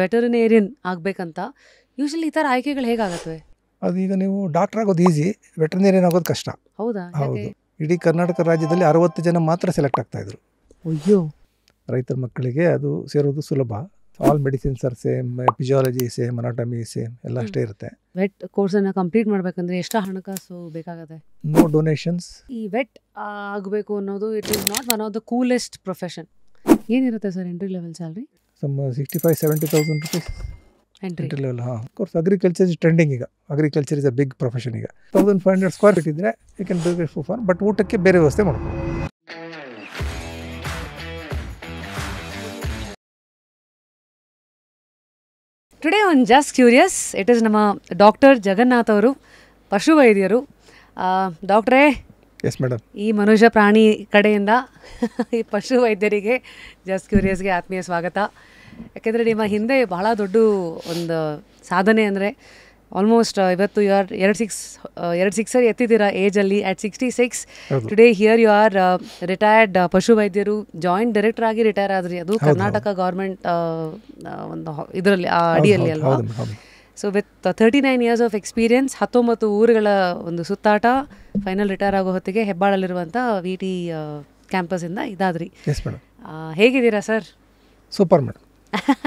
ವೆಟರಿನೇರಿಯನ್ ಆಗಬೇಕಂತ ಯೂಶಲಿ ಈ ಥರ ಆಯ್ಕೆಗಳು ಹೇಗಾಗುತ್ತವೆ ಅದು ಈಗ ನೀವು ಡಾಕ್ಟರ್ ಆಗೋದು ಈಸಿ ವೆಟರಿನೇರಿಯನ್ ಆಗೋದು ಕಷ್ಟ ಹೌದಾ ಹೌದು ಇಡೀ ಕರ್ನಾಟಕ ರಾಜ್ಯದಲ್ಲಿ ಅರವತ್ತು ಜನ ಮಾತ್ರ ಸೆಲೆಕ್ಟ್ ಆಗ್ತಾ ಇದ್ರು ಅಯ್ಯೋ ರೈತರ ಮಕ್ಕಳಿಗೆ ಅದು ಸೇರೋದು ಸುಲಭ all medicines are same physiology same anatomy same ಎಲ್ಲ ಅಷ್ಟೇ ಇರುತ್ತೆ ವೆಟ್ ಕೋರ್ಸ್ ಅನ್ನ ಕಂಪ್ಲೀಟ್ ಮಾಡಬೇಕಂದ್ರೆ ಎಷ್ಟು ಹಣಕಾಸು ಬೇಕಾಗುತ್ತೆ ನೋ ಡೊನೇಷನ್ಸ್ ಈ ವೆಟ್ ಆಗಬೇಕು ಅನ್ನೋದು it is not one of the coolest profession ಏನಿರುತ್ತೆ sir entry level salary some sixty five seventy thousand rupees entry level ಹಾಂ ಕೋರ್ಸ್ ಅಗ್ರಿಕಲ್ಚರ್ ಇಸ್ ಟ್ರೆಂಡಿಂಗ್ ಈಗ agriculture is a big profession ಈಗ thousand five hundred square feet ಇದ್ದರೆ you can do ಫು for but ಊಟಕ್ಕೆ ಬೇರೆ ವ್ಯವಸ್ಥೆ ಮಾಡ್ಬೋದು today on just curious it is ನಮ್ಮ ಡಾಕ್ಟರ್ ಜಗನ್ನಾಥ್ ಅವರು ಪಶುವೈದ್ಯರು ಡಾಕ್ಟ್ರೇ ಎಸ್ ಮೇಡಮ್ ಈ ಮನುಷ್ಯ ಪ್ರಾಣಿ ಕಡೆಯಿಂದ ಈ ಪಶು ವೈದ್ಯರಿಗೆ ಜಸ್ಟ್ ಕ್ಯೂರಿಯಸ್ಗೆ ಆತ್ಮೀಯ ಸ್ವಾಗತ ಯಾಕೆಂದರೆ ನಿಮ್ಮ ಹಿಂದೆ ಬಹಳ ದೊಡ್ಡ ಒಂದು ಸಾಧನೆ ಅಂದರೆ ಆಲ್ಮೋಸ್ಟ್ uh, ಇವತ್ತು ಯು ಆರ್ ಎರಡು ಸಿಕ್ಸ್ uh, ಎರಡು ಸಿಕ್ಸರ್ ಎತ್ತಿದ್ದೀರಾ ಏಜಲ್ಲಿ at sixty six today here you are retired ಪಶು ವೈದ್ಯರು ಜಾಯಿಂಟ್ ಡೈರೆಕ್ಟರ್ ಆಗಿ ರಿಟೈರ್ ಆದ್ರಿ ಅದು ಕರ್ನಾಟಕ ಗೌರ್ಮೆಂಟ್ uh, ಒಂದು ಇದರಲ್ಲಿ ಆ ಅಡಿಯಲ್ಲಿ ಅಲ್ವಾ so with thirty nine years of experience ಹತ್ತೊಂಬತ್ತು ಊರುಗಳ ಒಂದು ಸುತ್ತಾಟ ಫೈನಲ್ ರಿಟೈರ್ ಆಗೋ ಹೊತ್ತಿಗೆ ಹೆಬ್ಬಾಳಲ್ಲಿರುವಂಥ ವಿ ಟಿ ಕ್ಯಾಂಪಸಿಂದ ಇದಾದ್ರಿ ಹೇಗಿದ್ದೀರಾ ಸರ್ ಸೂಪರ್ ಮೇಡಮ್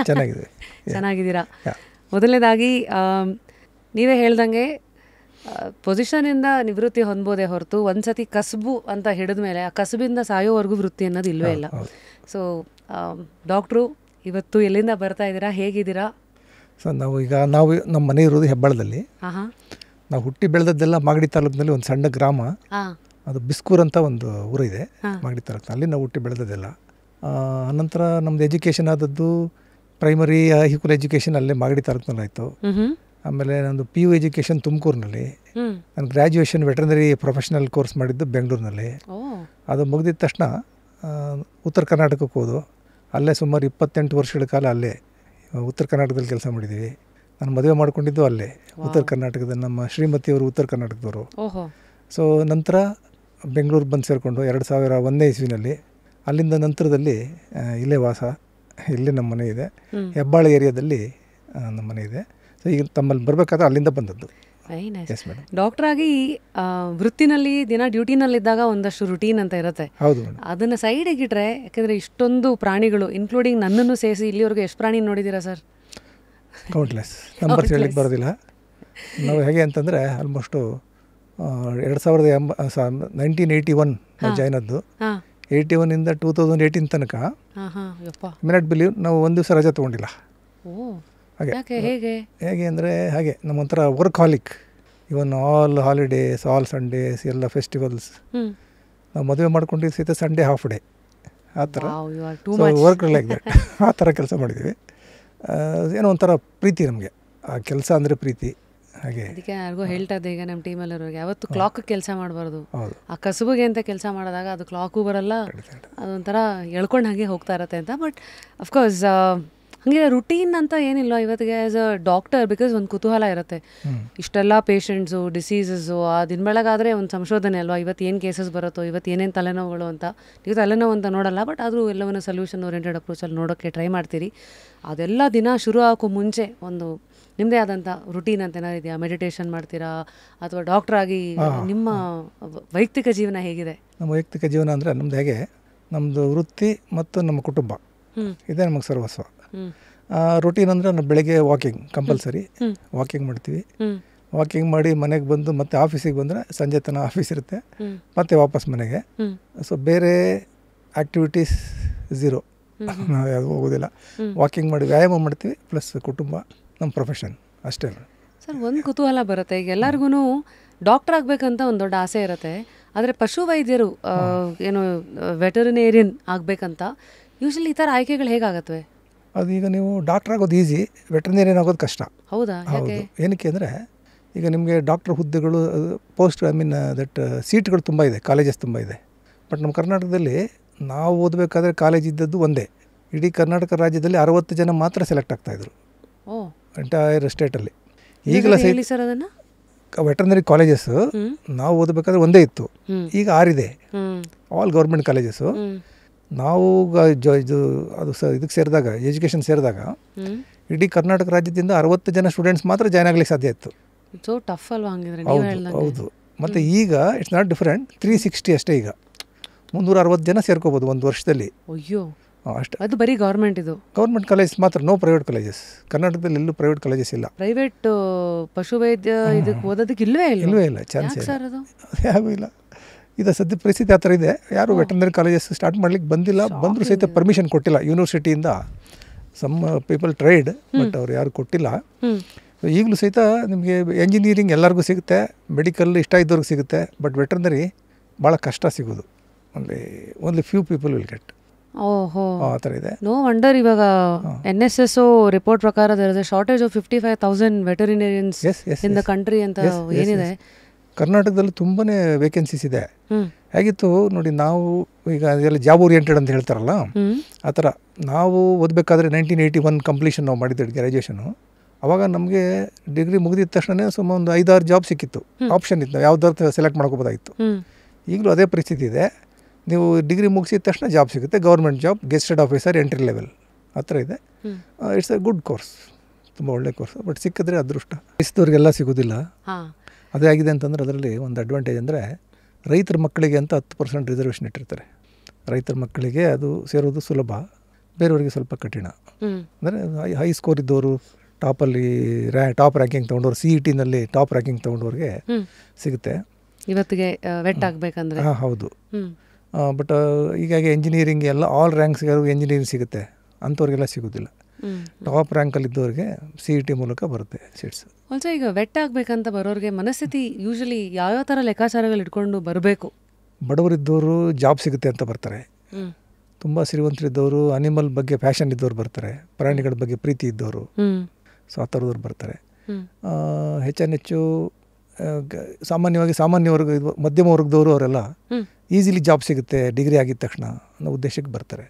ಚೆನ್ನಾಗಿದೆ ಚೆನ್ನಾಗಿದ್ದೀರಾ ಮೊದಲನೇದಾಗಿ ನೀವೇ ಹೇಳ್ದಂಗೆ ಪೊಸಿಷನಿಂದ ನಿವೃತ್ತಿ ಹೊಂದ್ಬೋದೇ ಹೊರತು ಒಂದು ಸತಿ ಕಸಬು ಅಂತ ಹಿಡಿದ ಮೇಲೆ ಆ ಕಸಬಿಂದ ಸಾಯೋವರೆಗೂ ವೃತ್ತಿ ಅನ್ನೋದು ಇಲ್ಲವೇ ಇಲ್ಲ ಸೊ ಡಾಕ್ಟ್ರು ಇವತ್ತು ಎಲ್ಲಿಂದ ಬರ್ತಾ ಇದ್ದೀರಾ ಹೇಗಿದ್ದೀರಾ ಸೊ ನಾವು ಈಗ ನಾವು ನಮ್ಮ ಮನೆ ಇರೋದು ಹೆಬ್ಬಾಳದಲ್ಲಿ ನಾವು ಹುಟ್ಟಿ ಬೆಳೆದದ್ದೆಲ್ಲ ಮಾಗಡಿ ತಾಲೂಕಿನಲ್ಲಿ ಒಂದು ಸಣ್ಣ ಗ್ರಾಮ ಅದು ಬಿಸ್ಕೂರ್ ಅಂತ ಒಂದು ಊರಿದೆ ಮಾಗಡಿ ಅಲ್ಲಿ ನಾವು ಹುಟ್ಟಿ ಬೆಳೆದದ್ದೆಲ್ಲ ಅನಂತರ ನಮ್ದು ಎಜುಕೇಷನ್ ಆದದ್ದು ಪ್ರೈಮರಿ ಹೈಕೂಲ್ ಎಜುಕೇಷನ್ ಅಲ್ಲೇ ಮಾಗಡಿ ತಾಲೂಕಿನಲ್ಲಿ ಆಯಿತು ಆಮೇಲೆ ನಂದು ಪಿ ಯು ಎಜುಕೇಷನ್ ತುಮಕೂರಿನಲ್ಲಿ ನಾನು ಗ್ರಾಜುಯೇಷನ್ ವೆಟರ್ನರಿ ಪ್ರೊಫೆಷನಲ್ ಕೋರ್ಸ್ ಮಾಡಿದ್ದು ಬೆಂಗಳೂರಿನಲ್ಲಿ ಅದು ಮುಗಿದ ತಕ್ಷಣ ಉತ್ತರ ಕರ್ನಾಟಕಕ್ಕೆ ಹೋದು ಅಲ್ಲೇ ಸುಮಾರು ಇಪ್ಪತ್ತೆಂಟು ವರ್ಷಗಳ ಕಾಲ ಅಲ್ಲೇ ಉತ್ತರ ಕರ್ನಾಟಕದಲ್ಲಿ ಕೆಲಸ ಮಾಡಿದ್ದೀವಿ ನಾನು ಮದುವೆ ಮಾಡಿಕೊಂಡಿದ್ದು ಅಲ್ಲೇ ಉತ್ತರ ಕರ್ನಾಟಕದ ನಮ್ಮ ಶ್ರೀಮತಿಯವರು ಉತ್ತರ ಕರ್ನಾಟಕದವರು ಸೊ ನಂತರ ಬೆಂಗಳೂರು ಬಂದು ಸೇರಿಕೊಂಡು ಎರಡು ಸಾವಿರ ಒಂದನೇ ಇಸ್ವಿನಲ್ಲಿ ಅಲ್ಲಿಂದ ನಂತರದಲ್ಲಿ ಇಲ್ಲೇ ವಾಸ ಇಲ್ಲೇ ನಮ್ಮ ಮನೆ ಇದೆ ಹೆಬ್ಬಾಳ ಏರಿಯಾದಲ್ಲಿ ನಮ್ಮ ಮನೆ ಇದೆ ಸೊ ಈಗ ತಮ್ಮಲ್ಲಿ ಬರಬೇಕಾದ್ರೆ ಅಲ್ಲಿಂದ ಬಂದದ್ದು ವೆರಿ ನೈಸ್ ಡಾಕ್ಟರ್ ಆಗಿ ವೃತ್ತಿನಲ್ಲಿ ದಿನ ಇದ್ದಾಗ ಒಂದಷ್ಟು ರುಟೀನ್ ಅಂತ ಇರುತ್ತೆ ಅದನ್ನ ಸೈಡ್ ಇಟ್ಟರೆ ಯಾಕಂದ್ರೆ ಇಷ್ಟೊಂದು ಪ್ರಾಣಿಗಳು ಇನ್ಕ್ಲೂಡಿಂಗ್ ನನ್ನನ್ನು ಸೇರಿಸಿ ಇಲ್ಲಿವರೆಗೂ ಎಷ್ಟು ಪ್ರಾಣಿ ನೋಡಿದೀರಾ ಸರ್ ಕೌಂಟ್ಲೆಸ್ ನಂಬರ್ಸ್ ಹೇಳಲಿಕ್ಕೆ ಬರೋದಿಲ್ಲ ನಾವು ಹೇಗೆ ಅಂತಂದರೆ ಆಲ್ಮೋಸ್ಟು ಎರಡು ಸಾವಿರದ ಎಂಬ ನೈನ್ಟೀನ್ ಏಯ್ಟಿ ಒನ್ ಜಾಯ್ನದ್ದು ಏಯ್ಟಿ ಒನ್ನಿಂದ ಟೂ ತೌಸಂಡ್ ಏಯ್ಟೀನ್ ತನಕ ಮಿನಟ್ ಬಿಲೀವ್ ನಾವು ಒಂದು ದಿವಸ ರಜೆ ತೊಗೊಂಡಿಲ್ಲ ಹಾಗೆ ಹೇಗೆ ಹೇಗೆ ಅಂದರೆ ಹಾಗೆ ನಮ್ಮೊಂಥರ workaholic even all holidays all Sundays ಎಲ್ಲ ಫೆಸ್ಟಿವಲ್ಸ್ ನಾವು ಮದುವೆ ಮಾಡ್ಕೊಂಡು ಸೀತ ಸಂಡೇ ಹಾಫ್ ಡೇ ಆ ಥರ ವರ್ಕ್ ಲೈಕ್ ದಟ್ ಆ ಥರ ಕೆಲಸ ಮಾಡಿದ್ದೀವಿ ಏನೋ ಒಂಥರ ಪ್ರೀತಿ ನಮಗೆ ಆ ಕೆಲಸ ಅಂದರೆ ಪ್ರೀತಿ ಹಾಗೆ ಅದಕ್ಕೆ ಯಾರಿಗೂ ಹೇಳ್ತಾ ಈಗ ನಮ್ಮ ಟೀಮಲ್ಲಿ ಯಾವತ್ತು ಕ್ಲಾಕ್ ಕೆಲಸ ಮಾಡಬಾರ್ದು ಆ ಕಸುಬಿಗೆ ಅಂತ ಕೆಲಸ ಮಾಡಿದಾಗ ಅದು ಕ್ಲಾಕು ಬರಲ್ಲ ಅದೊಂಥರ ಎಳ್ಕೊಂಡು ಹಾಗೆ ಹೋಗ್ತಾ ಇರತ್ತೆ ಅಂತ ಬಟ್ ಅಫ್ಕೋರ್ಸ್ ಹಾಗೆ ರುಟೀನ್ ಅಂತ ಏನಿಲ್ಲ ಇವತ್ತಿಗೆ ಆಸ್ ಅ ಡಾಕ್ಟರ್ ಬಿಕಾಸ್ ಒಂದು ಕುತೂಹಲ ಇರುತ್ತೆ ಇಷ್ಟೆಲ್ಲ ಪೇಷಂಟ್ಸು ಡಿಸೀಸಸ್ಸು ಆ ದಿನ ಬೆಳಗಾದರೆ ಒಂದು ಸಂಶೋಧನೆ ಅಲ್ವಾ ಇವತ್ತು ಏನು ಕೇಸಸ್ ಬರುತ್ತೋ ಇವತ್ತು ಏನೇನು ತಲೆನೋವುಗಳು ಅಂತ ನೀವು ತಲೆನೋವು ಅಂತ ನೋಡಲ್ಲ ಬಟ್ ಆದರೂ ಎಲ್ಲವನ್ನು ಸೊಲ್ಯೂಷನ್ ಓರಿಯೆಂಟೆಡ್ ಅಪ್ರೋಚಲ್ಲಿ ನೋಡೋಕ್ಕೆ ಟ್ರೈ ಮಾಡ್ತೀರಿ ಅದೆಲ್ಲ ದಿನ ಶುರು ಹಾಕೋ ಮುಂಚೆ ಒಂದು ನಿಮ್ಮದೇ ಆದಂಥ ರುಟೀನ್ ಅಂತ ಏನಾದ್ರು ಇದೆಯಾ ಮೆಡಿಟೇಷನ್ ಮಾಡ್ತೀರಾ ಅಥವಾ ಡಾಕ್ಟರ್ ಆಗಿ ನಿಮ್ಮ ವೈಯಕ್ತಿಕ ಜೀವನ ಹೇಗಿದೆ ನಮ್ಮ ವೈಯಕ್ತಿಕ ಜೀವನ ಅಂದರೆ ನಮ್ಮದು ಹೇಗೆ ನಮ್ಮದು ವೃತ್ತಿ ಮತ್ತು ನಮ್ಮ ಕುಟುಂಬ ಇದೇ ನಮಗೆ ಸರ್ವಸ್ವ ರೊಟೀನ್ ಅಂದರೆ ನಾವು ಬೆಳಗ್ಗೆ ವಾಕಿಂಗ್ ಕಂಪಲ್ಸರಿ ವಾಕಿಂಗ್ ಮಾಡ್ತೀವಿ ವಾಕಿಂಗ್ ಮಾಡಿ ಮನೆಗೆ ಬಂದು ಮತ್ತೆ ಆಫೀಸಿಗೆ ಬಂದರೆ ಸಂಜೆ ತನಕ ಆಫೀಸ್ ಇರುತ್ತೆ ಮತ್ತೆ ವಾಪಸ್ ಮನೆಗೆ ಸೊ ಬೇರೆ ಆ್ಯಕ್ಟಿವಿಟೀಸ್ ಝೀರೋ ನಾವು ಯಾವುದು ಹೋಗೋದಿಲ್ಲ ವಾಕಿಂಗ್ ಮಾಡಿ ವ್ಯಾಯಾಮ ಮಾಡ್ತೀವಿ ಪ್ಲಸ್ ಕುಟುಂಬ ನಮ್ಮ ಪ್ರೊಫೆಷನ್ ಅಷ್ಟೇ ಸರ್ ಒಂದು ಕುತೂಹಲ ಬರುತ್ತೆ ಈಗ ಎಲ್ಲರಿಗೂ ಡಾಕ್ಟರ್ ಆಗಬೇಕಂತ ಒಂದು ದೊಡ್ಡ ಆಸೆ ಇರುತ್ತೆ ಆದರೆ ಪಶುವೈದ್ಯರು ಏನು ವೆಟರಿನೇರಿಯನ್ ಆಗಬೇಕಂತ ಯೂಶಲಿ ಈ ಥರ ಆಯ್ಕೆಗಳು ಹೇಗಾಗತ್ತವೆ ಅದು ಈಗ ನೀವು ಡಾಕ್ಟರ್ ಆಗೋದು ಈಸಿ ವೆಟ್ರನೇರಿಯನ್ ಆಗೋದು ಕಷ್ಟ ಹೌದಾ ಹೌದು ಏನಕ್ಕೆ ಅಂದರೆ ಈಗ ನಿಮಗೆ ಡಾಕ್ಟರ್ ಹುದ್ದೆಗಳು ಪೋಸ್ಟ್ ಐ ಮೀನ್ ದಟ್ ಸೀಟ್ಗಳು ತುಂಬ ಇದೆ ಕಾಲೇಜಸ್ ತುಂಬ ಇದೆ ಬಟ್ ನಮ್ಮ ಕರ್ನಾಟಕದಲ್ಲಿ ನಾವು ಓದಬೇಕಾದ್ರೆ ಕಾಲೇಜ್ ಇದ್ದದ್ದು ಒಂದೇ ಇಡೀ ಕರ್ನಾಟಕ ರಾಜ್ಯದಲ್ಲಿ ಅರವತ್ತು ಜನ ಮಾತ್ರ ಸೆಲೆಕ್ಟ್ ಆಗ್ತಾಯಿದ್ರು ಎಂಟೈರ್ ಸ್ಟೇಟಲ್ಲಿ ಈಗಲೂ ಸರ್ ಅದನ್ನು ವೆಟರ್ನರಿ ಕಾಲೇಜಸ್ ನಾವು ಓದಬೇಕಾದ್ರೆ ಒಂದೇ ಇತ್ತು ಈಗ ಆರಿದೆ ಆಲ್ ಗೌರ್ಮೆಂಟ್ ಕಾಲೇಜಸ್ಸು ನಾವು ಜ ಇದು ಅದು ಸ ಇದಕ್ಕೆ ಸೇರಿದಾಗ ಎಜುಕೇಷನ್ ಸೇರಿದಾಗ ಇಡೀ ಕರ್ನಾಟಕ ರಾಜ್ಯದಿಂದ ಅರವತ್ತು ಜನ ಸ್ಟೂಡೆಂಟ್ಸ್ ಮಾತ್ರ ಜಾಯ್ನ್ ಆಗಲಿಕ್ಕೆ ಸಾಧ್ಯ ಇತ್ತು ಹೌದು ಹೌದು ಮತ್ತು ಈಗ it's not different three sixty ಅಷ್ಟೇ ಈಗ ಮುನ್ನೂರ ಅರವತ್ತು ಜನ ಸೇರ್ಕೋಬೋದು ಒಂದು ವರ್ಷದಲ್ಲಿ ಅಯ್ಯೋ ಅಷ್ಟೇ ಅದು ಬರೀ ಗೌರ್ಮೆಂಟ್ ಇದು ಗೌರ್ಮೆಂಟ್ ಕಾಲೇಜ್ ಮಾತ್ರ ನೋ ಪ್ರೈವೇಟ್ ಕಾಲೇಜಸ್ ಕರ್ನಾಟಕದಲ್ಲಿ ಎಲ್ಲೂ ಪ್ರೈವೇಟ್ ಕಾಲೇಜಸ್ ಇಲ್ಲ ಪ್ರೈವೇಟ್ ಪಶುವೈದ್ಯ ಇದಕ್ಕೆ ಓದೋದಕ್ಕೆ ಇಲ್ಲವೇ ಇಲ್ಲವೇ ಇಲ್ಲ ಚಾನ್ಸ್ ಯಾರಿಗೂ ಇಲ್ಲ ಇದು ಸದ್ಯ ಪರಿಸ್ಥಿತಿ ಆ ಥರ ಇದೆ ಯಾರು ವೆಟರ್ನರಿ ಕಾಲೇಜಸ್ ಸ್ಟಾರ್ಟ್ ಮಾಡಲಿಕ್ಕೆ ಬಂದಿಲ್ಲ ಬಂದರೂ ಸಹಿತ ಪರ್ಮಿಷನ್ ಕೊಟ್ಟಿಲ್ಲ ಯೂನಿವರ್ಸಿಟಿಯಿಂದ ಸಮ್ ಪೀಪಲ್ ಟ್ರೈಡ್ ಬಟ್ ಅವ್ರು ಯಾರು ಕೊಟ್ಟಿಲ್ಲ ಸೊ ಈಗಲೂ ಸಹಿತ ನಿಮಗೆ ಇಂಜಿನಿಯರಿಂಗ್ ಎಲ್ಲರಿಗೂ ಸಿಗುತ್ತೆ ಮೆಡಿಕಲ್ ಇಷ್ಟ ಇದ್ದವ್ರಿಗೆ ಸಿಗುತ್ತೆ ಬಟ್ ವೆಟರ್ನರಿ ಭಾಳ ಕಷ್ಟ ಸಿಗೋದು only only few people will get ಓಹೋ ಆ ಥರ ಇದೆ ನೋ ವಂಡರ್ ಇವಾಗ ಎನ್ ಎಸ್ ಎಸ್ ರಿಪೋರ್ಟ್ ಪ್ರಕಾರ shortage of fifty five thousand veterinarians in the country ಅಂತ ಏನಿದೆ ಕರ್ನಾಟಕದಲ್ಲಿ ತುಂಬಾ ವೇಕೆನ್ಸೀಸ್ ಇದೆ ಹೇಗಿತ್ತು ನೋಡಿ ನಾವು ಈಗ ಅದೆಲ್ಲ ಜಾಬ್ ಓರಿಯೆಂಟೆಡ್ ಅಂತ ಹೇಳ್ತಾರಲ್ಲ ಆ ಥರ ನಾವು ಓದಬೇಕಾದ್ರೆ ನೈನ್ಟೀನ್ ಏಯ್ಟಿ ಒನ್ ಕಂಪ್ಲೀಷನ್ ನಾವು ಮಾಡಿದ್ವಿ ಗ್ರ್ಯಾಜುಯೇಷನು ಅವಾಗ ನಮಗೆ ಡಿಗ್ರಿ ಮುಗಿದಿದ ತಕ್ಷಣನೇ ಸುಮ್ಮ ಒಂದು ಐದಾರು ಜಾಬ್ ಸಿಕ್ಕಿತ್ತು ಆಪ್ಷನ್ ಇತ್ತು ನಾವು ಯಾವ್ದಾರು ಸೆಲೆಕ್ಟ್ ಮಾಡ್ಕೋಬೋದಾಗಿತ್ತು ಈಗಲೂ ಅದೇ ಪರಿಸ್ಥಿತಿ ಇದೆ ನೀವು ಡಿಗ್ರಿ ಮುಗಿಸಿದ ತಕ್ಷಣ ಜಾಬ್ ಸಿಗುತ್ತೆ government job gazetted officer entry level ಆ ಥರ ಇದೆ ಇಟ್ಸ್ ಎ ಗುಡ್ ಕೋರ್ಸ್ ತುಂಬ ಒಳ್ಳೆ ಕೋರ್ಸ್ ಬಟ್ ಸಿಕ್ಕಿದ್ರೆ ಅದೃಷ್ಟ ವಯಸ್ಸಿದವ್ರಿಗೆಲ್ಲ ಸಿಗೋದಿಲ್ಲ ಅದೇ ಆಗಿದೆ ಅಂತಂದರೆ ಅದರಲ್ಲಿ ಒಂದು ಅಡ್ವಾಂಟೇಜ್ ಅಂದರೆ ರೈತರ ಮಕ್ಕಳಿಗೆ ಅಂತ ಹತ್ತು ಪರ್ಸೆಂಟ್ ರಿಸರ್ವೇಷನ್ ಇಟ್ಟಿರ್ತಾರೆ ರೈತರ ಮಕ್ಕಳಿಗೆ ಅದು ಸೇರೋದು ಸುಲಭ ಬೇರೆಯವರಿಗೆ ಸ್ವಲ್ಪ ಕಠಿಣ ಅಂದರೆ ಹೈ ಸ್ಕೋರ್ ಇದ್ದವರು ಟಾಪಲ್ಲಿ ರ್ಯಾ ಟಾಪ್ ರ್ಯಾಂಕಿಂಗ್ ತೊಗೊಂಡವ್ರು ಸಿ ಇ e ಟಿನಲ್ಲಿ ಟಾಪ್ ರ್ಯಾಂಕಿಂಗ್ ತೊಗೊಂಡವ್ರಿಗೆ ಸಿಗುತ್ತೆ ಇವತ್ತಿಗೆ ವೆಟ್ ಆಗಬೇಕಂದ್ರೆ ಹಾಂ ಹೌದು ಬಟ್ ಹೀಗಾಗಿ ಇಂಜಿನಿಯರಿಂಗ್ ಎಲ್ಲ ಆಲ್ ರ್ಯಾಂಕ್ಸ್ಗೆ ಇಂಜಿನಿಯರಿಂಗ್ ಸಿಗುತ್ತೆ ಅಂಥವ್ರಿಗೆಲ್ಲ ಸಿಗೋದಿಲ್ಲ ಟಾಪ್ ರ್ಯಾಂಕಲ್ಲಿದ್ದವ್ರಿಗೆ ಸಿ ಇ ಟಿ ಮೂಲಕ ಬರುತ್ತೆ ಸೀಟ್ಸ್ ಆಲ್ಸೋ ಈಗ ವೆಟ್ ಆಗಬೇಕಂತ ಬರೋರಿಗೆ ಮನಸ್ಥಿತಿ ಯೂಶಲಿ ಯಾವ ಥರ ಲೆಕ್ಕಾಚಾರಗಳು ಇಟ್ಕೊಂಡು ಬರಬೇಕು ಬಡವರಿದ್ದವರು ಜಾಬ್ ಸಿಗುತ್ತೆ ಅಂತ ಬರ್ತಾರೆ ತುಂಬ ಸಿರಿವಂತರಿದ್ದವರು ಅನಿಮಲ್ ಬಗ್ಗೆ ಫ್ಯಾಷನ್ ಇದ್ದವ್ರು ಬರ್ತಾರೆ ಪ್ರಾಣಿಗಳ ಬಗ್ಗೆ ಪ್ರೀತಿ ಇದ್ದವರು ಸೊ ಆ ಥರದವ್ರು ಬರ್ತಾರೆ ಹೆಚ್ಚು ಸಾಮಾನ್ಯವಾಗಿ ಸಾಮಾನ್ಯ ವರ್ಗ ಮಧ್ಯಮ ವರ್ಗದವರು ಅವರೆಲ್ಲ ಈಸಿಲಿ ಜಾಬ್ ಸಿಗುತ್ತೆ ಡಿಗ್ರಿ ಆಗಿದ ತಕ್ಷಣ ಅನ್ನೋ ಉದ್ದೇಶಕ್ಕೆ ಬರ್ತಾರೆ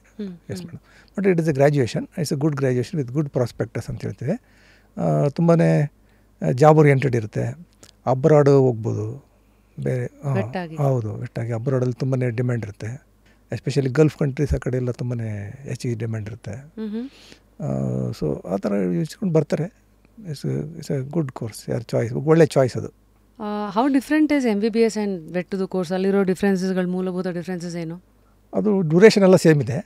yes madam but it is a graduation it's a good graduation with good prospects ಅಂತ ಹೇಳ್ತೀವಿ ತುಂಬಾ ಜಾಬ್ ಓರಿಯೆಂಟೆಡ್ ಇರುತ್ತೆ ಅಬ್ರಾಡ್ ಹೋಗ್ಬೋದು ಬೇರೆ ಹೌದು ಒಟ್ಟಾಗಿ ಅಬ್ರಾಡಲ್ಲಿ ತುಂಬಾ ಡಿಮ್ಯಾಂಡ್ ಇರುತ್ತೆ ಎಸ್ಪೆಷಲಿ ಗಲ್ಫ್ ಕಂಟ್ರೀಸ್ ಆ ಕಡೆ ಎಲ್ಲ ತುಂಬಾ ಹೆಚ್ಚಿಗೆ ಡಿಮ್ಯಾಂಡ್ ಇರುತ್ತೆ ಸೊ ಆ ಥರ ಇಚ್ಕೊಂಡು ಬರ್ತಾರೆ it's it's a good course ಯಾರು ಚಾಯ್ಸ್ ಒಳ್ಳೆ ಚಾಯ್ಸ್ ಅದು how different is M B B S and ಬೆಟ್ಟದು ಕೋರ್ಸ್ ಅಲ್ಲಿರೋ ಡಿಫ್ರೆನ್ಸಸ್ಗಳು ಮೂಲಭೂತ ಡಿಫ್ರೆನ್ಸಸ್ ಏನು ಅದು ಡ್ಯೂರೇಷನ್ ಎಲ್ಲ ಸೇಮ್ ಇದೆ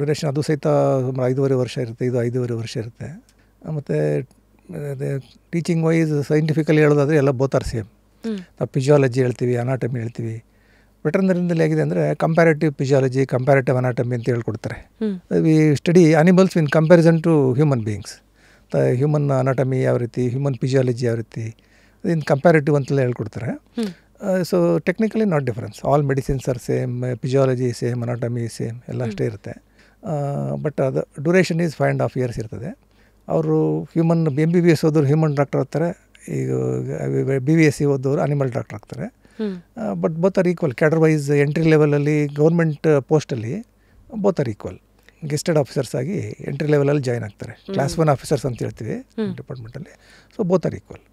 ಡ್ಯೂರೇಷನ್ ಅದು ಸಹಿತ ಸುಮಾರು ಐದೂವರೆ ವರ್ಷ ಇರುತ್ತೆ ಇದು ಐದೂವರೆ ವರ್ಷ ಇರುತ್ತೆ ಮತ್ತು ಅದೇ ಟೀಚಿಂಗ್ ವೈಸ್ ಸೈಂಟಿಫಿಕಲಿ ಹೇಳೋದಾದರೆ ಎಲ್ಲ ಬೋತಾರ್ ಸೇಮ್ ನಾವು ಫಿಸಿಯಾಲಜಿ ಹೇಳ್ತೀವಿ ಅನಾಟಮಿ ಹೇಳ್ತೀವಿ ವೆಟರ್ನರಿಂದಲ್ಲಿ ಹೇಗಿದೆ ಅಂದರೆ ಕಂಪ್ಯಾರಿಟಿವ್ ಪಿಜಿಯಾಲಜಿ ಕಂಪ್ಯಾರಿಟಿವ್ ಅನಾಟಮಿ ಅಂತ ಹೇಳ್ಕೊಡ್ತಾರೆ we study animals in comparison to human beings human anatomy ಯಾವ ರೀತಿ ಹ್ಯೂಮನ್ ಪಿಜಿಯಾಲಜಿ ಯಾವ ರೀತಿ ಇನ್ ಕಂಪ್ಯಾರಿಟಿವ್ ಅಂತಲೇ ಹೇಳ್ಕೊಡ್ತಾರೆ so technically not difference all medicines are same physiology same anatomy same ಎಲ್ಲ ಅಷ್ಟೇ ಇರುತ್ತೆ ಬಟ್ ಅದು duration is five and half years ಇರ್ತದೆ ಅವರು human M B B S ಓದೋರು ಹ್ಯೂಮನ್ e ಡಾಕ್ಟರ್ ಆಗ್ತಾರೆ ಈಗ ಬಿ ಬಿ ಎಸ್ ಸಿ ಓದೋರು ಅನಿಮಲ್ ಡಾಕ್ಟರ್ ಆಗ್ತಾರೆ but both are equal cadre wise entry ಲೆವೆಲಲ್ಲಿ ಗೌರ್ಮೆಂಟ್ ಪೋಸ್ಟಲ್ಲಿ both are equal gazetted officers ಆಗಿ ಎಂಟ್ರಿ ಲೆವೆಲಲ್ಲಿ ಜಾಯ್ನ್ ಆಗ್ತಾರೆ ಕ್ಲಾಸ್ ಒನ್ ಆಫೀಸರ್ಸ್ ಅಂತ ಹೇಳ್ತೀವಿ ಡಿಪಾರ್ಟ್ಮೆಂಟಲ್ಲಿ so both are equal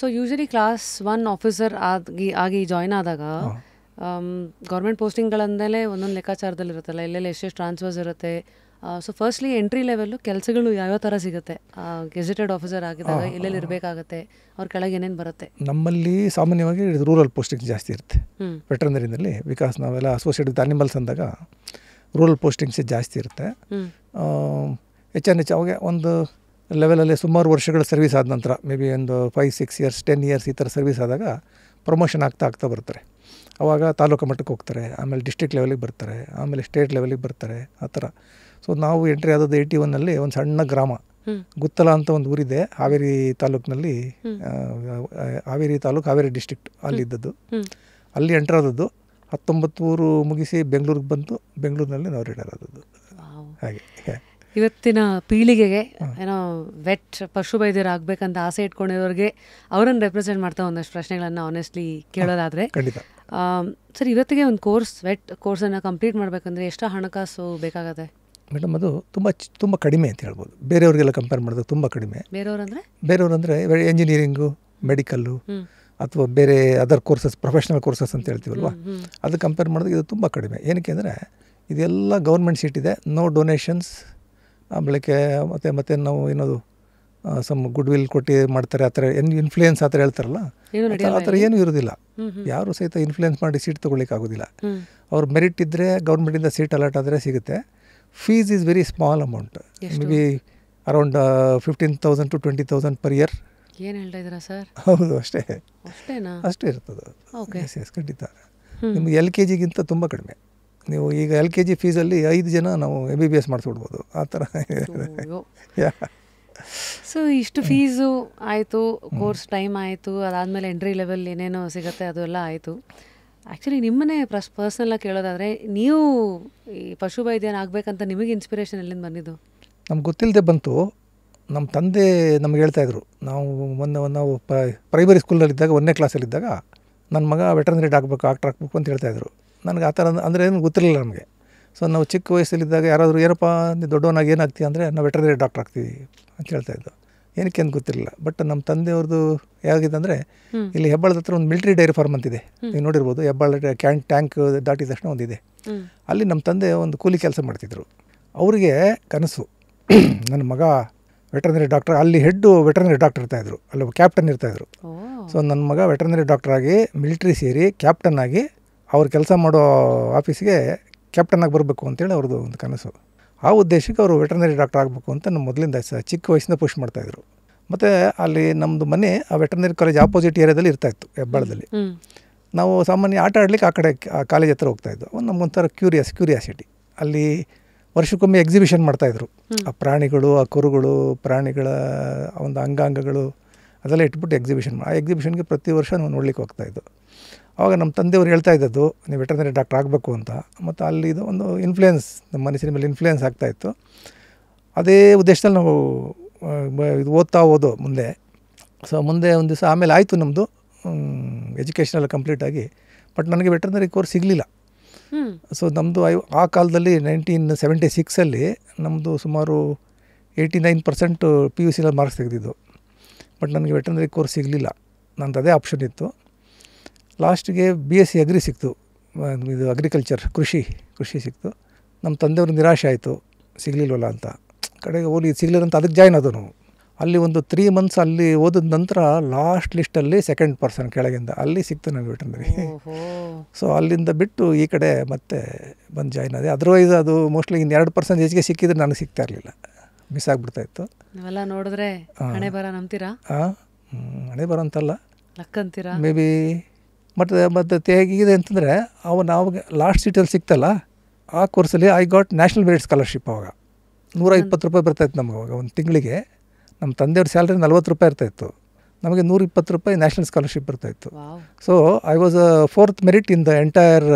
so usually class one officer ಆಗಿ ಆಗಿ ಜಾಯ್ನ್ ಆದಾಗ ಗೌರ್ಮೆಂಟ್ ಪೋಸ್ಟಿಂಗ್ಗಳಂದಲೇ ಒಂದೊಂದು ಲೆಕ್ಕಾಚಾರದಲ್ಲಿ ಇರುತ್ತಲ್ಲ ಎಲ್ಲೆಲ್ಲಿ ಎಷ್ಟೆಷ್ಟು ಟ್ರಾನ್ಸ್ಫರ್ಸ್ ಇರುತ್ತೆ ಸೊ ಫಸ್ಟ್ಲಿ ಎಂಟ್ರಿ ಲೆವೆಲ್ಲು ಕೆಲಸಗಳು ಯಾವ್ಯಾವ ಥರ ಸಿಗುತ್ತೆ ಗೆಜೆಟೆಡ್ ಆಫೀಸರ್ ಆಗಿದಾಗ ಎಲ್ಲೆಲ್ಲಿ ಇರಬೇಕಾಗತ್ತೆ ಅವ್ರ ಕೆಳಗೆ ಏನೇನು ಬರುತ್ತೆ ನಮ್ಮಲ್ಲಿ ಸಾಮಾನ್ಯವಾಗಿ ರೂರಲ್ ಪೋಸ್ಟಿಂಗ್ ಜಾಸ್ತಿ ಇರುತ್ತೆ ವೆಟ್ರನರಿನಲ್ಲಿ ಬಿಕಾಸ್ ನಾವೆಲ್ಲ ಅಸೋಸಿಯೇಟ್ ವಿತ್ ಅನಿಮಲ್ಸ್ ಅಂದಾಗ ರೂರಲ್ ಪೋಸ್ಟಿಂಗ್ಸೇ ಜಾಸ್ತಿ ಇರುತ್ತೆ ಹೆಚ್ಚು ಹೆಚ್ಚು ಅವಾಗ ಒಂದು ಲೆವೆಲಲ್ಲಿ ಸುಮಾರು ವರ್ಷಗಳ ಸರ್ವಿಸ್ ಆದ ನಂತರ ಮೇ ಬಿ ಒಂದು five six years ten years ಈ ಥರ ಸರ್ವಿಸ್ ಆದಾಗ ಪ್ರಮೋಷನ್ ಆಗ್ತಾ ಆಗ್ತಾ ಬರ್ತಾರೆ ಆವಾಗ ತಾಲೂಕು ಮಟ್ಟಕ್ಕೆ ಹೋಗ್ತಾರೆ ಆಮೇಲೆ ಡಿಸ್ಟ್ರಿಕ್ಟ್ ಲೆವೆಲಿಗೆ ಬರ್ತಾರೆ ಆಮೇಲೆ ಸ್ಟೇಟ್ ಲೆವೆಲಿಗೆ ಬರ್ತಾರೆ ಆ ಥರ ಸೊ ನಾವು ಎಂಟ್ರಿ ಆದದ್ದು ಏಯ್ಟಿ ಒನ್ನಲ್ಲಿ ಒಂದು ಸಣ್ಣ ಗ್ರಾಮ ಗುತ್ತಲ ಅಂತ ಒಂದು ಊರಿದೆ ಹಾವೇರಿ ತಾಲೂಕಿನಲ್ಲಿ ಹಾವೇರಿ ತಾಲೂಕು ಹಾವೇರಿ ಡಿಸ್ಟ್ರಿಕ್ಟ್ ಅಲ್ಲಿದ್ದದ್ದು ಅಲ್ಲಿ ಎಂಟ್ರ್ ಆದದ್ದು ಹತ್ತೊಂಬತ್ತು ಊರು ಮುಗಿಸಿ ಬೆಂಗಳೂರಿಗೆ ಬಂತು ಬೆಂಗಳೂರಿನಲ್ಲಿ ನಾವು ರಿಟೈರ್ ಆದದ್ದು ಹಾಗೆ ಇವತ್ತಿನ ಪೀಳಿಗೆಗೆ ಏನೋ ವೆಟ್ ಪಶು ವೈದ್ಯರಾಗಬೇಕಂತ ಆಸೆ ಇಟ್ಕೊಂಡಿರೋರಿಗೆ ಅವರನ್ನು ರೆಪ್ರೆಸೆಂಟ್ ಮಾಡ್ತಾ ಒಂದಷ್ಟು ಪ್ರಶ್ನೆಗಳನ್ನು ಆನೆಸ್ಟ್ಲಿ ಕೇಳೋದಾದರೆ ಸರ್ ಇವತ್ತಿಗೆ ಒಂದು ಕೋರ್ಸ್ ವೆಟ್ ಕೋರ್ಸನ್ನು ಕಂಪ್ಲೀಟ್ ಮಾಡಬೇಕಂದ್ರೆ ಎಷ್ಟು ಹಣಕಾಸು ಬೇಕಾಗುತ್ತೆ ಮೇಡಮ್ ಅದು ತುಂಬ ತುಂಬ ಕಡಿಮೆ ಅಂತ ಹೇಳ್ಬೋದು ಬೇರೆಯವ್ರಿಗೆಲ್ಲ ಕಂಪೇರ್ ಮಾಡೋದು ತುಂಬ ಕಡಿಮೆ ಬೇರೆಯವ್ರಂದ್ರೆ ಬೇರೆಯವ್ರಂದರೆ ಎಂಜಿನಿಯರಿಂಗು ಮೆಡಿಕಲ್ಲು ಅಥವಾ ಬೇರೆ ಅದರ್ ಕೋರ್ಸಸ್ ಪ್ರೊಫೆಷನಲ್ ಕೋರ್ಸಸ್ ಅಂತ ಹೇಳ್ತೀವಲ್ವ ಅದು ಕಂಪೇರ್ ಮಾಡಿದಾಗ ಇದು ತುಂಬ ಕಡಿಮೆ ಏನಕ್ಕೆ ಅಂದರೆ ಇದೆಲ್ಲ ಗೌರ್ಮೆಂಟ್ ಸೀಟ್ ಇದೆ ನೋ ಡೊನೇಷನ್ಸ್ ಆಮೇಲೆ ಮತ್ತೆ ಮತ್ತೆ ನಾವು ಏನದು ಸಮ್ ಗುಡ್ ವಿಲ್ ಕೊಟ್ಟು ಮಾಡ್ತಾರೆ ಆ ಥರ ಏನು ಇನ್ಫ್ಲೂಯೆನ್ಸ್ ಆ ಥರ ಹೇಳ್ತಾರಲ್ಲ ಆ ಥರ ಏನೂ ಇರೋದಿಲ್ಲ ಯಾರು ಸಹಿತ ಇನ್ಫ್ಲುಯೆನ್ಸ್ ಮಾಡಿ ಸೀಟ್ ಆಗೋದಿಲ್ಲ ಅವ್ರು ಮೆರಿಟ್ ಇದ್ದರೆ ಗೌರ್ಮೆಂಟಿಂದ ಸೀಟ್ ಅಲಾಟ್ ಆದರೆ ಸಿಗುತ್ತೆ fees is very small amount may be around fifteen thousand to twenty thousand per year ಏನು ಹೇಳ್ತಾ ಸರ್ ಹೌದು ಅಷ್ಟೇ ಅಷ್ಟೇ ಇರ್ತದೆ ಎಸ್ ಎಸ್ ಖಂಡಿತ ನಿಮ್ಗೆ ಎಲ್ ಕೆ ಜಿಗಿಂತ ತುಂಬ ಕಡಿಮೆ ನೀವು ಈಗ ಎಲ್ ಕೆ ಜಿ ಫೀಸಲ್ಲಿ ಐದು ಜನ ನಾವು ಎಂ ಬಿ ಬಿ ಎಸ್ ಮಾಡಿಸ್ಬಿಡ್ಬೋದು ಆ ಥರ ಸೊ ಇಷ್ಟು ಫೀಸು ಆಯಿತು ಕೋರ್ಸ್ ಟೈಮ್ ಆಯಿತು ಅದಾದಮೇಲೆ ಎಂಟ್ರಿ ಲೆವೆಲ್ ಏನೇನೋ ಸಿಗುತ್ತೆ ಅದೆಲ್ಲ ಆಯಿತು ಆ್ಯಕ್ಚುಲಿ ನಿಮ್ಮನ್ನೇ ಪ್ರಸ್ ಪರ್ಸ್ನಲ್ಲಾಗಿ ಕೇಳೋದಾದರೆ ನೀವು ಈ ಪಶುವೈದ್ಯನ ಆಗಬೇಕಂತ ನಿಮಗೆ ಇನ್ಸ್ಪಿರೇಷನ್ ಎಲ್ಲಿಂದ ಬಂದಿದ್ದು ನಮ್ಗೆ ಗೊತ್ತಿಲ್ಲದೆ ಬಂತು ನಮ್ಮ ತಂದೆ ನಮ್ಗೆ ಹೇಳ್ತಾಯಿದ್ರು ನಾವು ಮೊನ್ನೆ ನಾವು ಪ್ರೈಮರಿ ಸ್ಕೂಲಲ್ಲಿದ್ದಾಗ ಒಂದನೇ ಕ್ಲಾಸಲ್ಲಿದ್ದಾಗ ನನ್ನ ಮಗ ವೆಟರ್ನರಿ ಡಾಕ್ಟ್ರ್ ಡಾಕ್ಟರ್ ಆಗಬೇಕು ಅಂತ ಹೇಳ್ತಾಯಿದ್ರು ನನಗೆ ಆ ಥರ ಅಂದರೆ ಏನು ಗೊತ್ತಿರಲಿಲ್ಲ ನಮಗೆ ಸೊ ನಾವು ಚಿಕ್ಕ ವಯಸ್ಸಲ್ಲಿದ್ದಾಗ ಯಾರಾದರೂ ಏನಪ್ಪ ನೀವು ದೊಡ್ಡವನಾಗಿ ಏನಾಗ್ತೀವಿ ಅಂದರೆ ನಾವು ವೆಟರ್ನರಿ ಡಾಕ್ಟ್ರ್ ಆಗ್ತೀವಿ ಅಂತ ಹೇಳ್ತಾ ಹೇಳ್ತಾಯಿದ್ದು ಏನಕ್ಕೆ ಏನು ಗೊತ್ತಿರಲಿಲ್ಲ ಬಟ್ ನಮ್ಮ ತಂದೆಯವ್ರದ್ದು ಯಾವಾಗಿದೆ ಅಂದರೆ ಇಲ್ಲಿ ಹೆಬ್ಬಾಳದ ಹತ್ರ ಒಂದು ಮಿಲ್ಟ್ರಿ ಡೈರಿ ಫಾರ್ಮ್ ಅಂತಿದೆ ನೀವು ನೋಡಿರ್ಬೋದು ಹೆಬ್ಬಾಳ ಕ್ಯಾನ್ ಟ್ಯಾಂಕ್ ದಾಟಿದ ತಕ್ಷಣ ಒಂದಿದೆ ಅಲ್ಲಿ ನಮ್ಮ ತಂದೆ ಒಂದು ಕೂಲಿ ಕೆಲಸ ಮಾಡ್ತಿದ್ರು ಅವರಿಗೆ ಕನಸು ನನ್ನ ಮಗ ವೆಟರ್ನರಿ ಡಾಕ್ಟರ್ ಅಲ್ಲಿ ಹೆಡ್ಡು ವೆಟರ್ನರಿ ಡಾಕ್ಟರ್ ಇರ್ತಾಯಿದ್ರು ಅಲ್ಲಿ ಕ್ಯಾಪ್ಟನ್ ಇರ್ತಾಯಿದ್ರು ಸೊ ನನ್ನ ಮಗ ವೆಟರ್ನರಿ ಡಾಕ್ಟರ್ ಆಗಿ ಮಿಲಿಟ್ರಿ ಸೇರಿ ಕ್ಯಾಪ್ಟನ್ ಆಗಿ ಅವ್ರು ಕೆಲಸ ಮಾಡೋ ಆಫೀಸ್ಗೆ ಕ್ಯಾಪ್ಟನ್ನಾಗಿ ಬರಬೇಕು ಅಂತೇಳಿ ಅವ್ರದ್ದು ಒಂದು ಕನಸು ಆ ಉದ್ದೇಶಕ್ಕೆ ಅವರು ವೆಟರ್ನರಿ ಡಾಕ್ಟರ್ ಆಗಬೇಕು ಅಂತ ನಮ್ಮ ಮೊದಲಿಂದ ಚಿಕ್ಕ ವಯಸ್ಸಿಂದ ಪುಷ್ ಮಾಡ್ತಾಯಿದ್ರು ಮತ್ತು ಅಲ್ಲಿ ನಮ್ಮದು ಮನೆ ಆ ವೆಟರ್ನರಿ ಕಾಲೇಜ್ ಆಪೋಸಿಟ್ ಏರಿಯಾದಲ್ಲಿ ಇರ್ತಾಯಿತ್ತು ಹೆಬ್ಬಾಳದಲ್ಲಿ ನಾವು ಸಾಮಾನ್ಯ ಆಟ ಆಡಲಿಕ್ಕೆ ಆ ಕಡೆ ಕಾಲೇಜ್ ಹತ್ರ ಹೋಗ್ತಾಯಿದ್ವು ಒಂದು ನಮಗೊಂಥರ ಕ್ಯೂರಿಯಸ್ ಕ್ಯೂರಿಯಾಸಿಟಿ ಅಲ್ಲಿ ವರ್ಷಕ್ಕೊಮ್ಮೆ ಎಕ್ಸಿಬಿಷನ್ ಮಾಡ್ತಾಯಿದ್ರು ಆ ಪ್ರಾಣಿಗಳು ಆ ಕುರುಗಳು ಪ್ರಾಣಿಗಳ ಒಂದು ಅಂಗಾಂಗಗಳು ಅದೆಲ್ಲ ಇಟ್ಬಿಟ್ಟು ಎಕ್ಸಿಬಿಷನ್ ಆ ಎಕ್ಸಿಬಿಷನ್ಗೆ ಪ್ರತಿ ವರ್ಷ ನಾವು ನೋಡ್ಲಿಕ್ಕೆ ಹೋಗ್ತಾಯಿದ್ದು ಆವಾಗ ನಮ್ಮ ತಂದೆಯವರು ಹೇಳ್ತಾ ಇದ್ದದ್ದು ನೀವು ವೆಟರ್ನರಿ ಡಾಕ್ಟರ್ ಆಗಬೇಕು ಅಂತ ಮತ್ತು ಅಲ್ಲಿ ಇದು ಒಂದು ಇನ್ಫ್ಲುಯೆನ್ಸ್ ನಮ್ಮ ಮನಸ್ಸಿನ ಮೇಲೆ ಇನ್ಫ್ಲೂಯೆನ್ಸ್ ಆಗ್ತಾಯಿತ್ತು ಅದೇ ಉದ್ದೇಶದಲ್ಲಿ ನಾವು ಇದು ಓದ್ತಾ ಹೋದೋ ಮುಂದೆ ಸೊ ಮುಂದೆ ಒಂದು ದಿವಸ ಆಮೇಲೆ ಆಯಿತು ನಮ್ಮದು ಕಂಪ್ಲೀಟ್ ಕಂಪ್ಲೀಟಾಗಿ ಬಟ್ ನನಗೆ ವೆಟರ್ನರಿ ಕೋರ್ಸ್ ಸಿಗಲಿಲ್ಲ ಸೊ ನಮ್ಮದು ಐ ಆ ಕಾಲದಲ್ಲಿ ನೈನ್ಟೀನ್ ಸೆವೆಂಟಿ ಸಿಕ್ಸಲ್ಲಿ ನಮ್ಮದು ಸುಮಾರು eighty nine percent P U ಸಿನಲ್ಲಿ ಮಾರ್ಕ್ಸ್ ತೆಗೆದಿದ್ದು ಬಟ್ ನನಗೆ ವೆಟರ್ನರಿ ಕೋರ್ಸ್ ಸಿಗಲಿಲ್ಲ ನಂದು ಅದೇ ಆಪ್ಷನ್ ಇತ್ತು ಲಾಸ್ಟಿಗೆ ಬಿ ಎಸ್ ಸಿ ಅಗ್ರಿ ಸಿಕ್ತು ಇದು ಅಗ್ರಿಕಲ್ಚರ್ ಕೃಷಿ ಕೃಷಿ ಸಿಕ್ತು ನಮ್ಮ ತಂದೆಯವರು ನಿರಾಶೆ ಆಯಿತು ಸಿಗಲಿಲ್ವಲ್ಲ ಅಂತ ಕಡೆಗೆ ಓಲಿ ಸಿಗಲಿಲ್ಲ ಅಂತ ಅದಕ್ಕೆ ಜಾಯ್ನ್ ಅದು ನಾವು ಅಲ್ಲಿ ಒಂದು ತ್ರೀ ಮಂತ್ಸ್ ಅಲ್ಲಿ ಓದಿದ ನಂತರ ಲಾಸ್ಟ್ ಲಿಸ್ಟಲ್ಲಿ ಸೆಕೆಂಡ್ ಪರ್ಸನ್ ಕೆಳಗಿಂದ ಅಲ್ಲಿ ಸಿಕ್ತು ನಮಗೆ ಬಿಟ್ಟಂದ್ರೆ ಸೊ ಅಲ್ಲಿಂದ ಬಿಟ್ಟು ಈ ಕಡೆ ಮತ್ತೆ ಬಂದು ಜಾಯ್ನ್ ಆದೆ ಅದರ್ವೈಸ್ ಅದು ಮೋಸ್ಟ್ಲಿ ಇನ್ನು ಎರಡು ಪರ್ಸೆಂಟ್ ಹೆಚ್ಚಿಗೆ ಸಿಕ್ಕಿದ್ರೆ ನನಗೆ ಸಿಗ್ತಾ ಇರಲಿಲ್ಲ ಮಿಸ್ ಆಗಿಬಿಡ್ತಾ ಇತ್ತು ನೋಡಿದ್ರೆ ಬರ ಹಾಂ ಹಣೆ ಬರ ಅಂತಲ್ಲ ಮೇ ಬಿ ಮತ್ತು ಮತ್ತು ಹೇಗಿದೆ ಅಂತಂದರೆ ಅವ ನಾವು ಲಾಸ್ಟ್ ಸೀಟಲ್ಲಿ ಸಿಕ್ತಲ್ಲ ಆ ಕೋರ್ಸಲ್ಲಿ I got national merit scholarship ಅವಾಗ ನೂರ ಇಪ್ಪತ್ತು ರೂಪಾಯಿ ಬರ್ತಾಯಿತ್ತು ನಮ್ಗೆ ಅವಾಗ ಒಂದು ತಿಂಗಳಿಗೆ ನಮ್ಮ ತಂದೆಯವ್ರ ಸ್ಯಾಲ್ರಿ ನಲ್ವತ್ತು ರೂಪಾಯಿ ಇರ್ತಾಯಿತ್ತು ನಮಗೆ ನೂರ ಇಪ್ಪತ್ತು ರೂಪಾಯಿ ನ್ಯಾಷನಲ್ ಸ್ಕಾಲರ್ಶಿಪ್ ಬರ್ತಾಯಿತ್ತು so I was fourth merit in the entire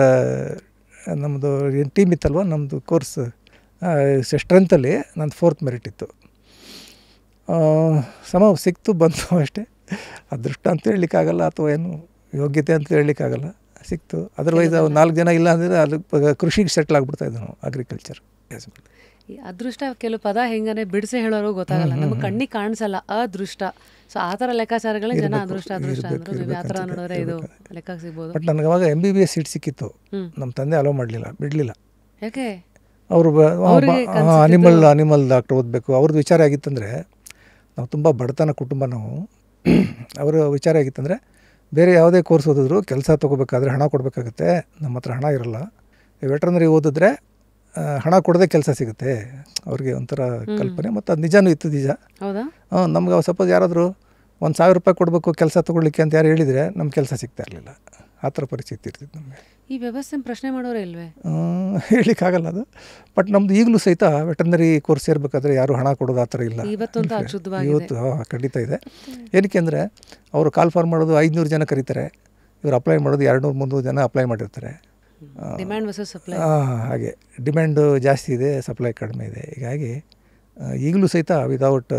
ನಮ್ಮದು ಏನು ಟೀಮ್ ಇತ್ತಲ್ವ ನಮ್ಮದು ಕೋರ್ಸ್ ಸ್ಟ್ರೆಂತಲ್ಲಿ ನಂದು ಫೋರ್ತ್ ಮೆರಿಟ್ ಇತ್ತು ಸಮ ಸಿಕ್ತು ಬಂತು ಅಷ್ಟೇ ಅದೃಷ್ಟ ಅಂತ ಹೇಳಲಿಕ್ಕಾಗಲ್ಲ ಅಥವಾ ಏನು ಯೋಗ್ಯತೆ ಅಂತ ಹೇಳಲಿಕ್ಕಾಗಲ್ಲ ಸಿಕ್ತು ಅದರ್ವೈಸ್ ಅವ್ರು ನಾಲ್ಕು ಜನ ಇಲ್ಲ ಅಂದರೆ ಅದು ಕೃಷಿಗೆ ಸೆಟ್ಲ್ ಆಗಿಬಿಡ್ತಾಯಿದ್ದೆ ನಾವು ಅಗ್ರಿಕಲ್ಚರ್ ಈ ಅದೃಷ್ಟ ಕೆಲವು ಪದ ಹೆಂಗನೆ ಬಿಡಿಸಿ ಹೇಳೋರು ಗೊತ್ತಾಗಲ್ಲ ನಮ್ಮ ಕಣ್ಣಿಗೆ ಕಾಣಿಸಲ್ಲ ಅದೃಷ್ಟ ಸೊ ಆ ಥರ ಲೆಕ್ಕಾಚಾರಗಳೇ ಜನ ಅದೃಷ್ಟ ಅದೃಷ್ಟ ಅಂದ್ರೆ ಆ ಥರ ನೋಡಿದ್ರೆ ಇದು ಲೆಕ್ಕ ಸಿಗ್ಬೋದು ಬಟ್ ನನಗೆ ಅವಾಗ M B B S seat ಸಿಕ್ಕಿತ್ತು ನಮ್ಮ ತಂದೆ ಅಲೋ ಮಾಡಲಿಲ್ಲ ಬಿಡಲಿಲ್ಲ ಯಾಕೆ ಅವರು ಅನಿಮಲ್ ಅನಿಮಲ್ ಡಾಕ್ಟರ್ ಓದಬೇಕು ಅವ್ರದ್ದು ವಿಚಾರ ಆಗಿತ್ತಂದರೆ ನಾವು ತುಂಬ ಬಡತನ ಕುಟುಂಬ ನಾವು ಅವರ ವಿಚಾರ ಆಗಿತ್ತಂದರೆ ಬೇರೆ ಯಾವುದೇ ಕೋರ್ಸ್ ಓದಿದ್ರು ಕೆಲಸ ತೊಗೋಬೇಕಾದ್ರೆ ಹಣ ಕೊಡಬೇಕಾಗತ್ತೆ ನಮ್ಮ ಹತ್ರ ಹಣ ಇರಲ್ಲ ವೆಟ್ರನರಿ ಓದಿದ್ರೆ ಹಣ ಕೊಡದೆ ಕೆಲಸ ಸಿಗುತ್ತೆ ಅವ್ರಿಗೆ ಒಂಥರ ಕಲ್ಪನೆ ಮತ್ತು ಅದು ನಿಜನೂ ಇತ್ತು ನಿಜ ಹ್ಞೂ ನಮ್ಗೆ ಸಪೋಸ್ ಯಾರಾದರೂ ಒಂದು ಸಾವಿರ ರೂಪಾಯಿ ಕೊಡಬೇಕು ಕೆಲಸ ತೊಗೊಳ್ಲಿಕ್ಕೆ ಅಂತ ಯಾರು ಹೇಳಿದರೆ ನಮ್ಮ ಕೆಲಸ ಸಿಗ್ತಾ ಇರಲಿಲ್ಲ ಆ ಥರ ಪರಿಸ್ಥಿತಿ ಇರ್ತಿತ್ತು ನಮಗೆ ಈ ವ್ಯವಸ್ಥೆ ಪ್ರಶ್ನೆ ಮಾಡೋರೇ ಇಲ್ವೇ ಹೇಳಲಿಕ್ಕಾಗಲ್ಲ ಅದು ಬಟ್ ನಮ್ದು ಈಗಲೂ ಸಹಿತ ವೆಟನರಿ ಕೋರ್ಸ್ ಸೇರ್ಬೇಕಾದ್ರೆ ಯಾರು ಹಣ ಕೊಡೋದು ಆ ಥರ ಇಲ್ಲ ಇವತ್ತು ಖಂಡಿತ ಇದೆ ಏನಕ್ಕೆ ಅಂದರೆ ಅವರು ಕಾಲ್ ಫಾರ್ ಮಾಡೋದು ಐದುನೂರು ಜನ ಕರೀತಾರೆ ಇವರು ಅಪ್ಲೈ ಮಾಡೋದು ಎರಡು ಮುನ್ನೂರು ಜನ ಅಪ್ಲೈ ಮಾಡಿರ್ತಾರೆ ಹಾಗೆ ಡಿಮ್ಯಾಂಡ್ ಜಾಸ್ತಿ ಇದೆ ಸಪ್ಲೈ ಕಡಿಮೆ ಇದೆ ಹೀಗಾಗಿ ಈಗಲೂ ಸಹಿತ ವಿದೌಟ್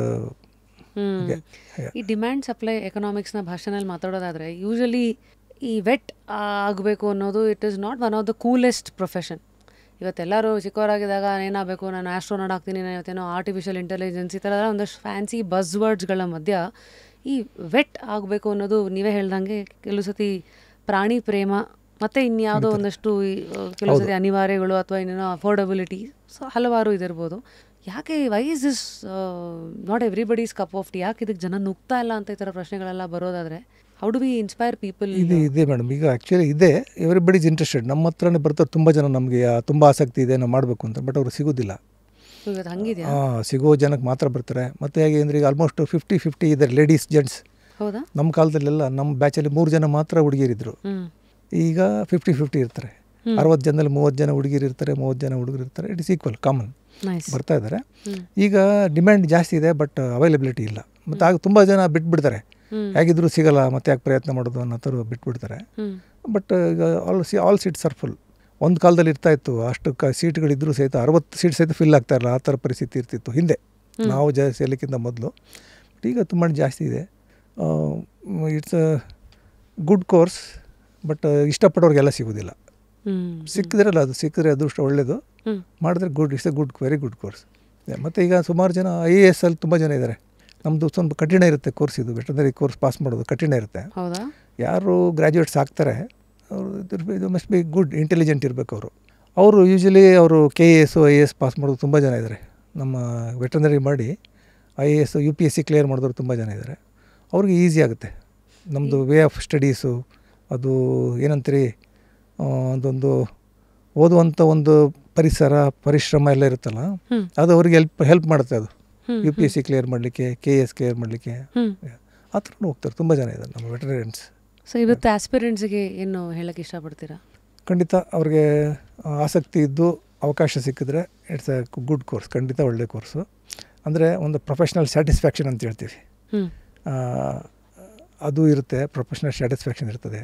ಈ ಡಿಮ್ಯಾಂಡ್ ಸಪ್ಲೈ ಎಕನಾಮಿಕ್ಸ್ನ ಭಾಷೆನಲ್ಲಿ ಮಾತಾಡೋದಾದರೆ ಯೂಶಲಿ ಈ ವೆಟ್ ಆಗಬೇಕು ಅನ್ನೋದು it is not one of the coolest profession ಇವತ್ತೆಲ್ಲರೂ ಚಿಕ್ಕವರಾಗಿದ್ದಾಗ ಏನಾಗಬೇಕು ನಾನು ಆಸ್ಟ್ರೋನಾಟ್ ಆಗ್ತೀನಿ ನಾನು ಇವತ್ತೇನೋ ಆರ್ಟಿಫಿಷಿಯಲ್ ಇಂಟೆಲಿಜೆನ್ಸ್ ಈ ಥರ ಒಂದಷ್ಟು ಫ್ಯಾನ್ಸಿ ಬಸ್ ವರ್ಡ್ಸ್ಗಳ ಮಧ್ಯ ಈ ವೆಟ್ ಆಗಬೇಕು ಅನ್ನೋದು ನೀವೇ ಹೇಳ್ದಂಗೆ ಕೆಲವು ಸತಿ ಪ್ರಾಣಿ ಪ್ರೇಮ ಮತ್ತು ಇನ್ಯಾವುದೋ ಒಂದಷ್ಟು ಕೆಲವು ಸತಿ ಅನಿವಾರ್ಯಗಳು ಅಥವಾ ಇನ್ನೇನೋ ಅಫೋರ್ಡಬಿಲಿಟಿ ಸೊ ಹಲವಾರು ಇದಿರ್ಬೋದು ಯಾಕೆ why is not everybody's cup of tea ಯಾಕೆ ಇದಕ್ಕೆ ಜನ ನುಗ್ತಾ ಇಲ್ಲ ಅಂತ ಈ ಥರ ಪ್ರಶ್ನೆಗಳೆಲ್ಲ ಬರೋದಾದರೆ how do we inspire people ಇದು ಇದೆ ಮೇಡಮ್ ಈಗ ಆ್ಯಕ್ಚುಲಿ ಇದೆ ಇಸ್ ಇಂಟ್ರೆಸ್ಟೆಡ್ ನಮ್ಮ ಹತ್ರನೇ ಬರ್ತಾರೆ ತುಂಬ ಜನ ನಮಗೆ ತುಂಬ ಆಸಕ್ತಿ ಇದೆ ನಾವು ಮಾಡಬೇಕು ಅಂತ ಬಟ್ ಅವ್ರು ಸಿಗೋದಿಲ್ಲ ಸಿಗೋ ಜನಕ್ಕೆ ಮಾತ್ರ ಬರ್ತಾರೆ ಮತ್ತು ಹೇಗೆ ಅಂದರೆ ಈಗ ಆಲ್ಮೋಸ್ಟ್ ಫಿಫ್ಟಿ ಫಿಫ್ಟಿ ಇದ್ದಾರೆ ಲೇಡೀಸ್ ಜೆಂಟ್ಸ್ ನಮ್ಮ ಕಾಲದಲ್ಲೆಲ್ಲ ನಮ್ಮ ಬ್ಯಾಚಲ್ಲಿ ಮೂರು ಜನ ಮಾತ್ರ ಹುಡುಗಿಯರಿದ್ದರು ಈಗ ಫಿಫ್ಟಿ ಫಿಫ್ಟಿ ಇರ್ತಾರೆ ಅರವತ್ತು ಜನದಲ್ಲಿ ಮೂವತ್ತು ಜನ ಹುಡುಗಿರು ಇರ್ತಾರೆ ಮೂವತ್ತು ಜನ ಹುಡುಗರು ಇರ್ತಾರೆ ಇಟ್ ಇಸ್ ಈಕ್ವಲ್ ಕಾಮನ್ ಬರ್ತಾ ಇದ್ದಾರೆ ಈಗ ಡಿಮ್ಯಾಂಡ್ ಜಾಸ್ತಿ ಇದೆ ಬಟ್ ಅವೈಲಬಿಲಿಟಿ ಇಲ್ಲ ಮತ್ತು ಆಗ ತುಂಬ ಜನ ಬಿಟ್ಬಿಡ್ತಾರೆ ಹೇಗಿದ್ರೂ ಸಿಗಲ್ಲ ಮತ್ತೆ ಯಾಕೆ ಪ್ರಯತ್ನ ಮಾಡೋದು ಅನ್ನೋ ಥರ ಬಿಟ್ಬಿಡ್ತಾರೆ ಬಟ್ ಈಗ all see all seats are full ಒಂದು ಕಾಲದಲ್ಲಿ ಇರ್ತಾ ಇತ್ತು ಅಷ್ಟು ಕ ಸೀಟ್ಗಳಿದ್ರೂ ಸಹಿತ ಅರವತ್ತು ಸೀಟ್ ಸಹಿತ ಫಿಲ್ ಆಗ್ತಾ ಇರಲ್ಲ ಆ ಥರ ಪರಿಸ್ಥಿತಿ ಇರ್ತಿತ್ತು ಹಿಂದೆ ನಾವು ಜಾಸ್ತಿ ಸೇಲಿಕ್ಕಿಂತ ಮೊದಲು ಬಟ್ ಈಗ ತುಂಬ ಜಾಸ್ತಿ ಇದೆ ಇಟ್ಸ್ ಗುಡ್ ಕೋರ್ಸ್ ಬಟ್ ಇಷ್ಟಪಡೋರಿಗೆಲ್ಲ ಸಿಗೋದಿಲ್ಲ ಸಿಕ್ಕಿದ್ರಲ್ಲ ಅದು ಸಿಕ್ಕಿದ್ರೆ ಅದೃಷ್ಟ ಒಳ್ಳೇದು ಮಾಡಿದ್ರೆ good it's a good very good course ಮತ್ತು ಈಗ ಸುಮಾರು ಜನ ಐ ಎ ಎಸ್ ಅಲ್ಲಿ ತುಂಬ ಜನ ಇದ್ದಾರೆ ನಮ್ಮದು ಸ್ವಲ್ಪ ಕಠಿಣ ಇರುತ್ತೆ ಕೋರ್ಸ್ ಇದು ವೆಟರ್ನರಿ ಕೋರ್ಸ್ ಪಾಸ್ ಮಾಡೋದು ಕಠಿಣ ಇರುತ್ತೆ ಯಾರು ಗ್ರ್ಯಾಜುಯೇಟ್ಸ್ ಆಗ್ತಾರೆ ಅವರು ಇದು ಮಸ್ಟ್ ಬಿ ಗುಡ್ ಇಂಟೆಲಿಜೆಂಟ್ ಇರಬೇಕು ಅವರು ಅವರು ಯೂಶ್ವಲಿ ಅವರು K A S I A S pass ಮಾಡೋದು ತುಂಬ ಜನ ಇದ್ದಾರೆ ನಮ್ಮ ವೆಟರ್ನರಿ ಮಾಡಿ I A S U P S C clear ಮಾಡಿದವರು ತುಂಬ ಜನ ಇದ್ದಾರೆ ಅವ್ರಿಗೆ ಈಸಿ ಆಗುತ್ತೆ ನಮ್ಮದು ವೇ ಆಫ್ ಸ್ಟಡೀಸು ಅದು ಏನಂತೀರಿ ಅದೊಂದು ಓದುವಂಥ ಒಂದು ಪರಿಸರ ಪರಿಶ್ರಮ ಎಲ್ಲ ಇರುತ್ತಲ್ಲ ಅದು ಅವ್ರಿಗೆ ಹೆಲ್ಪ್ ಹೆಲ್ಪ್ ಮಾಡುತ್ತೆ ಅದು U P S C clear ಮಾಡಲಿಕ್ಕೆ ಕೆ ಎಸ್ ಕ್ಲಿಯರ್ ಮಾಡಲಿಕ್ಕೆ ಆ ಥರ ಹೋಗ್ತಾರೆ ತುಂಬ ಜನ ಇದ್ದಾರೆ ನಮ್ಮ ವೆಟರನ್ಸ್ ಸೊ ಇವತ್ತು ಆಸ್ಪಿರೆಂಟ್ಸ್ಗೆ ಏನು ಹೇಳಕ್ಕೆ ಇಷ್ಟಪಡ್ತೀರಾ ಖಂಡಿತ ಅವ್ರಿಗೆ ಆಸಕ್ತಿ ಇದ್ದು ಅವಕಾಶ ಸಿಕ್ಕಿದ್ರೆ ಇಟ್ಸ್ ಅ ಗುಡ್ ಕೋರ್ಸ್ ಖಂಡಿತ ಒಳ್ಳೆ ಕೋರ್ಸು ಅಂದರೆ ಒಂದು ಪ್ರೊಫೆಷ್ನಲ್ ಸ್ಯಾಟಿಸ್ಫ್ಯಾಕ್ಷನ್ ಅಂತ ಹೇಳ್ತೀವಿ ಅದು ಇರುತ್ತೆ ಪ್ರೊಫೆಷ್ನಲ್ ಸ್ಯಾಟಿಸ್ಫ್ಯಾಕ್ಷನ್ ಇರ್ತದೆ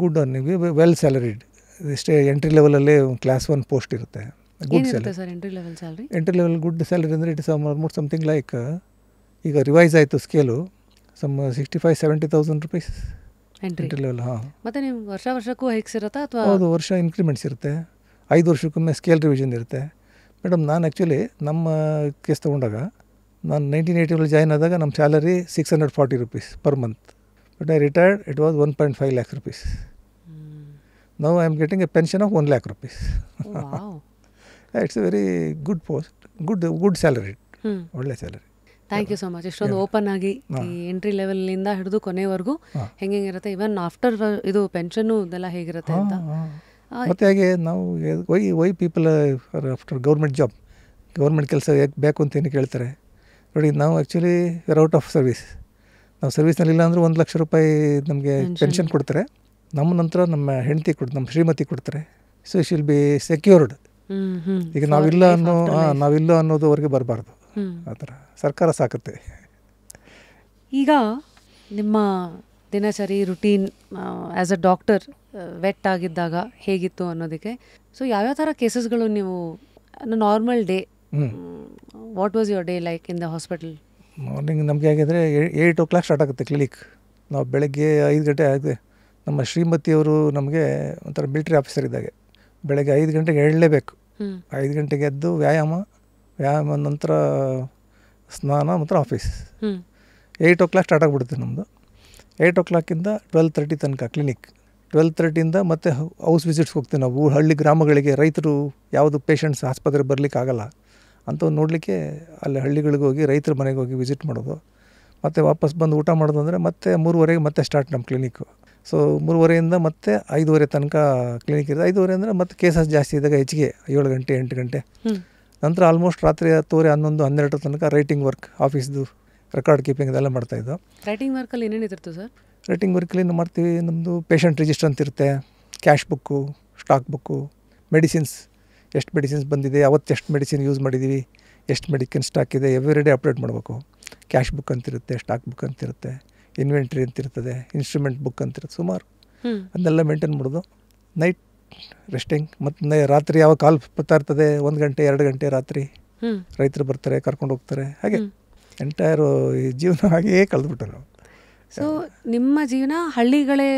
ಗುಡ್ ಅರ್ನಿಂಗ್ ವೆಲ್ ಸ್ಯಾಲರಿಡ್ ಇಷ್ಟೇ ಎಂಟ್ರಿ ಲೆವೆಲಲ್ಲೇ ಕ್ಲಾಸ್ ಒನ್ ಪೋಸ್ಟ್ ಇರುತ್ತೆ good salary entry level good salary ಅಂದರೆ it is almost something like ಈಗ ರಿವೈಸ್ ಆಯಿತು scale some sixty five seventy thousand rupees entry level ಹಾಂ ಮತ್ತೆ ವರ್ಷ ವರ್ಷಕ್ಕೂ ಹೈಕ್ಸ್ ಇರುತ್ತಾ ಅಥವಾ ಹೌದು ವರ್ಷ ಇನ್ಕ್ರಿಮೆಂಟ್ಸ್ ಇರುತ್ತೆ ಐದು ವರ್ಷಕ್ಕೊಮ್ಮೆ ಸ್ಕೇಲ್ ರಿವಿಷನ್ ಇರುತ್ತೆ ಮೇಡಮ್ ನಾನು ಆ್ಯಕ್ಚುಲಿ ನಮ್ಮ ಕೇಸ್ ತೊಗೊಂಡಾಗ ನಾನು ನೈನ್ಟೀನ್ ಏಯ್ಟಿಯಲ್ಲಿ ಜಾಯ್ನ್ ಆದಾಗ ನಮ್ಮ salary six hundred forty rupees per month but I retired it was one point five lakh rupees now I am getting a pension of one lakh rupees it's a very good post good good salary ಒಳ್ಳೆ salary thank you so much ಇಷ್ಟೊಂದು open ಆಗಿ ಈ entry ಲೆವೆಲ್ನಿಂದ ಹಿಡಿದು ಕೊನೆವರೆಗೂ ಹೆಂಗೆ ಇರುತ್ತೆ ಇವನ್ after ಇದು pension ಇದೆಲ್ಲ ಹೇಗಿರುತ್ತೆ ಅಂತ ಮತ್ತು ಹಾಗೆ ನಾವು why why people for after government job government ಕೆಲಸ ಯಾಕೆ ಬೇಕು ಅಂತ ಏನು ಕೇಳ್ತಾರೆ ನೋಡಿ ನಾವು actually we're out of service ನಾವು ಸರ್ವಿಸ್ನಲ್ಲಿ ಇಲ್ಲ ಅಂದ್ರೆ ಒಂದು ಲಕ್ಷ ರೂಪಾಯಿ ನಮಗೆ ಪೆನ್ಷನ್ ಕೊಡ್ತಾರೆ ನಮ್ಮ ನಂತರ ನಮ್ಮ ಹೆಂಡತಿ ಕೊಡ್ತಾರೆ ನಮ್ಮ ಶ್ರೀಮತಿ ಕೊಡ್ತಾರೆ ಸೊ ಶಿಲ್ ಬಿ ಸೆಕ್ಯೂರ್ಡ್ ಈಗ ನಾವಿಲ್ಲ ಅನ್ನೋ ನಾವಿಲ್ಲ ಅನ್ನೋದು ಅವರಿಗೆ ಬರಬಾರ್ದು ಆ ಥರ ಸರ್ಕಾರ ಸಾಕುತ್ತೆ ಈಗ ನಿಮ್ಮ ದಿನಚರಿ routine as a doctor vet ಆಗಿದ್ದಾಗ ಹೇಗಿತ್ತು ಅನ್ನೋದಕ್ಕೆ ಸೊ ಯಾವ್ಯಾವ ಥರ ಕೇಸಸ್ಗಳು ನೀವು normal day what was your day like in the hospital morning ನಮಗೆ ಹೇಗಿದ್ರೆ ಏಯ್ಟ್ ಓ ಕ್ಲಾಕ್ ಸ್ಟಾರ್ಟ್ ಆಗುತ್ತೆ ಕ್ಲಿನಿಕ್ ನಾವು ಬೆಳಗ್ಗೆ ಐದು ಗಂಟೆ ಆಗಿದೆ ನಮ್ಮ ಶ್ರೀಮತಿಯವರು ನಮಗೆ ಒಂಥರ ಮಿಲ್ಟ್ರಿ ಆಫೀಸರ್ ಇದ್ದಾಗೆ ಬೆಳಗ್ಗೆ ಐದು ಗಂಟೆಗೆ ಹೇಳಲೇಬೇಕು ಐದು ಗಂಟೆಗೆ ಎದ್ದು ವ್ಯಾಯಾಮ ವ್ಯಾಯಾಮ ನಂತರ ಸ್ನಾನ ಮತ್ತು office eight o'clock start ಆಗಿಬಿಡುತ್ತೆ ನಮ್ಮದು ಏಯ್ಟ್ ಓ ಕ್ಲಾಕಿಂದ ಟ್ವೆಲ್ ತರ್ಟಿ ತನಕ ಕ್ಲಿನಿಕ್ ಟ್ವೆಲ್ ತರ್ಟಿಯಿಂದ ಮತ್ತೆ ಹೌಸ್ ವಿಸಿಟ್ಸ್ಗೆ ಹೋಗ್ತೀವಿ ನಾವು ಹಳ್ಳಿ ಗ್ರಾಮಗಳಿಗೆ ರೈತರು ಯಾವುದು ಪೇಷಂಟ್ಸ್ ಆಸ್ಪತ್ರೆ ಬರಲಿಕ್ಕಾಗಲ್ಲ ಅಂತ ನೋಡಲಿಕ್ಕೆ ಅಲ್ಲಿ ಹಳ್ಳಿಗಳಿಗೆ ಹೋಗಿ ರೈತರ ಮನೆಗೆ ಹೋಗಿ ವಿಸಿಟ್ ಮಾಡೋದು ಮತ್ತು ವಾಪಸ್ ಬಂದು ಊಟ ಮಾಡೋದು ಅಂದರೆ ಮತ್ತೆ ಮೂರುವರೆಗೆ ಮತ್ತೆ ಸ್ಟಾರ್ಟ್ ನಮ್ಮ ಕ್ಲಿನಿಕ್ಕು ಸೊ ಮೂರುವರೆಯಿಂದ ಮತ್ತೆ ಐದೂವರೆ ತನಕ ಕ್ಲಿನಿಕ್ ಇರುತ್ತೆ ಐದುವರೆ ಅಂದರೆ ಮತ್ತೆ ಕೇಸಸ್ ಜಾಸ್ತಿ ಇದ್ದಾಗ ಹೆಚ್ಚಿಗೆ ಏಳು ಗಂಟೆ ಎಂಟು ಗಂಟೆ ನಂತರ ಆಲ್ಮೋಸ್ಟ್ ರಾತ್ರಿ ಹತ್ತುವರೆ ಹನ್ನೊಂದು ಹನ್ನೆರಡರ ತನಕ ರೈಟಿಂಗ್ ವರ್ಕ್ ಆಫೀಸ್ದು ರೆಕಾರ್ಡ್ ಕೀಪಿಂಗ್ ಇದೆಲ್ಲ ಮಾಡ್ತಾಯಿದ್ದು ರೈಟಿಂಗ್ ವರ್ಕಲ್ಲಿ ಇರ್ತದೆ ಸರ್ ರೈಟಿಂಗ್ ವರ್ಕಲ್ಲಿ ನಾವು ಮಾಡ್ತೀವಿ ನಮ್ಮದು ಪೇಷಂಟ್ ರಿಜಿಸ್ಟರ್ ಅಂತ ಇರುತ್ತೆ cash book stock book medicines ಎಷ್ಟು ಮೆಡಿಸಿನ್ಸ್ ಬಂದಿದೆ ಅವತ್ತು ಎಷ್ಟು ಮೆಡಿಸಿನ್ ಯೂಸ್ ಮಾಡಿದ್ದೀವಿ ಎಷ್ಟು ಮೆಡಿಕನ್ ಸ್ಟಾಕ್ ಇದೆ ಎವ್ರಿ ಡೇ ಅಪ್ಡೇಟ್ ಮಾಡಬೇಕು ಕ್ಯಾಶ್ ಬುಕ್ ಅಂತಿರುತ್ತೆ ಸ್ಟಾಕ್ ಬುಕ್ ಅಂತಿರುತ್ತೆ ಇನ್ವೆಂಟ್ರಿ ಅಂತಿರ್ತದೆ ಇನ್ಸ್ಟ್ರೂಮೆಂಟ್ ಬುಕ್ ಅಂತಿರ್ತದೆ ಸುಮಾರು ಅದನ್ನೆಲ್ಲ ಮೇಂಟೈನ್ ಮಾಡೋದು ನೈಟ್ ರೆಸ್ಟಿಂಗ್ ಮತ್ತು ರಾತ್ರಿ ಯಾವ ಕಾಲ್ ಬರ್ತಾ ಇರ್ತದೆ ಒಂದು ಗಂಟೆ ಎರಡು ಗಂಟೆ ರಾತ್ರಿ ರೈತರು ಬರ್ತಾರೆ ಕರ್ಕೊಂಡು ಹೋಗ್ತಾರೆ ಹಾಗೆ ಎಂಟೈರು ಈ ಜೀವನ ಹಾಗೆಯೇ ಕಳೆದ್ಬಿಟ್ಟು ನಾವು ಸೊ ನಿಮ್ಮ ಜೀವನ ಹಳ್ಳಿಗಳೇ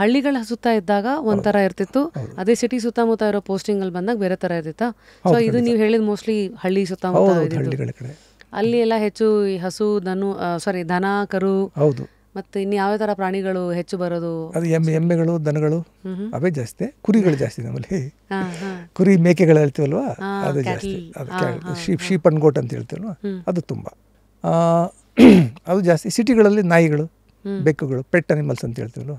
ಹಳ್ಳಿಗಳ ಸುತ್ತ ಇದ್ದಾಗ ಒಂಥರ ಇರ್ತಿತ್ತು ಅದೇ ಸಿಟಿ ಸುತ್ತಮುತ್ತ ಇರೋ ಪೋಸ್ಟಿಂಗ್ ಅಲ್ಲಿ ಬಂದಾಗ ಬೇರೆ ತರ ಇರ್ತಿತ್ತ ಸೊ ಇದು ನೀವು ಹೇಳಿದ ಮೋಸ್ಟ್ಲಿ ಹಳ್ಳಿ ಸುತ್ತಮುತ್ತ ಹಳ್ಳಿಗಳ ಕಡೆ ಅಲ್ಲಿ ಎಲ್ಲ ಹೆಚ್ಚು ಹಸು ದನು ಸಾರಿ ದನ ಕರು ಹೌದು ಮತ್ತೆ ಇನ್ನು ಯಾವ ತರ ಪ್ರಾಣಿಗಳು ಹೆಚ್ಚು ಬರೋದು ಅದು ಎಮ್ಮೆ ಎಮ್ಮೆಗಳು ದನಗಳು ಅವೇ ಜಾಸ್ತಿ ಕುರಿಗಳು ಜಾಸ್ತಿ ನಮ್ಮಲ್ಲಿ ಕುರಿ ಮೇಕೆಗಳು ಹೇಳ್ತೀವಲ್ವಾ ಅದು ಜಾಸ್ತಿ ಶೀಪ್ ಅಂಡ್ ಗೋಟ್ ಅಂತ ಹೇಳ್ತೀವಲ್ವ ಅದು ತುಂಬ ಅದು ಜಾಸ್ತಿ ಸಿಟಿಗಳಲ್ಲಿ ನಾಯಿಗಳು ಬೆಕ್ಕುಗಳು ಪೆಟ್ ಅನಿಮಲ್ಸ್ ಅಂತ ಹೇಳ್ತೀವಲ್ವ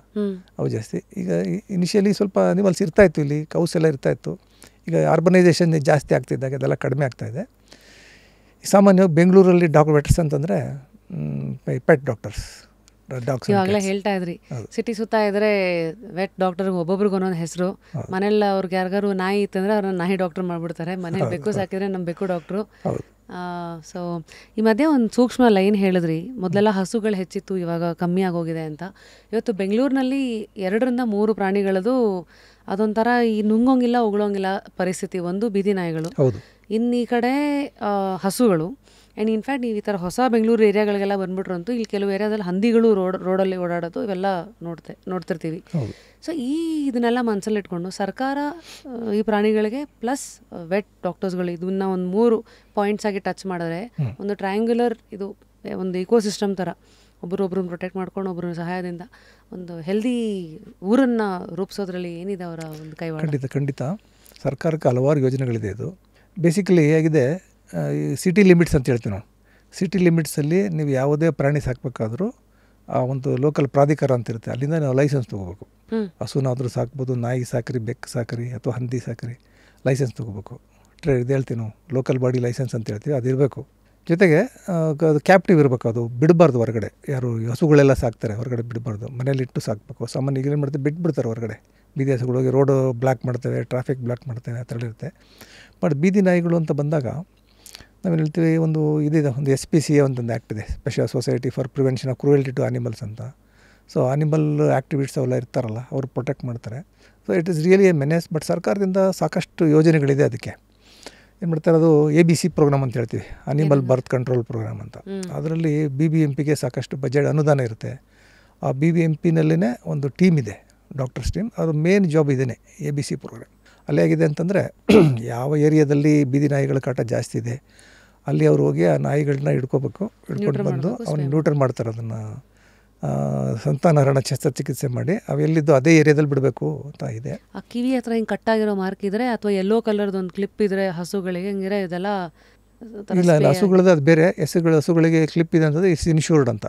ಅವು ಜಾಸ್ತಿ ಈಗ ಇನಿಷಿಯಲಿ ಸ್ವಲ್ಪ ಅನಿಮಲ್ಸ್ ಇತ್ತು ಇಲ್ಲಿ ಕೌಸ್ ಎಲ್ಲ ಇತ್ತು ಈಗ ಅರ್ಬನೈಸೇಷನ್ ಜಾಸ್ತಿ ಆಗ್ತಿದ್ದಾಗ ಅದೆಲ್ಲ ಕಡಿಮೆ ಆಗ್ತಾ ಇದೆ ಸಾಮಾನ್ಯವಾಗಿ ಬೆಂಗಳೂರಲ್ಲಿ ಡಾಕ್ಟರ್ಸ್ ಅಂತಂದರೆ ಪೆಟ್ ಡಾಕ್ಟರ್ಸ್ ಇವಾಗಲೇ ಹೇಳ್ತಾ ಇದ್ರಿ ಸಿಟಿ ಸುತ್ತ ಇದ್ರೆ ವೆಟ್ ಡಾಕ್ಟರ್ ಒಬ್ಬೊಬ್ರಿಗೆ ಒಂದೊಂದು ಹೆಸರು ಮನೇಲಿ ಅವ್ರಿಗೆ ಯಾರಿಗಾರು ನಾಯಿ ಇತ್ತಂದ್ರೆ ಅವ್ರನ್ನ ನಾಯಿ ಡಾಕ್ಟರ್ ಮಾಡ್ಬಿಡ್ತಾರೆ ಮನೆಯಲ್ಲಿ ಬೆಕ್ಕು ಸಾಕಿದ್ರೆ ನಮ್ಮ ಬೆಕ್ಕು ಡಾಕ್ಟ್ರು ಸೊ ಈ ಮಧ್ಯೆ ಒಂದು ಸೂಕ್ಷ್ಮ ಲೈನ್ ಹೇಳಿದ್ರಿ ಮೊದಲೆಲ್ಲ ಹಸುಗಳು ಹೆಚ್ಚಿತ್ತು ಇವಾಗ ಕಮ್ಮಿ ಆಗೋಗಿದೆ ಅಂತ ಇವತ್ತು ಬೆಂಗಳೂರಿನಲ್ಲಿ ಎರಡರಿಂದ ಮೂರು ಪ್ರಾಣಿಗಳದು ಅದೊಂಥರ ಈ ನುಂಗೋಂಗಿಲ್ಲ ಉಗುಳೋಂಗಿಲ್ಲ ಪರಿಸ್ಥಿತಿ ಒಂದು ಬೀದಿ ನಾಯಿಗಳು ಇನ್ನು ಈ ಕಡೆ ಹಸುಗಳು ಆ್ಯಂಡ್ ಇನ್ಫ್ಯಾಕ್ಟ್ ನೀವು ಈ ಥರ ಹೊಸ ಬೆಂಗಳೂರು ಏರಿಯಾಗಳಿಗೆಲ್ಲ ಬಂದ್ಬಿಟ್ರಂತೂ ಇಲ್ಲಿ ಕೆಲವು ಏರಿಯಾದಲ್ಲಿ ಹಂದಿಗಳು ರೋಡ್ ರೋಡಲ್ಲಿ ಓಡಾಡೋದು ಇವೆಲ್ಲ ನೋಡ್ತೆ ನೋಡ್ತಿರ್ತೀವಿ ಸೊ ಈ ಇದನ್ನೆಲ್ಲ ಮನಸ್ಸಲ್ಲಿಟ್ಕೊಂಡು ಸರ್ಕಾರ ಈ ಪ್ರಾಣಿಗಳಿಗೆ ಪ್ಲಸ್ ವೆಟ್ ಡಾಕ್ಟರ್ಸ್ಗಳು ಇದನ್ನ ಒಂದು ಮೂರು ಪಾಯಿಂಟ್ಸ್ ಆಗಿ ಟಚ್ ಮಾಡಿದ್ರೆ ಒಂದು ಟ್ರಯಾಂಗ್ಯುಲರ್ ಇದು ಒಂದು ಇಕೋಸಿಸ್ಟಮ್ ಥರ ಒಬ್ಬರೊಬ್ರನ್ನ ಪ್ರೊಟೆಕ್ಟ್ ಮಾಡ್ಕೊಂಡು ಒಬ್ಬರ ಸಹಾಯದಿಂದ ಒಂದು ಹೆಲ್ದಿ ಊರನ್ನು ರೂಪಿಸೋದ್ರಲ್ಲಿ ಏನಿದೆ ಅವರ ಒಂದು ಕೈವಾಡ ಖಂಡಿತ ಖಂಡಿತ ಸರ್ಕಾರಕ್ಕೆ ಹಲವಾರು ಯೋಜನೆಗಳಿದೆ ಇದು ಬೇಸಿಕಲಿ ಹೇಗಿದೆ ಈ ಸಿಟಿ ಲಿಮಿಟ್ಸ್ ಅಂತ ಹೇಳ್ತೀವಿ ನಾವು ಸಿಟಿ ಲಿಮಿಟ್ಸಲ್ಲಿ ನೀವು ಯಾವುದೇ ಪ್ರಾಣಿ ಸಾಕಬೇಕಾದ್ರೂ ಆ ಒಂದು ಲೋಕಲ್ ಪ್ರಾಧಿಕಾರ ಅಂತ ಇರುತ್ತೆ ಅಲ್ಲಿಂದ ನಾವು ಲೈಸೆನ್ಸ್ ತೊಗೋಬೇಕು ಹಸುನಾದರೂ ಸಾಕ್ಬೋದು ನಾಯಿ ಸಾಕ್ರಿ ಬೆಕ್ಕು ಸಾಕ್ರಿ ಅಥವಾ ಹಂದಿ ಸಾಕ್ರಿ ಲೈಸೆನ್ಸ್ ತೊಗೋಬೇಕು ಟ್ರೇ ಇದು ಹೇಳ್ತೀವಿ ನಾವು ಲೋಕಲ್ ಬಾಡಿ ಲೈಸೆನ್ಸ್ ಅಂತ ಹೇಳ್ತೀವಿ ಅದು ಇರಬೇಕು ಜೊತೆಗೆ ಅದು ಕ್ಯಾಪ್ಟಿವ್ ಇರಬೇಕು ಅದು ಬಿಡಬಾರ್ದು ಹೊರಗಡೆ ಯಾರು ಹಸುಗಳೆಲ್ಲ ಸಾಕ್ತಾರೆ ಹೊರಗಡೆ ಬಿಡಬಾರ್ದು ಮನೇಲಿಟ್ಟು ಸಾಕಬೇಕು ಸಾಮಾನ್ಯ ಈಗೇನು ಮಾಡ್ತಾರೆ ಬಿಟ್ಬಿಡ್ತಾರೆ ಹೊರಗಡೆ ಬೀದಿ ಹಸುಗಳು ಹೋಗಿ ರೋಡು ಬ್ಲಾಕ್ ಮಾಡ್ತವೆ ಟ್ರಾಫಿಕ್ ಬ್ಲಾಕ್ ಮಾಡ್ತೇವೆ ಆ ಥರ ಇರುತ್ತೆ ಬಟ್ ಬೀದಿ ನಾಯಿಗಳು ಅಂತ ಬಂದಾಗ ನಾವೇನು ಹೇಳ್ತೀವಿ ಒಂದು ಇದಿದೆ ಒಂದು ಎಸ್ ಪಿ ಸಿ ಎ ಒಂದು ಆ್ಯಕ್ಟ್ ಇದೆ special society for prevention of cruelty to animals ಅಂತ ಸೊ ಅನಿಮಲ್ ಆ್ಯಕ್ಟಿವಿಟೀಸ್ ಅವೆಲ್ಲ ಇರ್ತಾರಲ್ಲ ಅವರು ಪ್ರೊಟೆಕ್ಟ್ ಮಾಡ್ತಾರೆ so it is really a menace but ಸರ್ಕಾರದಿಂದ ಸಾಕಷ್ಟು ಯೋಜನೆಗಳಿದೆ ಅದಕ್ಕೆ ಏನು ಮಾಡ್ತಾರೆ ಅದು ಎ ಬಿ ಸಿ ಪ್ರೋಗ್ರಾಮ್ ಅಂತ ಹೇಳ್ತೀವಿ ಅನಿಮಲ್ ಬರ್ತ್ ಕಂಟ್ರೋಲ್ ಪ್ರೋಗ್ರಾಮ್ ಅಂತ ಅದರಲ್ಲಿ ಬಿ ಬಿ ಎಮ್ ಪಿಗೆ ಸಾಕಷ್ಟು ಬಜೆಟ್ ಅನುದಾನ ಇರುತ್ತೆ ಆ ಬಿ ಬಿ ಎಮ್ ಪಿನಲ್ಲಿನೇ ಒಂದು ಟೀಮ್ ಇದೆ ಡಾಕ್ಟರ್ಸ್ ಟೀಮ್ ಅದು ಮೇನ್ ಜಾಬ್ ಇದೇ ಎ ಬಿ ಸಿ ಪ್ರೋಗ್ರಾಮ್ ಅಲ್ಲಿ ಆಗಿದೆ ಅಂತಂದರೆ ಯಾವ ಏರಿಯಾದಲ್ಲಿ ಬೀದಿ ನಾಯಿಗಳ ಕಾಟ ಜಾಸ್ತಿ ಇದೆ ಅಲ್ಲಿ ಅವ್ರು ಹೋಗಿ ಆ ನಾಯಿಗಳನ್ನ ಹಿಡ್ಕೋಬೇಕು ಹಿಡ್ಕೊಂಡು ಬಂದು ಅವ್ನು ನ್ಯೂಟ್ರನ್ ಮಾಡ್ತಾರೆ ಅದನ್ನು ಸಂತಾನಹರಣ ಶಸ್ತ್ರಚಿಕಿತ್ಸೆ ಮಾಡಿ ಅವೆಲ್ಲಿದ್ದು ಅದೇ ಏರಿಯಾದಲ್ಲಿ ಬಿಡಬೇಕು ಅಂತ ಇದೆ ಆ ಕಿವಿ ಹತ್ರ ಹಿಂಗೆ ಕಟ್ಟಾಗಿರೋ ಮಾರ್ಕ್ ಇದ್ರೆ ಅಥವಾ ಎಲ್ಲೋ ಕಲರ್ದು ಒಂದು ಕ್ಲಿಪ್ ಇದ್ರೆ ಹಸುಗಳಿಗೆ ಹಿಂಗಿರ ಇದೆಲ್ಲ ಇಲ್ಲ ಇಲ್ಲ ಹಸುಗಳದ್ದು ಅದು ಬೇರೆ ಎಸುಗಳು ಹಸುಗಳಿಗೆ ಕ್ಲಿಪ್ ಇದೆ ಅಂತಂದರೆ ಇನ್ಶೂರ್ಡ್ ಅಂತ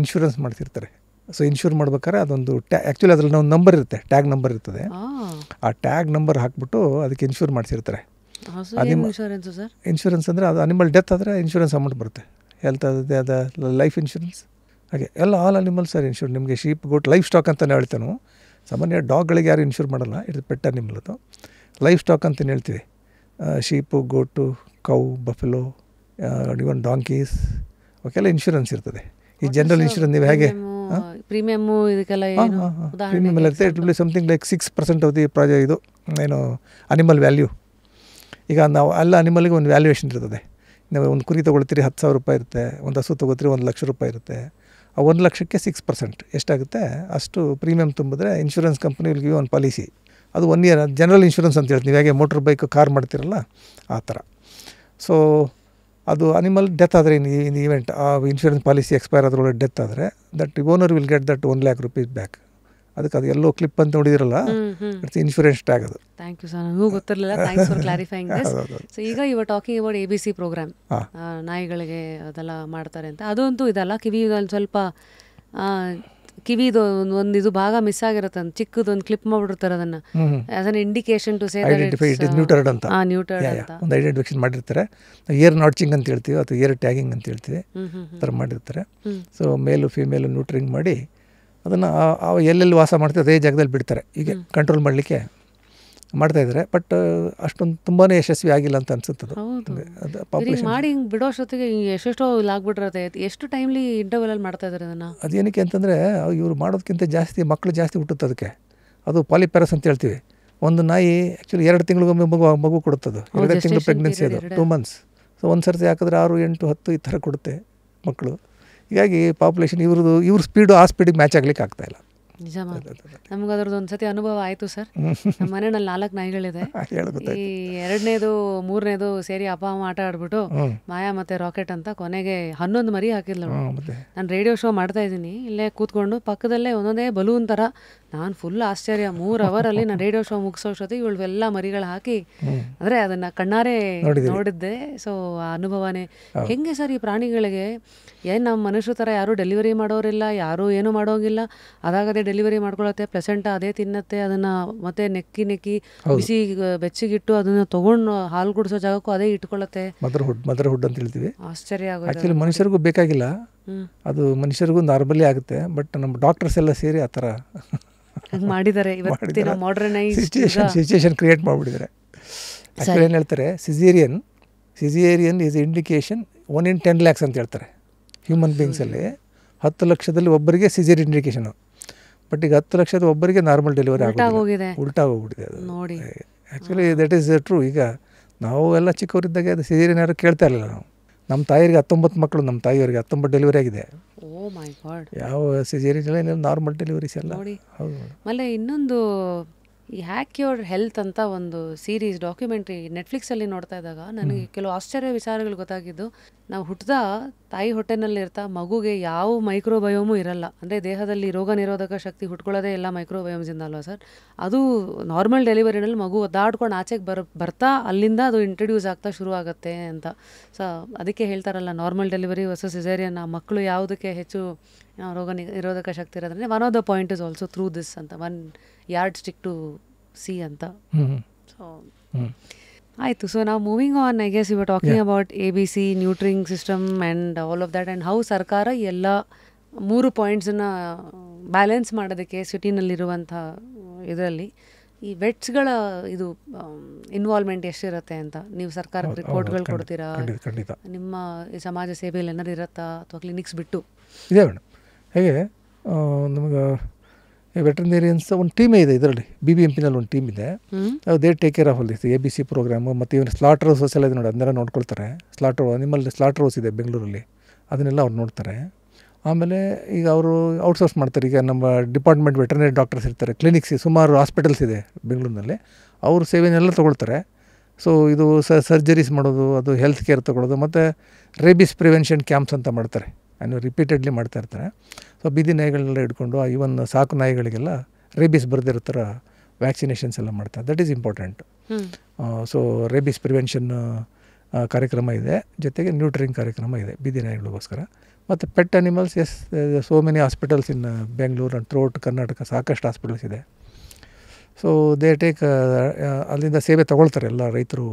ಇನ್ಶೂರೆನ್ಸ್ ಮಾಡ್ತಿರ್ತಾರೆ ಸೊ ಇನ್ಶೂರ್ ಮಾಡ್ಬೇಕಾದ್ರೆ ಅದೊಂದು ಟ್ಯಾ ಆ್ಯಕ್ಚುಲಿ ಅದ್ರಲ್ಲಿ ಒಂದು ನಂಬರ್ ಇರುತ್ತೆ ಟ್ಯಾಗ್ ನಂಬರ್ ಇರ್ತದೆ ಆ ಟ್ಯಾಗ್ ನಂಬರ್ ಹಾಕ್ಬಿಟ್ಟು ಅದಕ್ಕೆ ಇನ್ಶೂರ್ ಮಾಡಿಸಿರ್ತಾರೆ ಇನ್ಶೂರೆನ್ಸ್ ಅಂದರೆ ಅದು ಅನಿಮಲ್ ಡೆತ್ ಆದರೆ ಇನ್ಶೂರೆನ್ಸ್ ಅಮೌಂಟ್ ಬರುತ್ತೆ ಹೆಲ್ತ್ ಅದೇ ಅದ ಲೈಫ್ ಇನ್ಶೂರೆನ್ಸ್ ಹಾಗೆ ಎಲ್ಲ ಆಲ್ ಅನಿಮಲ್ಸ್ ಸರ್ ಇನ್ಶೂರ್ ನಿಮಗೆ ಶೀಪ್ ಗೋಟ್ ಲೈಫ್ ಸ್ಟಾಕ್ ಅಂತಲೇ ಹೇಳ್ತೇನೆ ಸಾಮಾನ್ಯ ಡಾಗ್ಗಳಿಗೆ ಯಾರು ಇನ್ಶೂರ್ ಮಾಡಲ್ಲ ಇದು ಪೆಟ್ಟ ಅನಿಮಲ್ ಅದು ಲೈಫ್ ಸ್ಟಾಕ್ ಅಂತಲೇ ಹೇಳ್ತೀವಿ sheep goat cow buffalo even donkeys ಅವಕ್ಕೆಲ್ಲ ಇನ್ಶೂರೆನ್ಸ್ ಇರ್ತದೆ ಈ ಜನರಲ್ ಇನ್ಶೂರೆನ್ಸ್ ನೀವು ಹೇಗೆ ಪ್ರೀಮಿಯಮ್ ಇದಕ್ಕೆಲ್ಲ premium it something like six percent of the ಪ್ರಾಜೆ ಇದು ಏನು ಅನಿಮಲ್ ವ್ಯಾಲ್ಯೂ ಈಗ ನಾವು ಎಲ್ಲ ಅನಿಮಲ್ಗೆ ಒಂದು ವ್ಯಾಲ್ಯೂಯೇಷನ್ ಇರ್ತದೆ ನೀವು ಒಂದು ಕುರಿ ತೊಗೊಳ್ತೀರಿ ಹತ್ತು ಸಾವಿರ ರೂಪಾಯಿ ಇರುತ್ತೆ ಒಂದು ಹಸು ತೊಗೋತೀರಿ ಒಂದು ಲಕ್ಷ ರೂಪಾಯಿ ಇರುತ್ತೆ ಆ ಒಂದು ಲಕ್ಷಕ್ಕೆ ಸಿಕ್ಸ್ ಪರ್ಸೆಂಟ್ ಎಷ್ಟಾಗುತ್ತೆ ಅಷ್ಟು ಪ್ರೀಮಿಯಂ ತುಂಬಿದ್ರೆ ಇನ್ಶೂರೆನ್ಸ್ ಕಂಪ್ನಿ ಒಂದು ಪಾಲಿಸಿ ಅದು ಒನ್ ಇಯರ್ ಜನರಲ್ ಇನ್ಶೂರೆನ್ಸ್ ಅಂತ ಹೇಳ್ತೀವಿ ಹೇಗೆ ಮೋಟ್ರ್ ಬೈಕ್ ಕಾರ್ ಮಾಡ್ತಿರಲ್ಲ ಆ ಥರ ಸೊ ಅದು ಅನಿಮಲ್ ಡೆತ್ ಆದರೆ ಇನ್ ಇನ್ ಈವೆಂಟ್ ಆ ಇನ್ಶೂರೆನ್ಸ್ ಪಾಲಿಸಿ ಎಕ್ಸ್ಪೈರ್ ಅದರೊಳಗೆ ಡೆತ್ ಆದರೆ that owner will get that one lakh rupees back ಅದಕ್ಕೆ ಅದು ಎಲ್ಲೋ ಕ್ಲಿಪ್ ಅಂತ ನೋಡಿದಿರಲ್ಲ ಇಟ್ಸ್ ಇನ್ಶೂರೆನ್ಸ್ ಟ್ಯಾಗ್ ಅದು ಥ್ಯಾಂಕ್ ಯು ಸರ್ ನನಗೂ ಗೊತ್ತಿರಲಿಲ್ಲ thanks for clarifying this so ಈಗ ಇವ talking about A B C programme ನಾಯಿಗಳಿಗೆ ಅದೆಲ್ಲ ಮಾಡ್ತಾರೆ ಅಂತ ಅದಂತೂ ಇದಲ್ಲ ಕಿವಿ ಒಂದು ಸ್ವಲ್ಪ ಕಿವಿದು ಒಂದು ಇದು ಭಾಗ ಮಿಸ್ ಆಗಿರುತ್ತೆ ಚಿಕ್ಕದೊಂದು ಕ್ಲಿಪ್ ಮಾಡ್ಬಿಡ್ತಾರೆ ಅದನ್ನ as an indication to say identify it is neutered ಅಂತ ಆ ನ್ಯೂಟರ್ಡ್ ಅಂತ ಒಂದು ಐಡೆಂಟಿಫಿಕೇಶನ್ ಮಾಡಿರ್ತಾರೆ ಇಯರ್ ನಾಟ್ಚಿಂಗ್ ಅಂತ ಹೇಳ್ತೀವಿ ಅಥವಾ ಇಯರ್ ಟ್ಯಾಗಿಂಗ್ ಅಂತ ಹೇಳ್ತೀವಿ ಥರ ಮಾಡಿರ್ತಾರೆ ಸೊ ಮೇಲು ಫೀಮೇಲು ನ್ಯೂಟ್ರಿಂಗ್ ಮಾಡಿ ಅದನ್ನು ಎಲ್ಲೆಲ್ಲಿ ವಾಸ ಮಾಡ್ತೀವಿ ಅದೇ ಜಾಗದಲ್ಲಿ ಬಿಡ್ತಾರೆ ಹೀಗೆ ಕಂಟ್ರೋಲ್ ಮಾಡಲಿಕ್ಕೆ ಮಾಡ್ತಾ ಇದ್ದಾರೆ ಬಟ್ ಅಷ್ಟೊಂದು ತುಂಬಾ ಯಶಸ್ವಿ ಆಗಿಲ್ಲ ಅಂತ ಅನ್ಸುತ್ತೆ ಅದು ಮಾಡಿ ಹಿಂಗೆ ಬಿಡೋಷ್ಟೊತ್ತಿಗೆ ಎಷ್ಟೆಷ್ಟೋ ಇಲ್ಲಿ ಆಗ್ಬಿಟ್ಟಿರುತ್ತೆ ಎಷ್ಟು ಟೈಮ್ಲಿ ಅಲ್ಲಿ ಮಾಡ್ತಾ ಇದಾರೆ ಅದನ್ನ ಅದೇನಕ್ಕೆ ಅಂತಂದರೆ ಇವರು ಮಾಡೋದಕ್ಕಿಂತ ಜಾಸ್ತಿ ಮಕ್ಳು ಜಾಸ್ತಿ ಹುಟ್ಟುತ್ತೆ ಅದಕ್ಕೆ ಅದು ಪಾಲಿಪ್ಯಾರಸ್ ಅಂತ ಹೇಳ್ತೀವಿ ಒಂದು ನಾಯಿ ಆ್ಯಕ್ಚುಲಿ ಎರಡು ತಿಂಗಳಿಗೊಮ್ಮೆ ಮಗು ಮಗು ಕೊಡುತ್ತದು ಎರಡು ತಿಂಗಳು ಪ್ರೆಗ್ನೆನ್ಸಿ ಅದು ಟೂ ಮಂತ್ಸ್ ಸೊ ಒಂದು ಸರ್ತಿ ಹಾಕಿದ್ರೆ ಆರು ಎಂಟು ಹತ್ತು ಈ ಥರ ಕೊಡುತ್ತೆ ಮಕ್ಕಳು ಹೀಗಾಗಿ ಪಾಪ್ಯುಲೇಷನ್ ಇವ್ರದ್ದು ಇವ್ರ ಸ್ಪೀಡು ಆ ಸ್ಪೀಡಿಗೆ ಮ್ಯಾಚ್ ಆಗ್ಲಿಕ್ಕೆ ಆಗ್ತಾಯಿಲ್ಲ ನಿಜ ನಮ್ಗೆ ಅದ್ರದ್ದು ಸತಿ ಅನುಭವ ಆಯಿತು ಸರ್ ನಮ್ಮ ಮನೆಯಲ್ಲಿ ನಾಲ್ಕು ನಾಯಿಗಳಿದೆ ಈ ಎರಡನೇದು ಮೂರನೇದು ಸೇರಿ ಅಪ್ಪ ಅಮ್ಮ ಆಟ ಆಡ್ಬಿಟ್ಟು ಮಾಯಾ ಮತ್ತೆ ರಾಕೆಟ್ ಅಂತ ಕೊನೆಗೆ ಹನ್ನೊಂದು ಮರಿ ಹಾಕಿದ್ಲು ನಾನು ರೇಡಿಯೋ ಶೋ ಮಾಡ್ತಾ ಇದ್ದೀನಿ ಇಲ್ಲೇ ಕೂತ್ಕೊಂಡು ಪಕ್ಕದಲ್ಲೇ ಒಂದೊಂದೇ ಬಲೂನ್ ಥರ ನಾನು ಫುಲ್ ಆಶ್ಚರ್ಯ ಮೂರ್ ಅವರ್ ಅಲ್ಲಿ ನಾನು ರೇಡಿಯೋ ಶೋ ಮುಗಿಸೋಷ್ಟೊತ್ತಿಗೆ ಇವಳೆಲ್ಲ ಮರಿಗಳು ಹಾಕಿ ಅಂದ್ರೆ ಅದನ್ನ ಕಣ್ಣಾರೆ ನೋಡಿದ್ದೆ ಸೊ ಆ ಅನುಭವನೇ ಹೆಂಗೆ ಸರ್ ಈ ಪ್ರಾಣಿಗಳಿಗೆ ಏನು ನಮ್ಮ ಮನುಷ್ಯರ ಥರ ಯಾರೂ ಡೆಲಿವರಿ ಮಾಡೋರಿಲ್ಲ ಯಾರೂ ಏನೂ ಮಾಡೋಂಗಿಲ್ಲ ಅದಾಗದೇ ಡೆಲಿವರಿ ಮಾಡ್ಕೊಳತ್ತೆ ಪ್ಲೆಸೆಂಟ್ ಅದೇ ತಿನ್ನತ್ತೆ ಅದನ್ನು ಮತ್ತೆ ನೆಕ್ಕಿ ನೆಕ್ಕಿ ಬಿಸಿ ಬೆಚ್ಚಗಿಟ್ಟು ಅದನ್ನು ತೊಗೊಂಡು ಹಾಲು ಕುಡಿಸೋ ಜಾಗಕ್ಕೂ ಅದೇ ಇಟ್ಕೊಳತ್ತೆ ಮದರ್ಹುಡ್ ಹುಡ್ ಅಂತ ಹೇಳ್ತೀವಿ ಆಶ್ಚರ್ಯ ಆಗೋದು ಮನುಷ್ಯರಿಗೂ ಬೇಕಾಗಿಲ್ಲ ಅದು ಮನುಷ್ಯರಿಗೂ ನಾರ್ಮಲಿ ಆಗುತ್ತೆ ಬಟ್ ನಮ್ಮ ಡಾಕ್ಟರ್ಸ್ ಎಲ್ಲ ಸೇರಿ ಆ ಥರ ಮಾಡಿದ್ದಾರೆ ಇವತ್ತಿನ ಮಾಡರ್ನೈಸ್ ಸಿಚುಯೇಷನ್ ಸಿಚುಯೇಷನ್ ಕ್ರಿಯೇಟ್ ಮಾಡಿಬಿಟ್ಟಿದ್ದಾರೆ ಆ್ಯಕ್ಚುಲಿ ಏನು ಹೇಳ್ತಾರೆ caesarean caesarean is indication one in ten lakhs ಅಂತ ಹೇಳ್ತಾರೆ ಹ್ಯೂಮನ್ ಬೀಯಿಂಗ್ಸಲ್ಲಿ ಹತ್ತು ಲಕ್ಷದಲ್ಲಿ ಒಬ್ಬರಿಗೆ ಸಿಜರ್ ಇಂಡಿಕೇಶನ್ ಬಟ್ ಈಗ ಹತ್ತು ಲಕ್ಷದ ಒಬ್ಬರಿಗೆ ನಾರ್ಮಲ್ ಡೆಲಿವರಿ ಆಗೋಗಿದೆ ಉಲ್ಟಾ ಹೋಗ್ಬಿಟ್ಟಿದೆ ಅದು ನೋಡಿ ಆ್ಯಕ್ಚುಲಿ ದಟ್ ಈಸ್ ಟ್ರೂ ಈಗ ನಾವು ಎಲ್ಲ ಚಿಕ್ಕವರಿದ್ದಾಗ ಅದು ಸಿಜರಿನ ಯಾರು ಕೇಳ್ತಾ ಇರಲಿಲ್ಲ ನಾವು ನಮ್ಮ ತಾಯಿಗೆ ಹತ್ತೊಂಬತ್ತು ಮಕ್ಕಳು ನಮ್ಮ ತಾಯಿಯವರಿಗೆ ಹತ್ತೊಂಬತ್ತು ಡೆಲಿವರಿ ಆಗಿದೆ ಯಾವ ಸಿಜೇರಿಯನ್ ನಾರ್ಮಲ್ ಡೆಲಿವರೀಸ್ ಎಲ್ಲ ಹೌದು ಇನ್ನೊಂದು ಈ ಹ್ಯಾಕ್ ಯೋರ್ ಹೆಲ್ತ್ ಅಂತ ಒಂದು ಸೀರೀಸ್ ಡಾಕ್ಯುಮೆಂಟ್ರಿ ನೆಟ್ಫ್ಲಿಕ್ಸಲ್ಲಿ ನೋಡ್ತಾ ಇದ್ದಾಗ ನನಗೆ ಕೆಲವು ಆಶ್ಚರ್ಯ ವಿಚಾರಗಳು ಗೊತ್ತಾಗಿದ್ದು ನಾವು ಹುಟ್ಟಿದ ತಾಯಿ ಹೊಟ್ಟೆನಲ್ಲಿರ್ತಾ ಮಗುಗೆ ಯಾವ ಮೈಕ್ರೋಬಯೋಮು ಇರಲ್ಲ ಅಂದರೆ ದೇಹದಲ್ಲಿ ರೋಗ ನಿರೋಧಕ ಶಕ್ತಿ ಹುಟ್ಕೊಳ್ಳೋದೇ ಎಲ್ಲ ಮೈಕ್ರೋಬಯೋಮ್ಸಿಂದ ಅಲ್ವಾ ಸರ್ ಅದು ನಾರ್ಮಲ್ ಡೆಲಿವರಿನಲ್ಲಿ ಮಗು ಒದ್ದಾಡ್ಕೊಂಡು ಆಚೆಗೆ ಬರ್ ಬರ್ತಾ ಅಲ್ಲಿಂದ ಅದು ಇಂಟ್ರೊಡ್ಯೂಸ್ ಆಗ್ತಾ ಶುರು ಆಗುತ್ತೆ ಅಂತ ಸೊ ಅದಕ್ಕೆ ಹೇಳ್ತಾರಲ್ಲ ನಾರ್ಮಲ್ ಡೆಲಿವರಿ ಹೊಸ ಸಿಸೇರಿಯನ್ ಆ ಮಕ್ಕಳು ಯಾವುದಕ್ಕೆ ಹೆಚ್ಚು ರೋಗ ನಿರೋಧಕ ಶಕ್ತಿ ಇರೋದ್ರೆ one of the point is also through this ಅಂತ one yard stick to see ಅಂತ ಸೊ ಆಯಿತು ಸೊ ನಾವು moving on I guess are talking about A B C neutering system and all of that and how ಸರ್ಕಾರ ಎಲ್ಲ ಮೂರು ಪಾಯಿಂಟ್ಸನ್ನು balance uh, ಮಾಡೋದಕ್ಕೆ ಸಿಟಿನಲ್ಲಿರುವಂಥ uh, ಇದರಲ್ಲಿ ಈ ವೆಟ್ಸ್ಗಳ ಇದು ಇನ್ವಾಲ್ವ್ಮೆಂಟ್ um, ಎಷ್ಟಿರುತ್ತೆ ಅಂತ ನೀವು ಸರ್ಕಾರಕ್ಕೆ ರಿಪೋರ್ಟ್ಗಳು ಕೊಡ್ತೀರಾ ನಿಮ್ಮ ಸಮಾಜ ಸೇವೆಯಲ್ಲಿ ಏನಾದ್ರು ಇರುತ್ತಾ ಅಥವಾ ಕ್ಲಿನಿಕ್ಸ್ ಬಿಟ್ಟು ಇದೆ ಮೇಡಮ್ ಹೇಗೆ ನಮಗೆ ವೆಟರ್ನೇರಿಯನ್ಸ್ ಒಂದು ಟೀಮೇ ಇದೆ ಇದರಲ್ಲಿ ಬಿ ಬಿ ಎಂ ಪಿನಲ್ಲಿ ಒಂದು ಟೀಮ್ ಇದೆ ದೇ ಟೇಕ್ ಕೇರ್ ಆಫ್ ಅಲ್ಲಿ ಎ ಬಿ ಸಿ ಪ್ರೋಗ್ರಾಮು ಮತ್ತು ಇವನು ಸ್ಲಾಟರ್ ಹೌಸ್ ಎಲ್ಲ ಇದೆ ನೋಡಿ ಅದನ್ನೆಲ್ಲ ನೋಡ್ಕೊಳ್ತಾರೆ ಸ್ಲಾಟರ್ ನಿಮ್ಮಲ್ಲಿ ಸ್ಲಾಟರ್ ಹೌಸ್ ಇದೆ ಬೆಂಗಳೂರಲ್ಲಿ ಅದನ್ನೆಲ್ಲ ಅವ್ರು ನೋಡ್ತಾರೆ ಆಮೇಲೆ ಈಗ ಅವರು ಔಟ್ಸೋರ್ಸ್ ಮಾಡ್ತಾರೆ ಈಗ ನಮ್ಮ ಡಿಪಾರ್ಟ್ಮೆಂಟ್ ವೆಟರ್ನರಿ ಡಾಕ್ಟರ್ಸ್ ಇರ್ತಾರೆ ಕ್ಲಿನಿಕ್ಸ್ ಸುಮಾರು ಹಾಸ್ಪಿಟಲ್ಸ್ ಇದೆ ಬೆಂಗಳೂರಿನಲ್ಲಿ ಅವರು ಸೇವೆನೆಲ್ಲ ತೊಗೊಳ್ತಾರೆ ಸೊ ಇದು ಸರ್ಜರೀಸ್ ಮಾಡೋದು ಅದು ಹೆಲ್ತ್ ಕೇರ್ ತೊಗೊಳೋದು ಮತ್ತು ರೇಬಿಸ್ ಪ್ರಿವೆನ್ಷನ್ ಕ್ಯಾಂಪ್ಸ್ ಅಂತ ಮಾಡ್ತಾರೆ ಅಂದರೆ ರಿಪೀಟೆಡ್ಲಿ ಮಾಡ್ತಾ ಇರ್ತಾರೆ ಸೊ ಬೀದಿ ನಾಯಿಗಳನ್ನೆಲ್ಲ ಇಟ್ಕೊಂಡು ಈವನ್ ಸಾಕು ನಾಯಿಗಳಿಗೆಲ್ಲ ರೇಬಿಸ್ ಬರೆದಿರೋ ಥರ ವ್ಯಾಕ್ಸಿನೇಷನ್ಸ್ ಎಲ್ಲ ಮಾಡ್ತಾರೆ that is important so rabies prevention ಕಾರ್ಯಕ್ರಮ ಇದೆ ಜೊತೆಗೆ ನ್ಯೂಟ್ರಿಂಗ್ ಕಾರ್ಯಕ್ರಮ ಇದೆ ಬೀದಿ ನಾಯಿಗಳಿಗೋಸ್ಕರ ಮತ್ತು pet animals yes so many hospitals in Bengaluru and throughout Karnataka ಸಾಕಷ್ಟು ಹಾಸ್ಪಿಟಲ್ಸ್ ಇದೆ ಸೊ ದೇ ಟೇಕ್ ಅಲ್ಲಿಂದ ಸೇವೆ ತಗೊಳ್ತಾರೆ ಎಲ್ಲ ರೈತರು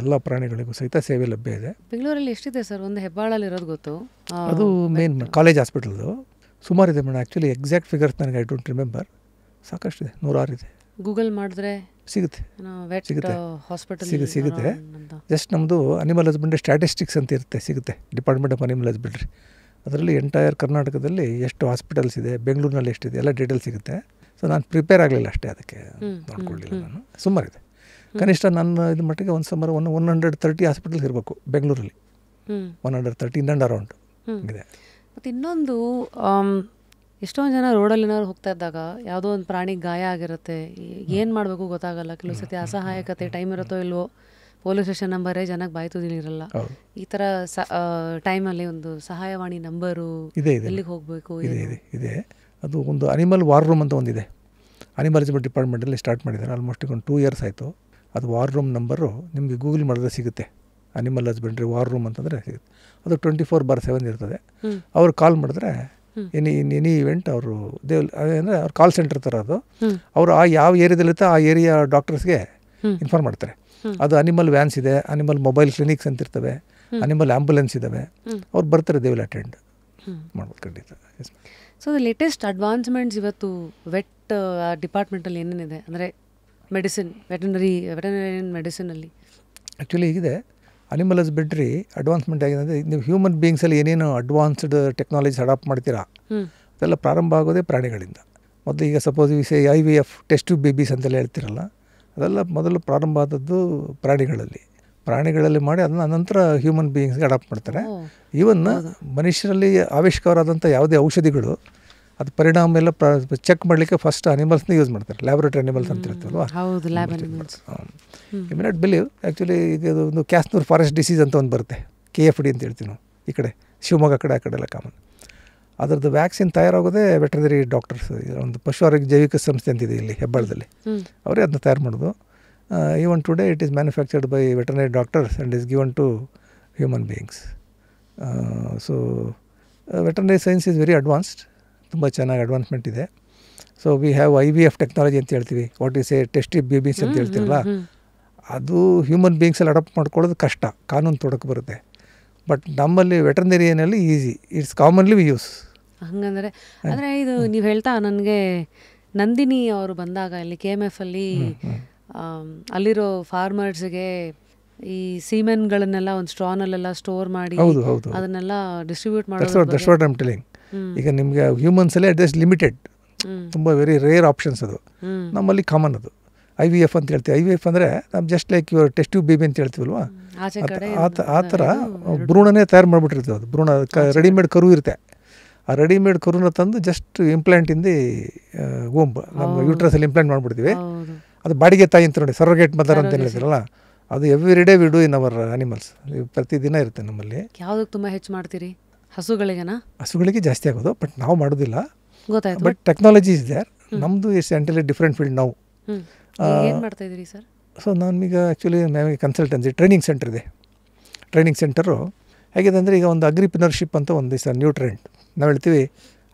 ಎಲ್ಲ ಪ್ರಾಣಿಗಳಿಗೂ ಸಹಿತ ಸೇವೆ ಲಭ್ಯ ಇದೆ ಬೆಂಗಳೂರಲ್ಲಿ ಎಷ್ಟಿದೆ ಸರ್ ಒಂದು ಹೆಬ್ಬಾಳಲ್ಲಿ ಇರೋದು ಗೊತ್ತು ಅದು ಮೇನ್ ಕಾಲೇಜ್ ಹಾಸ್ಪಿಟಲ್ದು ಸುಮಾರಿದೆ ಮೇಡಮ್ ಆ್ಯಕ್ಚುಲಿ ಎಕ್ಸಾಕ್ಟ್ ಫಿಗರ್ಸ್ ನನಗೆ ಐ ಡೋಂಟ್ ರಿಮೆಂಬರ್ ಇದೆ ನೂರಾರು ಇದೆ ಗೂಗಲ್ ಮಾಡಿದ್ರೆ ಸಿಗುತ್ತೆ ಸಿಗುತ್ತೆ ಹಾಸ್ಪಿಟಲ್ ಸಿಗುತ್ತೆ ಜಸ್ಟ್ ನಮ್ಮದು ಅನಿಮಲ್ ಹಸ್ಬೆಂಡ್ರಿ ಸ್ಟ್ಯಾಟಿಸ್ಟಿಕ್ಸ್ ಅಂತ ಇರುತ್ತೆ ಸಿಗುತ್ತೆ ಡಿಪಾರ್ಟ್ಮೆಂಟ್ ಆಫ್ ಅನಿಮಲ್ ಹಸ್ಬೆಂಡ್ರಿ ಅದರಲ್ಲಿ ಎಂಟೈರ್ ಕರ್ನಾಟಕದಲ್ಲಿ ಎಷ್ಟು ಹಾಸ್ಪಿಟಲ್ಸ್ ಇದೆ ಬೆಂಗಳೂರಿನಲ್ಲಿ ಎಷ್ಟಿದೆ ಎಲ್ಲ ಡೀಟೇಲ್ ಸಿಗುತ್ತೆ ಸೊ ನಾನು ಪ್ರಿಪೇರ್ ಆಗಲಿಲ್ಲ ಅಷ್ಟೇ ಅದಕ್ಕೆ ನೋಡ್ಕೊಳ್ಳಿಲ್ಲ ನಾನು ಸುಮಾರಿದೆ ಕನಿಷ್ಠ ನನ್ನ ಇದು ಮಟ್ಟಿಗೆ ಒಂದು ಸಮರ್ one one hundred thirty hospitals ಇರಬೇಕು ಬೆಂಗಳೂರಲ್ಲಿ ಒನ್ ಹಂಡ್ರೆಡ್ ತರ್ಟಿ ಇನ್ನಂಡ್ ಅರೌಂಡ್ ಇದೆ ಮತ್ತು ಇನ್ನೊಂದು ಎಷ್ಟೊಂದು ಜನ ರೋಡಲ್ಲಿ ಏನಾದ್ರು ಹೋಗ್ತಾ ಇದ್ದಾಗ ಯಾವುದೋ ಒಂದು ಪ್ರಾಣಿಗೆ ಗಾಯ ಆಗಿರುತ್ತೆ ಏನು ಮಾಡಬೇಕು ಗೊತ್ತಾಗಲ್ಲ ಕೆಲವು ಸತಿ ಅಸಹಾಯಕತೆ ಟೈಮ್ ಇರುತ್ತೋ ಇಲ್ವೋ ಪೊಲೀಸ್ ಸ್ಟೇಷನ್ ನಂಬರೇ ಜನಕ್ಕೆ ಇರಲ್ಲ ಈ ಥರ ಸ ಟೈಮಲ್ಲಿ ಒಂದು ಸಹಾಯವಾಣಿ ನಂಬರು ಇದೆ ಎಲ್ಲಿಗೆ ಹೋಗಬೇಕು ಇದೆ ಇದೆ ಇದೆ ಅದು ಒಂದು ಅನಿಮಲ್ ವಾರ್ ರೂಮ್ ಅಂತ ಒಂದಿದೆ ಅನಿಮಲ್ ಡಿಪಾರ್ಟ್ಮೆಂಟಲ್ಲಿ ಸ್ಟಾರ್ಟ್ ಮಾಡಿದ್ದಾರೆ ಆಲ್ಮೋಸ್ಟ್ ಒಂದು ಟೂ ಇಯರ್ಸ್ ಆಯಿತು ಅದು ವಾರ್ ರೂಮ್ ನಂಬರು ನಿಮಗೆ ಗೂಗಲ್ ಮಾಡಿದ್ರೆ ಸಿಗುತ್ತೆ ಅನಿಮಲ್ ಹಸ್ಬೆಂಡ್ರಿ ವಾರ್ ರೂಮ್ ಅಂತಂದರೆ ಸಿಗುತ್ತೆ ಅದು ಟ್ವೆಂಟಿ ಫೋರ್ ಬಾರ್ ಸೆವೆನ್ ಇರ್ತದೆ ಅವ್ರು ಕಾಲ್ ಮಾಡಿದ್ರೆ ಎನಿ ಇನ್ ಎನಿ ಇವೆಂಟ್ ಅವರು ದೇವ್ ಅಂದರೆ ಅವ್ರ ಕಾಲ್ ಸೆಂಟರ್ ಥರ ಅದು ಅವರು ಆ ಯಾವ ಏರಿಯಾದಲ್ಲಿರುತ್ತೋ ಆ ಏರಿಯಾ ಡಾಕ್ಟರ್ಸ್ಗೆ ಇನ್ಫಾರ್ಮ್ ಮಾಡ್ತಾರೆ ಅದು ಅನಿಮಲ್ ವ್ಯಾನ್ಸ್ ಇದೆ ಅನಿಮಲ್ ಮೊಬೈಲ್ ಕ್ಲಿನಿಕ್ಸ್ ಅಂತ ಇರ್ತವೆ ಅನಿಮಲ್ ಆ್ಯಂಬುಲೆನ್ಸ್ ಇದ್ದಾವೆ ಅವ್ರು ಬರ್ತಾರೆ ದೇ ಅಟೆಂಡ್ ಮಾಡ್ಬೋದು ಖಂಡಿತ ಸೊ ಲೇಟೆಸ್ಟ್ ಅಡ್ವಾನ್ಸ್ಮೆಂಟ್ಸ್ ಇವತ್ತು ವೆಟ್ ಡಿಪಾರ್ಟ್ಮೆಂಟಲ್ಲಿ ಏನೇನಿದೆ ಅಂದರೆ ಮೆಡಿಸಿನ್ ವೆಟನರಿ ವೆಟನರಿಯನ್ ಮೆಡಿಸಿನಲ್ಲಿ ಆ್ಯಕ್ಚುಲಿ ಹೀಗಿದೆ ಅನಿಮಲ್ಸ್ ಬಿಡ್ರಿ ಅಡ್ವಾನ್ಸ್ಮೆಂಟ್ ಆಗಿದೆ ಅಂದರೆ ನೀವು ಹ್ಯೂಮನ್ ಬೀಯಿಂಗ್ಸಲ್ಲಿ ಏನೇನು ಅಡ್ವಾನ್ಸ್ಡ್ ಟೆಕ್ನಾಲಜಿ ಅಡಾಪ್ಟ್ ಮಾಡ್ತೀರಾ ಅದೆಲ್ಲ ಪ್ರಾರಂಭ ಆಗೋದೇ ಪ್ರಾಣಿಗಳಿಂದ ಮೊದಲು ಈಗ ಸಪೋಸ್ ಈ say I V F test babies ಅಂತೆಲ್ಲ ಹೇಳ್ತಿರಲ್ಲ ಅದೆಲ್ಲ ಮೊದಲು ಪ್ರಾರಂಭ ಆದದ್ದು ಪ್ರಾಣಿಗಳಲ್ಲಿ ಪ್ರಾಣಿಗಳಲ್ಲಿ ಮಾಡಿ ಅದನ್ನ ಅನಂತರ ಹ್ಯೂಮನ್ ಬೀಯಿಂಗ್ಸ್ಗೆ ಅಡಾಪ್ಟ್ ಮಾಡ್ತಾರೆ ಈವನ್ ಮನುಷ್ಯರಲ್ಲಿ ಆವಿಷ್ಕಾರ ಆದಂಥ ಯಾವುದೇ ಔಷಧಿಗಳು ಅದು ಪರಿಣಾಮ ಎಲ್ಲ ಚೆಕ್ ಮಾಡಲಿಕ್ಕೆ ಫಸ್ಟ್ ಅನಿಮಲ್ಸ್ನ ಯೂಸ್ ಮಾಡ್ತಾರೆ ಲ್ಯಾಬ್ರೇಟರಿ ಅನಿಮಲ್ಸ್ ಅಂತ ಇರ್ತಲ್ವ ಯು ಬಿಲೀವ್ ಆ್ಯಕ್ಚುಲಿ ಈಗ ಒಂದು ಕ್ಯಾಸ್ನೂರ್ ಫಾರೆಸ್ಟ್ ಡಿಸೀಸ್ ಅಂತ ಒಂದು ಬರುತ್ತೆ ಕೆ ಎಫ್ ಡಿ ಅಂತ ಹೇಳ್ತೀವಿ ನಾವು ಈ ಕಡೆ ಶಿವಮೊಗ್ಗ ಕಡೆ ಆ ಕಡೆ ಎಲ್ಲ ಕಾಮನ್ ಅದರದ್ದು ವ್ಯಾಕ್ಸಿನ್ ತಯಾರಾಗೋದೇ ವೆಟರ್ನರಿ ಡಾಕ್ಟರ್ಸ್ ಒಂದು ಪಶು ಆರೋಗ್ಯ ಜೈವಿಕ ಸಂಸ್ಥೆ ಅಂತಿದೆ ಇಲ್ಲಿ ಹೆಬ್ಬಾಳದಲ್ಲಿ ಅವರೇ ಅದನ್ನ ತಯಾರು ಮಾಡೋದು even today it is manufactured by veterinary doctors and is given to human beings so veterinary science is very advanced ತುಂಬ ಚೆನ್ನಾಗಿ ಅಡ್ವಾನ್ಸ್ಮೆಂಟ್ ಇದೆ so we have I V F technology ಅಂತ ಹೇಳ್ತೀವಿ what is a test babies ಅಂತ ಹೇಳ್ತೀವಲ್ಲ ಅದು human ಬೀಯಿಂಗ್ಸಲ್ಲಿ adapt ಮಾಡ್ಕೊಳ್ಳೋದು ಕಷ್ಟ ಕಾನೂನು ತೊಡಕು ಬರುತ್ತೆ ಬಟ್ ನಮ್ಮಲ್ಲಿ ವೆಟರ್ನರಿಯನಲ್ಲಿ easy it's commonly we use ಹಂಗಂದರೆ ಅಂದರೆ ಇದು ನೀವು ಹೇಳ್ತಾ ನನಗೆ ನಂದಿನಿ ಅವರು ಬಂದಾಗ ಇಲ್ಲಿ ಕೆ ಎಮ್ ಎಫ್ ಅಲ್ಲಿ ಅಲ್ಲಿರೋ ಫಾರ್ಮರ್ಸ್ಗೆ ಈ ಸೀಮೆನ್ಗಳನ್ನೆಲ್ಲ ಒಂದು ಸ್ಟ್ರಾನಲ್ಲೆಲ್ಲ ಸ್ಟೋರ್ ಮಾಡಿ ಅದನ್ನೆಲ್ಲ ಡಿಸ್ಟ್ರಿಬ್ಯೂಟ್ ಮಾಡೋದು ಈಗ ನಿಮಗೆ ಹ್ಯೂಮನ್ಸಲ್ಲೇ ಅಟ್ ಜಸ್ಟ್ ಲಿಮಿಟೆಡ್ ತುಂಬ ವೆರಿ ರೇರ್ ಆಪ್ಷನ್ಸ್ ಅದು ನಮ್ಮಲ್ಲಿ ಕಾಮನ್ ಅದು ಐ ವಿ ಎಫ್ ಅಂತ ಹೇಳ್ತೀವಿ ಐ ವಿ ಎಫ್ ಅಂದರೆ ನಾವು just like your test tube baby ಅಂತ ಹೇಳ್ತೀವಲ್ವಾ ಆ ಥರ ಭ್ರೂಣನೇ ತಯಾರು ಮಾಡಿಬಿಟ್ಟಿರ್ತೀವಿ ಅದು ಭ್ರೂಣ ರೆಡಿಮೇಡ್ ಕರು ಇರುತ್ತೆ ಆ ರೆಡಿಮೇಡ್ ಕರುನ ತಂದು ಜಸ್ಟ್ ಇಂದ ಓಂಬ್ ನಮ್ಮ ಯೂಟ್ರಸಲ್ಲಿ ಇಂಪ್ಲಾಂಟ್ ಮಾಡಿಬಿಡ್ತೀವಿ ಅದು ಬಾಡಿಗೆ ತಾಯಿ ಅಂತ ನೋಡಿ ಸರ್ವಗೇಟ್ ಮದರ್ ಅಂತ ಹೇಳಿದ್ರಲ್ಲ ಅದು every day we do in our animals ಪ್ರತಿದಿನ ಇರುತ್ತೆ ನಮ್ಮಲ್ಲಿ ಯಾವುದಕ್ಕೆ ತುಂಬ ಹೆಚ್ಚು ಮಾಡ್ತೀರಿ ಹಸುಗಳಿಗೆನಾ ಹಸುಗಳಿಗೆ ಜಾಸ್ತಿ ಆಗೋದು ಬಟ್ ನಾವು ಮಾಡೋದಿಲ್ಲ ಗೊತ್ತಾಯ್ತು ಬಟ್ ಟೆಕ್ನಾಲಜಿ ಇಸ್ ದೇರ್ ನಮ್ಮದು ಇಸ್ ಎಂಟಲಿ ಡಿಫ್ರೆಂಟ್ ಫೀಲ್ಡ್ ನಾವು ಏನು ಮಾಡ್ತಾ ಸರ್ ಸೊ ಈಗ ಆ್ಯಕ್ಚುಲಿ ನಮಗೆ ಕನ್ಸಲ್ಟೆನ್ಸಿ ಟ್ರೈನಿಂಗ್ ಸೆಂಟರ್ ಇದೆ ಟ್ರೈನಿಂಗ್ ಸೆಂಟರು ಹೇಗಿದೆ ಅಂದರೆ ಈಗ ಒಂದು ಅಗ್ರಿಪ್ರಿನರ್ಶಿಪ್ ಅಂತ ಒಂದು ಸರ್ ನ್ಯೂ ಟ್ರೆಂಡ್ ನಾವು ಹೇಳ್ತೀವಿ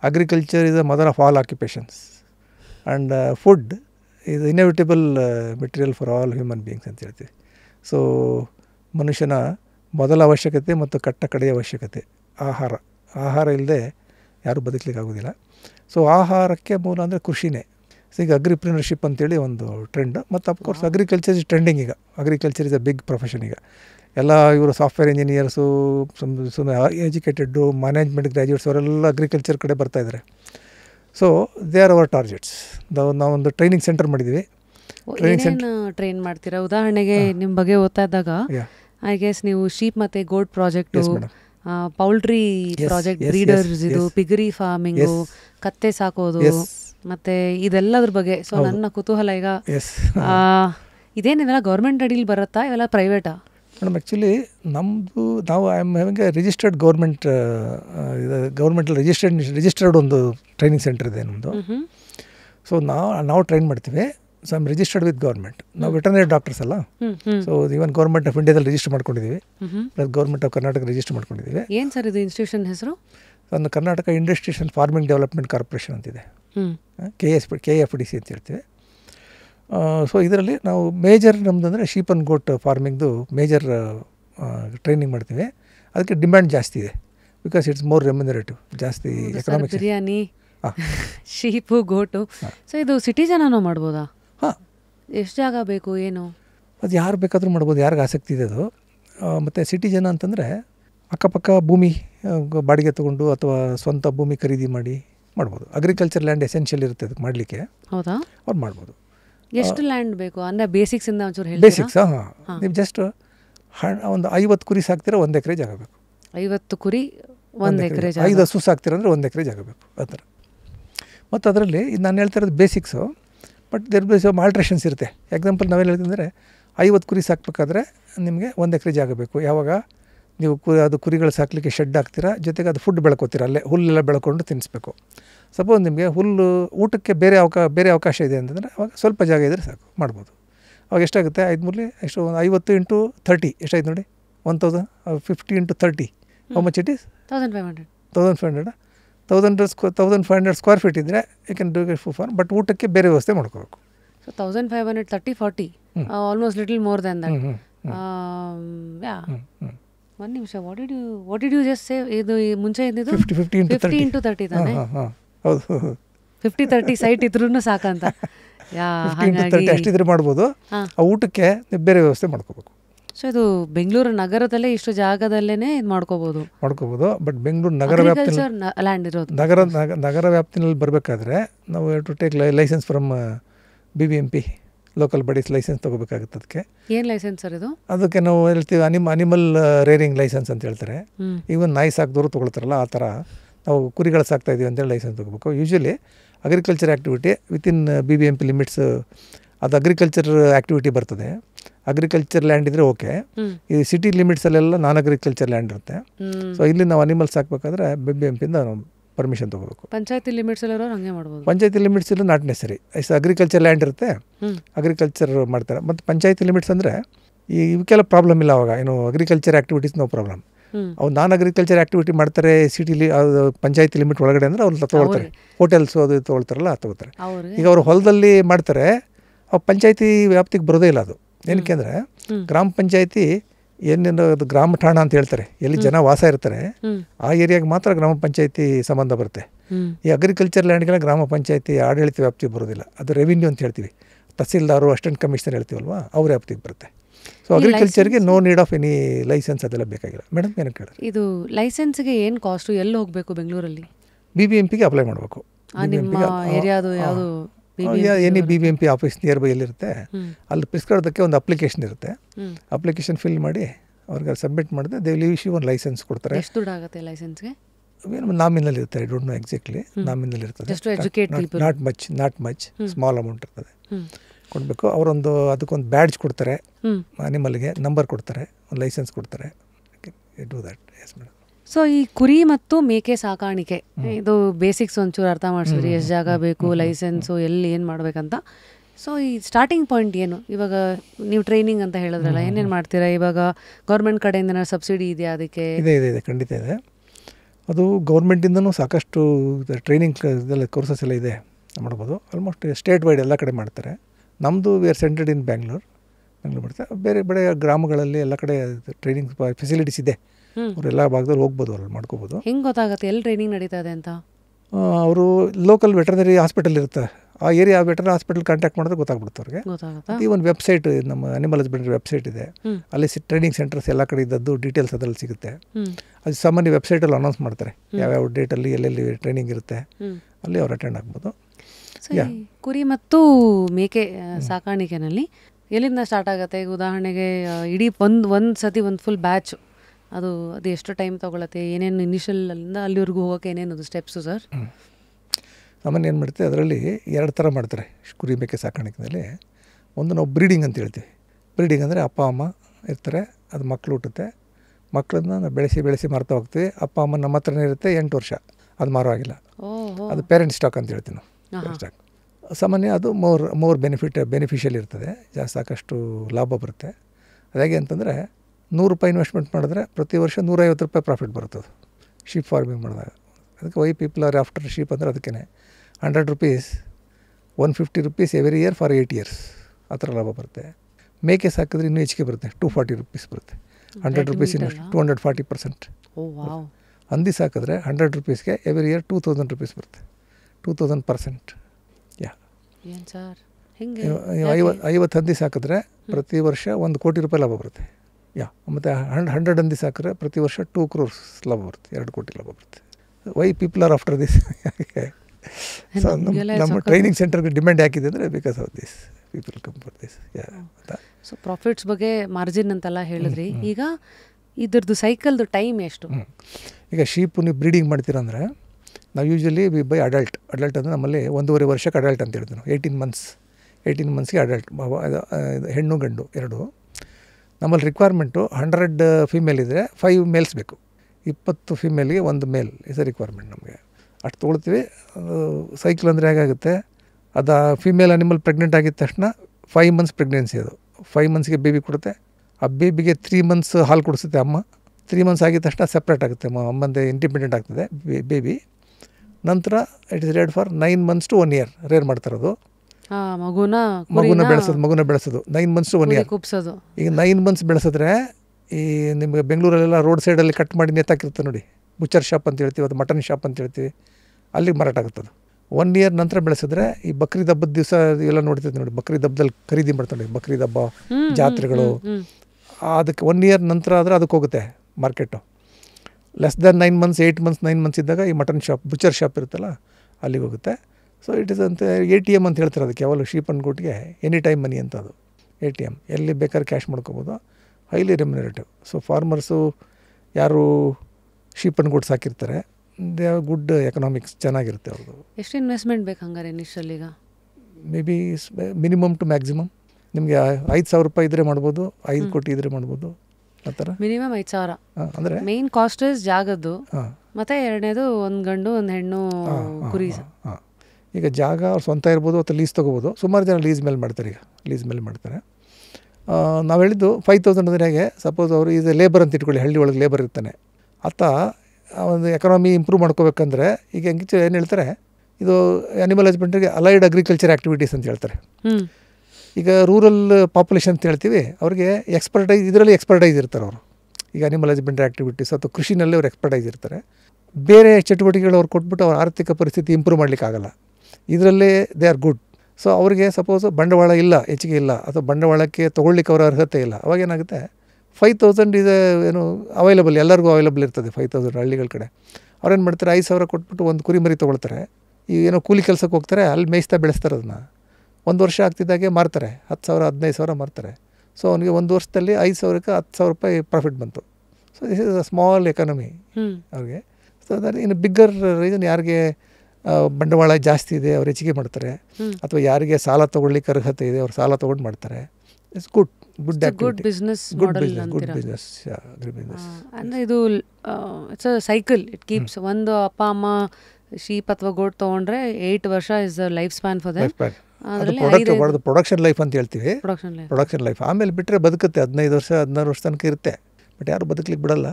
agriculture is a mother of all occupations and food ಇದು inevitable material for all human beings ಅಂತ ಹೇಳ್ತೀವಿ ಸೊ ಮನುಷ್ಯನ ಮೊದಲ ಅವಶ್ಯಕತೆ ಮತ್ತು ಕಟ್ಟ ಕಡೆಯ ಅವಶ್ಯಕತೆ ಆಹಾರ ಆಹಾರ ಇಲ್ಲದೆ ಯಾರೂ ಬದುಕಲಿಕ್ಕಾಗೋದಿಲ್ಲ ಸೊ ಆಹಾರಕ್ಕೆ ಮೂಲ ಅಂದರೆ ಕೃಷಿನೇ ಸೊ ಈಗ ಅಗ್ರಿಪ್ರಿನರ್ಶಿಪ್ ಅಂತೇಳಿ ಒಂದು ಟ್ರೆಂಡ್ ಮತ್ತು ಅಫ್ಕೋರ್ಸ್ ಅಗ್ರಿಕಲ್ಚರ್ ಇಸ್ ಟ್ರೆಂಡಿಂಗ್ ಈಗ agriculture is a big profession ಈಗ ಎಲ್ಲ ಇವರು ಸಾಫ್ಟ್ವೇರ್ ಇಂಜಿನಿಯರ್ಸು ಸುಮ್ಮನೆ ಎಜುಕೇಟೆಡ್ಡು ಮ್ಯಾನೇಜ್ಮೆಂಟ್ ಗ್ರ್ಯಾಜುಯೇಟ್ಸ್ ಅವರೆಲ್ಲ ಅಗ್ರಿಕಲ್ಚರ್ ಕಡೆ ಬರ್ತಾ ಇದ್ದಾರೆ so they are our targets ನಾವೊಂದು ಟ್ರೈನಿಂಗ್ ಸೆಂಟರ್ ಮಾಡಿದ್ದೀವಿ ಟ್ರೈನಿಂಗ್ ಸೆಂಟರ್ ಟ್ರೈನ್ ಮಾಡ್ತೀರಾ ಉದಾಹರಣೆಗೆ ನಿಮ್ಮ ಬಗ್ಗೆ ಓದ್ತಾ ಇದ್ದಾಗ ಐ ಗೆಸ್ ನೀವು ಶೀಪ್ ಮತ್ತು goat project poultry project breeders ಇದು ಪಿಗರಿ ಫಾರ್ಮಿಂಗು ಕತ್ತೆ ಸಾಕೋದು ಮತ್ತೆ ಇದೆಲ್ಲದ್ರ ಬಗ್ಗೆ ಸೊ ನನ್ನ ಕುತೂಹಲ ಈಗ ಇದೇನಿದೆಲ್ಲ ಗೌರ್ಮೆಂಟ್ ಅಡಿಲಿ ಬರುತ್ತಾ ಇವೆಲ್ಲ ಪ್ರೈವೇಟಾ ಮೇಡಮ್ ಆ್ಯಕ್ಚುಲಿ ನಮ್ಮದು ನಾವು I am having registered government ಗೌರ್ಮೆಂಟಲ್ಲಿ ರಿಜಿಸ್ಟರ್ಡ್ ರಿಜಿಸ್ಟರ್ಡ್ ಒಂದು ಟ್ರೈನಿಂಗ್ ಸೆಂಟರ್ ಇದೆ ನಮ್ಮದು ಸೊ ನಾವು ನಾವು ಟ್ರೈನ್ ಮಾಡ್ತೀವಿ so I'm registered with government ನಾವು ವೆಟರ್ನರಿ ಡಾಕ್ಟರ್ಸ್ ಅಲ್ಲ ಸೊ ಇವನ್ ಗೌರ್ಮೆಂಟ್ ಆಫ್ ಇಂಡಿಯಾದಲ್ಲಿ ರಿಜಿಸ್ಟರ್ ಮಾಡ್ಕೊಂಡಿದ್ದೀವಿ plus government of Karnataka register ಮಾಡ್ಕೊಂಡಿದ್ದೀವಿ ಏನು ಸರ್ ಇದು ಇನ್ಸ್ಟಿಟ್ಯೂಷನ್ ಹೆಸರು ಒಂದು ಕರ್ನಾಟಕ ಇಂಡಸ್ಟ್ರೀಷನ್ ಫಾರ್ಮಿಂಗ್ ಡೆವಲಪ್ಮೆಂಟ್ ಕಾರ್ಪೊರೇಷನ್ ಅಂತಿದೆ K S K F D C ಅಂತ ಹೇಳ್ತೀವಿ ಸೊ ಇದರಲ್ಲಿ ನಾವು ಮೇಜರ್ ನಮ್ಮದು ಅಂದರೆ ಶೀಪ್ ಆ್ಯಂಡ್ ಗೋಟ್ ಫಾರ್ಮಿಂಗ್ದು ಮೇಜರ್ ಟ್ರೈನಿಂಗ್ ಮಾಡ್ತೀವಿ ಅದಕ್ಕೆ ಡಿಮ್ಯಾಂಡ್ ಜಾಸ್ತಿ ಇದೆ ಬಿಕಾಸ್ ಇಟ್ಸ್ ಮೋರ್ ರೆಮ್ಯುನರೇಟಿವ್ ಜಾಸ್ತಿ economic biryani sheep goat so ಇದು ಸಿಟಿ ಜನನೂ ಮಾಡ್ಬೋದಾ ಹಾಂ ಎಷ್ಟು ಜಾಗ ಬೇಕು ಏನು ಅದು ಯಾರು ಬೇಕಾದರೂ ಮಾಡ್ಬೋದು ಯಾರಿಗ ಆಸಕ್ತಿ ಇದೆ ಅದು ಮತ್ತು ಸಿಟಿ ಜನ ಅಂತಂದರೆ ಅಕ್ಕಪಕ್ಕ ಭೂಮಿ ಬಾಡಿಗೆ ತಗೊಂಡು ಅಥವಾ ಸ್ವಂತ ಭೂಮಿ ಖರೀದಿ ಮಾಡಿ ಮಾಡ್ಬೋದು ಅಗ್ರಿಕಲ್ಚರ್ ಲ್ಯಾಂಡ್ ಎಸೆನ್ಷಿಯಲ್ ಇರುತ್ತೆ ಅದಕ್ಕೆ ಮಾಡಲಿಕ್ಕೆ ಹೌದಾ ಅವ್ರು ಮಾಡ್ಬೋದು ಎಷ್ಟು ಲ್ಯಾಂಡ್ ಬೇಕು ಅಂದರೆ ಬೇಸಿಕ್ಸ್ ಇಂದ ಒಂಚೂರು ಹೇಳಿ ಬೇಸಿಕ್ಸ್ ಹಾಂ ನೀವು ಜಸ್ಟ್ ಹಣ ಒಂದು ಐವತ್ತು ಕುರಿ ಸಾಕ್ತೀರ ಒಂದು ಎಕರೆ ಜಾಗ ಬೇಕು ಐವತ್ತು ಕುರಿ ಒಂದು ಎಕರೆ ಐದು ಹಸು ಸಾಕ್ತಿರ ಅಂದರೆ ಒಂದು ಎಕರೆ ಜಾಗ ಬೇಕು ಆ ಥರ ಮತ್ತು ಅದರಲ್ಲಿ ನಾನು ಹೇಳ್ತಿರೋದು basics but there be some alterations ಇರುತ್ತೆ ಎಕ್ಸಾಂಪಲ್ ನಾವೇನು ಹೇಳ್ತಂದರೆ ಐವತ್ತು ಕುರಿ ಸಾಕಬೇಕಾದ್ರೆ ನಿಮಗೆ ಒಂದು ಎಕರೆ ಜಾಗ ಬೇಕು ಯಾವಾಗ ನೀವು ಕುರಿ ಅದು ಕುರಿಗಳು ಸಾಕಲಿಕ್ಕೆ ಶೆಡ್ ಹಾಕ್ತೀರಾ ಜೊತೆಗೆ ಅದು ಫುಡ್ ಬೆಳ್ಕೋತೀರ ಅಲ್ಲೇ ಹುಲ್ಲೆಲ್ಲ ಬೆಳ್ಕೊಂಡು ತಿನ್ನಿಸ್ಬೇಕು ಸಪೋಸ್ ನಿಮಗೆ ಹುಲ್ಲು ಊಟಕ್ಕೆ ಬೇರೆ ಅವಕಾ ಬೇರೆ ಅವಕಾಶ ಇದೆ ಅಂತಂದರೆ ಅವಾಗ ಸ್ವಲ್ಪ ಜಾಗ ಇದ್ದರೆ ಸಾಕು ಮಾಡ್ಬೋದು ಅವಾಗ ಎಷ್ಟಾಗುತ್ತೆ ಮೂರ್ಲಿ ಎಷ್ಟು ಒಂದು ಐವತ್ತು ಇಂಟು ತರ್ಟಿ ಎಷ್ಟಾಯ್ತು ನೋಡಿ one thousand fifty into thirty how much it is thousand five hundred thousand five hundred thousand square thousand five hundred square feet ಇದ್ದರೆ you can do it for but ಊಟಕ್ಕೆ ಬೇರೆ ವ್ಯವಸ್ಥೆ ಮಾಡ್ಕೋಬೇಕು so thousand five hundred thirty forty almost little more then that one ನಿಮಿಷ what did you what did you just save ಇದು ಮುಂಚೆ ಏನಿದು fifty fifty into thirty ತಾನೆ ಹೌದು ಫಿಫ್ಟಿ ತರ್ಟಿ ಸೈಟ್ ಇದ್ರೂ ಸಾಕಂತ ಯಾ ಅಷ್ಟಿದ್ರೆ ಮಾಡ್ಬೋದು ಆ ಊಟಕ್ಕೆ ಬೇರೆ ವ್ಯವಸ್ಥೆ ಮಾಡ್ಕೋಬೇಕು ಸೊ ಇದು ಬೆಂಗಳೂರು ನಗರದಲ್ಲೇ ಇಷ್ಟು ಜಾಗದಲ್ಲೇ ಇದು ಮಾಡ್ಕೋಬಹುದು ಮಾಡ್ಕೋಬಹುದು ಬಟ್ ಬೆಂಗಳೂರು ನಗರ ಲ್ಯಾಂಡ್ ಇರೋದು ನಗರ ನಗರ ವ್ಯಾಪ್ತಿನಲ್ಲಿ ಬರಬೇಕಾದ್ರೆ ನಾವು to take licence from B B M P local bodies licence ತಗೋಬೇಕಾಗುತ್ತೆ ಅದಕ್ಕೆ ಏನು ಲೈಸೆನ್ಸ್ ಸರ್ ಇದು ಅದಕ್ಕೆ ನಾವು ಹೇಳ್ತೀವಿ ಅನಿಮ್ ಅನಿಮಲ್ ರೇರಿಂಗ್ ಲೈಸೆನ್ಸ್ ಅಂತ ಹೇಳ್ತಾರೆ ಈವನ್ ನಾಯಿ ಸಾಕಿದವರು ತೊಗೊಳ್ತಾರಲ್ಲ ಆ ಥರ ನಾವು ಕುರಿಗಳು ಸಾಕ್ತಾ ಇದೀವಿ ಅಂತೇಳಿ ಲೈಸೆನ್ಸ್ ತಗೋಬೇಕು usually agriculture activity within B B M P limits ಅದು ಅಗ್ರಿಕಲ್ಚರ್ ಆ್ಯಕ್ಟಿವಿಟಿ ಬರ್ತದೆ ಅಗ್ರಿಕಲ್ಚರ್ ಲ್ಯಾಂಡ್ ಇದ್ರೆ ಓಕೆ ಈ ಸಿಟಿ ಲಿಮಿಟ್ಸ್ ಅಲ್ಲೆಲ್ಲ ನಾನ್ ಅಗ್ರಿಕಲ್ಚರ್ ಲ್ಯಾಂಡ್ ಇರುತ್ತೆ ಸೊ ಇಲ್ಲಿ ನಾವು ಅನಿಮಲ್ಸ್ ಹಾಕ್ಬೇಕಾದ್ರೆ ಬಿ ಎಂ ಪರ್ಮಿಷನ್ ತಗೋಬೇಕು ಪಂಚಾಯತಿ ಲಿಮಿಟ್ಸ್ ಹಂಗೆ ಮಾಡ್ಬೋದು ಪಂಚಾಯತಿ ಲಿಮಿಟ್ಸ್ ಇಲ್ಲ ನಾಟ್ ನೆಸರಿ ಅಗ್ರಿಕಲ್ಚರ್ ಲ್ಯಾಂಡ್ ಇರುತ್ತೆ ಅಗ್ರಿಕಲ್ಚರ್ ಮಾಡ್ತಾರೆ ಮತ್ತು ಪಂಚಾಯತಿ ಲಿಮಿಟ್ಸ್ ಅಂದರೆ ಈ ಇವಕ್ಕೆಲ್ಲ ಪ್ರಾಬ್ಲಮ್ ಇಲ್ಲ ಅವಾಗ ಏನು ಅಗ್ರಿಕಲ್ಚರ್ ಆಕ್ಟಿವಿಟೀಸ್ ನೋ ಪ್ರಾಬ್ಲಮ್ ಅವ್ರು ನಾನ್ ಅಗ್ರಿಕಲ್ಚರ್ ಆಕ್ಟಿವಿಟಿ ಮಾಡ್ತಾರೆ ಸಿಟಿಲಿ ಪಂಚಾಯತಿ ಲಿಮಿಟ್ ಒಳಗಡೆ ಅಂದರೆ ಅವ್ರು ತೊಗೊಳ್ತಾರೆ ಹೋಟೆಲ್ಸ್ ಅದು ತಗೊಳ್ತಾರಲ್ಲ ತಗೋತಾರೆ ಈಗ ಅವ್ರು ಹೊಲದಲ್ಲಿ ಮಾಡ್ತಾರೆ ಅವ್ರು ಪಂಚಾಯತಿ ವ್ಯಾಪ್ತಿಗೆ ಬರೋದೇ ಇಲ್ಲ ಅದು ಏನಕ್ಕೆ ಅಂದರೆ ಗ್ರಾಮ ಪಂಚಾಯತಿ ಏನೇನು ಅದು ಗ್ರಾಮ ಠಾಣ ಅಂತ ಹೇಳ್ತಾರೆ ಎಲ್ಲಿ ಜನ ವಾಸ ಇರ್ತಾರೆ ಆ ಏರಿಯಾಗೆ ಮಾತ್ರ ಗ್ರಾಮ ಪಂಚಾಯತಿ ಸಂಬಂಧ ಬರುತ್ತೆ ಈ ಅಗ್ರಿಕಲ್ಚರ್ ಲ್ಯಾಂಡ್ಗೆಲ್ಲ ಗ್ರಾಮ ಪಂಚಾಯತಿ ಆಡಳಿತ ವ್ಯಾಪ್ತಿ ಬರೋದಿಲ್ಲ ಅದು ರೆವಿನ್ಯೂ ಅಂತ ಹೇಳ್ತೀವಿ ತಹಸೀಲ್ದಾರು ಅಸ್ಟೆಂಟ್ ಕಮಿಷನರ್ ಹೇಳ್ತೀವಲ್ವಾ ಅವ್ರ ವ್ಯಾಪ್ತಿಗೆ ಬರುತ್ತೆ ಸೊ ಅಗ್ರಿಕಲ್ಚರ್ಗೆ no need of any licence ಅದೆಲ್ಲ ಬೇಕಾಗಿಲ್ಲ ಮೇಡಮ್ ಏನು ಹೇಳಿದ್ರೆ ಇದು ಲೈಸೆನ್ಸ್ಗೆ ಏನು ಕಾಸ್ಟು ಎಲ್ಲಿ ಹೋಗಬೇಕು ಬೆಂಗಳೂರಲ್ಲಿ ಬಿ ಬಿ ಎಂ ಪಿಗೆ ಅಪ್ಲೈ ಮಾಡಬೇಕು any B B M P office nearby ಎಲ್ಲಿರುತ್ತೆ ಅಲ್ಲಿ ಪ್ರಿಸ್ಕೊಡೋದಕ್ಕೆ ಒಂದು ಅಪ್ಲಿಕೇಶನ್ ಇರುತ್ತೆ ಅಪ್ಲಿಕೇಶನ್ ಫಿಲ್ ಮಾಡಿ ಅವ್ರಿಗೆ ಸಬ್ಮಿಟ್ ಮಾಡಿದ್ರೆ ದೇ ವಿಲ್ ಇಶ್ಯೂ ಒಂದು ಲೈಸೆನ್ಸ್ ಕೊಡ್ತಾರೆ ಎಷ್ಟು ಆಗುತ್ತೆ ಲೈಸೆನ್ಸ್ಗೆ ಏನು ನಾಮಿನಲ್ಲಿ ಇರುತ್ತೆ I don't know exactly nominally ಇರ್ತದೆ not much not much small amount ಇರ್ತದೆ ಕೊಡಬೇಕು ಅವರೊಂದು ಅದಕ್ಕೊಂದು ಬ್ಯಾಡ್ಜ್ ಕೊಡ್ತಾರೆ ಅನಿಮಲ್ಗೆ ನಂಬರ್ ಕೊಡ್ತಾರೆ ಒಂದು ಲೈಸೆನ್ಸ್ ಕೊಡ್ತಾರೆ do that yes madam so ಈ ಕುರಿ ಮತ್ತು ಮೇಕೆ ಸಾಕಾಣಿಕೆ ಇದು ಬೇಸಿಕ್ಸ್ ಒಂಚೂರು ಅರ್ಥ ಮಾಡಿಸಿದ್ರಿ ಎಷ್ಟು ಜಾಗ ಬೇಕು ಲೈಸೆನ್ಸು ಎಲ್ಲಿ ಏನು ಮಾಡಬೇಕಂತ ಸೊ ಈ ಸ್ಟಾರ್ಟಿಂಗ್ ಪಾಯಿಂಟ್ ಏನು ಇವಾಗ ನೀವು ಟ್ರೈನಿಂಗ್ ಅಂತ ಹೇಳಿದ್ರಲ್ಲ ಏನೇನು ಮಾಡ್ತೀರಾ ಇವಾಗ ಗೌರ್ಮೆಂಟ್ ಕಡೆಯಿಂದ ಸಬ್ಸಿಡಿ ಇದೆಯಾ ಅದಕ್ಕೆ ಇದೆ ಇದೆ ಇದೆ ಖಂಡಿತ ಇದೆ ಅದು ಗೌರ್ಮೆಂಟಿಂದನೂ ಸಾಕಷ್ಟು ಟ್ರೈನಿಂಗ್ ಇದೆಲ್ಲ ಕೋರ್ಸಸ್ ಎಲ್ಲ ಇದೆ ಮಾಡ್ಬೋದು ಆಲ್ಮೋಸ್ಟ್ ಸ್ಟೇಟ್ ವೈಡ್ ಎಲ್ಲ ಕಡೆ ಮಾಡ್ತಾರೆ ನಮ್ಮದು we are centred in Bangalore Bengaluru ಬಿಡ್ತಾರೆ ಬೇರೆ ಬೇರೆ ಗ್ರಾಮಗಳಲ್ಲಿ ಎಲ್ಲ ಕಡೆ ಟ್ರೈನಿಂಗ್ ಫೆಸಿಲಿಟೀಸ್ ಇದೆ ಅವರೆಲ್ಲ ಭಾಗದಲ್ಲಿ ಹೋಗ್ಬೋದು ಅಲ್ಲಿ ಮಾಡ್ಕೋಬೋದು ಹೆಂಗೆ ಗೊತ್ತಾಗುತ್ತೆ ಎಲ್ಲಿ ಟ್ರೈನಿಂಗ್ ನಡೀತಾ ಇದೆ ಅಂತ ಅವರು ಲೋಕಲ್ ವೆಟರ್ನರಿ ಹಾಸ್ಪಿಟಲ್ ಇರುತ್ತೆ ಆ ಏರಿಯಾ ಆ ವೆಟರ್ನರಿ ಹಾಸ್ಪಿಟಲ್ ಕಾಂಟ್ಯಾಕ್ಟ್ ಮಾಡಿದ್ರೆ ಗೊತ್ತಾಗ್ಬಿಡುತ್ತೆ ಅವ್ರಿಗೆ ಈ ಒಂದು ವೆಬ್ಸೈಟ್ ನಮ್ಮ ಅನಿಮಲ್ ಹಸ್ಬೆಂಡ್ರಿ ವೆಬ್ಸೈಟ್ ಇದೆ ಅಲ್ಲಿ ಟ್ರೈನಿಂಗ್ ಸೆಂಟರ್ಸ್ ಎಲ್ಲ ಕಡೆ ಇದ್ದದ್ದು ಡೀಟೇಲ್ಸ್ ಅದರಲ್ಲಿ ಸಿಗುತ್ತೆ ಅದು ಸಾಮಾನ್ಯ ವೆಬ್ಸೈಟಲ್ಲಿ ಅನೌನ್ಸ್ ಮಾಡ್ತಾರೆ ಯಾವ್ಯಾವ ಡೇಟಲ್ಲಿ ಎಲ್ಲೆಲ್ಲಿ ಟ್ರೈನಿಂಗ್ ಇರುತ್ತೆ ಅಲ್ಲಿ ಅವ್ರು ಅಟೆಂಡ್ ಆಗ್ಬೋದು ಕುರಿ ಮತ್ತು ಮೇಕೆ ಸಾಕಾಣಿಕೆನಲ್ಲಿ ಎಲ್ಲಿಂದ ಸ್ಟಾರ್ಟ್ ಆಗುತ್ತೆ ಉದಾಹರಣೆಗೆ ಇಡೀ ಒಂದು ಒಂದು ಸತಿ ಒಂದು ಫುಲ್ ಬ್ಯಾಚ್ ಅದು ಅದು ಎಷ್ಟು ಟೈಮ್ ತೊಗೊಳತ್ತೆ ಏನೇನು ಇನಿಷಿಯಲಿಂದ ಅಲ್ಲಿವರೆಗೂ ಹೋಗೋಕೆ ಏನೇನು ಅದು ಸ್ಟೆಪ್ಸು ಸರ್ ಸಾಮಾನ್ಯ ಏನು ಮಾಡ್ತೀವಿ ಅದರಲ್ಲಿ ಎರಡು ಥರ ಮಾಡ್ತಾರೆ ಕುರಿ ಮೇಕೆ ಸಾಕಾಣಿಕೆಯಲ್ಲಿ ಒಂದು ನಾವು ಬ್ರೀಡಿಂಗ್ ಅಂತ ಹೇಳ್ತೀವಿ ಬ್ರೀಡಿಂಗ್ ಅಂದರೆ ಅಪ್ಪ ಅಮ್ಮ ಇರ್ತಾರೆ ಅದು ಮಕ್ಕಳು ಹುಟ್ಟುತ್ತೆ ಮಕ್ಕಳನ್ನ ನಾವು ಬೆಳೆಸಿ ಬೆಳೆಸಿ ಮಾರ್ತಾ ಹೋಗ್ತೀವಿ ಅಪ್ಪ ಅಮ್ಮ ನಮ್ಮ ಹತ್ರನೇ ಇರುತ್ತೆ ಎಂಟು ವರ್ಷ ಅದು ಮಾರವಾಗಿಲ್ಲ ಅದು ಪೇರೆಂಟ್ ಸ್ಟಾಕ್ ಅಂತ ಹೇಳ್ತೀವಿ ನಾವು ಸ್ಟಾಕ್ ಸಾಮಾನ್ಯ ಅದು ಮೋರ್ ಮೋರ್ ಬೆನಿಫಿಟ್ ಬೆನಿಫಿಷಿಯಲ್ ಇರ್ತದೆ ಜಾಸ್ತಿ ಸಾಕಷ್ಟು ಲಾಭ ಬರುತ್ತೆ ಅದಾಗೆ ಅಂತಂದರೆ ನೂರು ರೂಪಾಯಿ ಇನ್ವೆಸ್ಟ್ಮೆಂಟ್ ಮಾಡಿದ್ರೆ ಪ್ರತಿ ವರ್ಷ ನೂರೈವತ್ತು ರೂಪಾಯಿ ಪ್ರಾಫಿಟ್ ಬರ್ತದೆ ಶೀಪ್ ಫಾರ್ಮಿಂಗ್ ಮಾಡಿದಾಗ ಅದಕ್ಕೆ why people are after sheep ಅಂದರೆ ಅದಕ್ಕೇ hundred rupees one fifty rupees every year for eight years ಆ ಥರ ಲಾಭ ಬರುತ್ತೆ ಮೇಕೆ ಸಾಕಿದ್ರೆ ಇನ್ನೂ ಹೆಚ್ಚಿಗೆ ಬರುತ್ತೆ ಟೂ ಫಾರ್ಟಿ ರುಪೀಸ್ ಬರುತ್ತೆ hundred rupees invest to hundred forty percent ಹಂದಿ ಸಾಕಿದ್ರೆ ಹಂಡ್ರೆಡ್ ರುಪೀಸ್ಗೆ every year two thousand rupees ಬರುತ್ತೆ ಟೂ ತೌಸಂಡ್ ಪರ್ಸೆಂಟ್ ಯಾ ಐವತ್ತು ಐವತ್ತು ಹಂದಿ ಸಾಕಿದ್ರೆ ಪ್ರತಿ ವರ್ಷ ಒಂದು ಕೋಟಿ ರೂಪಾಯಿ ಲಾಭ ಬರುತ್ತೆ ಯಾ ಮತ್ತು ಹಂಡ್ ಹಂಡ್ರೆಡ್ ಅಂದಿ ಸಾಕ್ರೆ ಪ್ರತಿ ವರ್ಷ ಟೂ ಕ್ರೋರ್ಸ್ ಲಾಭ ಬರುತ್ತೆ ಎರಡು ಕೋಟಿ ಲಾಭ ಬರುತ್ತೆ why people are after this ನಮ್ಮ ಟ್ರೈನಿಂಗ್ ಸೆಂಟರ್ಗೆ ಡಿಮ್ಯಾಂಡ್ ಹಾಕಿದೆ ಅಂದರೆ because of this people come for this yeah so profits ಬಗ್ಗೆ ಮಾರ್ಜಿನ್ ಅಂತೆಲ್ಲ ಹೇಳಿದ್ರಿ ಈಗ ಇದ್ರದ್ದು ಸೈಕಲ್ದು ಟೈಮ್ ಎಷ್ಟು ಈಗ ಶೀಪು ನೀವು ಬ್ರೀಡಿಂಗ್ ಮಾಡ್ತೀರಂದ್ರೆ ನಾವು usually we buy adult adult ಅಂದರೆ ನಮ್ಮಲ್ಲಿ ಒಂದೂವರೆ ವರ್ಷಕ್ಕೆ ಅಡಲ್ಟ್ ಅಂತ ಹೇಳ್ತೀವಿ ನಾವು ಏಯ್ಟೀನ್ ಮಂತ್ಸ್ ಏಯ್ಟೀನ್ ಮಂತ್ಸ್ಗೆ ಅಡಲ್ಟ್ ಹೆಣ್ಣು ಗಂಡು ಎರಡು ನಮ್ಮಲ್ಲಿ ರಿಕ್ವೈರ್ಮೆಂಟು ಹಂಡ್ರೆಡ್ ಫೀಮೇಲ್ ಇದ್ದರೆ ಫೈವ್ ಮೇಲ್ಸ್ ಬೇಕು ಇಪ್ಪತ್ತು ಫಿಮೇಲ್ಗೆ ಒಂದು ಮೇಲ್ ಇಸ್ ರಿಕ್ವೈರ್ಮೆಂಟ್ ನಮಗೆ ಅಷ್ಟು ತೊಗೊಳ್ತೀವಿ ಸೈಕಲ್ ಅಂದರೆ ಹೇಗಾಗುತ್ತೆ ಅದು ಫೀಮೇಲ್ ಅನಿಮಲ್ ಪ್ರೆಗ್ನೆಂಟ್ ಆಗಿದ ತಕ್ಷಣ ಫೈವ್ ಮಂತ್ಸ್ ಪ್ರೆಗ್ನೆನ್ಸಿ ಅದು ಫೈವ್ ಮಂತ್ಸ್ಗೆ ಬೇಬಿ ಕೊಡುತ್ತೆ ಆ ಬೇಬಿಗೆ ತ್ರೀ ಮಂತ್ಸ್ ಹಾಲು ಕುಡಿಸುತ್ತೆ ಅಮ್ಮ ತ್ರೀ ಮಂತ್ಸ್ ಆಗಿದ ತಕ್ಷಣ ಸಪ್ರೇಟ್ ಆಗುತ್ತೆ ಅಮ್ಮಂದೆ ಇಂಡಿಪೆಂಡೆಂಟ್ ಆಗ್ತದೆ ಬೇಬಿ ನಂತರ it is reared for nine months to one year rear ಮಾಡ್ತಾರದು ಮಗುನ ಮಗುನ ಬೆಳೆಸೋದು ಮಗುನ ಬೆಳೆಸೋದು ನೈನ್ ಮಂತ್ಸು ಒನ್ ಇಯರ್ ಕುಪ್ಸೋದು ಈಗ ನೈನ್ ಮಂತ್ಸ್ ಬೆಳೆಸಿದ್ರೆ ಈ ನಿಮಗೆ ಬೆಂಗಳೂರಲ್ಲೆಲ್ಲ ರೋಡ್ ಸೈಡಲ್ಲಿ ಕಟ್ ಮಾಡಿ ನೇತಾಕಿರ್ತದೆ ನೋಡಿ ಬುಚ್ಚರ್ ಶಾಪ್ ಅಂತ ಹೇಳ್ತೀವಿ ಅದು ಮಟನ್ ಶಾಪ್ ಅಂತ ಹೇಳ್ತೀವಿ ಅಲ್ಲಿಗೆ ಮಾರಾಟ ಆಗುತ್ತದು ಒನ್ ಇಯರ್ ನಂತರ ಬೆಳೆಸಿದ್ರೆ ಈ ಬಕ್ರೀದ್ ಹಬ್ಬದ ದಿವಸ ಎಲ್ಲ ನೋಡ್ತಿದ್ವಿ ನೋಡಿ ಬಕ್ರೀದ್ ಹಬ್ಬದಲ್ಲಿ ಖರೀದಿ ನೋಡಿ ಬಕ್ರೀದ್ ಹಬ್ಬ ಜಾತ್ರೆಗಳು ಅದಕ್ಕೆ ಒನ್ ಇಯರ್ ನಂತರ ಆದರೆ ಅದಕ್ಕೆ ಹೋಗುತ್ತೆ market less than nine months eight months nine months ಇದ್ದಾಗ ಈ ಮಟನ್ ಶಾಪ್ ಬುಚ್ಚರ್ ಶಾಪ್ ಇರುತ್ತಲ್ಲ ಅಲ್ಲಿಗೆ ಹೋಗುತ್ತೆ ಸೊ ಇಟ್ ಇಸ್ ಅಂತ ಎ ಟಿ ಎಮ್ ಅಂತ ಹೇಳ್ತಾರೆ ಅದಕ್ಕೆ ಯಾವಾಗಲೂ sheep and any time money ಅಂತ ಅದು ಎ ಟಿ ಎಮ್ ಎಲ್ಲಿ ಬೇಕಾದ್ರೆ ಕ್ಯಾಶ್ ಮಾಡ್ಕೋಬೋದು ಹೈಲಿ ರೆಮ್ಯುನರೇಟಿವ್ ಸೊ ಫಾರ್ಮರ್ಸು ಯಾರು ಶೀಪ್ ಆ್ಯಂಡ್ ಗುಡ್ಸ್ ಹಾಕಿರ್ತಾರೆ ದೇ ಆರ್ ಗುಡ್ ಎಕನಾಮಿಕ್ಸ್ ಚೆನ್ನಾಗಿರುತ್ತೆ ಅವ್ರದ್ದು ಎಷ್ಟು ಇನ್ವೆಸ್ಟ್ಮೆಂಟ್ ಬೇಕು ಹಂಗಾರೆ ಇನಿಷಿಯಲ್ ಈಗ may be minimum to maximum ನಿಮಗೆ ಐದು ಸಾವಿರ ರೂಪಾಯಿ ಇದ್ರೆ ಮಾಡ್ಬೋದು ಐದು ಕೋಟಿ ಇದ್ರೆ ಮಾಡ್ಬೋದು ಆ ಥರ ಮಿನಿಮಮ್ ಐದು ಸಾವಿರ ಅಂದರೆ ಮೇಯ್ನ್ ಕಾಸ್ಟ್ ಜಾಗದ್ದು ಮತ್ತೆ ಎರಡನೇದು ಒಂದು ಗಂಡು ಒಂದು ಹೆಣ್ಣು ಕುರಿ ಹಾಂ ಈಗ ಜಾಗ ಅವ್ರು ಸ್ವಂತ ಇರ್ಬೋದು ಅಥವಾ ಲೀಸ್ ತೊಗೋಬೋದು ಸುಮಾರು ಜನ ಲೀಸ್ ಮೇಲೆ ಮಾಡ್ತಾರೆ ಈಗ ಲೀಸ್ ಮೇಲೆ ಮಾಡ್ತಾರೆ ನಾವು ಹೇಳಿದ್ದು ಫೈವ್ ತೌಸಂಡ್ ಅಂದರೆ ಹೇಗೆ ಸಪೋಸ್ ಅವರು ಈಸ್ ಎ ಲೇಬರ್ ಅಂತ ಇಟ್ಕೊಳ್ಳಿ ಹಳ್ಳಿ ಒಳಗೆ ಲೇಬರ್ ಇರ್ತಾನೆ ಆತ ಒಂದು ಎಕನಾಮಿ ಇಂಪ್ರೂವ್ ಮಾಡ್ಕೋಬೇಕಂದ್ರೆ ಈಗ ಹೆಂಗಿಚ್ಚು ಏನು ಹೇಳ್ತಾರೆ ಇದು ಅನಿಮಲ್ ಹಸ್ಬೆಂಡ್ರಿಗೆ ಅಲೈಡ್ ಅಗ್ರಿಕಲ್ಚರ್ ಆ್ಯಕ್ಟಿವಿಟೀಸ್ ಅಂತ ಹೇಳ್ತಾರೆ ಈಗ ರೂರಲ್ ಪಾಪ್ಯುಲೇಷನ್ ಅಂತ ಹೇಳ್ತೀವಿ ಅವ್ರಿಗೆ ಎಕ್ಸ್ಪರ್ಟೈಸ್ ಇದರಲ್ಲಿ ಎಕ್ಸ್ಪರ್ಟೈಸ್ ಇರ್ತಾರೆ ಅವರು ಈಗ ಅನಿಮಲ್ ಹಸ್ಬೆಂಡ್ರಿ ಆ್ಯಕ್ಟಿವಿಟೀಸ್ ಅಥವಾ ಕೃಷಿನಲ್ಲಿ ಅವ್ರು ಎಕ್ಸ್ಪರ್ಟೈಸ್ ಇರ್ತಾರೆ ಬೇರೆ ಚಟುವಟಿಕೆಗಳು ಅವ್ರು ಕೊಟ್ಬಿಟ್ಟು ಅವ್ರ ಆರ್ಥಿಕ ಪರಿಸ್ಥಿತಿ ಇಂಪ್ರೂವ್ ಮಾಡಲಿಕ್ಕಾಗಲ್ಲ ಇದರಲ್ಲೇ ದೇ ಆರ್ ಗುಡ್ ಸೊ ಅವರಿಗೆ ಸಪೋಸ್ ಬಂಡವಾಳ ಇಲ್ಲ ಹೆಚ್ಚಿಗೆ ಇಲ್ಲ ಅಥವಾ ಬಂಡವಾಳಕ್ಕೆ ತೊಗೊಳ್ಲಿಕ್ಕೆ ಅವರ ಅರ್ಹತೆ ಇಲ್ಲ ಅವಾಗೇನಾಗುತ್ತೆ ಏನಾಗುತ್ತೆ ಫೈವ್ ತೌಸಂಡ್ ಇದೆ ಏನು ಅವೈಲಬಲ್ ಎಲ್ಲರಿಗೂ ಅವೈಲಬಲ್ ಇರ್ತದೆ ಫೈವ್ ತೌಸಂಡ್ ಹಳ್ಳಿಗಳ ಕಡೆ ಅವ್ರೇನು ಮಾಡ್ತಾರೆ ಐದು ಸಾವಿರ ಕೊಟ್ಬಿಟ್ಟು ಒಂದು ಕುರಿ ಮರಿ ತೊಗೊಳ್ತಾರೆ ಈ ಏನೋ ಕೂಲಿ ಕೆಲಸಕ್ಕೆ ಹೋಗ್ತಾರೆ ಅಲ್ಲಿ ಮೇಯಿಸ್ತಾ ಬೆಳೆಸ್ತಾರೆ ಅದನ್ನ ಒಂದು ವರ್ಷ ಆಗ್ತಿದ್ದಾಗೆ ಮಾರ್ತಾರೆ ಹತ್ತು ಸಾವಿರ ಹದಿನೈದು ಸಾವಿರ ಮಾರ್ತಾರೆ ಸೊ ಅವನಿಗೆ ಒಂದು ವರ್ಷದಲ್ಲಿ ಐದು ಸಾವಿರಕ್ಕೆ ಹತ್ತು ಸಾವಿರ ರೂಪಾಯಿ ಪ್ರಾಫಿಟ್ ಬಂತು so this is a small economy ಅವ್ರಿಗೆ ಸೊ ದಟ್ ಇನ್ನು ಬಿಗ್ಗರ್ ರೀಸನ್ ಯಾರಿಗೆ ಬಂಡವಾಳ ಜಾಸ್ತಿ ಇದೆ ಅವ್ರು ಹೆಚ್ಚಿಗೆ ಮಾಡ್ತಾರೆ ಅಥವಾ ಯಾರಿಗೆ ಸಾಲ ತೊಗೊಳ್ಲಿಕ್ಕೆ ಅರ್ಹತೆ ಇದೆ ಅವ್ರು ಸಾಲ ತೊಗೊಂಡು ಮಾಡ್ತಾರೆ it's good good good business good business good business ಇದು it's a cycle it keeps ಒಂದು ಅಪ್ಪ ಅಮ್ಮ ಶೀಪ್ ಅಥವಾ ಗೋಡ್ ತಗೊಂಡ್ರೆ ಏಯ್ಟ್ ವರ್ಷ is life span for that ಅದು ಪ್ರೊಡಕ್ಷನ್ ಲೈಫ್ ಅಂತ ಹೇಳ್ತೀವಿ ಪ್ರೊಡಕ್ಷನ್ ಲೈಫ್ ಆಮೇಲೆ ಬಿಟ್ಟರೆ ಬದುಕುತ್ತೆ ಹದಿನೈದು ವರ್ಷ ಹದಿನಾರು ವರ್ಷ ತನಕ ಇರುತ್ತೆ ಬಟ್ ಯಾರು ಬದುಕಲಿಕ್ಕೆ ಬಿಡಲ್ಲ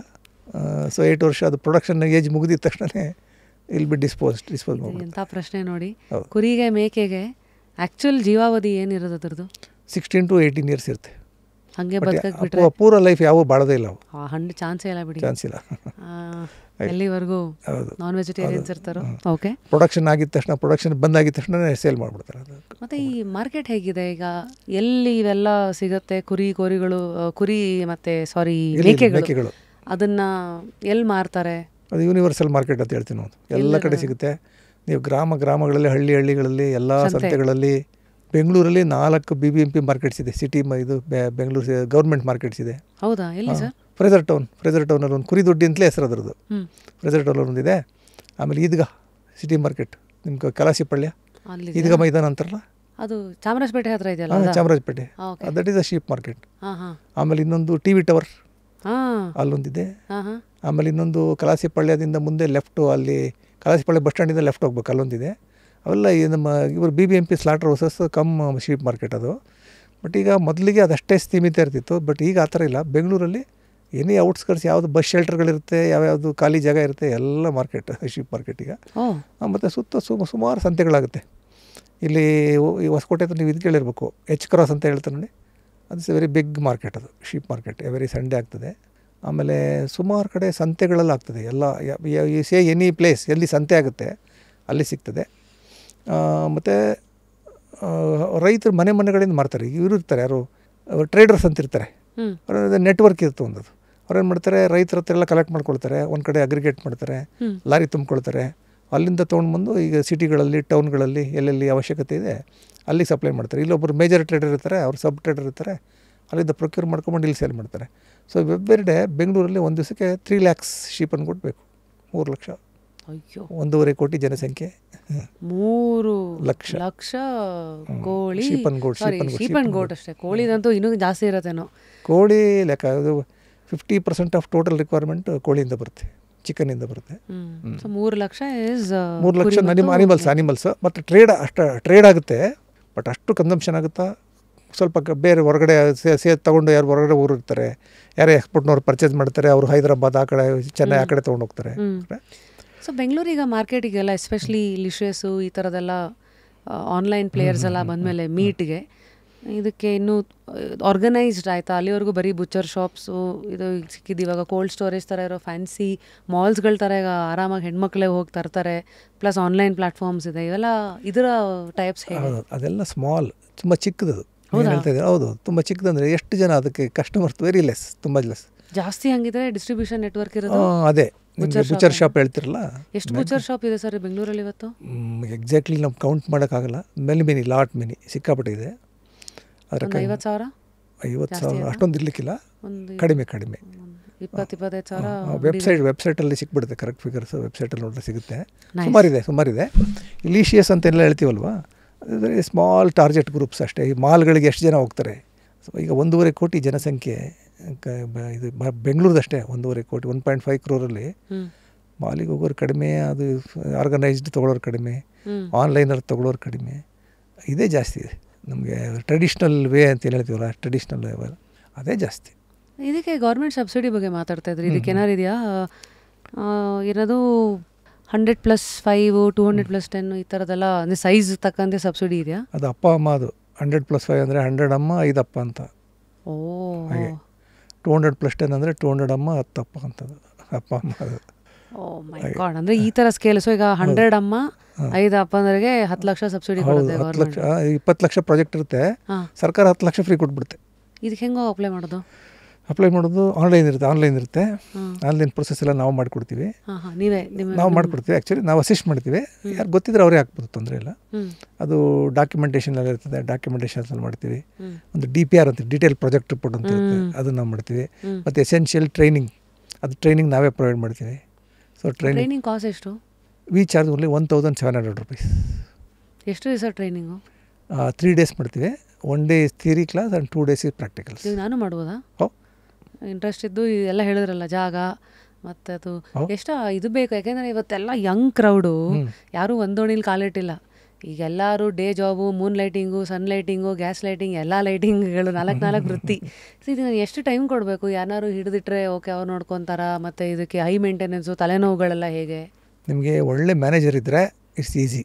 ಸೊ ಏಟ್ ವರ್ಷ ಅದು ಪ್ರೊಡಕ್ಷನ್ ಏಜ್ ಮುಗಿದಿದ ತಕ್ಷಣನೇ ಇಲ್ ಬಿ ಡಿಸ್ಪೋಸ್ ಡಿಸ್ಪೋಸ್ ಮಾಡಿ ಎಂಥ ಪ್ರಶ್ನೆ ನೋಡಿ ಕುರಿಗೆ ಮೇಕೆಗೆ ಆ್ಯಕ್ಚುಲ್ ಜೀವಾವಧಿ ಏನಿರೋದು ಅದರದ್ದು ಸಿಕ್ಸ್ಟೀನ್ ಟು ಏಯ್ಟೀನ್ ಇಯರ್ಸ್ ಇರುತ್ತೆ ಹಂಗೆ ಬದುಕಕ್ಕೆ ಪೂರ ಲೈಫ್ ಯಾವ ಬಾಳದೇ ಇಲ್ಲ ಅವು ಹಣ್ಣು ಚಾನ್ಸ್ ಇಲ್ಲ ಬಿಡಿ ಚಾನ್ಸ್ ಇಲ್ಲ ಎಲ್ಲಿವರೆಗೂ ನಾನ್ ವೆಜಿಟೇರಿಯನ್ಸ್ ಇರ್ತಾರೋ ಓಕೆ ಪ್ರೊಡಕ್ಷನ್ ಆಗಿದ ತಕ್ಷಣ ಪ್ರೊಡಕ್ಷನ್ ಬಂದಾಗಿದ್ದ ತಕ್ಷಣ ಸೇಲ್ ಮಾಡಿಬಿಡ್ತಾರೆ ಮತ್ತೆ ಈ ಮಾರ್ಕೆಟ್ ಹೇಗಿದೆ ಈಗ ಎಲ್ಲಿ ಇವೆಲ್ಲ ಸಿಗುತ್ತೆ ಕುರಿ ಕೋರಿಗಳು ಕುರಿ ಮತ್ತೆ ಸಾರಿ ಮೇಕೆಗಳು ಅದನ್ನ ಎಲ್ಲಿ ಮಾರ್ತಾರೆ ಅದು ಯೂನಿವರ್ಸಲ್ ಮಾರ್ಕೆಟ್ ಅಂತ ಹೇಳ್ತೀನಿ ನಾವು ಎಲ್ಲ ಕಡೆ ಸಿಗುತ್ತೆ ನೀವು ಗ್ರಾಮ ಗ್ರಾಮಗಳಲ್ಲಿ ಹಳ್ಳಿ ಹಳ್ಳಿಗಳಲ್ಲಿ ಎಲ್ಲ ಸಂತೆಗಳಲ್ಲಿ ಬೆಂಗಳೂರಲ್ಲಿ ನಾಲ್ಕು B B M P markets ಇದೆ ಸಿಟಿ ಇದು ಬೆಂಗಳೂರು ಗೌರ್ಮೆಂಟ್ ಮಾರ್ಕೆಟ್ಸ್ ಇದೆ ಹೌದಾ ಫ್ರೆಜರ್ ಟೌನ್ ಫ್ರೇಜರ್ ಟೌನಲ್ಲಿ ಒಂದು ಕುರಿ ದೊಡ್ಡಿ ಅಂತಲೇ ಹೆಸರು ಅದರದ್ದು ಟೌನ್ ಟೌನಲ್ಲಿ ಒಂದಿದೆ ಆಮೇಲೆ ಈದ್ಗಾ ಸಿಟಿ ಮಾರ್ಕೆಟ್ ನಿಮ್ಗೆ ಕಲಾಸಿಪಳ್ಯ ಈದ್ಗಾ ಮೈದಾನ ಅಂತಾರಲ್ಲ ಅದು ಚಾಮರಾಜಪೇಟೆ ಹತ್ರ Chamarajpet that is a sheep market ಆಮೇಲೆ ಇನ್ನೊಂದು ಟಿ ವಿ ಟವರ್ ಅಲ್ಲೊಂದಿದೆ ಆಮೇಲೆ ಇನ್ನೊಂದು ಕಲಾಸಿಪಾಳ್ಯದಿಂದ ಮುಂದೆ ಲೆಫ್ಟು ಅಲ್ಲಿ ಕಲಾಸಿಪಾಳ್ಯ ಬಸ್ ಸ್ಟ್ಯಾಂಡಿಂದ ಲೆಫ್ಟ್ ಹೋಗ್ಬೇಕು ಅಲ್ಲೊಂದಿದೆ ಅವೆಲ್ಲ ಈ ನಮ್ಮ ಇವರು B B M P slaughter houses come sheep market ಅದು ಬಟ್ ಈಗ ಮೊದಲಿಗೆ ಅದಷ್ಟೇ ಸ್ಥಿಮಿತ ಇರ್ತಿತ್ತು ಬಟ್ ಈಗ ಆ ಥರ ಇಲ್ಲ ಬೆಂಗಳೂರಲ್ಲಿ ಎನಿ ಔಟ್ಸ್ಕರ್ಟ್ಸ್ ಯಾವುದು ಬಸ್ ಶೆಲ್ಟರ್ಗಳಿರುತ್ತೆ ಯಾವ್ಯಾವುದು ಖಾಲಿ ಜಾಗ ಇರುತ್ತೆ ಎಲ್ಲ ಮಾರ್ಕೆಟ್ ಶೀಪ್ ಮಾರ್ಕೆಟ್ ಈಗ ಮತ್ತು ಸುತ್ತ ಸುಮ ಸುಮಾರು ಸಂತೆಗಳಾಗುತ್ತೆ ಇಲ್ಲಿ ಈ ಹೊಸಕೋಟೆ ಹತ್ರ ನೀವು ಇದು ಕೇಳಿರ್ಬೇಕು ಎಚ್ ಕ್ರಾಸ್ ಅಂತ ಹೇಳ್ತಾರೆ ನೋಡಿ is a very big market ಅದು ಶೀಪ್ ಮಾರ್ಕೆಟ್ ವೆರಿ ಸಂಡೇ ಆಗ್ತದೆ ಆಮೇಲೆ ಸುಮಾರು ಕಡೆ ಸಂತೆಗಳಲ್ಲಿ ಆಗ್ತದೆ ಎಲ್ಲ ಸೇ ಎನಿ ಪ್ಲೇಸ್ ಎಲ್ಲಿ ಸಂತೆ ಆಗುತ್ತೆ ಅಲ್ಲಿ ಸಿಗ್ತದೆ ಮತ್ತು ರೈತರು ಮನೆ ಮನೆಗಳಿಂದ ಮಾಡ್ತಾರೆ ಇವರು ಇರ್ತಾರೆ ಯಾರು ಟ್ರೇಡರ್ಸ್ ಅಂತ ಇರ್ತಾರೆ ಅವರ ನೆಟ್ವರ್ಕ್ ಇರುತ್ತೆ ಒಂದದು ಅವ್ರೇನು ಮಾಡ್ತಾರೆ ರೈತರ ಹತ್ರ ಎಲ್ಲ ಕಲೆಕ್ಟ್ ಮಾಡ್ಕೊಳ್ತಾರೆ ಒಂದು ಕಡೆ ಅಗ್ರಿಗೇಟ್ ಮಾಡ್ತಾರೆ ಲಾರಿ ತುಂಬಿಕೊಳ್ತಾರೆ ಅಲ್ಲಿಂದ ಬಂದು ಈಗ ಸಿಟಿಗಳಲ್ಲಿ ಟೌನ್ಗಳಲ್ಲಿ ಎಲ್ಲೆಲ್ಲಿ ಅವಶ್ಯಕತೆ ಇದೆ ಅಲ್ಲಿ ಸಪ್ಲೈ ಮಾಡ್ತಾರೆ ಇಲ್ಲೊಬ್ಬರು ಮೇಜರ್ ಟ್ರೇಡರ್ ಇರ್ತಾರೆ ಅವ್ರು ಸಬ್ ಟ್ರೇಡರ್ ಇರ್ತಾರೆ ಅಲ್ಲಿಂದ ಪ್ರೊಕ್ಯೂರ್ ಮಾಡ್ಕೊಂಡು ಇಲ್ಲಿ ಸೇಲ್ ಮಾಡ್ತಾರೆ ಸೊ ಎವ್ರಿ ಡೇ ಬೆಂಗಳೂರಲ್ಲಿ ಒಂದು ದಿವಸಕ್ಕೆ ತ್ರೀ ಲ್ಯಾಕ್ಸ್ ಶೀಪನ್ನು ಕೊಡಬೇಕು ಮೂರು ಲಕ್ಷ ಅಯ್ಯೋ ಒಂದೂವರೆ ಕೋಟಿ ಜನಸಂಖ್ಯೆ ಮೂರು ಲಕ್ಷ ಲಕ್ಷ ಕೋಳಿ ಶೀಪನ್ ಗೋಟ್ ಅಷ್ಟೇ ಕೋಳಿ ಕೋಳಿದಂತೂ ಇನ್ನೂ ಜಾಸ್ತಿ ಇರತ್ತೇನೋ ಕೋಳಿ ಲೆಕ್ಕ ಅದು fifty percent of total requirement ಕೋಳಿಯಿಂದ ಬರುತ್ತೆ ಚಿಕನ್ ಇಂದ ಬರುತ್ತೆ ಮೂರು ಲಕ್ಷ ಇಸ್ ಮೂರು ಲಕ್ಷ ಅನಿಮಲ್ಸ್ ಅನಿಮಲ್ಸ್ ಮತ್ತು ಟ್ರೇಡ್ ಅಷ್ಟು ಟ್ರೇಡ್ ಆಗುತ್ತೆ ಬಟ್ ಅಷ್ಟು ಕನ್ಸಂಪ್ಷನ್ ಆಗುತ್ತಾ ಸ್ವಲ್ಪ ಬೇರೆ ಹೊರಗಡೆ ಸೇ ತೊಗೊಂಡು ಯಾರು ಹೊರಗಡೆ ಊರಿರ್ತಾರೆ ಯಾರೇ ಎಕ್ಸ್ಪೋರ್ಟ್ನವ್ರು ಪರ್ಚೇಸ್ ಮಾಡ್ತಾರೆ ಅವರು ಹೈದರಾಬಾದ್ ಆ ಕಡೆ ಚೆನ್ನೈ ಆ ಕಡೆ ತೊಗೊಂಡು ಹೋಗ್ತಾರೆ ಸೊ ಬೆಂಗಳೂರಿಗೆ ಮಾರ್ಕೆಟಿಗೆಲ್ಲ ಎಸ್ಪೆಷಲಿ ಲಿಶಿಯಸ್ಸು ಈ ಥರದೆಲ್ಲ ಆನ್ಲೈನ್ ಪ್ಲೇಯರ್ಸ್ ಎಲ್ಲ ಬಂದಮೇಲೆ ಮೀಟ್ಗೆ ಇದಕ್ಕೆ ಇನ್ನೂ ಆರ್ಗನೈಸ್ಡ್ ಆಯಿತಾ ಅಲ್ಲಿವರೆಗೂ ಬರೀ ಬುಚ್ಚರ್ ಶಾಪ್ಸು ಇದು ಸಿಕ್ಕಿದ್ದು ಇವಾಗ ಕೋಲ್ಡ್ ಸ್ಟೋರೇಜ್ ಥರ ಇರೋ ಫ್ಯಾನ್ಸಿ ಮಾಲ್ಸ್ಗಳ ಥರ ಈಗ ಆರಾಮಾಗಿ ಹೆಣ್ಮಕ್ಳಿಗೆ ಹೋಗಿ ತರ್ತಾರೆ ಪ್ಲಸ್ ಆನ್ಲೈನ್ ಪ್ಲಾಟ್ಫಾರ್ಮ್ಸ್ ಇದೆ ಇವೆಲ್ಲ ಇದರ ಟೈಪ್ಸ್ ಹೇಳಿ ಅದೆಲ್ಲ ಸ್ಮಾಲ್ ತುಂಬ ಚಿಕ್ಕದು ಹೇಳ್ತಾ ಹೌದು ತುಂಬ ಚಿಕ್ಕದಂದ್ರೆ ಎಷ್ಟು ಜನ ಅದಕ್ಕೆ ಕಸ್ಟಮರ್ಸ್ ವೆರಿ ಲೆಸ್ ತುಂಬ ಲೆಸ್ ಜಾಸ್ತಿ ಹಂಗಿದ್ರೆ ಡಿಸ್ಟ್ರಿಬ್ಯೂಷನ್ ನೆಟ್ವರ್ಕ್ ಇರೋದು ಅದೇ ಬುಚ್ಚರ್ ಶಾಪ್ ಹೇಳ್ತಿರಲ್ಲ ಎಷ್ಟು ಬುಚರ್ ಶಾಪ್ ಇದೆ ಸರ್ ಬೆಂಗಳೂರಲ್ಲಿ ಇವತ್ತು ಎಕ್ಸಾಕ್ಟ್ಲಿ ನಮ್ಗೆ ಕೌಂಟ್ ಮಾಡೋಕ್ಕಾಗಲ್ಲ ಮೆಲ್ ಮಿನಿ ಲಾಟ್ ಮಿನಿ ಸಿಕ್ಕಾಪಟ್ಟಿದೆ ಅದಕ್ಕೆ ಐವತ್ತು ಸಾವಿರ ಐವತ್ತು ಸಾವಿರ ಅಷ್ಟೊಂದು ಇರಲಿಕ್ಕಿಲ್ಲ ಕಡಿಮೆ ಕಡಿಮೆ ವೆಬ್ಸೈಟ್ ವೆಬ್ಸೈಟಲ್ಲಿ ಸಿಕ್ಬಿಡುತ್ತೆ ಕರೆಕ್ಟ್ ಫಿಗರ್ಸ್ ವೆಬ್ಸೈಟಲ್ಲಿ ನೋಡಿದ್ರೆ ಸಿಗುತ್ತೆ ಸುಮಾರಿದೆ ಸುಮಾರಿದೆ ಅಂತ ಅಂತೆಲ್ಲ ಹೇಳ್ತೀವಲ್ವಾ ಅದೇ ಸ್ಮಾಲ್ ಟಾರ್ಗೆಟ್ ಗ್ರೂಪ್ಸ್ ಅಷ್ಟೇ ಈ ಮಾಲ್ಗಳಿಗೆ ಎಷ್ಟು ಜನ ಹೋಗ್ತಾರೆ ಈಗ ಒಂದೂವರೆ ಕೋಟಿ ಜನಸಂಖ್ಯೆ ಇದು ಬೆಂಗಳೂರದಷ್ಟೇ ಒಂದೂವರೆ ಕೋಟಿ ಒನ್ ಪಾಯಿಂಟ್ ಫೈವ್ ಕ್ರೋರಲ್ಲಿ ಮಾಲಿಗೆ ಹೋಗೋರು ಕಡಿಮೆ ಅದು ಆರ್ಗನೈಸ್ಡ್ ತೊಗೊಳೋರು ಕಡಿಮೆ ಆನ್ಲೈನಲ್ಲಿ ತೊಗೊಳೋರು ಕಡಿಮೆ ಇದೇ ಜಾಸ್ತಿ ಇದೆ ನಮಗೆ ಟ್ರೆಡಿಷ್ನಲ್ ವೇ ಅಂತ ಹೇಳ್ತೀವಲ್ಲ ಟ್ರೆಡಿಷ್ನಲ್ ವೇ ಅದೇ ಜಾಸ್ತಿ ಇದಕ್ಕೆ ಗೌರ್ಮೆಂಟ್ ಸಬ್ಸಿಡಿ ಬಗ್ಗೆ ಮಾತಾಡ್ತಾ ಇದ್ರಿ ಇದಕ್ಕೆ ಏನಾರು ಇದೆಯಾ ಏನದು hundred plus five two hundred plus ten ಈ ಥರದ್ದೆಲ್ಲ ಅಂದರೆ ಸೈಜ್ ತಕ್ಕಂತೆ ಸಬ್ಸಿಡಿ ಇದೆಯಾ ಅದು ಅಪ್ಪ ಅಮ್ಮ ಅದು ಹಂಡ್ರೆಡ್ ಪ್ಲಸ್ ಫೈವ್ ಅಂದರೆ ಹಂಡ್ರೆಡ್ ಅಮ್ಮ ಅಪ್ಪ ಅಂತ ಓ ಟೂ ಹಂಡ್ರೆಡ್ ಪ್ಲಸ್ ಟೆನ್ ಅಂದರೆ ಟೂ ಹಂಡ್ರೆಡ್ ಅಮ್ಮ ಹತ್ತಪ್ಪ ಅಂತದ್ದು ಅಪ್ಪ ಅಮ್ಮ ಅದು ಓ ಮೈ ಗಾಡ್ ಅಂದರೆ ಈ ಥರ ಸ್ಕೇಲ್ ಸೊ ಈಗ ಹಂಡ್ರೆಡ್ ಅಮ್ಮ ಐದು ಅಪ್ಪಂದ್ರಿಗೆ ಹತ್ತು ಲಕ್ಷ ಸಬ್ಸಿಡಿ ಹತ್ತು ಲಕ್ಷ ಇಪ್ಪತ್ತು ಲಕ್ಷ ಪ್ರಾಜೆಕ್ಟ್ ಇರುತ್ತೆ ಸರ್ಕಾರ ಹತ್ತು ಲಕ್ಷ ಫ್ರೀ ಕೊಟ್ಬಿಡುತ್ತೆ ಇದಕ್ಕೆ ಹೆಂಗೋ ಅಪ್ಲೈ ಮಾಡೋದು ಅಪ್ಲೈ ಮಾಡೋದು ಆನ್ಲೈನ್ ಇರುತ್ತೆ ಆನ್ಲೈನ್ ಇರುತ್ತೆ ಆನ್ಲೈನ್ ಪ್ರೊಸೆಸ್ ಎಲ್ಲ ನಾವು ಮಾಡಿಕೊಡ್ತೀವಿ ನೀವೇ ನಾವು ಮಾಡಿಕೊಡ್ತೀವಿ ಆ್ಯಕ್ಚುಲಿ ನಾವು ಅಸಿಸ್ಟ್ ಮಾಡ್ತೀವಿ ಯಾರು ಗೊತ್ತಿದ್ರೆ ಅವರೇ ಆಗ್ಬೋದು ತೊಂದರೆ ಇಲ್ಲ ಅದು ಡಾಕ್ಯುಮೆಂಟೇಷನಲ್ಲಿ ಇರ್ತದೆ ಡಾಕ್ಯುಮೆಂಟೇಷನ್ಸಲ್ಲಿ ಮಾಡ್ತೀವಿ ಒಂದು ಡಿ ಪಿ ಆರ್ ಅಂತೀವಿ ಡೀಟೇಲ್ ಪ್ರಾಜೆಕ್ಟ್ ರಿಪೋರ್ಟ್ ಅಂತ ಇರುತ್ತೆ ಅದನ್ನು ನಾವು ಮಾಡ್ತೀವಿ ಮತ್ತು ಎಸೆನ್ಷಿಯಲ್ ಟ್ರೈನಿಂಗ್ ಅದು ಟ್ರೈನಿಂಗ್ ನಾವೇ ಪ್ರೊವೈಡ್ ಮಾಡ್ತೀವಿ ಸೊ ಟ್ರೈನಿಂಗ್ ಕಾಸ್ಟ್ ಎಷ್ಟು we charge only one thousand seven hundred rupees ಎಷ್ಟು ದಿವಸ ಟ್ರೈನಿಂಗು ತ್ರೀ ಡೇಸ್ ಮಾಡ್ತೀವಿ one day is theory class and two days is practicals ನಾನು ಮಾಡ್ಬೋದಾ ಓ ಇಂಟ್ರೆಸ್ಟ್ ಇದ್ದು ಎಲ್ಲ ಹೇಳಿದ್ರಲ್ಲ ಜಾಗ ಮತ್ತು ಅದು ಎಷ್ಟು ಇದು ಬೇಕು ಯಾಕೆಂದರೆ ಇವತ್ತೆಲ್ಲ ಯಂಗ್ ಕ್ರೌಡು ಯಾರೂ ಒಂದೋಣಿಲಿ ಕಾಲಿಟ್ಟಿಲ್ಲ ಈಗ ಎಲ್ಲರೂ day job moon lighting sun lighting gas lighting ಎಲ್ಲ ಲೈಟಿಂಗ್ಗಳು ನಾಲ್ಕು ನಾಲ್ಕು ವೃತ್ತಿ ಸೊ ಇದು ಎಷ್ಟು ಟೈಮ್ ಕೊಡಬೇಕು ಯಾರು ಹಿಡಿದಿಟ್ರೆ ಓಕೆ ಅವ್ರು ನೋಡ್ಕೊತಾರ ಮತ್ತು ಇದಕ್ಕೆ ಹೈ ಮೇಂಟೆನೆನ್ಸು ತಲೆನೋವುಗಳೆಲ್ಲ ಹೇಗೆ ನಿಮಗೆ ಒಳ್ಳೆ ಮ್ಯಾನೇಜರ್ ಇದ್ದರೆ ಇಟ್ಸ್ ಈಸಿ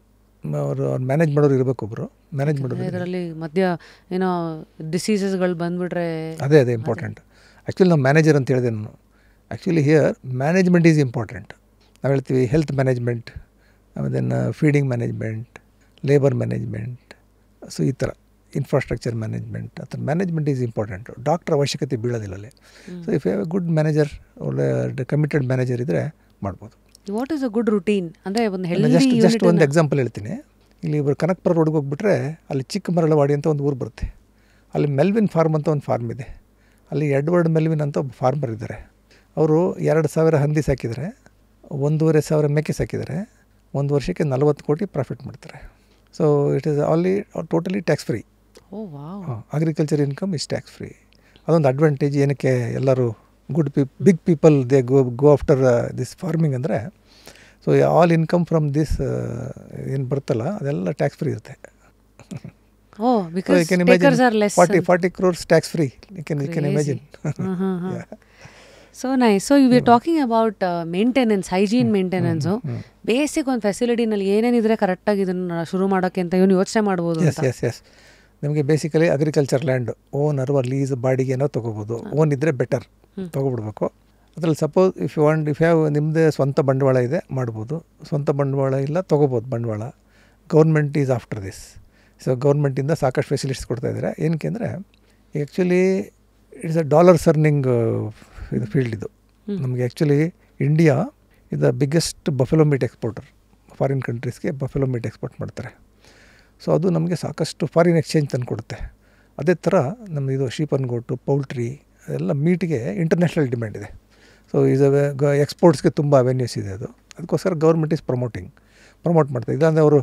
ಅವರು ಅವ್ರು ಮ್ಯಾನೇಜ್ ಮಾಡೋರು ಇರಬೇಕು ಒಬ್ಬರು ಮ್ಯಾನೇಜ್ ಮಾಡೋರು ಇದರಲ್ಲಿ ಮಧ್ಯ ಏನೋ ಡಿಸೀಸಸ್ಗಳು ಬಂದುಬಿಟ್ರೆ ಅದೇ ಅದೇ ಇಂಪಾರ್ಟೆಂಟ್ ಆ್ಯಕ್ಚುಲಿ ನಾವು ಮ್ಯಾನೇಜರ್ ಅಂತ ಹೇಳಿದೆ ನಾನು actually here management is important ನಾವು ಹೇಳ್ತೀವಿ ಹೆಲ್ತ್ ಮ್ಯಾನೇಜ್ಮೆಂಟ್ ಆಮೇಲೆ feeding management labour management so ಈ ಥರ ಇನ್ಫ್ರಾಸ್ಟ್ರಕ್ಚರ್ ಮ್ಯಾನೇಜ್ಮೆಂಟ್ ಆ ಮ್ಯಾನೇಜ್ಮೆಂಟ್ ಈಸ್ ಇಂಪಾರ್ಟೆಂಟ್ ಡಾಕ್ಟರ್ ಅವಶ್ಯಕತೆ ಬೀಳೋದಿಲ್ಲ ಅಲ್ಲಿ so if a good manager ಒಳ್ಳೆ ಕಮಿಟೆಡ್ ಮ್ಯಾನೇಜರ್ ಇದ್ದರೆ ಮಾಡ್ಬೋದು what is a good routine ಅಂದರೆ ಒಂದು ಹೆಲ್ದಿ ಜಸ್ಟ್ ಒಂದು ಎಕ್ಸಾಂಪಲ್ ಹೇಳ್ತೀನಿ ಇಲ್ಲಿ ಇಬ್ಬರು ಕನಕ್ಪುರ ರೋಡ್ಗೆ ಹೋಗ್ಬಿಟ್ರೆ ಅಲ್ಲಿ ಚಿಕ್ಕ ಮರಳವಾಡಿ ಅಂತ ಒಂದು ಊರು ಬರುತ್ತೆ ಅಲ್ಲಿ ಮೆಲ್ವಿನ್ ಫಾರ್ಮ್ ಅಂತ ಒಂದು ಫಾರ್ಮ್ ಇದೆ ಅಲ್ಲಿ ಎಡ್ವರ್ಡ್ ಮೆಲ್ವಿನ್ ಅಂತ ಒಬ್ಬ ಫಾರ್ಮರ್ ಇದ್ದಾರೆ ಅವರು ಎರಡು ಸಾವಿರ ಹಂದಿ ಸಾಕಿದರೆ ಒಂದೂವರೆ ಸಾವಿರ ಮೇಕೆ ಸಾಕಿದರೆ ಒಂದು ವರ್ಷಕ್ಕೆ ನಲವತ್ತು ಕೋಟಿ ಪ್ರಾಫಿಟ್ ಮಾಡ್ತಾರೆ ಸೊ ಇಟ್ ಈಸ್ ಆಲ್ಲಿ ಟೋಟಲಿ ಟ್ಯಾಕ್ಸ್ ಫ್ರೀ ಹಾಂ agriculture income is tax free ಅದೊಂದು ಅಡ್ವಾಂಟೇಜ್ ಏನಕ್ಕೆ ಎಲ್ಲರೂ good peep big people they go go after this farming ಅಂದರೆ so all income from this ಏನು ಬರ್ತಲ್ಲ ಅದೆಲ್ಲ ಟ್ಯಾಕ್ಸ್ ಫ್ರೀ ಇರುತ್ತೆ forty forty crores tax free you can you can imagine so ನೈ so you are talking about maintenance hygiene maintenance basic ಒಂದು ಫೆಸಿಲಿಟಿನಲ್ಲಿ ಏನೇನಿದ್ರೆ ಕರೆಕ್ಟಾಗಿ ಇದನ್ನು ಶುರು ಮಾಡೋಕ್ಕೆ ಅಂತ ಇವನು ಯೋಚನೆ ಮಾಡ್ಬೋದು ಎಸ್ ಎಸ್ ಎಸ್ ನಿಮಗೆ ಬೇಸಿಕಲಿ ಅಗ್ರಿಕಲ್ಚರ್ ಲ್ಯಾಂಡ್ ಓನ್ ಅರ್ವ ಲೀಸ್ ಬಾಡಿಗೆನೋ ತೊಗೋಬೋದು ಓನ್ ಇದ್ದರೆ ಬೆಟರ್ ತೊಗೊಬಿಡ್ಬೇಕು ಅದರಲ್ಲಿ suppose if you want if ಯಾವ ನಿಮ್ಮದೇ ಸ್ವಂತ ಬಂಡವಾಳ ಇದೆ ಮಾಡ್ಬೋದು ಸ್ವಂತ ಬಂಡವಾಳ ಇಲ್ಲ ತೊಗೋಬೋದು ಬಂಡವಾಳ government is after this so ಗೌರ್ಮೆಂಟಿಂದ ಸಾಕಷ್ಟು ಫೆಸಿಲಿಟೀಸ್ ಇದ್ದಾರೆ ಏನಕ್ಕೆ ಅಂದರೆ actually it's a dollar earning ಇದು ಫೀಲ್ಡ್ ಇದು ನಮಗೆ actually India is the biggest buffalo meat exporter foreign ಕಂಟ್ರೀಸ್ಗೆ ಬಫೆಲೋ ಮೀಟ್ ಎಕ್ಸ್ಪೋರ್ಟ್ ಮಾಡ್ತಾರೆ ಸೊ ಅದು ನಮಗೆ ಸಾಕಷ್ಟು ಫಾರಿನ್ ಎಕ್ಸ್ಚೇಂಜ್ ತಂದು ಕೊಡುತ್ತೆ ಅದೇ ಥರ ನಮ್ಮದು ಇದು ಶೀಪನ್ ಗೋಟು ಪೌಲ್ಟ್ರಿ ಎಲ್ಲ ಮೀಟಿಗೆ ಇಂಟರ್ನ್ಯಾಷನಲ್ ಡಿಮ್ಯಾಂಡ್ ಇದೆ ಸೊ ಈಸ್ ಗ ಎಕ್ಸ್ಪೋರ್ಟ್ಸ್ಗೆ ತುಂಬ ಅವೆನ್ಯೂಸ್ ಇದೆ ಅದು ಅದಕ್ಕೋಸ್ಕರ ಗೌರ್ಮೆಂಟ್ ಈಸ್ ಪ್ರಮೋಟಿಂಗ್ ಪ್ರಮೋಟ್ ಮಾಡ್ತಾರೆ ಇಲ್ಲಾಂದರೆ ಅವರು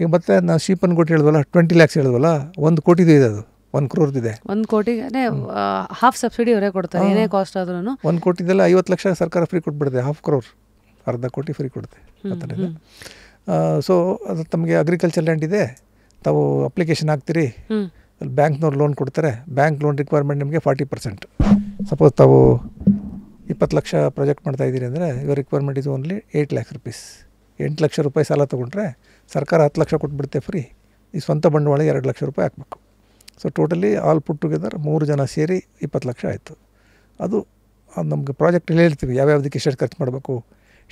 ಈಗ ಮತ್ತೆ ನಾವು ಶೀಪನ್ ಕೋಟಿ ಹೇಳಿದ್ವಲ್ಲ ಟ್ವೆಂಟಿ ಲ್ಯಾಕ್ಸ್ ಹೇಳಿದ್ವಲ್ಲ ಒಂದು ಕೋಟಿದು ಇದೆ ಅದು ಒಂದು ಇದೆ ಒಂದು ಕೋಟಿಗೆ ಹಾಫ್ ಸಬ್ಸಿಡಿ ಅವರೇ ಕೊಡ್ತಾರೆ ಏನೇ ಕಾಸ್ಟ್ ಆದ್ರೂ ಒಂದು ಕೋಟಿದೆಲ್ಲ ಐವತ್ತು ಲಕ್ಷ ಸರ್ಕಾರ ಫ್ರೀ ಕೊಟ್ಬಿಡುತ್ತೆ ಹಾಫ್ ಕ್ರೋರ್ ಅರ್ಧ ಕೋಟಿ ಫ್ರೀ ಕೊಡುತ್ತೆ ಆ ಸೊ ಅದು ತಮಗೆ ಅಗ್ರಿಕಲ್ಚರ್ ಲ್ಯಾಂಡ್ ಇದೆ ತಾವು ಅಪ್ಲಿಕೇಶನ್ ಹಾಕ್ತೀರಿ ಅಲ್ಲಿ ಬ್ಯಾಂಕ್ನವ್ರು ಲೋನ್ ಕೊಡ್ತಾರೆ ಬ್ಯಾಂಕ್ ಲೋನ್ ರಿಕ್ವೈರ್ಮೆಂಟ್ ನಿಮಗೆ ಫಾರ್ಟಿ ಪರ್ಸೆಂಟ್ ಸಪೋಸ್ ತಾವು ಇಪ್ಪತ್ತು ಲಕ್ಷ ಪ್ರಾಜೆಕ್ಟ್ ಮಾಡ್ತಾ ಇದ್ದೀರಿ ಅಂದರೆ ಇವರ್ ರಿಕ್ವೈರ್ಮೆಂಟ್ ಇದು ಓನ್ಲಿ ಏಯ್ಟ್ ಲ್ಯಾಕ್ ರುಪೀಸ್ ಎಂಟು ಲಕ್ಷ ರೂಪಾಯಿ ಸಾಲ ತೊಗೊಂಡ್ರೆ ಸರ್ಕಾರ ಹತ್ತು ಲಕ್ಷ ಕೊಟ್ಬಿಡುತ್ತೆ ಫ್ರೀ ಈ ಸ್ವಂತ ಬಂಡವಾಳ ಎರಡು ಲಕ್ಷ ರೂಪಾಯಿ ಹಾಕ್ಬೇಕು so totally all put together ಮೂರು ಜನ ಸೇರಿ ಇಪ್ಪತ್ತು ಲಕ್ಷ ಆಯಿತು ಅದು ನಮಗೆ ಪ್ರಾಜೆಕ್ಟ್ ಹೇಳ್ತೀವಿ ಯಾವ್ಯಾವ್ದಕ್ಕೆ ಎಷ್ಟು ಖರ್ಚು ಮಾಡಬೇಕು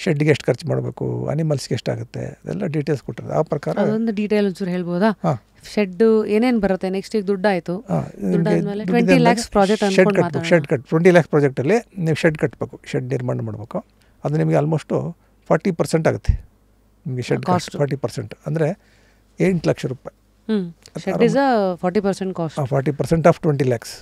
ಶೆಡ್ಗೆ ಎಷ್ಟು ಖರ್ಚು ಮಾಡಬೇಕು ಅನಿಮಲ್ಸ್ಗೆ ಆಗುತ್ತೆ ಅದೆಲ್ಲ ಡೀಟೇಲ್ಸ್ ಕೊಟ್ಟರೆ ಆ ಪ್ರಕಾರ ಅದೊಂದು ಡೀಟೇಲ್ ಒಂಚೂರು ಹೇಳ್ಬೋದಾ ಶೆಡ್ ಏನೇನು ಬರುತ್ತೆ ನೆಕ್ಸ್ಟ್ ಈಗ ದುಡ್ಡು ಆಯಿತು ಶೆಡ್ ಕಟ್ಟಬೇಕು ಶೆಡ್ ಕಟ್ ಟ್ವೆಂಟಿ ಲ್ಯಾಕ್ಸ್ ಪ್ರಾಜೆಕ್ಟಲ್ಲಿ ನೀವು ಶೆಡ್ ಕಟ್ಟಬೇಕು ಶೆಡ್ ನಿರ್ಮಾಣ ಮಾಡಬೇಕು ಅದು ನಿಮಗೆ ಆಲ್ಮೋಸ್ಟು ಫಾರ್ಟಿ ಪರ್ಸೆಂಟ್ ಆಗುತ್ತೆ ನಿಮಗೆ ಶೆಡ್ ಕಾಸ್ಟ್ ಫಾರ್ಟಿ ಪರ್ಸೆಂಟ್ ಅಂದರೆ ಎಂಟು ಲಕ್ಷ ರೂಪಾಯಿ forty percent forty percent of twenty lakhs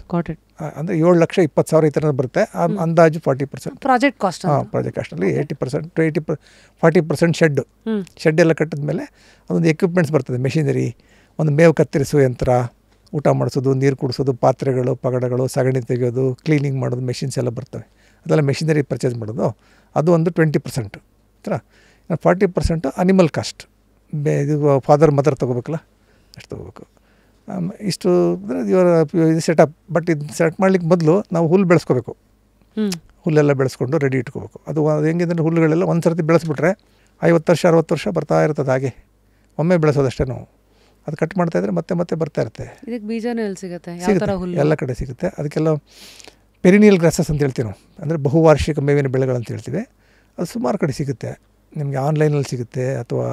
ಅಂದರೆ ಏಳು ಲಕ್ಷ ಇಪ್ಪತ್ತು ಸಾವಿರ ಈ ಥರ ಬರುತ್ತೆ ಅಂದಾಜು ಫಾರ್ಟಿ ಪರ್ಸೆಂಟ್ ಪ್ರಾಜೆಕ್ಟ್ ಕಾಸ್ಟ್ ಹಾಂ ಪ್ರಾಜೆಕ್ಟ್ ಕಾಸ್ಟಲ್ಲಿ eighty percent eighty per forty percent shed shed ಎಲ್ಲ ಕಟ್ಟಿದ್ಮೇಲೆ ಅದೊಂದು ಎಕ್ವಿಪ್ಮೆಂಟ್ಸ್ ಬರ್ತದೆ ಮೆಷಿನರಿ ಒಂದು ಮೇವು ಕತ್ತರಿಸುವ ಯಂತ್ರ ಊಟ ಮಾಡಿಸೋದು ನೀರು ಕುಡಿಸೋದು ಪಾತ್ರೆಗಳು ಪಗಡಗಳು ಸಗಣಿ ತೆಗೆಯೋದು ಕ್ಲೀನಿಂಗ್ ಮಾಡೋದು ಮೆಷಿನ್ಸ್ ಎಲ್ಲ ಬರ್ತವೆ ಅದೆಲ್ಲ ಮೆಷಿನರಿ ಪರ್ಚೇಸ್ ಮಾಡೋದು ಅದು ಒಂದು ಟ್ವೆಂಟಿ ಪರ್ಸೆಂಟ್ ಆಯ್ತಾ ಫಾರ್ಟಿ ಪರ್ಸೆಂಟು ಅನಿಮಲ್ ಕಾಸ್ಟ್ ಇದು ಫಾದರ್ ಮದರ್ ತೊಗೋಬೇಕಲ್ಲ ಅಷ್ಟು ತೊಗೋಬೇಕು ಇಷ್ಟು ಅಂದರೆ ಇವರ ಇದು ಸೆಟಪ್ ಬಟ್ ಇದು ಸೆಟ್ ಮಾಡ್ಲಿಕ್ಕೆ ಮೊದಲು ನಾವು ಹುಲ್ಲು ಬೆಳೆಸ್ಕೋಬೇಕು ಹುಲ್ಲೆಲ್ಲ ಬೆಳೆಸ್ಕೊಂಡು ರೆಡಿ ಇಟ್ಕೋಬೇಕು ಅದು ಹೆಂಗೆ ಅಂದರೆ ಹುಲ್ಲುಗಳೆಲ್ಲ ಒಂದು ಸರ್ತಿ ಬೆಳೆಸ್ಬಿಟ್ರೆ ಐವತ್ತು ವರ್ಷ ಅರವತ್ತು ವರ್ಷ ಬರ್ತಾ ಇರ್ತದೆ ಹಾಗೆ ಒಮ್ಮೆ ಬೆಳೆಸೋದಷ್ಟೇ ನಾವು ಅದು ಕಟ್ ಮಾಡ್ತಾ ಇದ್ರೆ ಮತ್ತೆ ಮತ್ತೆ ಬರ್ತಾ ಇರುತ್ತೆ ಸಿಗುತ್ತೆ ಎಲ್ಲ ಕಡೆ ಸಿಗುತ್ತೆ ಅದಕ್ಕೆಲ್ಲ ಪೆರಿನಿಯಲ್ ಗ್ರಾಸಸ್ ಅಂತ ಹೇಳ್ತೀವಿ ನಾವು ಅಂದರೆ ಬಹುವಾರ್ಷಿಕ ಮೇವಿನ ಬೆಳೆಗಳಂತ ಹೇಳ್ತೀವಿ ಅದು ಸುಮಾರು ಕಡೆ ಸಿಗುತ್ತೆ ನಿಮಗೆ ಆನ್ಲೈನಲ್ಲಿ ಸಿಗುತ್ತೆ ಅಥವಾ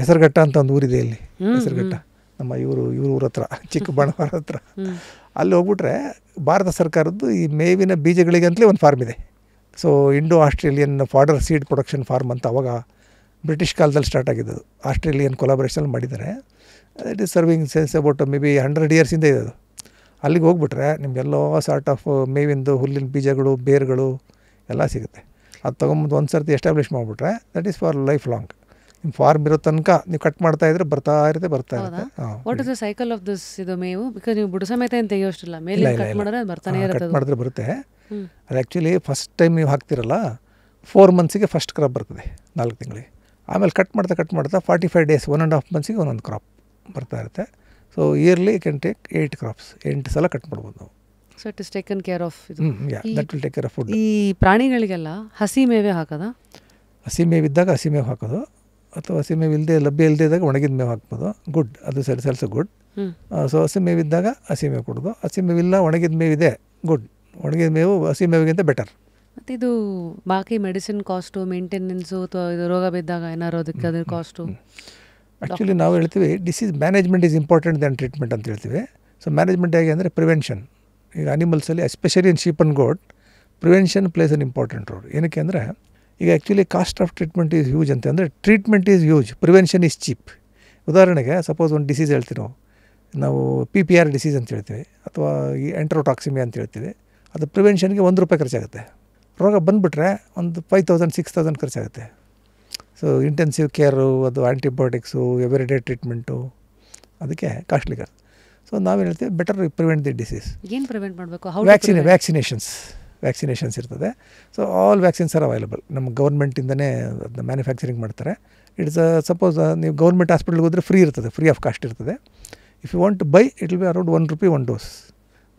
ಹೆಸರುಘಟ್ಟ ಅಂತ ಒಂದು ಊರಿದೆ ಇಲ್ಲಿ ಹೆಸರುಘಟ್ಟ ನಮ್ಮ ಇವರು ಇವ್ರ ಊರ ಹತ್ರ ಚಿಕ್ಕ ಹತ್ರ ಅಲ್ಲಿ ಹೋಗ್ಬಿಟ್ರೆ ಭಾರತ ಸರ್ಕಾರದ್ದು ಈ ಮೇವಿನ ಬೀಜಗಳಿಗೆ ಅಂತಲೇ ಒಂದು ಫಾರ್ಮ್ ಇದೆ so Indo Australian fodder seed production farm ಅಂತ ಅವಾಗ ಬ್ರಿಟಿಷ್ ಕಾಲದಲ್ಲಿ ಸ್ಟಾರ್ಟ್ ಆಗಿದ್ದು ಆಸ್ಟ್ರೇಲಿಯನ್ ಕೊಲಾಬ್ರೇಷನ್ ಮಾಡಿದ್ದಾರೆ it is serving since about maybe hundred ಇಯರ್ಸಿಂದ ಇದೆ ಅದು ಅಲ್ಲಿಗೆ ಹೋಗ್ಬಿಟ್ರೆ ನಿಮಗೆಲ್ಲ ಸಾರ್ಟ್ ಆಫ್ ಮೇವಿಂದು ಹುಲ್ಲಿನ ಬೀಜಗಳು ಬೇರುಗಳು ಎಲ್ಲ ಸಿಗುತ್ತೆ ಅದು ತೊಗೊಂಬಂದು ಒಂದು ಸರ್ತಿ ಎಸ್ಟಾಬ್ಲಿಷ್ ಮಾಡಿಬಿಟ್ರೆ that is for life long ನಿಮ್ಮ ಫಾರ್ಮ್ ಇರೋ ತನಕ ನೀವು ಕಟ್ ಮಾಡ್ತಾ ಇದ್ರೆ ಬರ್ತಾ ಇರುತ್ತೆ ಬರ್ತಾ ಇರುತ್ತೆ what is the cycle of this ಇದು ಮೇವು ಬಿಕಾಸ್ ನೀವು ಬುಡ ಸಮೇತ ಏನು ತೆಗಿಯೋಷ್ಟಿಲ್ಲ ಮೇಲೆ ಕಟ್ ಮಾಡಿದ್ರೆ ಬರ್ತಾನೆ ಇರುತ್ತೆ ಕಟ್ ಮಾಡಿದ್ರೆ ಬರುತ್ತೆ ಅದು ಆ್ಯಕ್ಚುಲಿ ಫಸ್ಟ್ ಟೈಮ್ ನೀವು ಹಾಕ್ತಿರಲ್ಲ ಫೋರ್ ಮಂತ್ಸಿಗೆ ಫಸ್ಟ್ ಕ್ರಾಪ್ ಬರ್ತದೆ ನಾಲ್ಕು ತಿಂಗಳಿಗೆ ಆಮೇಲೆ ಕಟ್ ಮಾಡ್ತಾ ಕಟ್ ಮಾಡ್ತಾ forty five days one and half ಮಂತ್ಸಿಗೆ ಒಂದೊಂದು ಕ್ರಾಪ್ ಬರ್ತಾ ಇರುತ್ತೆ so yearly you can take eight crops ಎಂಟು ಸಲ ಕಟ್ ಮಾಡ್ಬೋದು ನಾವು so it is taken care of that will take care of food ಈ ಪ್ರಾಣಿಗಳಿಗೆಲ್ಲ ಹಸಿ ಮೇವೇ ಹಾಕೋದಾ ಹಸಿ ಮೇವಿದ್ದಾಗ ಹಸಿ ಮೇವು ಹಾಕೋದು ಅಥವಾ ಹಸಿ ಮೇವು ಇಲ್ಲದೆ ಲಭ್ಯ ಇಲ್ಲದೆ ಇದ್ದಾಗ ಒಣಗಿದ ಮೇವು ಹಾಕ್ಬೋದು ಗುಡ್ ಅದು ಸರಿ ಸೆಲ್ಸ್ ಗುಡ್ ಸೊ ಹಸಿ ಮೇವಿದ್ದಾಗ ಹಸಿ ಮೇವು ಕೊಡೋದು ಹಸಿ ಮೇವಿಲ್ಲ ಒಣಗಿದ ಮೇವಿದೆ ಗುಡ್ ಒಣಗಿದ ಮೇವು ಹಸಿ ಮೇವಿಗಿಂತ ಬೆಟರ್ ಮತ್ತು ಇದು ಬಾಕಿ ಮೆಡಿಸಿನ್ ಕಾಸ್ಟು ಮೇಂಟೆನೆನ್ಸು ಅಥವಾ ಇದು ರೋಗ ಬಿದ್ದಾಗ ಏನಾರು ಅದಕ್ಕೆ ಅದ್ರ ಕಾಸ್ಟು ಆ್ಯಕ್ಚುಲಿ ನಾವು ಹೇಳ್ತೀವಿ disease management is important than treatment ಅಂತ ಹೇಳ್ತೀವಿ ಸೊ ಮ್ಯಾನೇಜ್ಮೆಂಟ್ ಹೇಗೆ ಅಂದರೆ ಪ್ರಿವೆನ್ಷನ್ ಈಗ ಅನಿಮಲ್ಸಲ್ಲಿ especially in sheep and goat prevention plays an important role ಏನಕ್ಕೆ ಅಂದರೆ ಈಗ actually cost of treatment is huge ಅಂತ ಅಂದರೆ treatment is huge prevention is cheap ಉದಾಹರಣೆಗೆ ಸಪೋಸ್ ಒಂದು ಡಿಸೀಸ್ ಹೇಳ್ತೀವಿ ನಾವು ಪಿ ಪಿ ಆರ್ ಡಿಸೀಸ್ ಅಂತ ಹೇಳ್ತೀವಿ ಅಥವಾ ಈ ಎಂಟ್ರೋಟಾಕ್ಸಿಮಿಯಾ ಅಂತ ಹೇಳ್ತೀವಿ ಅದು ಪ್ರಿವೆನ್ಷನ್ಗೆ ಒಂದು ರೂಪಾಯಿ ಖರ್ಚಾಗುತ್ತೆ ರೋಗ ಬಂದುಬಿಟ್ರೆ ಒಂದು ಫೈವ್ ತೌಸಂಡ್ ಸಿಕ್ಸ್ ತೌಸಂಡ್ ಖರ್ಚಾಗುತ್ತೆ ಸೊ ಇಂಟೆನ್ಸಿವ್ ಕೇರು ಅದು ಆ್ಯಂಟಿಬಯೋಟಿಕ್ಸು ಎವ್ರಿಡೇ ಟ್ರೀಟ್ಮೆಂಟು ಅದಕ್ಕೆ ಕಾಸ್ಟ್ಲಿ ಖರ್ಚು ಸೊ ನಾವೇನು ಹೇಳ್ತೀವಿ ಬೆಟರ್ ಪ್ರಿವೆಂಟ್ ದಿ ಡಿಸೀಸ್ ಏನು ಪ್ರಿವೆಂಟ್ ಮಾಡಬೇಕು ವ್ಯಾಕ್ಸಿನ್ ವ್ಯಾಕ್ಸಿನೇಷನ್ಸ್ ವ್ಯಾಕ್ಸಿನೇಷನ್ಸ್ ಇರ್ತದೆ so all vaccines are available ನಮ್ಮ ಗೌರ್ಮೆಂಟಿಂದನೇ ಅದನ್ನ ಮ್ಯಾನುಫ್ಯಾಕ್ಚರಿಂಗ್ ಮಾಡ್ತಾರೆ ಇಟ್ಸ್ ಸಪೋಸ್ uh, ನೀವು ಗೌರ್ಮೆಂಟ್ ಹಾಸ್ಪಿಟ್ಲ್ಗೆ ಹೋದರೆ ಫ್ರೀ ಇರ್ತದೆ ಫ್ರೀ ಆಫ್ ಕಾಸ್ಟ್ ಇರ್ತದೆ if you want to buy it will be around one rupee one dose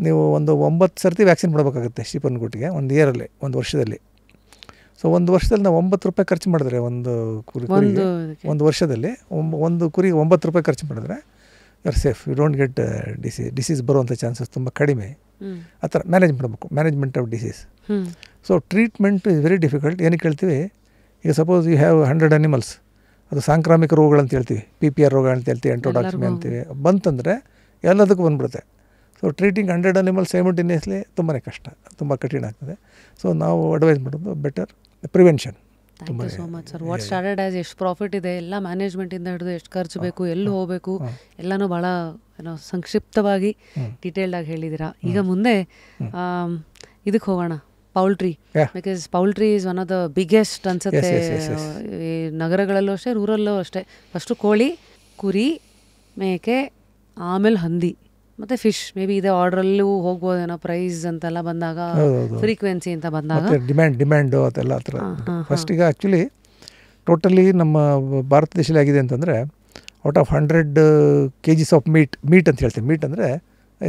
ನೀವು ಒಂದು ಒಂಬತ್ತು ಸರ್ತಿ ವ್ಯಾಕ್ಸಿನ್ ಮಾಡಬೇಕಾಗುತ್ತೆ ಶಿಪನ್ಗುಟ್ಟಿಗೆ ಒಂದು ಇಯರಲ್ಲಿ ಒಂದು ವರ್ಷದಲ್ಲಿ ಸೊ ಒಂದು ವರ್ಷದಲ್ಲಿ ನಾವು ಒಂಬತ್ತು ರೂಪಾಯಿ ಖರ್ಚು ಮಾಡಿದ್ರೆ ಒಂದು ಕುರಿ ಕುರಿಗೆ ಒಂದು ವರ್ಷದಲ್ಲಿ ಒಂದು ಕುರಿಗೆ ಒಂಬತ್ತು ರೂಪಾಯಿ ಖರ್ಚು ಮಾಡಿದ್ರೆ you are safe you don't get dis disease ಬರುವಂಥ ಚಾನ್ಸಸ್ ತುಂಬ ಕಡಿಮೆ ಆ ಥರ ಮ್ಯಾನೇಜ್ ಮಾಡಬೇಕು management of disease so treatment is very difficult ಏನಕ್ಕೆ ಹೇಳ್ತೀವಿ ಈಗ suppose you have hundred animals ಅದು ಸಾಂಕ್ರಾಮಿಕ ರೋಗಗಳು ಅಂತ ಹೇಳ್ತೀವಿ ಪಿ ಪಿ ಆರ್ ರೋಗ ಅಂತ ಹೇಳ್ತೀವಿ ಎಂಟ್ರೋಡಾಕ್ಸಿಮಿ ಅಂತೀವಿ ಬಂತಂದರೆ ಎಲ್ಲದಕ್ಕೂ ಬಂದ್ಬಿಡುತ್ತೆ so treating hundred animal simultaneously ತುಂಬಾ ಕಷ್ಟ ತುಂಬ ಕಠಿಣ ಆಗ್ತದೆ ಸೊ ನಾವು ಅಡ್ವೈಸ್ ಮಾಡೋದು ಬೆಟರ್ ಪ್ರಿವೆನ್ಷನ್ ತುಂಬ ಸರ್ ಎಷ್ಟು ಪ್ರಾಫಿಟ್ ಇದೆ ಎಲ್ಲ ಇಂದ ಹಿಡಿದು ಎಷ್ಟು ಖರ್ಚು ಬೇಕು ಎಲ್ಲಿ ಹೋಗಬೇಕು ಎಲ್ಲನೂ ಭಾಳ ಏನೋ ಸಂಕ್ಷಿಪ್ತವಾಗಿ ಆಗಿ ಹೇಳಿದ್ದೀರಾ ಈಗ ಮುಂದೆ ಇದಕ್ಕೆ ಹೋಗೋಣ poultry because poultry is one of the biggest ಅನ್ಸುತ್ತೆ ಈ ನಗರಗಳಲ್ಲೂ ಅಷ್ಟೇ ರೂರಲ್ಲೂ ಅಷ್ಟೇ ಫಸ್ಟು ಕೋಳಿ ಕುರಿ ಮೇಕೆ ಆಮೇಲೆ ಹಂದಿ ಮತ್ತೆ ಫಿಶ್ ಮೇ ಬಿ ಇದೇ ಆರ್ಡ್ರಲ್ಲೂ ಹೋಗ್ಬೋದೇನೋ ಪ್ರೈಸ್ ಅಂತೆಲ್ಲ ಬಂದಾಗ ಫ್ರೀಕ್ವೆನ್ಸಿ ಅಂತ ಬಂದಾಗ ಡಿಮ್ಯಾಂಡ್ ಡಿಮ್ಯಾಂಡ್ ಅದೆಲ್ಲ ಆ ಥರ ಫಸ್ಟಿಗೆ ಆ್ಯಕ್ಚುಲಿ ಟೋಟಲಿ ನಮ್ಮ ಭಾರತ ದೇಶದಲ್ಲಿ ಆಗಿದೆ ಅಂತಂದರೆ out of hundred K Gs of meat meat ಅಂತ ಹೇಳ್ತೀವಿ ಮೀಟ್ ಅಂದರೆ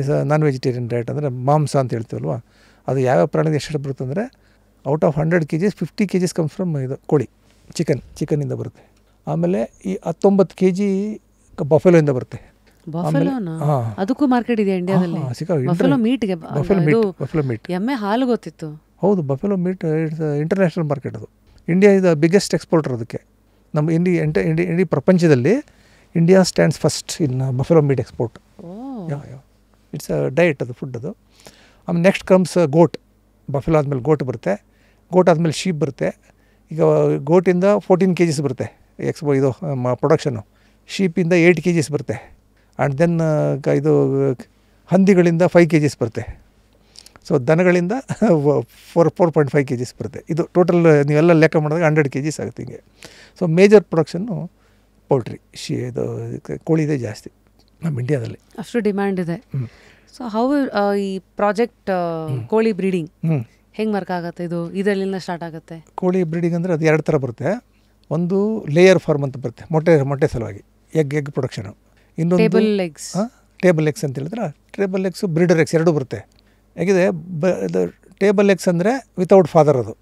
ಇಸ್ ನಾನ್ ವೆಜಿಟೇರಿಯನ್ ಡಯಟ್ ಅಂದರೆ ಮಾಂಸ ಅಂತ ಹೇಳ್ತೀವಲ್ವ ಅದು ಯಾವ ಪ್ರಾಣಿಗೆ ಎಷ್ಟು ಬರುತ್ತೆ ಅಂದರೆ out of hundred K Gs fifty K Gs comes from ಇದು ಕೋಳಿ ಚಿಕನ್ ಚಿಕನಿಂದ ಬರುತ್ತೆ ಆಮೇಲೆ ಈ ಹತ್ತೊಂಬತ್ತು ಕೆ ಜಿ ಬಫೆಲೋಯಿಂದ ಬರುತ್ತೆ ಅದಕ್ಕೂ ಮಾರ್ಕೆಟ್ ಇದೆ ಇಂಡಿಯಾದಲ್ಲಿ ಬಫೆಲೋ ಮೀಟ್ ಬಫೆಲೋ ಮೀಟ್ ಎಮ್ಮೆ ಹಾಲು ಗೊತ್ತಿತ್ತು ಹೌದು buffalo meat it's international market ಅದು ಇಂಡಿಯಾ ಇದು ಬಿಗ್ಗೆಸ್ಟ್ ಎಕ್ಸ್ಪೋರ್ಟರ್ ಅದಕ್ಕೆ ನಮ್ಮ ಇಂಡಿ ಎಂಟ ಇಡೀ ಪ್ರಪಂಚದಲ್ಲಿ India stands first in buffalo meat export it's diet ಅದು ಫುಡ್ ಅದು ಆಮೇಲೆ ನೆಕ್ಸ್ಟ್ ಕಮ್ಸ್ ಗೋಟ್ ಬಫೆಲೋ ಆದಮೇಲೆ ಗೋಟ್ ಬರುತ್ತೆ ಗೋಟ್ ಆದಮೇಲೆ ಶೀಪ್ ಬರುತ್ತೆ ಈಗ ಗೋಟಿಂದ ಫೋರ್ಟೀನ್ ಕೆ ಜಿಸ್ ಬರುತ್ತೆ ಎಕ್ಸ್ಪೋ ಇದು ಪ್ರೊಡಕ್ಷನು ಶೀಪಿಂದ ಏಯ್ಟ್ ಕೆ ಜಿಸ್ ಬರುತ್ತೆ ಆ್ಯಂಡ್ ದೆನ್ uh, ಇದು ಹಂದಿಗಳಿಂದ ಫೈವ್ ಕೆ ಜಿಸ್ ಬರುತ್ತೆ ಸೊ ದನಗಳಿಂದ four four point five K Gs ಬರುತ್ತೆ ಇದು ಟೋಟಲ್ ನೀವೆಲ್ಲ ಲೆಕ್ಕ ಮಾಡಿದಾಗ ಹಂಡ್ರೆಡ್ ಕೆ ಜಿಸ್ ಆಗುತ್ತೆ ಹಿಂಗೆ ಸೊ ಮೇಜರ್ ಪ್ರೊಡಕ್ಷನ್ನು ಪೌಲ್ಟ್ರಿ ಶಿ ಇದು ಇದೆ ಜಾಸ್ತಿ ನಮ್ಮ ಇಂಡಿಯಾದಲ್ಲಿ ಅಷ್ಟು ಡಿಮ್ಯಾಂಡ್ ಇದೆ ಸೊ ಹೌ ಈ ಪ್ರಾಜೆಕ್ಟ್ ಕೋಳಿ ಬ್ರೀಡಿಂಗ್ ಹೆಂಗೆ ವರ್ಕ್ ಆಗುತ್ತೆ ಇದು ಇದರಲ್ಲಿಂದ ಸ್ಟಾರ್ಟ್ ಆಗುತ್ತೆ ಕೋಳಿ ಬ್ರೀಡಿಂಗ್ ಅಂದರೆ ಅದು ಎರಡು ಥರ ಬರುತ್ತೆ ಒಂದು ಲೇಯರ್ ಫಾರ್ಮ್ ಅಂತ ಬರುತ್ತೆ ಮೊಟ್ಟೆ ಮೊಟ್ಟೆ ಸಲುವಾಗಿ ಎಗ್ ಎಗ್ ಪ್ರೊಡಕ್ಷನು ಇನ್ನೊಂದು ಟೇಬಲ್ ಲೆಗ್ಸ್ ಟೇಬಲ್ ಎಗ್ಸ್ ಅಂತ ಹೇಳಿದ್ರೆ ಟೇಬಲ್ ಎಗ್ಸು ಬ್ರೀಡರ್ ಎಗ್ಸ್ ಎರಡೂ ಬರುತ್ತೆ ಹೇಗಿದೆ ಬ ಇದು ಟೇಬಲ್ ಎಗ್ಸ್ ಅಂದರೆ ವಿತೌಟ್ ಫಾದರ್ ಅದು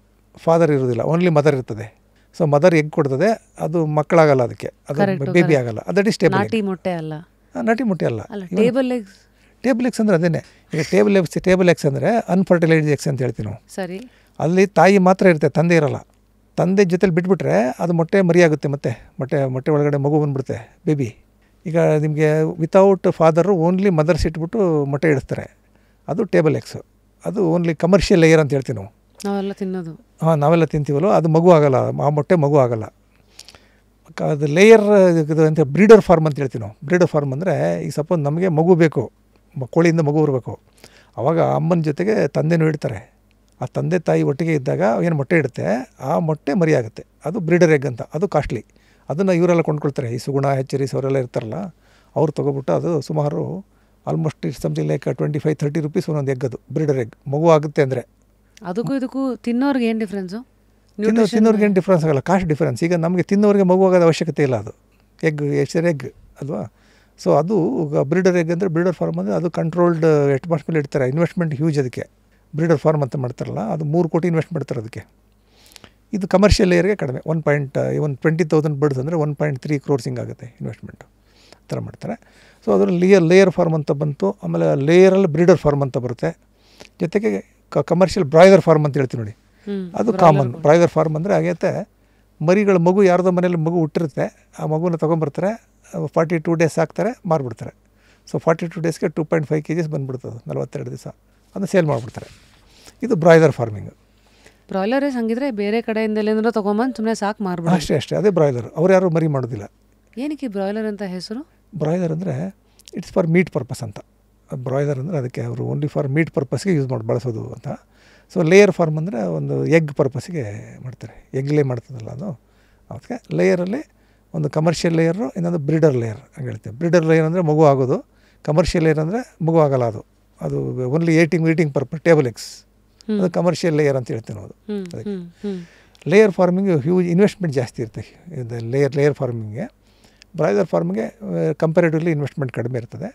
ಫಾದರ್ ಇರೋದಿಲ್ಲ ಓನ್ಲಿ ಮದರ್ ಇರ್ತದೆ ಸೊ ಮದರ್ ಎಗ್ ಕೊಡ್ತದೆ ಅದು ಮಕ್ಕಳಾಗಲ್ಲ ಅದಕ್ಕೆ ಅದು ಬೇಬಿ ಆಗಲ್ಲ ಅದು ಡಿಸ್ಟೇಬಲ್ ನಾಟಿ ಮೊಟ್ಟೆ ಅಲ್ಲ ನಾಟಿ ಮೊಟ್ಟೆ ಅಲ್ಲ ಟೇಬಲ್ ಎಗ್ಸ್ ಟೇಬಲ್ ಎಕ್ಸ್ ಅಂದರೆ ಅದೇನೆ ಈಗ ಟೇಬಲ್ ಎಕ್ಸ್ ಟೇಬಲ್ ಎಕ್ಸ್ ಅಂದರೆ ಅನ್ಫರ್ಟಿಲೈಸ್ಡ್ ಎಕ್ಸ್ ಅಂತ ಹೇಳ್ತೀವಿ ನಾವು ಸರಿ ಅಲ್ಲಿ ತಾಯಿ ಮಾತ್ರ ಇರುತ್ತೆ ತಂದೆ ಇರಲ್ಲ ತಂದೆ ಜೊತೆಲಿ ಬಿಟ್ಬಿಟ್ರೆ ಅದು ಮೊಟ್ಟೆ ಮರಿಯಾಗುತ್ತೆ ಮತ್ತೆ ಮೊಟ್ಟೆ ಮೊಟ್ಟೆ ಒಳಗಡೆ ಮಗು ಬಂದ್ಬಿಡುತ್ತೆ ಬೇಬಿ ಈಗ ನಿಮಗೆ ವಿತೌಟ್ ಫಾದರು ಓನ್ಲಿ ಮದರ್ಸ್ ಇಟ್ಬಿಟ್ಟು ಮೊಟ್ಟೆ ಇಡಿಸ್ತಾರೆ ಅದು ಟೇಬಲ್ ಎಕ್ಸು ಅದು ಓನ್ಲಿ ಕಮರ್ಷಿಯಲ್ ಲೇಯರ್ ಅಂತ ಹೇಳ್ತೀವಿ ನಾವು ನಾವೆಲ್ಲ ತಿನ್ನೋದು ಹಾಂ ನಾವೆಲ್ಲ ತಿಂತೀವಲ್ಲ ಅದು ಮಗು ಆಗಲ್ಲ ಆ ಮೊಟ್ಟೆ ಮಗು ಆಗಲ್ಲ ಅದು ಲೇಯರ್ ಇದು ಅಂತ ಬ್ರೀಡರ್ ಫಾರ್ಮ್ ಅಂತ ಹೇಳ್ತೀವಿ ನಾವು ಬ್ರೀಡರ್ ಫಾರ್ಮ್ ಅಂದರೆ ಈಗ ಸಪೋಸ್ ನಮಗೆ ಮಗು ಬೇಕು ಕೋಳಿಯಿಂದ ಮಗು ಬರಬೇಕು ಆವಾಗ ಅಮ್ಮನ ಜೊತೆಗೆ ತಂದೆನೂ ಇಡ್ತಾರೆ ಆ ತಂದೆ ತಾಯಿ ಒಟ್ಟಿಗೆ ಇದ್ದಾಗ ಏನು ಮೊಟ್ಟೆ ಇಡುತ್ತೆ ಆ ಮೊಟ್ಟೆ ಮರಿಯಾಗುತ್ತೆ ಅದು ಬ್ರೀಡರ್ ಎಗ್ ಅಂತ ಅದು ಕಾಸ್ಟ್ಲಿ ಅದನ್ನು ಇವರೆಲ್ಲ ಕೊಂಡ್ಕೊಳ್ತಾರೆ ಈ ಸುಗುಣ ಹೆಚರಿಸ್ ಅವರೆಲ್ಲ ಇರ್ತಾರಲ್ಲ ಅವ್ರು ತೊಗೊಬಿಟ್ಟು ಅದು ಸುಮಾರು ಆಲ್ಮೋಸ್ಟ್ ಇಷ್ಟ something like twenty five thirty rupees ಒಂದೊಂದು ಎಗ್ ಅದು ಬ್ರೀಡರ್ ಎಗ್ ಮಗು ಆಗುತ್ತೆ ಅಂದರೆ ಅದಕ್ಕೂ ಇದಕ್ಕೂ ತಿನ್ನೋರ್ಗೆ ಏನು ಡಿಫ್ರೆನ್ಸು ತಿನ್ನೋ ತಿನ್ನೋರ್ಗೆ ಏನು ಡಿಫ್ರೆನ್ಸ್ ಆಗಲ್ಲ ಕಾಸ್ಟ್ ಡಿಫ್ರೆನ್ಸ್ ಈಗ ನಮಗೆ ತಿನ್ನೋರಿಗೆ ಮಗುವಾಗದ ಅವಶ್ಯಕತೆ ಇಲ್ಲ ಅದು ಎಗ್ ಎಷ್ಟು ಎಗ್ ಅಲ್ವಾ ಸೊ ಅದು ಬ್ರೀಡರ್ ಎಗ್ ಅಂದರೆ ಬ್ರೀಡರ್ ಫಾರ್ಮ್ ಅಂದರೆ ಅದು ಕಂಟ್ರೋಲ್ಡ್ ಎಷ್ಟು ವರ್ಷ ಮೇಲೆ ಇಡ್ತಾರೆ ಇನ್ವೆಸ್ಟ್ಮೆಂಟ್ ಹ್ಯೂಜ್ ಅದಕ್ಕೆ ಬ್ರೀಡರ್ ಫಾರ್ಮ್ ಅಂತ ಮಾಡ್ತಾರಲ್ಲ ಅದು ಮೂರು ಕೋಟಿ ಇನ್ವೆಸ್ಟ್ ಮಾಡ್ತಾರೆ ಅದಕ್ಕೆ ಇದು ಕಮರ್ಷಿಯಲ್ ಲೇಯರ್ಗೆ ಕಡಿಮೆ ಒನ್ ಪಾಯಿಂಟ್ ಒಂದು ಟ್ವೆಂಟಿ ತೌಸಂಡ್ ಬರ್ಡ್ಸ್ ಅಂದರೆ ಒನ್ ಪಾಯಿಂಟ್ ತ್ರೀ ಕ್ರೋರ್ಸ್ ಹಿಂಗಾಗುತ್ತೆ ಇನ್ವೆಸ್ಟ್ಮೆಂಟು ಆ ಥರ ಮಾಡ್ತಾರೆ ಸೊ ಅದರಲ್ಲಿ ಲೇಯರ್ ಲೇಯರ್ ಫಾರ್ಮ್ ಅಂತ ಬಂತು ಆಮೇಲೆ ಲೇಯರಲ್ಲಿ ಬ್ರೀಡರ್ ಫಾರ್ಮ್ ಅಂತ ಬರುತ್ತೆ ಜೊತೆಗೆ ಕಮರ್ಷಿಯಲ್ ಬ್ರಾಯ್ಲರ್ ಫಾರ್ಮ್ ಅಂತ ಹೇಳ್ತೀವಿ ನೋಡಿ ಅದು ಕಾಮನ್ ಬ್ರಾಯ್ಲರ್ ಫಾರ್ಮ್ ಅಂದರೆ ಆಗೈತೆ ಮರಿಗಳ ಮಗು ಯಾರದೋ ಮನೇಲಿ ಮಗು ಹುಟ್ಟಿರುತ್ತೆ ಆ ಮಗುನ ತೊಗೊಂಬರ್ತಾರೆ ಫಾರ್ಟಿ ಟೂ ಡೇಸ್ ಹಾಕ್ತಾರೆ ಮಾರಿಬಿಡ್ತಾರೆ ಸೊ ಫಾರ್ಟಿ ಟೂ ಡೇಸ್ಗೆ two point five K Gs ಬಂದುಬಿಡ್ತದೆ ನಲವತ್ತೆರಡು ದಿವಸ ಅದನ್ನು ಸೇಲ್ ಮಾಡಿಬಿಡ್ತಾರೆ ಇದು ಬ್ರಾಯ್ಲರ್ ಫಾರ್ಮಿಂಗ್ ಬ್ರಾಯ್ಲರೇ ಹಂಗಿದ್ರೆ ಬೇರೆ ಕಡೆಯಿಂದಲೇಂದ್ರೂ ತೊಗೊಂಬಂದು ಸುಮ್ಮನೆ ಸಾಕು ಮಾರ್ಬೋದು ಅಷ್ಟೇ ಅಷ್ಟೇ ಅದೇ ಬ್ರಾಯ್ಲರ್ ಅವ್ರು ಯಾರು ಮರಿ ಮಾಡೋದಿಲ್ಲ ಏನಕ್ಕೆ ಬ್ರಾಯ್ಲರ್ ಅಂತ ಹೆಸರು ಬ್ರಾಯ್ಲರ್ ಅಂದರೆ ಇಟ್ಸ್ ಫಾರ್ ಮೀಟ್ ಪರ್ಪಸ್ ಅಂತ ಬ್ರಾಯ್ಲರ್ ಅಂದರೆ ಅದಕ್ಕೆ ಅವರು ಓನ್ಲಿ ಫಾರ್ ಮೀಟ್ ಪರ್ಪಸ್ಗೆ ಯೂಸ್ ಮಾಡಿ ಬಳಸೋದು ಅಂತ ಸೊ ಲೇಯರ್ ಫಾರ್ಮ್ ಅಂದರೆ ಒಂದು ಎಗ್ ಪರ್ಪಸ್ಗೆ ಮಾಡ್ತಾರೆ ಎಗ್ಲೇ ಮಾಡ್ತದಲ್ಲ ಅದು ಅದಕ್ಕೆ ಲೇಯರಲ್ಲಿ ಒಂದು ಕಮರ್ಷಿಯಲ್ ಲೇಯರು ಇನ್ನೊಂದು ಬ್ರೀಡರ್ ಲೇಯರ್ ಹಂಗೆ ಹೇಳ್ತೀವಿ ಬ್ರೀಡರ್ ಲೇಯರ್ ಅಂದರೆ ಮಗು ಆಗೋದು ಕಮರ್ಷಿಯಲ್ ಲೇಯರ್ ಅಂದರೆ ಮಗು ಆಗೋಲ್ಲ ಅದು ಅದು only eating eating purpose table eggs ಅದು ಕಮರ್ಷಿಯಲ್ ಲೇಯರ್ ಅಂತ ಹೇಳ್ತೀವಿ ನಾವು ಅದಕ್ಕೆ ಲೇಯರ್ ಫಾರ್ಮಿಂಗ್ ಹ್ಯೂಜ್ ಇನ್ವೆಸ್ಟ್ಮೆಂಟ್ ಜಾಸ್ತಿ ಇರ್ತದೆ ಇದು ಲೇಯರ್ ಲೇಯರ್ ಫಾರ್ಮಿಂಗ್ಗೆ ಬ್ರಾಯ್ಲರ್ ಫಾರ್ಮಿಗೆ ಕಂಪೇರಿಟಿವ್ಲಿ ಇನ್ವೆಸ್ಟ್ಮೆಂಟ್ ಕಡಿಮೆ ಇರ್ತದೆ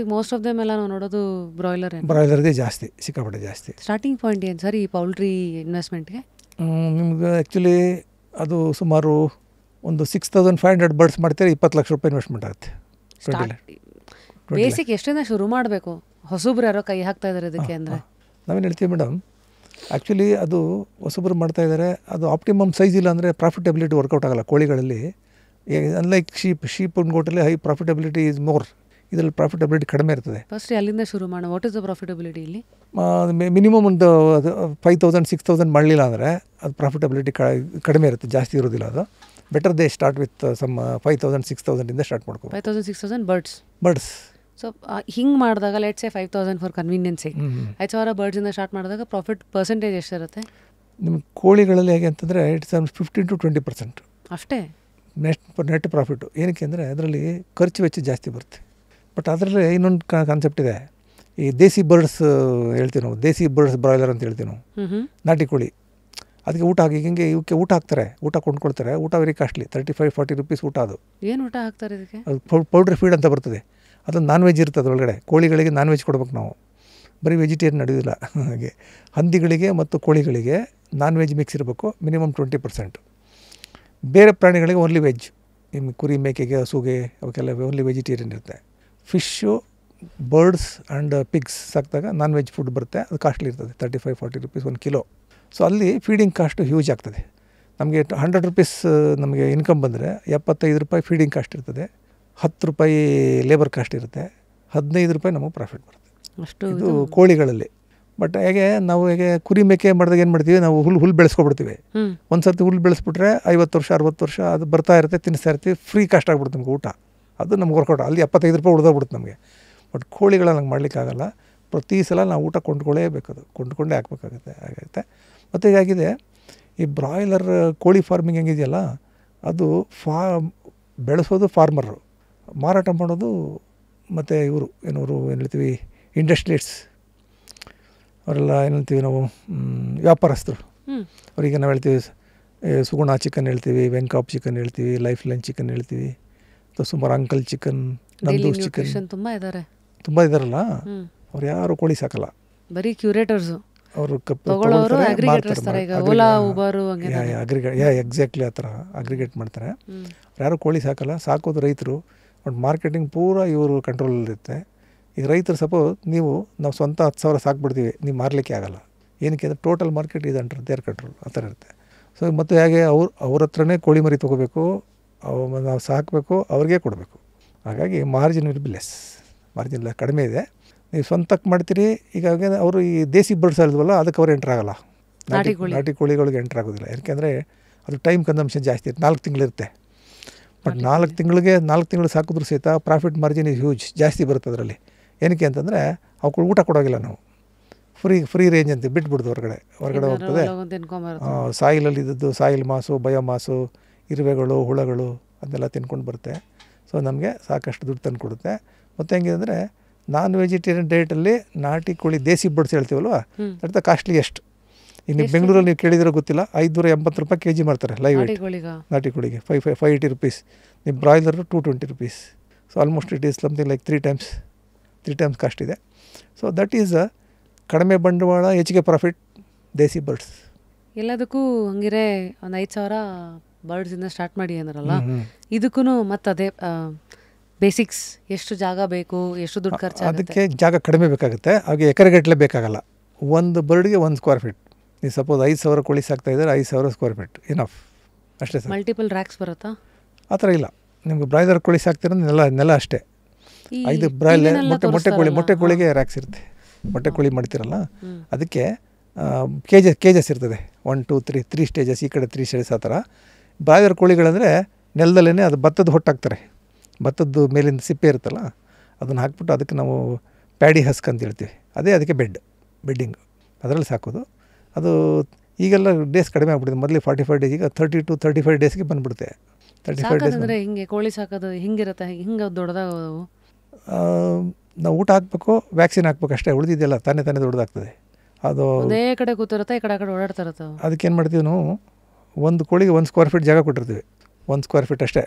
ಈಗ ಮೋಸ್ಟ್ ಆಫ್ ದಮ್ ಎಲ್ಲ ನಾವು ನೋಡೋದು ಬ್ರಾಯ್ಲರ್ ಬ್ರಾಯ್ಲರ್ಗೆ ಜಾಸ್ತಿ ಸಿಕ್ಕಾಪಟ್ಟೆ ಜಾಸ್ತಿ ಸ್ಟಾರ್ಟಿಂಗ್ ಪಾಯಿಂಟ್ ಏನು ಸರ್ ಈ ಪೌಲ್ಟ್ರಿ ಇನ್ವೆಸ್ಟ್ಮೆಂಟ್ಗೆ ನಿಮ್ಗೆ ಆ್ಯಕ್ಚುಲಿ ಅದು ಸುಮಾರು ಒಂದು six thousand five hundred birds ಮಾಡ್ತೀರಿ ಇಪ್ಪತ್ತು ಲಕ್ಷ ರೂಪಾಯಿ ಇನ್ವೆಸ್ಟ್ಮೆಂಟ್ ಆಗುತ್ತೆ ಬೇಸಿಕ್ ಎಷ್ಟರಿಂದ ಶುರು ಮಾಡಬೇಕು ಹೊಸಬ್ರು ಯಾರೋ ಕೈ ಹಾಕ್ತಾ ಇದ್ದಾರೆ ಇದಕ್ಕೆ ಅಂದರೆ ನಾವೇನು ಹೇಳ್ತೀವಿ ಮೇಡಮ್ ಆ್ಯಕ್ಚುಲಿ ಅದು ಹೊಸಬ್ರು ಮಾಡ್ತಾ ಇದ್ದಾರೆ ಅದು ಆಪ್ಟಿಮಮ್ ಸೈಜ್ ಇಲ್ಲ ಅಂದರೆ ಪ್ರಾಫಿಟಬಿಲಿಟಿ ವರ್ಕೌಟ್ ಆಗಲ್ಲ ಕೋಳಿಗಳಲ್ಲಿ ಅನ್ಲೈಕ್ ಶೀಪ್ ಶೀಪ್ ಒಂದು ಗೋಟಲ್ಲಿ ಹೈ ಪ್ರಾಫಿಟಬಿಲಿಟಿ ಈಸ್ ಮೋರ್ ಇದರಲ್ಲಿ ಪ್ರಾಫಿಟಬಿಲಿಟಿ ಕಡಿಮೆ ಇರ್ತದೆ ಫಸ್ಟ್ ಅಲ್ಲಿಂದ ಶುರು ಮಾಡೋಣ ವಾಟ್ ಇಸ್ ದ ಪ್ರಾಫಿಟಬಿಲಿಟಿ ಇಲ್ಲಿ ಮಿನಿಮಮ್ ಒಂದು ಫೈವ್ ತೌಸಂಡ್ ಸಿಕ್ಸ್ ತೌಸಂಡ್ ಮಾಡಲಿಲ್ಲ ಅಂದರೆ ಅದು ಪ್ರಾಫಿಟಬಿಲಿಟಿ ಕಡಿಮೆ ಇರುತ್ತೆ ಜಾಸ್ತಿ ಇರೋದಿಲ್ಲ ಅದು better they start with some five thousand six ತೌಸಂಡಿಂದ ಸ್ಟಾರ್ಟ್ ಮಾಡ್ಕೋ five thousand six thousand birds birds so ಹಿಂಗೆ ಮಾಡಿದಾಗ let's a five thousand for convenience ಐದು ಸಾವಿರ ಇಂದ ಸ್ಟಾರ್ಟ್ ಮಾಡಿದಾಗ ಪ್ರಾಫಿಟ್ ಪರ್ಸೆಂಟೇಜ್ ಎಷ್ಟಿರುತ್ತೆ ನಿಮ್ಮ ಕೋಳಿಗಳಲ್ಲಿ ಹೇಗೆ ಅಂತಂದರೆ it's fifteen to twenty percent ಅಷ್ಟೇ ನೆಟ್ ನೆಟ್ ಪ್ರಾಫಿಟ್ಟು ಏನಕ್ಕೆ ಅಂದರೆ ಅದರಲ್ಲಿ ಖರ್ಚು ವೆಚ್ಚ ಜಾಸ್ತಿ ಬರುತ್ತೆ ಬಟ್ ಅದರಲ್ಲಿ ಇನ್ನೊಂದು ಕಾನ್ಸೆಪ್ಟ್ ಇದೆ ಈ ದೇಸಿ ಬರ್ಡ್ಸ್ ಹೇಳ್ತೀವಿ ನಾವು ದೇಸಿ ಬರ್ಡ್ಸ್ ಬ್ರಾಯ್ಲರ್ ಅಂತ ಹೇಳ್ತೀವಿ ನಾವು ನಾಟಿ ಕೋಳಿ ಅದಕ್ಕೆ ಊಟ ಹಾಕಿ ಹಿಂಗೆ ಇವಕ್ಕೆ ಊಟ ಹಾಕ್ತಾರೆ ಊಟ ಕೊಂಡ್ಕೊಳ್ತಾರೆ ಊಟ very costly thirty five forty rupees ಊಟ ಅದು ಏನು ಊಟ ಹಾಕ್ತಾರೆ ಇದಕ್ಕೆ ಅದು ಪೌಡ್ರ್ ಫೀಡ್ ಅಂತ ಬರ್ತದೆ ಅದು ನಾನ್ ವೆಜ್ ಇರ್ತದೆ ಅದರೊಳಗಡೆ ಕೋಳಿಗಳಿಗೆ ನಾನ್ ವೆಜ್ ಕೊಡ್ಬೇಕು ನಾವು ಬರೀ ವೆಜಿಟೇರಿಯನ್ ನಡೆಯೋದಿಲ್ಲ ಹಾಗೆ ಹಂದಿಗಳಿಗೆ ಮತ್ತು ಕೋಳಿಗಳಿಗೆ ನಾನ್ ವೆಜ್ ಮಿಕ್ಸ್ ಇರಬೇಕು ಮಿನಿಮಮ್ ಟ್ವೆಂಟಿ ಪರ್ಸೆಂಟ್ ಬೇರೆ ಪ್ರಾಣಿಗಳಿಗೆ ಓನ್ಲಿ ವೆಜ್ ಕುರಿ ಮೇಕೆಗೆ ಹಸುಗೆ ಅವಕ್ಕೆಲ್ಲ ಓನ್ಲಿ ವೆಜಿಟೇರಿಯನ್ ಇರುತ್ತೆ ಫಿಶ್ಶು ಬರ್ಡ್ಸ್ ಆ್ಯಂಡ್ ಪಿಗ್ಸ್ ಸಾಕಿದಾಗ ನಾನ್ ವೆಜ್ ಫುಡ್ ಬರುತ್ತೆ ಅದು ಕಾಸ್ಟ್ಲಿ ಇರ್ತದೆ ತರ್ಟಿ ಫೈವ್ ಫಾರ್ಟಿ ರುಪೀಸ್ ಒಂದು ಕಿಲೋ ಸೊ ಅಲ್ಲಿ ಫೀಡಿಂಗ್ ಕಾಸ್ಟು ಹ್ಯೂಜ್ ಆಗ್ತದೆ ನಮಗೆ ಹಂಡ್ರೆಡ್ ರುಪೀಸ್ ನಮಗೆ ಇನ್ಕಮ್ ಬಂದರೆ ಎಪ್ಪತ್ತೈದು ರೂಪಾಯಿ ಫೀಡಿಂಗ್ ಕಾಸ್ಟ್ ಇರ್ತದೆ ಹತ್ತು ರೂಪಾಯಿ ಲೇಬರ್ ಕಾಸ್ಟ್ ಇರುತ್ತೆ ಹದಿನೈದು ರೂಪಾಯಿ ನಮಗೆ ಪ್ರಾಫಿಟ್ ಬರುತ್ತೆ ಅಷ್ಟು ಇದು ಕೋಳಿಗಳಲ್ಲಿ ಬಟ್ ಹೇಗೆ ನಾವು ಹೇಗೆ ಕುರಿ ಮೇಕೆ ಮಾಡಿದಾಗ ಏನು ಮಾಡ್ತೀವಿ ನಾವು ಹುಲ್ಲು ಹುಲ್ಲು ಬೆಳೆಸ್ಕೊಬಿಡ್ತೀವಿ ಒಂದು ಸರ್ತಿ ಹುಲ್ಲು ಬೆಳೆಸ್ಬಿಟ್ರೆ ಐವತ್ತು ವರ್ಷ ಅರವತ್ತು ವರ್ಷ ಅದು ಬರ್ತಾ ಇರುತ್ತೆ ತಿನ್ನಿಸ್ತಾ ಇರ್ತೀವಿ ಫ್ರೀ ಕಾಸ್ಟ್ ಆಗ್ಬಿಡ್ತು ನಮ್ಗೆ ಊಟ ಅದು ನಮ್ಗೆ ವರ್ಕೌಟ್ ಅಲ್ಲಿ ಎಪ್ಪತ್ತೈದು ರೂಪಾಯಿ ಉಳಿದೋಗ್ಬಿಡುತ್ತೆ ನಮಗೆ ಬಟ್ ಕೋಳಿಗಳ ನಂಗೆ ಮಾಡಲಿಕ್ಕಾಗಲ್ಲ ಪ್ರತಿ ಸಲ ನಾವು ಊಟ ಕೊಂಡ್ಕೊಳ್ಳೇಬೇಕದು ಕೊಂಡ್ಕೊಂಡೇ ಹಾಕ್ಬೇಕಾಗುತ್ತೆ ಆಗೈತೆ ಮತ್ತು ಹೀಗಾಗಿದೆ ಈ ಬ್ರಾಯ್ಲರ್ ಕೋಳಿ ಫಾರ್ಮಿಂಗ್ ಹೆಂಗಿದೆಯಲ್ಲ ಅದು ಫಾ ಬೆಳೆಸೋದು ಫಾರ್ಮರು ಮಾರಾಟ ಮಾಡೋದು ಮತ್ತು ಇವರು ಏನವರು ಏನು ಹೇಳ್ತೀವಿ ಇಂಡಸ್ಟ್ರೀಸ್ ಅವರೆಲ್ಲ ಏನು ಹೇಳ್ತೀವಿ ನಾವು ವ್ಯಾಪಾರಸ್ಥರು ಅವರಿಗೆ ನಾವು ಹೇಳ್ತೀವಿ ಸುಗುಣ ಚಿಕನ್ ಹೇಳ್ತೀವಿ ವೆಂಕಾಪ್ ಚಿಕನ್ ಹೇಳ್ತೀವಿ ಲೈಫ್ ಲೈನ್ ಚಿಕನ್ ಹೇಳ್ತೀವಿ ಮತ್ತು ಸುಮಾರು ಅಂಕಲ್ ಚಿಕನ್ ನಂದೂಸ್ ಚಿಕನ್ ತುಂಬ ಇದ್ದಾರೆ ತುಂಬ ಇದಾರಲ್ಲ ಅವ್ರು ಯಾರು ಕೋಳಿ ಸಾಕಲ್ಲ ಬರೀ ಕ್ಯೂರೇಟರ್ಸ್ ಅವರು ಎಕ್ಸಾಕ್ಟ್ಲಿ ಆ ಥರ ಅಗ್ರಿಗೇಟ್ ಮಾಡ್ತಾರೆ ಅವ್ರು ಯಾರು ಕೋಳಿ ಸಾಕಲ್ಲ ಸಾಕೋದು ರೈತರು ಬಟ್ ಮಾರ್ಕೆಟಿಂಗ್ ಪೂರ ಇವರು ಇರುತ್ತೆ ಈಗ ರೈತರು ಸಪೋಸ್ ನೀವು ನಾವು ಸ್ವಂತ ಹತ್ತು ಸಾವಿರ ಸಾಕ್ಬಿಡ್ತೀವಿ ನೀವು ಮಾರಲಿಕ್ಕೆ ಆಗಲ್ಲ ಏನಕ್ಕೆ ಅಂದರೆ ಟೋಟಲ್ ಮಾರ್ಕೆಟ್ ಇದೆ ಅಂಟ್ರ ದೇರ್ ಕಂಟ್ರೋಲ್ ಆ ಥರ ಇರುತ್ತೆ ಸೊ ಮತ್ತು ಹೇಗೆ ಅವ್ರು ಅವ್ರ ಹತ್ರನೇ ಕೋಳಿ ಮರಿ ತೊಗೋಬೇಕು ಅವು ನಾವು ಸಾಕಬೇಕು ಅವ್ರಿಗೆ ಕೊಡಬೇಕು ಹಾಗಾಗಿ margin will be less margin ಕಡಿಮೆ ಇದೆ ನೀವು ಸ್ವಂತಕ್ಕೆ ಮಾಡ್ತೀರಿ ಈಗ ಅವರು ಈ ದೇಸಿ ಬರ್ಡ್ಸ್ ಅಲ್ವಲ್ಲ ಅದಕ್ಕೆ ಅವ್ರು ಎಂಟ್ರ್ ಆಗೋಲ್ಲ ನಾಟಿ ನಾಟಿ ಕೋಳಿಗಳಿಗೆ ಎಂಟ್ರ್ ಆಗೋದಿಲ್ಲ ಯಾಕೆಂದರೆ ಅದು ಟೈಮ್ ಕನ್ಸಂಪ್ಷನ್ ಜಾಸ್ತಿ ಇರುತ್ತೆ ನಾಲ್ಕು ತಿಂಗಳಿರುತ್ತೆ ಬಟ್ ನಾಲ್ಕು ತಿಂಗಳಿಗೆ ನಾಲ್ಕು ತಿಂಗಳು ಸಾಕಿದ್ರು ಸಹಿತ ಪ್ರಾಫಿಟ್ ಮಾರ್ಜಿನ್ ಇಸ್ ಹ್ಯೂಜ್ ಜಾಸ್ತಿ ಬರುತ್ತೆ ಅದರಲ್ಲಿ ಏನಕ್ಕೆ ಅಂತಂದರೆ ಅವ್ಗಳು ಊಟ ಕೊಡೋಗಿಲ್ಲ ನಾವು ಫ್ರೀ ಫ್ರೀ ರೇಂಜ್ ಅಂತ ಬಿಟ್ಬಿಡ್ದು ಹೊರಗಡೆ ಹೊರಗಡೆ ಹೋಗ್ತದೆ ಸಾಯಿಲಲ್ಲಿ ಇದ್ದದ್ದು ಸಾಯಿಲ್ ಮಾಸು ಬಯೋ ಮಾಸು ಇರುವೆಗಳು ಹುಳಗಳು ಅದೆಲ್ಲ ತಿನ್ಕೊಂಡು ಬರುತ್ತೆ ಸೊ ನಮಗೆ ಸಾಕಷ್ಟು ದುಡ್ಡು ತಂದು ಕೊಡುತ್ತೆ ಮತ್ತು ಹೆಂಗಿದೆ ಅಂದರೆ ನಾನ್ ವೆಜಿಟೇರಿಯನ್ ಡಯಟಲ್ಲಿ ನಾಟಿ ಕೋಳಿ ದೇಸಿ ಹೇಳ್ತೀವಲ್ವಾ ಹೇಳ್ತೀವಲ್ವ ಕಾಸ್ಟ್ಲಿ ಎಷ್ಟು ಇನ್ನು ಬೆಂಗಳೂರಲ್ಲಿ ನೀವು ಕೇಳಿದ್ರೆ ಗೊತ್ತಿಲ್ಲ ಐದುನೂರ ಎಂಬತ್ತು ರೂಪಾಯಿ ಕೆ ಜಿ ಮಾಡ್ತಾರೆ ಲೈವ್ ವೇಟ್ ನಾಟಿ ಕೋಳಿಗೆ five fi fi eighty rupees ನಿಮ್ಮ broiler two twenty rupees so almost it is something like three times three times cost ಇದೆ ಸೊ ದಟ್ ಈಸ್ ಕಡಿಮೆ ಬಂಡವಾಳ ಹೆಚ್ಚಿಗೆ ಪ್ರಾಫಿಟ್ ದೇಸಿ ಬರ್ಡ್ಸ್ ಎಲ್ಲದಕ್ಕೂ ಹಂಗಿರೇ ಒಂದು ಐದು ಸಾವಿರ ಬರ್ಡ್ಸ್ ಇಂದ ಸ್ಟಾರ್ಟ್ ಮಾಡಿ ಏನಾರಲ್ಲ ಇದಕ್ಕೂ ಮತ್ತೆ ಅದೇ ಬೇಸಿಕ್ಸ್ ಎಷ್ಟು ಜಾಗ ಬೇಕು ಎಷ್ಟು ದುಡ್ಡು ಖರ್ಚು ಅದಕ್ಕೆ ಜಾಗ ಕಡಿಮೆ ಬೇಕಾಗುತ್ತೆ ಹಾಗೆ ಎಕರೆಗಟ್ಟಲೆ ಬೇಕಾಗಲ್ಲ ಒಂದು ಬರ್ಡ್ಗೆ ಒಂದು ಸ್ಕ್ವೇರ್ ಫೀಟ್ ನೀವು ಸಪೋಸ್ ಐದು ಸಾವಿರ ಕೋಳಿ ಸಾಕ್ತಾ ಇದ್ದಾರೆ ಐದು ಸಾವಿರ ಸ್ಕ್ವೇರ್ ಫೀಟ್ ಇನಫ್ ಅಷ್ಟೇ ಸರ್ ಮಲ್ಟಿಪಲ್ ರ್ಯಾಕ್ಸ್ ಬರುತ್ತಾ ಆ ಥರ ಇಲ್ಲ ನಿಮ್ಗೆ ಬ್ರಾಯ್ಲರ್ ಕೋಳಿ ಸಾಕ್ತಿರೋದು ನೆಲ ನೆಲ ಅಷ್ಟೇ ಐದು ಬ್ರಾಯ್ಲರ್ ಮೊಟ್ಟೆ ಮೊಟ್ಟೆ ಕೋಳಿ ಮೊಟ್ಟೆ ಕೋಳಿಗೆ ರ್ಯಾಕ್ಸ್ ಇರುತ್ತೆ ಮೊಟ್ಟೆ ಕೋಳಿ ಮಾಡ್ತಿರಲ್ಲ ಅದಕ್ಕೆ ಕೆಜಸ್ ಕೆಜಸ್ ಇರ್ತದೆ one two three three stages ಈ ಕಡೆ ತ್ರೀ ಸ್ಟೇಜಸ್ ಆ ಥರ ಬ್ರಾಯ್ಲರ್ ಕೋಳಿಗಳಂದರೆ ನೆಲದಲ್ಲೇ ಅದು ಭತ್ತದ ಹೊಟ್ಟಾಕ್ತಾರೆ ಭತ್ತದ್ದು ಮೇಲಿಂದ ಸಿಪ್ಪೆ ಇರುತ್ತಲ್ಲ ಅದನ್ನು ಹಾಕ್ಬಿಟ್ಟು ಅದಕ್ಕೆ ನಾವು ಪ್ಯಾಡಿ ಹಸ್ಕ್ ಅಂತ ಹೇಳ್ತೀವಿ ಅದೇ ಅದಕ್ಕೆ ಬೆಡ್ ಬೆಡ್ಡಿಂಗ್ ಅದರಲ್ಲಿ ಸಾಕೋದು ಅದು ಈಗೆಲ್ಲ ಡೇಸ್ ಕಡಿಮೆ ಆಗ್ಬಿಟ್ಟಿದೆ ಮೊದಲೇ ಫಾರ್ಟಿ ಫೈವ್ ಡೇಸ್ ಈಗ ತರ್ಟಿ ಟು ತರ್ಟಿ ಫೈವ್ ಡೇಸ್ಗೆ ಬಂದುಬಿಡುತ್ತೆ ತರ್ಟಿ ಫೈವ್ ಡೇಸ್ ಅಂದರೆ ಹಿಂಗೆ ಕೋಳಿ ಸಾಕೋದು ಹಿಂಗಿರುತ್ತೆ ಹಿಂಗೆ ದೊಡ್ಡದಾಗ ನಾವು ಊಟ ಹಾಕಬೇಕು ವ್ಯಾಕ್ಸಿನ್ ಹಾಕ್ಬೇಕು ಅಷ್ಟೇ ಉಳಿದಿದೆಯಲ್ಲ ತಾನೇ ತಾನೇ ದೊಡ್ಡದಾಗ್ತದೆ ಅದು ಕಡೆ ಕೂತಿರುತ್ತೆ ಈ ಕಡೆ ಆ ಕಡೆ ಓಡಾಡ್ತಾ ಇರುತ್ತೆ ಅದಕ್ಕೆ ಏನು ಮಾಡ್ತೀವಿ ನಾವು ಒಂದು ಕೋಳಿಗೆ ಒಂದು ಸ್ಕ್ವೇರ್ ಫೀಟ್ ಜಾಗ ಕೊಟ್ಟಿರ್ತೀವಿ ಒಂದು ಸ್ಕ್ವೇರ್ ಫೀಟ್ ಅಷ್ಟೇ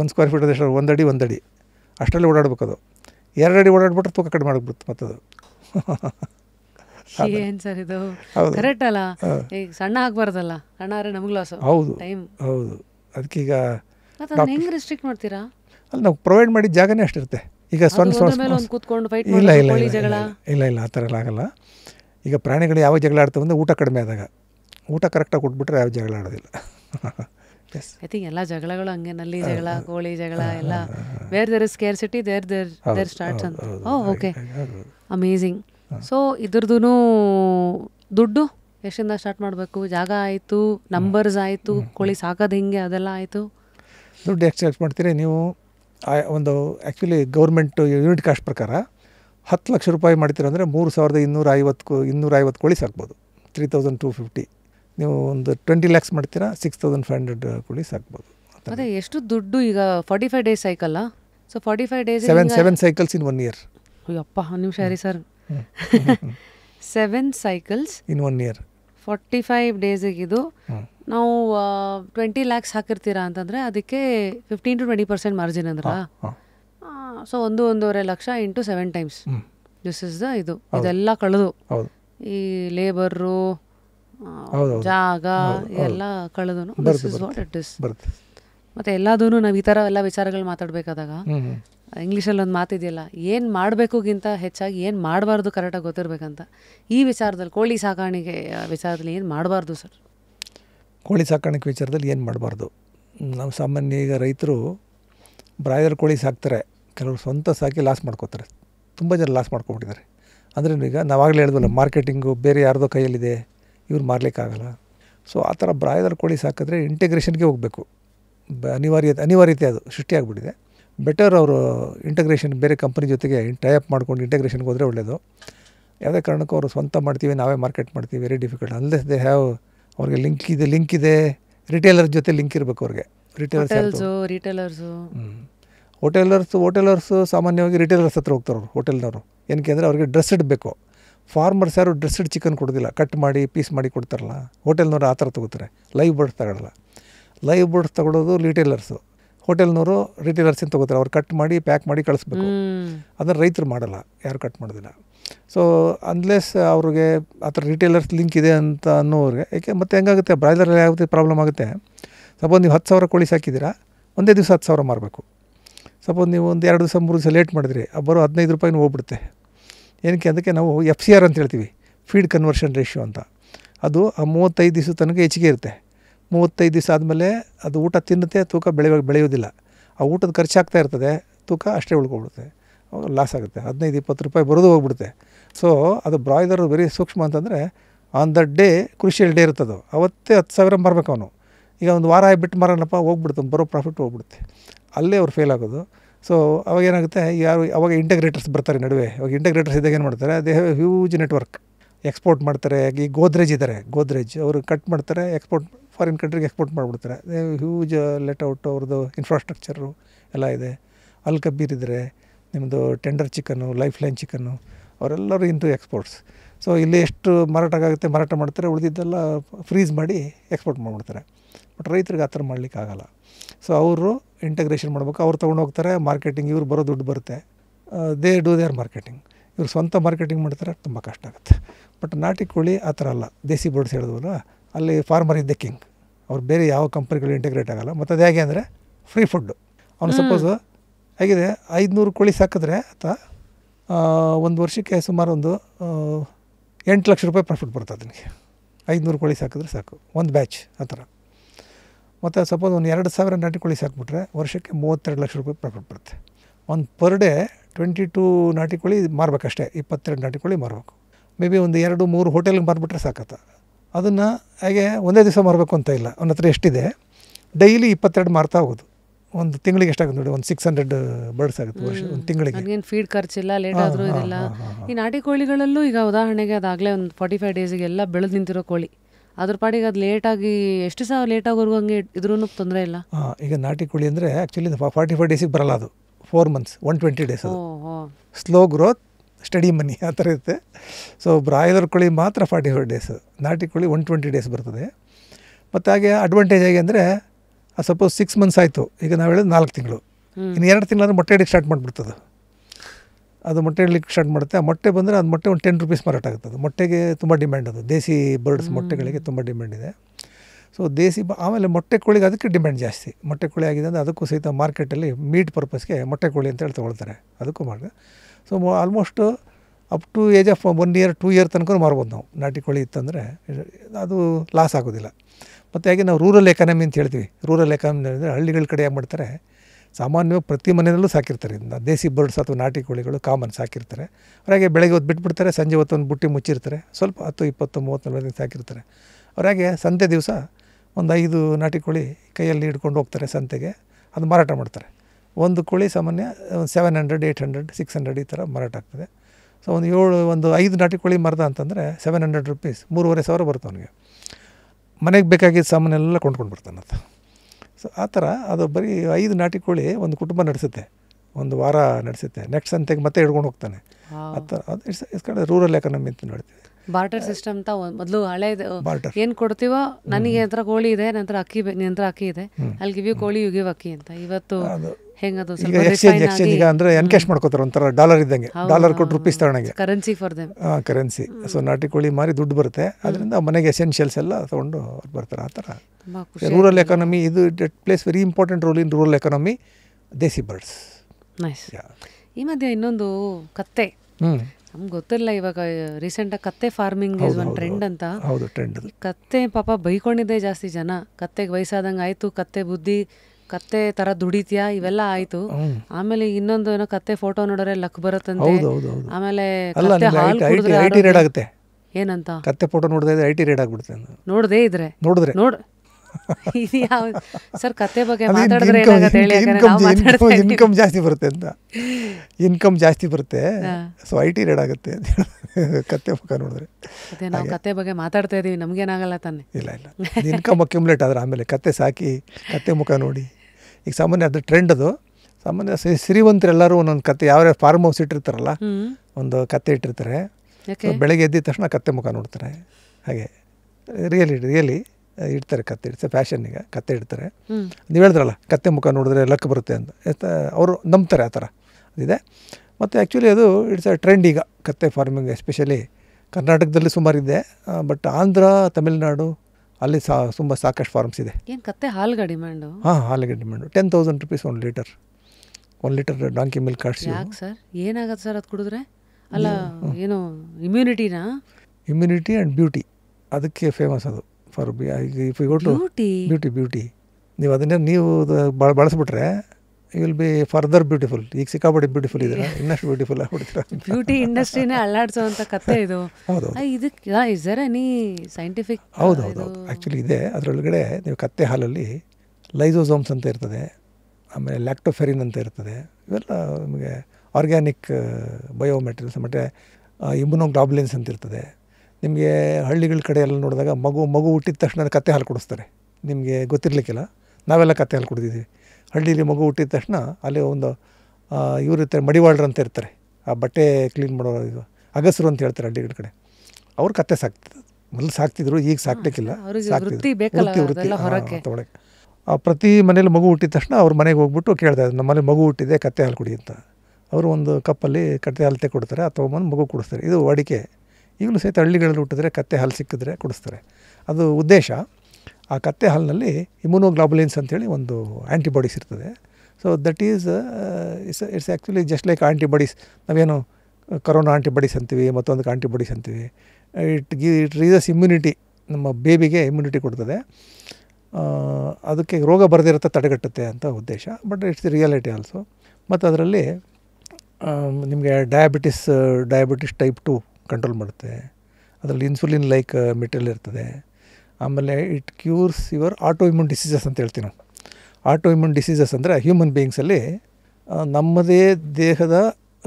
ಒಂದು ಸ್ಕ್ವೇರ್ ಫೀಟ್ ಅದೆಷ್ಟು ಒಂದು ಅಡಿ ಒಂದು ಅಡಿ ಅಷ್ಟರಲ್ಲಿ ಓಡಾಡ್ಬೇಕು ಅದು ಎರಡು ಅಡಿ ಓಡಾಡ್ಬಿಟ್ರೆ ತೂಕ ಕಡಿಮೆ ಮಾಡಿಬಿಡುತ್ತೆ ಮತ್ತದು ಇದು ಕರೆಕ್ಟ್ ಅಲ್ಲ ಸಣ್ಣ ಆಗಬಾರ್ದಲ್ಲ ಸಣ್ಣ ಆದರೆ ನಮಗೆ ಲಾಸ್ ಹೌದು ಹೌದು ಅದಕ್ಕೀಗ ಹೆಂಗೆ ರಿಸ್ಟ್ರಿಕ್ಟ್ ಮಾಡ್ತೀರಾ ಅಲ್ಲಿ ನಾವು ಪ್ರೊವೈಡ್ ಮಾಡಿದ ಜಾಗನೇ ಅಷ್ಟಿರುತ್ತೆ ಈಗ ಸೊನ್ನೆ ಸೊನ್ನೆ ಇಲ್ಲ ಇಲ್ಲ ಇಲ್ಲ ಇಲ್ಲ ಆ ಥರ ಎಲ್ಲ ಆಗಲ್ಲ ಈಗ ಪ್ರಾಣಿಗಳು ಯಾವ ಜಗಳ ಆಡ್ತವೆ ಅಂದರೆ ಊಟ ಕಡಿಮೆ ಆದಾಗ ಊಟ ಕರೆಕ್ಟಾಗಿ ಕೊಟ್ಬಿಟ್ರೆ ಯಾವ ಜಗಳ ಆಡೋದಿಲ್ಲ ಐ ಥಿಂಕ್ ಎಲ್ಲ ಜಗಳಗಳು ಹಂಗೆ ನಲ್ಲಿ ಜಗಳ ಕೋಳಿ ಜಗಳ ಎಲ್ಲ where there is scarcity there there there starts ಅಂತ ಓ ಓಕೆ ಅಮೇಝಿಂಗ್ ಸೊ ಇದ್ರದ್ದು ದುಡ್ಡು ಎಷ್ಟಿಂದ ಸ್ಟಾರ್ಟ್ ಮಾಡಬೇಕು ಜಾಗ ಆಯಿತು ನಂಬರ್ಸ್ ಆಯಿತು ಕೋಳಿ ಸಾಕೋದು ಹಿಂಗೆ ಅದೆಲ್ಲ ಆಯಿತು ದುಡ್ಡು ಎಷ್ಟು ಖರ್ಚು ಮಾಡ್ತೀರಿ ನೀವು ಒಂದು ಆ್ಯಕ್ಚುಲಿ ಗೌರ್ಮೆಂಟು ಯೂನಿಟ್ ಕಾಸ್ಟ್ ಪ್ರಕಾರ ಹತ್ತು ಲಕ್ಷ ರೂಪಾಯಿ ಮಾಡ್ತೀರ ಮೂರು ಸಾವಿರದ ಇನ್ನೂರ ಐವತ್ತು ಇನ್ನೂರ ಐವತ್ತು ಕೋಳಿ ಸಾಕ್ಬೋದು ತ್ರೀ ತೌಸಂಡ್ ಟೂ ಫಿಫ್ಟಿ ನೀವು ಒಂದು ಟ್ವೆಂಟಿ ಲ್ಯಾಕ್ಸ್ ಮಾಡ್ತೀರಾ ಸಿಕ್ಸ್ ತೌಸಂಡ್ ಫೈವ್ ಹಂಡ್ರೆಡ್ ಕೊಡಿ ಸಾಕ್ಬೋದು ಅದೇ ಎಷ್ಟು ದುಡ್ಡು ಈಗ ಫಾರ್ಟಿ ಫೈವ್ ಡೇಸ್ ಸೈಕಲ್ಲ so forty five days seven seven cycles in one year ಅಯ್ಯಪ್ಪ ನಿಮಿಷ ರೀ sir seven cycles in one year forty five ಡೇಸಿಗೆ ಇದು ನಾವು ಟ್ವೆಂಟಿ ಲ್ಯಾಕ್ಸ್ ಹಾಕಿರ್ತೀರಾ ಅಂತಂದರೆ ಅದಕ್ಕೆ fifteen to twenty percent margin ಅಂದ್ರ ಸೊ ಒಂದು ಒಂದೂವರೆ ಲಕ್ಷ into seven times this is the ಇದು ಇದೆಲ್ಲ ಕಳೆದು ಈ ಲೇಬರು ಜಾಗ ಎಲ್ಲ ಕಳೆದನು ಮತ್ತೆ ಎಲ್ಲದೂ ನಾವು ಈ ಥರ ಎಲ್ಲ ವಿಚಾರಗಳು ಮಾತಾಡಬೇಕಾದಾಗ ಇಂಗ್ಲೀಷಲ್ಲಿ ಒಂದು ಮಾತಿದೆಯಲ್ಲ ಏನು ಮಾಡಬೇಕುಗಿಂತ ಹೆಚ್ಚಾಗಿ ಏನು ಮಾಡಬಾರ್ದು ಕರೆಕ್ಟಾಗಿ ಗೊತ್ತಿರಬೇಕಂತ ಈ ವಿಚಾರದಲ್ಲಿ ಕೋಳಿ ಸಾಕಾಣಿಕೆ ವಿಚಾರದಲ್ಲಿ ಏನು ಮಾಡಬಾರ್ದು ಸರ್ ಕೋಳಿ ಸಾಕಾಣಿಕೆ ವಿಚಾರದಲ್ಲಿ ಏನು ಮಾಡಬಾರ್ದು ನಾವು ಸಾಮಾನ್ಯ ಈಗ ರೈತರು ಬ್ರಾಯ್ಲರ್ ಕೋಳಿ ಸಾಕ್ತಾರೆ ಕೆಲವರು ಸ್ವಂತ ಸಾಕಿ ಲಾಸ್ ಮಾಡ್ಕೋತಾರೆ ತುಂಬ ಜನ ಲಾಸ್ ಮಾಡ್ಕೊಬಿಟ್ಟಿದ್ದಾರೆ ಅಂದ್ರೆ ಈಗ ನಾವಾಗಲೇ ಹೇಳಿದ್ವಲ್ಲ ಮಾರ್ಕೆಟಿಂಗು ಬೇರೆ ಯಾರ್ದೋ ಕೈಯಲ್ಲಿದೆ ಇವ್ರು ಮಾರಲಿಕ್ಕಾಗಲ್ಲ ಸೊ ಆ ಥರ ಬ್ರಾಯ್ಲರ್ ಕೋಳಿ ಸಾಕಿದ್ರೆ ಇಂಟಿಗ್ರೇಷನ್ಗೆ ಹೋಗಬೇಕು ಬ ಅನಿವಾರ್ಯತೆ ಅನಿವಾರ್ಯತೆ ಅದು ಸೃಷ್ಟಿಯಾಗ್ಬಿಟ್ಟಿದೆ ಬೆಟರ್ ಅವರು ಇಂಟಗ್ರೇಷನ್ ಬೇರೆ ಕಂಪ್ನಿ ಜೊತೆಗೆ ಟೈಅಪ್ ಮಾಡ್ಕೊಂಡು ಇಂಟಗ್ರೇಷನ್ಗೆ ಹೋದರೆ ಒಳ್ಳೆಯದು ಯಾವುದೇ ಕಾರಣಕ್ಕೂ ಅವರು ಸ್ವಂತ ಮಾಡ್ತೀವಿ ನಾವೇ ಮಾರ್ಕೆಟ್ ಮಾಡ್ತೀವಿ ವೆರಿ ಡಿಫಿಕಲ್ಟ್ ಅಲ್ಲದೆ ದೇ ಹ್ಯಾವ್ ಅವ್ರಿಗೆ ಲಿಂಕ್ ಇದೆ ಲಿಂಕ್ ಇದೆ ರಿಟೇಲರ್ ಜೊತೆ ಲಿಂಕ್ ಇರಬೇಕು ಅವ್ರಿಗೆ ರಿಟೇಲರ್ಸ್ ರಿಟೇಲರ್ಸು ಹ್ಞೂ ಹೋಟೆಲರ್ಸು ಸಾಮಾನ್ಯವಾಗಿ ರಿಟೇಲರ್ಸ್ ಹತ್ರ ಹೋಗ್ತಾರೆ ಅವರು ಹೋಟೆಲ್ನವರು ಏನಕ್ಕೆ ಅಂದರೆ ಅವ್ರಿಗೆ ಡ್ರೆಸ್ ಇಡಬೇಕು ಫಾರ್ಮರ್ಸ್ ಯಾರು ಡ್ರೆಸ್ಡ್ ಚಿಕನ್ ಕೊಡೋದಿಲ್ಲ ಕಟ್ ಮಾಡಿ ಪೀಸ್ ಮಾಡಿ ಕೊಡ್ತಾರಲ್ಲ ಹೋಟೆಲ್ನವರು ಆ ಥರ ತಗೋತಾರೆ ಲೈವ್ ಬರ್ಡ್ಸ್ ತಗೊಳ್ಳಲ್ಲ ಲೈವ್ ಬರ್ಡ್ಸ್ ತಗೊಳ್ಳೋದು ರಿಟೇಲರ್ಸು ಹೋಟೆಲ್ನವರು ರಿಟೇಲರ್ಸಿಂದ ತಗೋತಾರೆ ಅವ್ರು ಕಟ್ ಮಾಡಿ ಪ್ಯಾಕ್ ಮಾಡಿ ಕಳಿಸ್ಬೇಕು ಅದನ್ನು ರೈತರು ಮಾಡಲ್ಲ ಯಾರು ಕಟ್ ಮಾಡೋದಿಲ್ಲ ಸೊ ಅನ್ಲೆಸ್ ಅವ್ರಿಗೆ ಆ ಥರ ರಿಟೇಲರ್ಸ್ ಲಿಂಕ್ ಇದೆ ಅಂತ ಅನ್ನೋರಿಗೆ ಏಕೆ ಮತ್ತೆ ಹೆಂಗಾಗುತ್ತೆ ಬ್ರಾಯ್ಲರಲ್ಲಿ ಯಾವುದೇ ಪ್ರಾಬ್ಲಮ್ ಆಗುತ್ತೆ ಸಪೋಸ್ ನೀವು ಹತ್ತು ಸಾವಿರ ಕೋಳಿ ಸಾಕಿದ್ದೀರಾ ಒಂದೇ ದಿವಸ ಹತ್ತು ಸಾವಿರ ಮಾರಬೇಕು ಸಪೋಸ್ ನೀವು ಒಂದು ಎರಡು ದಿವಸ ಮೂರು ದಿವಸ ಲೇಟ್ ಮಾಡಿದ್ರಿ ಬರೋ ಹದಿನೈದು ರೂಪಾಯಿನೂ ಹೋಗ್ಬಿಡುತ್ತೆ ಏನಕ್ಕೆ ಅದಕ್ಕೆ ನಾವು ಎಫ್ ಸಿ ಆರ್ ಅಂತ ಹೇಳ್ತೀವಿ ಫೀಡ್ ಕನ್ವರ್ಷನ್ ರೇಷ್ಯೋ ಅಂತ ಅದು ಆ ಮೂವತ್ತೈದು ದಿವಸ ತನಕ ಹೆಚ್ಚಿಗೆ ಇರುತ್ತೆ ಮೂವತ್ತೈದು ದಿವಸ ಆದಮೇಲೆ ಅದು ಊಟ ತಿನ್ನುತ್ತೆ ತೂಕ ಬೆಳೆ ಬೆಳೆಯೋದಿಲ್ಲ ಆ ಊಟದ ಖರ್ಚಾಗ್ತಾ ಇರ್ತದೆ ತೂಕ ಅಷ್ಟೇ ಉಳ್ಕೊಬಿಡುತ್ತೆ ಅವಾಗ ಲಾಸ್ ಆಗುತ್ತೆ ಹದಿನೈದು ಇಪ್ಪತ್ತು ರೂಪಾಯಿ ಬರೋದು ಹೋಗ್ಬಿಡುತ್ತೆ ಸೊ ಅದು ಬ್ರಾಯ್ದರ್ ವೆರಿ ಸೂಕ್ಷ್ಮ ಅಂತಂದರೆ ಆನ್ ದ ಡೇ ಕೃಷಿಯಲ್ಲಿ ಡೇ ಇರ್ತದೆ ಅವತ್ತೇ ಹತ್ತು ಸಾವಿರ ಮಾರಬೇಕು ಅವನು ಈಗ ಒಂದು ವಾರ ಬಿಟ್ಟು ಮಾರೋಣಪ್ಪ ಹೋಗ್ಬಿಡ್ತಾನೆ ಬರೋ ಪ್ರಾಫಿಟ್ ಹೋಗ್ಬಿಡುತ್ತೆ ಅಲ್ಲೇ ಅವ್ರು ಫೇಲ್ ಆಗೋದು ಸೊ ಅವಾಗ ಏನಾಗುತ್ತೆ ಯಾರು ಅವಾಗ ಇಂಟಗ್ರೇಟರ್ಸ್ ಬರ್ತಾರೆ ನಡುವೆ ಅವಾಗ ಇಂಟಗ್ರೇಟರ್ಸ್ ಇದ್ದಾಗ ಏನು ಮಾಡ್ತಾರೆ they have huge network export ಮಾಡ್ತಾರೆ ಈ ಗೋದ್ರೇಜ್ ಇದ್ದಾರೆ ಗೋದ್ರೇಜ್ ಅವರು ಕಟ್ ಮಾಡ್ತಾರೆ ಎಕ್ಸ್ಪೋರ್ಟ್ ಫಾರಿನ್ ಕಂಟ್ರಿಗೆ ಎಕ್ಸ್ಪೋರ್ಟ್ ಮಾಡಿಬಿಡ್ತಾರೆ ದೇ ಹ್ಯೂಜ್ ಲೆಟ್ಔಟ್ ಅವ್ರದ್ದು ಇನ್ಫ್ರಾಸ್ಟ್ರಕ್ಚರು ಎಲ್ಲ ಇದೆ ಅಲ್ ಕಬ್ಬೀರ್ ಇದ್ದರೆ ನಿಮ್ಮದು tender chicken life line chicken ಅವರೆಲ್ಲರೂ ಇಂಟು ಎಕ್ಸ್ಪೋರ್ಟ್ಸ್ ಸೊ ಇಲ್ಲಿ ಎಷ್ಟು ಮಾರಾಟ ಆಗುತ್ತೆ ಮಾರಾಟ ಮಾಡ್ತಾರೆ ಉಳಿದಿದ್ದೆಲ್ಲ ಫ್ರೀಸ್ ಮಾಡಿ ಎಕ್ಸ್ಪೋರ್ಟ್ ಮಾಡಿಬಿಡ್ತಾರೆ ಬಟ್ ರೈತರಿಗೆ ಆ ಥರ ಮಾಡಲಿಕ್ಕಾಗಲ್ಲ ಸೊ ಅವರು ಇಂಟಗ್ರೇಷನ್ ಮಾಡ್ಬೇಕು ಅವ್ರು ತೊಗೊಂಡು ಹೋಗ್ತಾರೆ ಮಾರ್ಕೆಟಿಂಗ್ ಇವ್ರು ಬರೋ ದುಡ್ಡು ಬರುತ್ತೆ ದೇ ಡೂ ದೇರ್ ಮಾರ್ಕೆಟಿಂಗ್ ಇವ್ರು ಸ್ವಂತ ಮಾರ್ಕೆಟಿಂಗ್ ಮಾಡ್ತಾರೆ ತುಂಬ ಕಷ್ಟ ಆಗುತ್ತೆ ಬಟ್ ನಾಟಿ ಕೋಳಿ ಆ ಥರ ಅಲ್ಲ ದೇಸಿ ಬೋರ್ಡ್ಸ್ ಹೇಳಿದ್ವಲ್ಲ ಅಲ್ಲಿ ಫಾರ್ಮರ್ ಇದ್ದೆ ಕಿಂಗ್ ಅವ್ರು ಬೇರೆ ಯಾವ ಕಂಪ್ನಿಗಳು ಇಂಟಿಗ್ರೇಟ್ ಆಗಲ್ಲ ಮತ್ತು ಅದು ಹೇಗೆ ಅಂದರೆ ಫ್ರೀ ಫುಡ್ಡು ಅವನು ಸಪೋಸ್ ಹೇಗಿದೆ ಐದುನೂರು ಕೋಳಿ ಸಾಕಿದ್ರೆ ಆತ ಒಂದು ವರ್ಷಕ್ಕೆ ಸುಮಾರು ಒಂದು ಎಂಟು ಲಕ್ಷ ರೂಪಾಯಿ ಪ್ರಾಫಿಟ್ ಬರ್ತದೆ ನನಗೆ ಐದುನೂರು ಕೋಳಿ ಸಾಕಿದ್ರೆ ಸಾಕು ಒಂದು ಬ್ಯಾಚ್ ಆ ಥರ ಮತ್ತು ಸಪೋಸ್ ಒಂದು ಎರಡು ಸಾವಿರ ನಾಟಿ ಕೋಳಿ ಸಾಕ್ಬಿಟ್ರೆ ವರ್ಷಕ್ಕೆ ಮೂವತ್ತೆರಡು ಲಕ್ಷ ರೂಪಾಯಿ ಪ್ರಾಫಿಟ್ ಬರುತ್ತೆ ಒಂದು ಪರ್ ಡೇ ಟ್ವೆಂಟಿ ಟೂ ನಾಟಿಕೋಳಿ ಮಾರ್ಬೇಕಷ್ಟೇ ಇಪ್ಪತ್ತೆರಡು ನಾಟಿ ಕೋಳಿ ಮಾರಬೇಕು ಮೇ ಬಿ ಒಂದು ಎರಡು ಮೂರು ಹೋಟೆಲ್ಗೆ ಮಾರಿಬಿಟ್ರೆ ಸಾಕತ್ತ ಅದನ್ನು ಹಾಗೆ ಒಂದೇ ದಿವಸ ಮಾರಬೇಕು ಅಂತ ಇಲ್ಲ ಅವನ ಹತ್ರ ಎಷ್ಟಿದೆ ಡೈಲಿ ಇಪ್ಪತ್ತೆರಡು ಮಾರ್ತಾ ಹೋಗೋದು ಒಂದು ತಿಂಗಳಿಗೆ ಎಷ್ಟಾಗುತ್ತೆ ನೋಡಿ ಒಂದು ಸಿಕ್ಸ್ ಹಂಡ್ರೆಡ್ ಬರ್ಡ್ಸ್ ಆಗುತ್ತೆ ವರ್ಷ ಒಂದು ತಿಂಗಳಿಗೆ ಏನು ಫೀಡ್ ಖರ್ಚಿಲ್ಲ ಲೇಟ್ ಆದರೂ ಇದಿಲ್ಲ ಈ ನಾಟಿ ಕೋಳಿಗಳಲ್ಲೂ ಈಗ ಉದಾಹರಣೆಗೆ ಅದಾಗಲೇ ಒಂದು ಫಾರ್ಟಿ ಫೈವ್ ಡೇಸಿಗೆಲ್ಲ ಬೆಳೆದು ನಿಂತಿರೋ ಕೋಳಿ ಅದ್ರ ಪಾಡಿಗೆ ಅದು ಲೇಟಾಗಿ ಎಷ್ಟು ಸಹ ಲೇಟಾಗೋರ್ಗು ಹಂಗೆ ಇದ್ರೂ ತೊಂದರೆ ಇಲ್ಲ ಹಾಂ ಈಗ ನಾಟಿ ಕೋಳಿ ಅಂದರೆ ಆ್ಯಕ್ಚುಲಿ ಫಾರ್ಟಿ ಫೈವ್ ಡೇಸಿಗೆ ಬರಲ್ಲ ಅದು four months one twenty days slow growth steady money ಆ ಥರ ಇರುತ್ತೆ ಸೊ ಬ್ರಾಯ್ಲರ್ ಕೋಳಿ ಮಾತ್ರ ಫಾರ್ಟಿ ಫೈವ್ ಡೇಸ್ ನಾಟಿ ಕೋಳಿ ಒನ್ ಟ್ವೆಂಟಿ ಡೇಸ್ ಬರ್ತದೆ ಮತ್ತು ಹಾಗೆ ಅಡ್ವಾಂಟೇಜ್ ಹೇಗೆ ಅಂದರೆ ಸಪೋಸ್ ಸಿಕ್ಸ್ ಮಂತ್ಸ್ ಆಯಿತು ಈಗ ನಾವು ಹೇಳೋದು ನಾಲ್ಕು ತಿಂಗಳು ಇನ್ನು ಎರಡು ತಿಂಗಳಾದ್ರೆ ಮೊಟ್ಟೆ ಇಡಕ್ಕೆ ಸ್ಟಾರ್ಟ್ ಮಾಡಿಬಿಡ್ತದೆ ಅದು ಮೊಟ್ಟೆ ಇಡ್ಲಿಕ್ಕೆ ಸ್ಟಾರ್ಟ್ ಮಾಡುತ್ತೆ ಆ ಮೊಟ್ಟೆ ಬಂದರೆ ಅದು ಮೊಟ್ಟೆ ಒಂದು ಟೆನ್ ರುಪೀಸ್ ಮಾರಾಟ ಆಗ್ತದೆ ಮೊಟ್ಟೆಗೆ ತುಂಬ ಡಿಮ್ಯಾಂಡ್ ಅದು ದೇಸಿ ಬರ್ಡ್ಸ್ ಮೊಟ್ಟೆಗಳಿಗೆ ತುಂಬ ಡಿಮ್ಯಾಂಡ್ ಇದೆ ಸೊ ದೇಸಿ ಬ ಆಮೇಲೆ ಮೊಟ್ಟೆ ಕೋಳಿಗೆ ಅದಕ್ಕೆ ಡಿಮ್ಯಾಂಡ್ ಜಾಸ್ತಿ ಮೊಟ್ಟೆ ಕೋಳಿ ಆಗಿದೆ ಅಂದರೆ ಅದಕ್ಕೂ ಸಹಿತ ಮಾರ್ಕೆಟಲ್ಲಿ ಮೀಟ್ ಪರ್ಪಸ್ಗೆ ಮೊಟ್ಟೆ ಕೋಳಿ ಅಂತೇಳಿ ತೊಗೊಳ್ತಾರೆ ಅದಕ್ಕೂ ಮಾಡಿದೆ so almost up to age of one year two year ತನಕ ಮಾರ್ಬೋದು ನಾವು ನಾಟಿ ಕೋಳಿ ಇತ್ತಂದರೆ ಅದು ಲಾಸ್ ಆಗೋದಿಲ್ಲ ಮತ್ತು ಹಾಗೆ ನಾವು ರೂರಲ್ ಎಕಾನಮಿ ಅಂತ ಹೇಳ್ತೀವಿ ರೂರಲ್ ಎಕಾನಮಿ ಅಂದರೆ ಹಳ್ಳಿಗಳ ಕಡೆ ಏನು ಮಾಡ್ತಾರೆ ಸಾಮಾನ್ಯವಾಗಿ ಪ್ರತಿ ಮನೆಯಲ್ಲೂ ಸಾಕಿರ್ತಾರೆ ಇದನ್ನ ದೇಸಿ ಬರ್ಡ್ಸ್ ಅಥವಾ ನಾಟಿ ಕೋಳಿಗಳು ಕಾಮನ್ ಸಾಕಿರ್ತಾರೆ ಅವರಾಗೆ ಬೆಳಗ್ಗೆ ಹೊತ್ತು ಬಿಟ್ಬಿಡ್ತಾರೆ ಸಂಜೆ ಹೊತ್ತೊಂದು ಬುಟ್ಟಿ ಮುಚ್ಚಿರ್ತಾರೆ ಸ್ವಲ್ಪ ಹತ್ತು ಇಪ್ಪತ್ತು ಮೂವತ್ತು ದಿನ ಸಾಕಿರ್ತಾರೆ ಅವರಾಗೆ ಸಂತೆ ದಿವಸ ಒಂದು ಐದು ನಾಟಿ ಕೋಳಿ ಕೈಯಲ್ಲಿ ಹಿಡ್ಕೊಂಡು ಹೋಗ್ತಾರೆ ಸಂತೆಗೆ ಅದು ಮಾರಾಟ ಮಾಡ್ತಾರೆ ಒಂದು ಕೋಳಿ ಸಾಮಾನ್ಯ ಒಂದು seven hundred eight hundred six hundred ಈ ಥರ ಮಾರಾಟ ಆಗ್ತದೆ ಸೊ ಒಂದು ಏಳು ಒಂದು ಐದು ನಾಟಿ ಕೋಳಿ ಮರದ ಅಂತಂದರೆ ಸೆವೆನ್ ಹಂಡ್ರೆಡ್ ರುಪೀಸ್ ಮೂರುವರೆ ಸಾವಿರ ಬರುತ್ತೆ ಅವನಿಗೆ ಮನೆಗೆ ಬೇಕಾಗಿದ್ದ ಸಾಮಾನೆಲ್ಲ ಕೊಂಡ್ಕೊಂಡು ಬರ್ತಾನಂತ ಸೊ ಆ ಥರ ಅದು ಬರೀ ಐದು ನಾಟಿ ಕೋಳಿ ಒಂದು ಕುಟುಂಬ ನಡೆಸುತ್ತೆ ಒಂದು ವಾರ ನಡೆಸುತ್ತೆ ನೆಕ್ಸ್ಟ್ ಸಂತೆಗೆ ಮತ್ತೆ ಹಿಡ್ಕೊಂಡು ಹೋಗ್ತಾನೆ ಆ ಥರ ಅದು ಇಟ್ಸ್ ರೂರಲ್ ಎಕನಮಿ ಅಂತ ನೋಡ್ತೀವಿ ಬಾರ್ಟರ್ ಸಿಸ್ಟಮ್ ಅಂತ ಮೊದಲು ಹಳೇದು ಬಾರ್ಟರ್ ಏನು ಕೊಡ್ತೀವೋ ನನಗೆ ನಂತರ ಕೋಳಿ ಇದೆ ನಂತರ ಅಕ್ಕಿ ನಂತರ ಅಕ್ಕಿ ಇದೆ ಅಲ್ಲಿ ಗಿವ್ ಕೋಳಿ ಯು ಅಕ್ಕಿ ಅಂತ ಇವತ್ತು ಹೆಂಗದು ಎಕ್ಸ್ಚೇಂಜ್ ಎಕ್ಸ್ಚೇಂಜ್ ಈಗ ಅಂದರೆ ಎನ್ಕ್ಯಾಶ್ ಮಾಡ್ಕೋತಾರೆ ಒಂಥರ ಡಾಲರ್ ಇದ್ದಂಗೆ ಡಾಲರ್ ಕೊಟ್ಟು ರುಪೀಸ್ ತಗೊಂಡಂಗೆ currency for them currency so ನಾಟಿ ಕೋಳಿ ಮಾರಿ ದುಡ್ಡು ಬರುತ್ತೆ ಅದರಿಂದ ಮನೆಗೆ ಎಸೆನ್ಷಿಯಲ್ಸ್ ಎಲ್ಲ ಅವ್ರು ಬರ್ತಾರೆ ಆ ಥರ ರೂರಲ್ ಎಕಾನಮಿ ಇದು that plays very important role in rural economy desi birds nice ಈ ಮಧ್ಯೆ ಇನ್ನೊಂದು ಕತ್ತೆ ನಮ್ಗೆ ಗೊತ್ತಿಲ್ಲ ಇವಾಗ ರೀಸೆಂಟಾಗಿ ಕತ್ತೆ ಫಾರ್ಮಿಂಗ್ ಇಸ್ ಒನ್ ಟ್ರೆಂಡ್ ಅಂತ ಹೌದು ಟ್ರೆಂಡ್ ಕತ್ತೆ ಪಾಪ ಬೈಕೊಂಡಿದ್ದೆ ಜಾಸ್ತಿ ಜನ ಕತ್ತೆಗೆ ವಯಸ್ಸಾದಂಗೆ ಆಯಿತು ಕತ್ತೆ ಬುದ್ಧಿ ಕತ್ತೆ ತರ ದುಡಿತ್ಯಾ ಇವೆಲ್ಲ ಆಯ್ತು ಆಮೇಲೆ ಇನ್ನೊಂದು ಏನೋ ಕತ್ತೆ ಫೋಟೋ ನೋಡಿದ್ರೆ ಲಕ್ ಬರುತ್ತಂತೆ ಆಮೇಲೆ ಐಟಿ ರೇಡ್ ಆಗುತ್ತೆ ಏನಂತ ಕತ್ತೆ ಫೋಟೋ ನೋಡಿದ್ರೆ ಐ ರೇಡ್ ಆಗ್ಬಿಡುತ್ತೆ ನೋಡದೆ ಇದ್ರೆ ನೋಡಿದ್ರೆ ನೋಡ್ ಸರ್ ಕತೆ ಬಗ್ಗೆ ಮಾತಾಡಿದ್ರೆ ಇನ್ಕಮ್ ಜಾಸ್ತಿ ಬರುತ್ತೆ ಅಂತ ಇನ್ಕಮ್ ಜಾಸ್ತಿ ಬರುತ್ತೆ ಸೊ ಐ ಟಿ ರೇಡ್ ಆಗುತ್ತೆ ಕತ್ತೆ ಮುಖ ನೋಡಿದ್ರೆ ಅದೇ ನಾವು ಕತೆ ಬಗ್ಗೆ ಮಾತಾಡ್ತಾ ಇದೀವಿ ಏನಾಗಲ್ಲ ತಾನೆ ಇಲ್ಲ ಇಲ್ಲ ಇನ್ಕಮ್ ಅಕ್ಯುಮುಲೇಟ್ ಆದ್ರೆ ಆಮೇಲೆ ಕತ್ತೆ ಸಾಕಿ ಕತ್ತೆ ಮುಖ ನೋಡಿ ಈಗ ಸಾಮಾನ್ಯ ಅದು ಟ್ರೆಂಡ್ ಅದು ಸಾಮಾನ್ಯ ಸಿರಿವಂತರೆಲ್ಲರೂ ಒಂದೊಂದು ಕತ್ತೆ ಯಾವ ಫಾರ್ಮ್ ಹೌಸ್ ಇಟ್ಟಿರ್ತಾರಲ್ಲ ಒಂದು ಕತ್ತೆ ಇಟ್ಟಿರ್ತಾರೆ ಬೆಳಗ್ಗೆ ಎದ್ದಿದ ತಕ್ಷಣ ಕತ್ತೆ ಮುಖ ನೋಡ್ತಾರೆ ಹಾಗೆ ರಿಯಲಿ ರಿಯಲಿ ಇಡ್ತಾರೆ ಕತ್ತೆ ಇಡ್ತಾರೆ ಈಗ ಕತ್ತೆ ಇಡ್ತಾರೆ ನೀವು ಹೇಳಿದ್ರಲ್ಲ ಕತ್ತೆ ಮುಖ ನೋಡಿದ್ರೆ ಲಕ್ ಬರುತ್ತೆ ಅಂತ ಅವರು ನಂಬ್ತಾರೆ ಆ ಥರ ಅದಿದೆ ಮತ್ತು ಆ್ಯಕ್ಚುಲಿ ಅದು ಇಟ್ಸ್ ಅ ಟ್ರೆಂಡ್ ಈಗ ಕತ್ತೆ ಫಾರ್ಮಿಂಗ್ ಎಸ್ಪೆಷಲಿ ಕರ್ನಾಟಕದಲ್ಲಿ ಸುಮಾರಿದೆ ಬಟ್ ಆಂಧ್ರ ತಮಿಳುನಾಡು ಅಲ್ಲಿ ಸಾ ತುಂಬ ಸಾಕಷ್ಟು ಫಾರ್ಮ್ಸ್ ಇದೆ ಏನು ಕತ್ತೆ ಹಾಲಿಗೆ ಡಿಮ್ಯಾಂಡು ಹಾಂ ಹಾಲಿಗೆ ಡಿಮ್ಯಾಂಡು ಟೆನ್ ತೌಸಂಡ್ ರುಪೀಸ್ ಒಂದು litre one litre donkey milk ಕಾಡಿಸಿ ಯಾಕೆ ಸರ್ ಏನಾಗತ್ತೆ ಸರ್ ಅದು ಕುಡಿದ್ರೆ ಅಲ್ಲ ಏನು ಇಮ್ಯುನಿಟಿನಾ ಇಮ್ಯುನಿಟಿ ಆ್ಯಂಡ್ ಬ್ಯೂಟಿ ಅದಕ್ಕೆ ಫೇಮಸ್ ಅದು for be to beauty beauty ನೀವು ಅದನ್ನೇ ನೀವು ಬಳಸಿಬಿಟ್ರೆ you will be further beautiful ಈಗ ಸಿಕ್ಕಾಪಟ್ಟೆ ಬ್ಯೂಟಿಫುಲ್ ಇದೆ ಇನ್ನಷ್ಟು ಬ್ಯೂಟಿಫುಲ್ ಆಗ್ಬಿಡ್ತೀರಾ ಬ್ಯೂಟಿ ಇಂಡಸ್ಟ್ರಿನೇ ಅಲ್ಲಾಡಿಸುವಂತ ಕಥೆ ಇದು ಹೌದು ಇದಕ್ಕೆ ಇಸ್ ಸೈಂಟಿಫಿಕ್ ಹೌದು ಹೌದು ಆ್ಯಕ್ಚುಲಿ ಇದೆ ಅದರೊಳಗಡೆ ನೀವು ಕತ್ತೆ ಹಾಲಲ್ಲಿ ಲೈಸೋಸೋಮ್ಸ್ ಅಂತ ಇರ್ತದೆ ಆಮೇಲೆ ಲ್ಯಾಕ್ಟೋಫೆರಿನ್ ಅಂತ ಇರ್ತದೆ ಇವೆಲ್ಲ ನಿಮಗೆ ಆರ್ಗ್ಯಾನಿಕ್ ಬಯೋಮೆಟೀರಿಯಲ್ಸ್ ಮತ್ತು ಇಮ್ಯುನೋಗ್ಲಾಬ್ಲಿನ್ಸ್ ಅಂತ ಇರ್ತದೆ ನಿಮಗೆ ಹಳ್ಳಿಗಳ ಕಡೆ ಎಲ್ಲ ನೋಡಿದಾಗ ಮಗು ಮಗು ಹುಟ್ಟಿದ ತಕ್ಷಣ ಕತ್ತೆ ಹಾಲು ಕೊಡಿಸ್ತಾರೆ ನಿಮಗೆ ಗೊತ್ತಿರಲಿಕ್ಕಿಲ್ಲ ನಾವೆಲ್ಲ ಕತ್ತೆ ಹಾಲು ಕುಡಿದಿದ್ದೀವಿ ಹಳ್ಳಿಲಿ ಮಗು ಹುಟ್ಟಿದ ತಕ್ಷಣ ಅಲ್ಲಿ ಒಂದು ಇವರು ಇರ್ತಾರೆ ಮಡಿವಾಳ್ರು ಅಂತ ಇರ್ತಾರೆ ಆ ಬಟ್ಟೆ ಕ್ಲೀನ್ ಮಾಡೋ ಇದು ಅಗಸರು ಅಂತ ಹೇಳ್ತಾರೆ ಹಳ್ಳಿಗಳ ಕಡೆ ಅವ್ರು ಕತ್ತೆ ಸಾಕ್ತಿದ್ರು ಮೊದಲು ಸಾಕ್ತಿದ್ರು ಈಗ ಸಾಕ್ಲಿಕ್ಕಿಲ್ಲ ಸಾಕ್ತಿದ್ರು ವೃತ್ತಿ ವೃತ್ತಿ ತೊಗೊಳಕ್ಕೆ ಪ್ರತಿ ಮನೇಲಿ ಮಗು ಹುಟ್ಟಿದ ತಕ್ಷಣ ಅವ್ರ ಮನೆಗೆ ಹೋಗ್ಬಿಟ್ಟು ಕೇಳ್ತಾ ನಮ್ಮಲ್ಲಿ ಮಗು ಹುಟ್ಟಿದೆ ಕತ್ತೆ ಹಾಲು ಕುಡಿ ಅಂತ ಅವರು ಒಂದು ಕಪ್ಪಲ್ಲಿ ಕತ್ತೆ ಹಾಲು ಕೊಡ್ತಾರೆ ಅಥವಾ ಬಂದು ಮಗು ಕುಡಿಸ್ತಾರೆ ಇದು ವಾಡಿಕೆ ಈಗಲೂ ಸಹಿತ ಹಳ್ಳಿಗಳಲ್ಲಿ ಹುಟ್ಟಿದ್ರೆ ಕತ್ತೆ ಹಾಲು ಸಿಕ್ಕಿದ್ರೆ ಕುಡಿಸ್ತಾರೆ ಅದು ಉದ್ದೇಶ ಆ ಕತ್ತೆ ಹಾಲಿನಲ್ಲಿ ಇಮ್ಯುನೋಗ್ಲಾಬುಲಿನ್ಸ್ ಅಂತೇಳಿ ಒಂದು ಆ್ಯಂಟಿಬಾಡೀಸ್ ಇರ್ತದೆ so that is it's it's actually just like antibodies ನಾವೇನು ಕರೋನಾ ಆ್ಯಂಟಿಬಾಡೀಸ್ ಅಂತೀವಿ ಮತ್ತೊಂದಕ್ಕೆ ಆ್ಯಂಟಿಬಾಡೀಸ್ ಅಂತೀವಿ it give it raises immunity ನಮ್ಮ ಬೇಬಿಗೆ ಇಮ್ಯುನಿಟಿ ಕೊಡ್ತದೆ ಅದಕ್ಕೆ ರೋಗ ಬರದಿರತ್ತೆ ತಡೆಗಟ್ಟುತ್ತೆ ಅಂತ ಉದ್ದೇಶ ಬಟ್ ಇಟ್ಸ್ ರಿಯಾಲಿಟಿ ಆಲ್ಸೋ ಮತ್ತು ಅದರಲ್ಲಿ ನಿಮಗೆ diabetes diabetes type two control ಮಾಡುತ್ತೆ ಅದರಲ್ಲಿ ಇನ್ಸುಲಿನ್ ಲೈಕ್ ಮೆಟೀರಿಯಲ್ ಇರ್ತದೆ ಆಮೇಲೆ it cures your autoimmune diseases ಅಂತ ಹೇಳ್ತೀವಿ ನಾವು ಆಟೋ ಇಮ್ಯೂನ್ ಡಿಸೀಸಸ್ ಅಂದರೆ ಹ್ಯೂಮನ್ ಬೀಯಿಂಗ್ಸಲ್ಲಿ ನಮ್ಮದೇ ದೇಹದ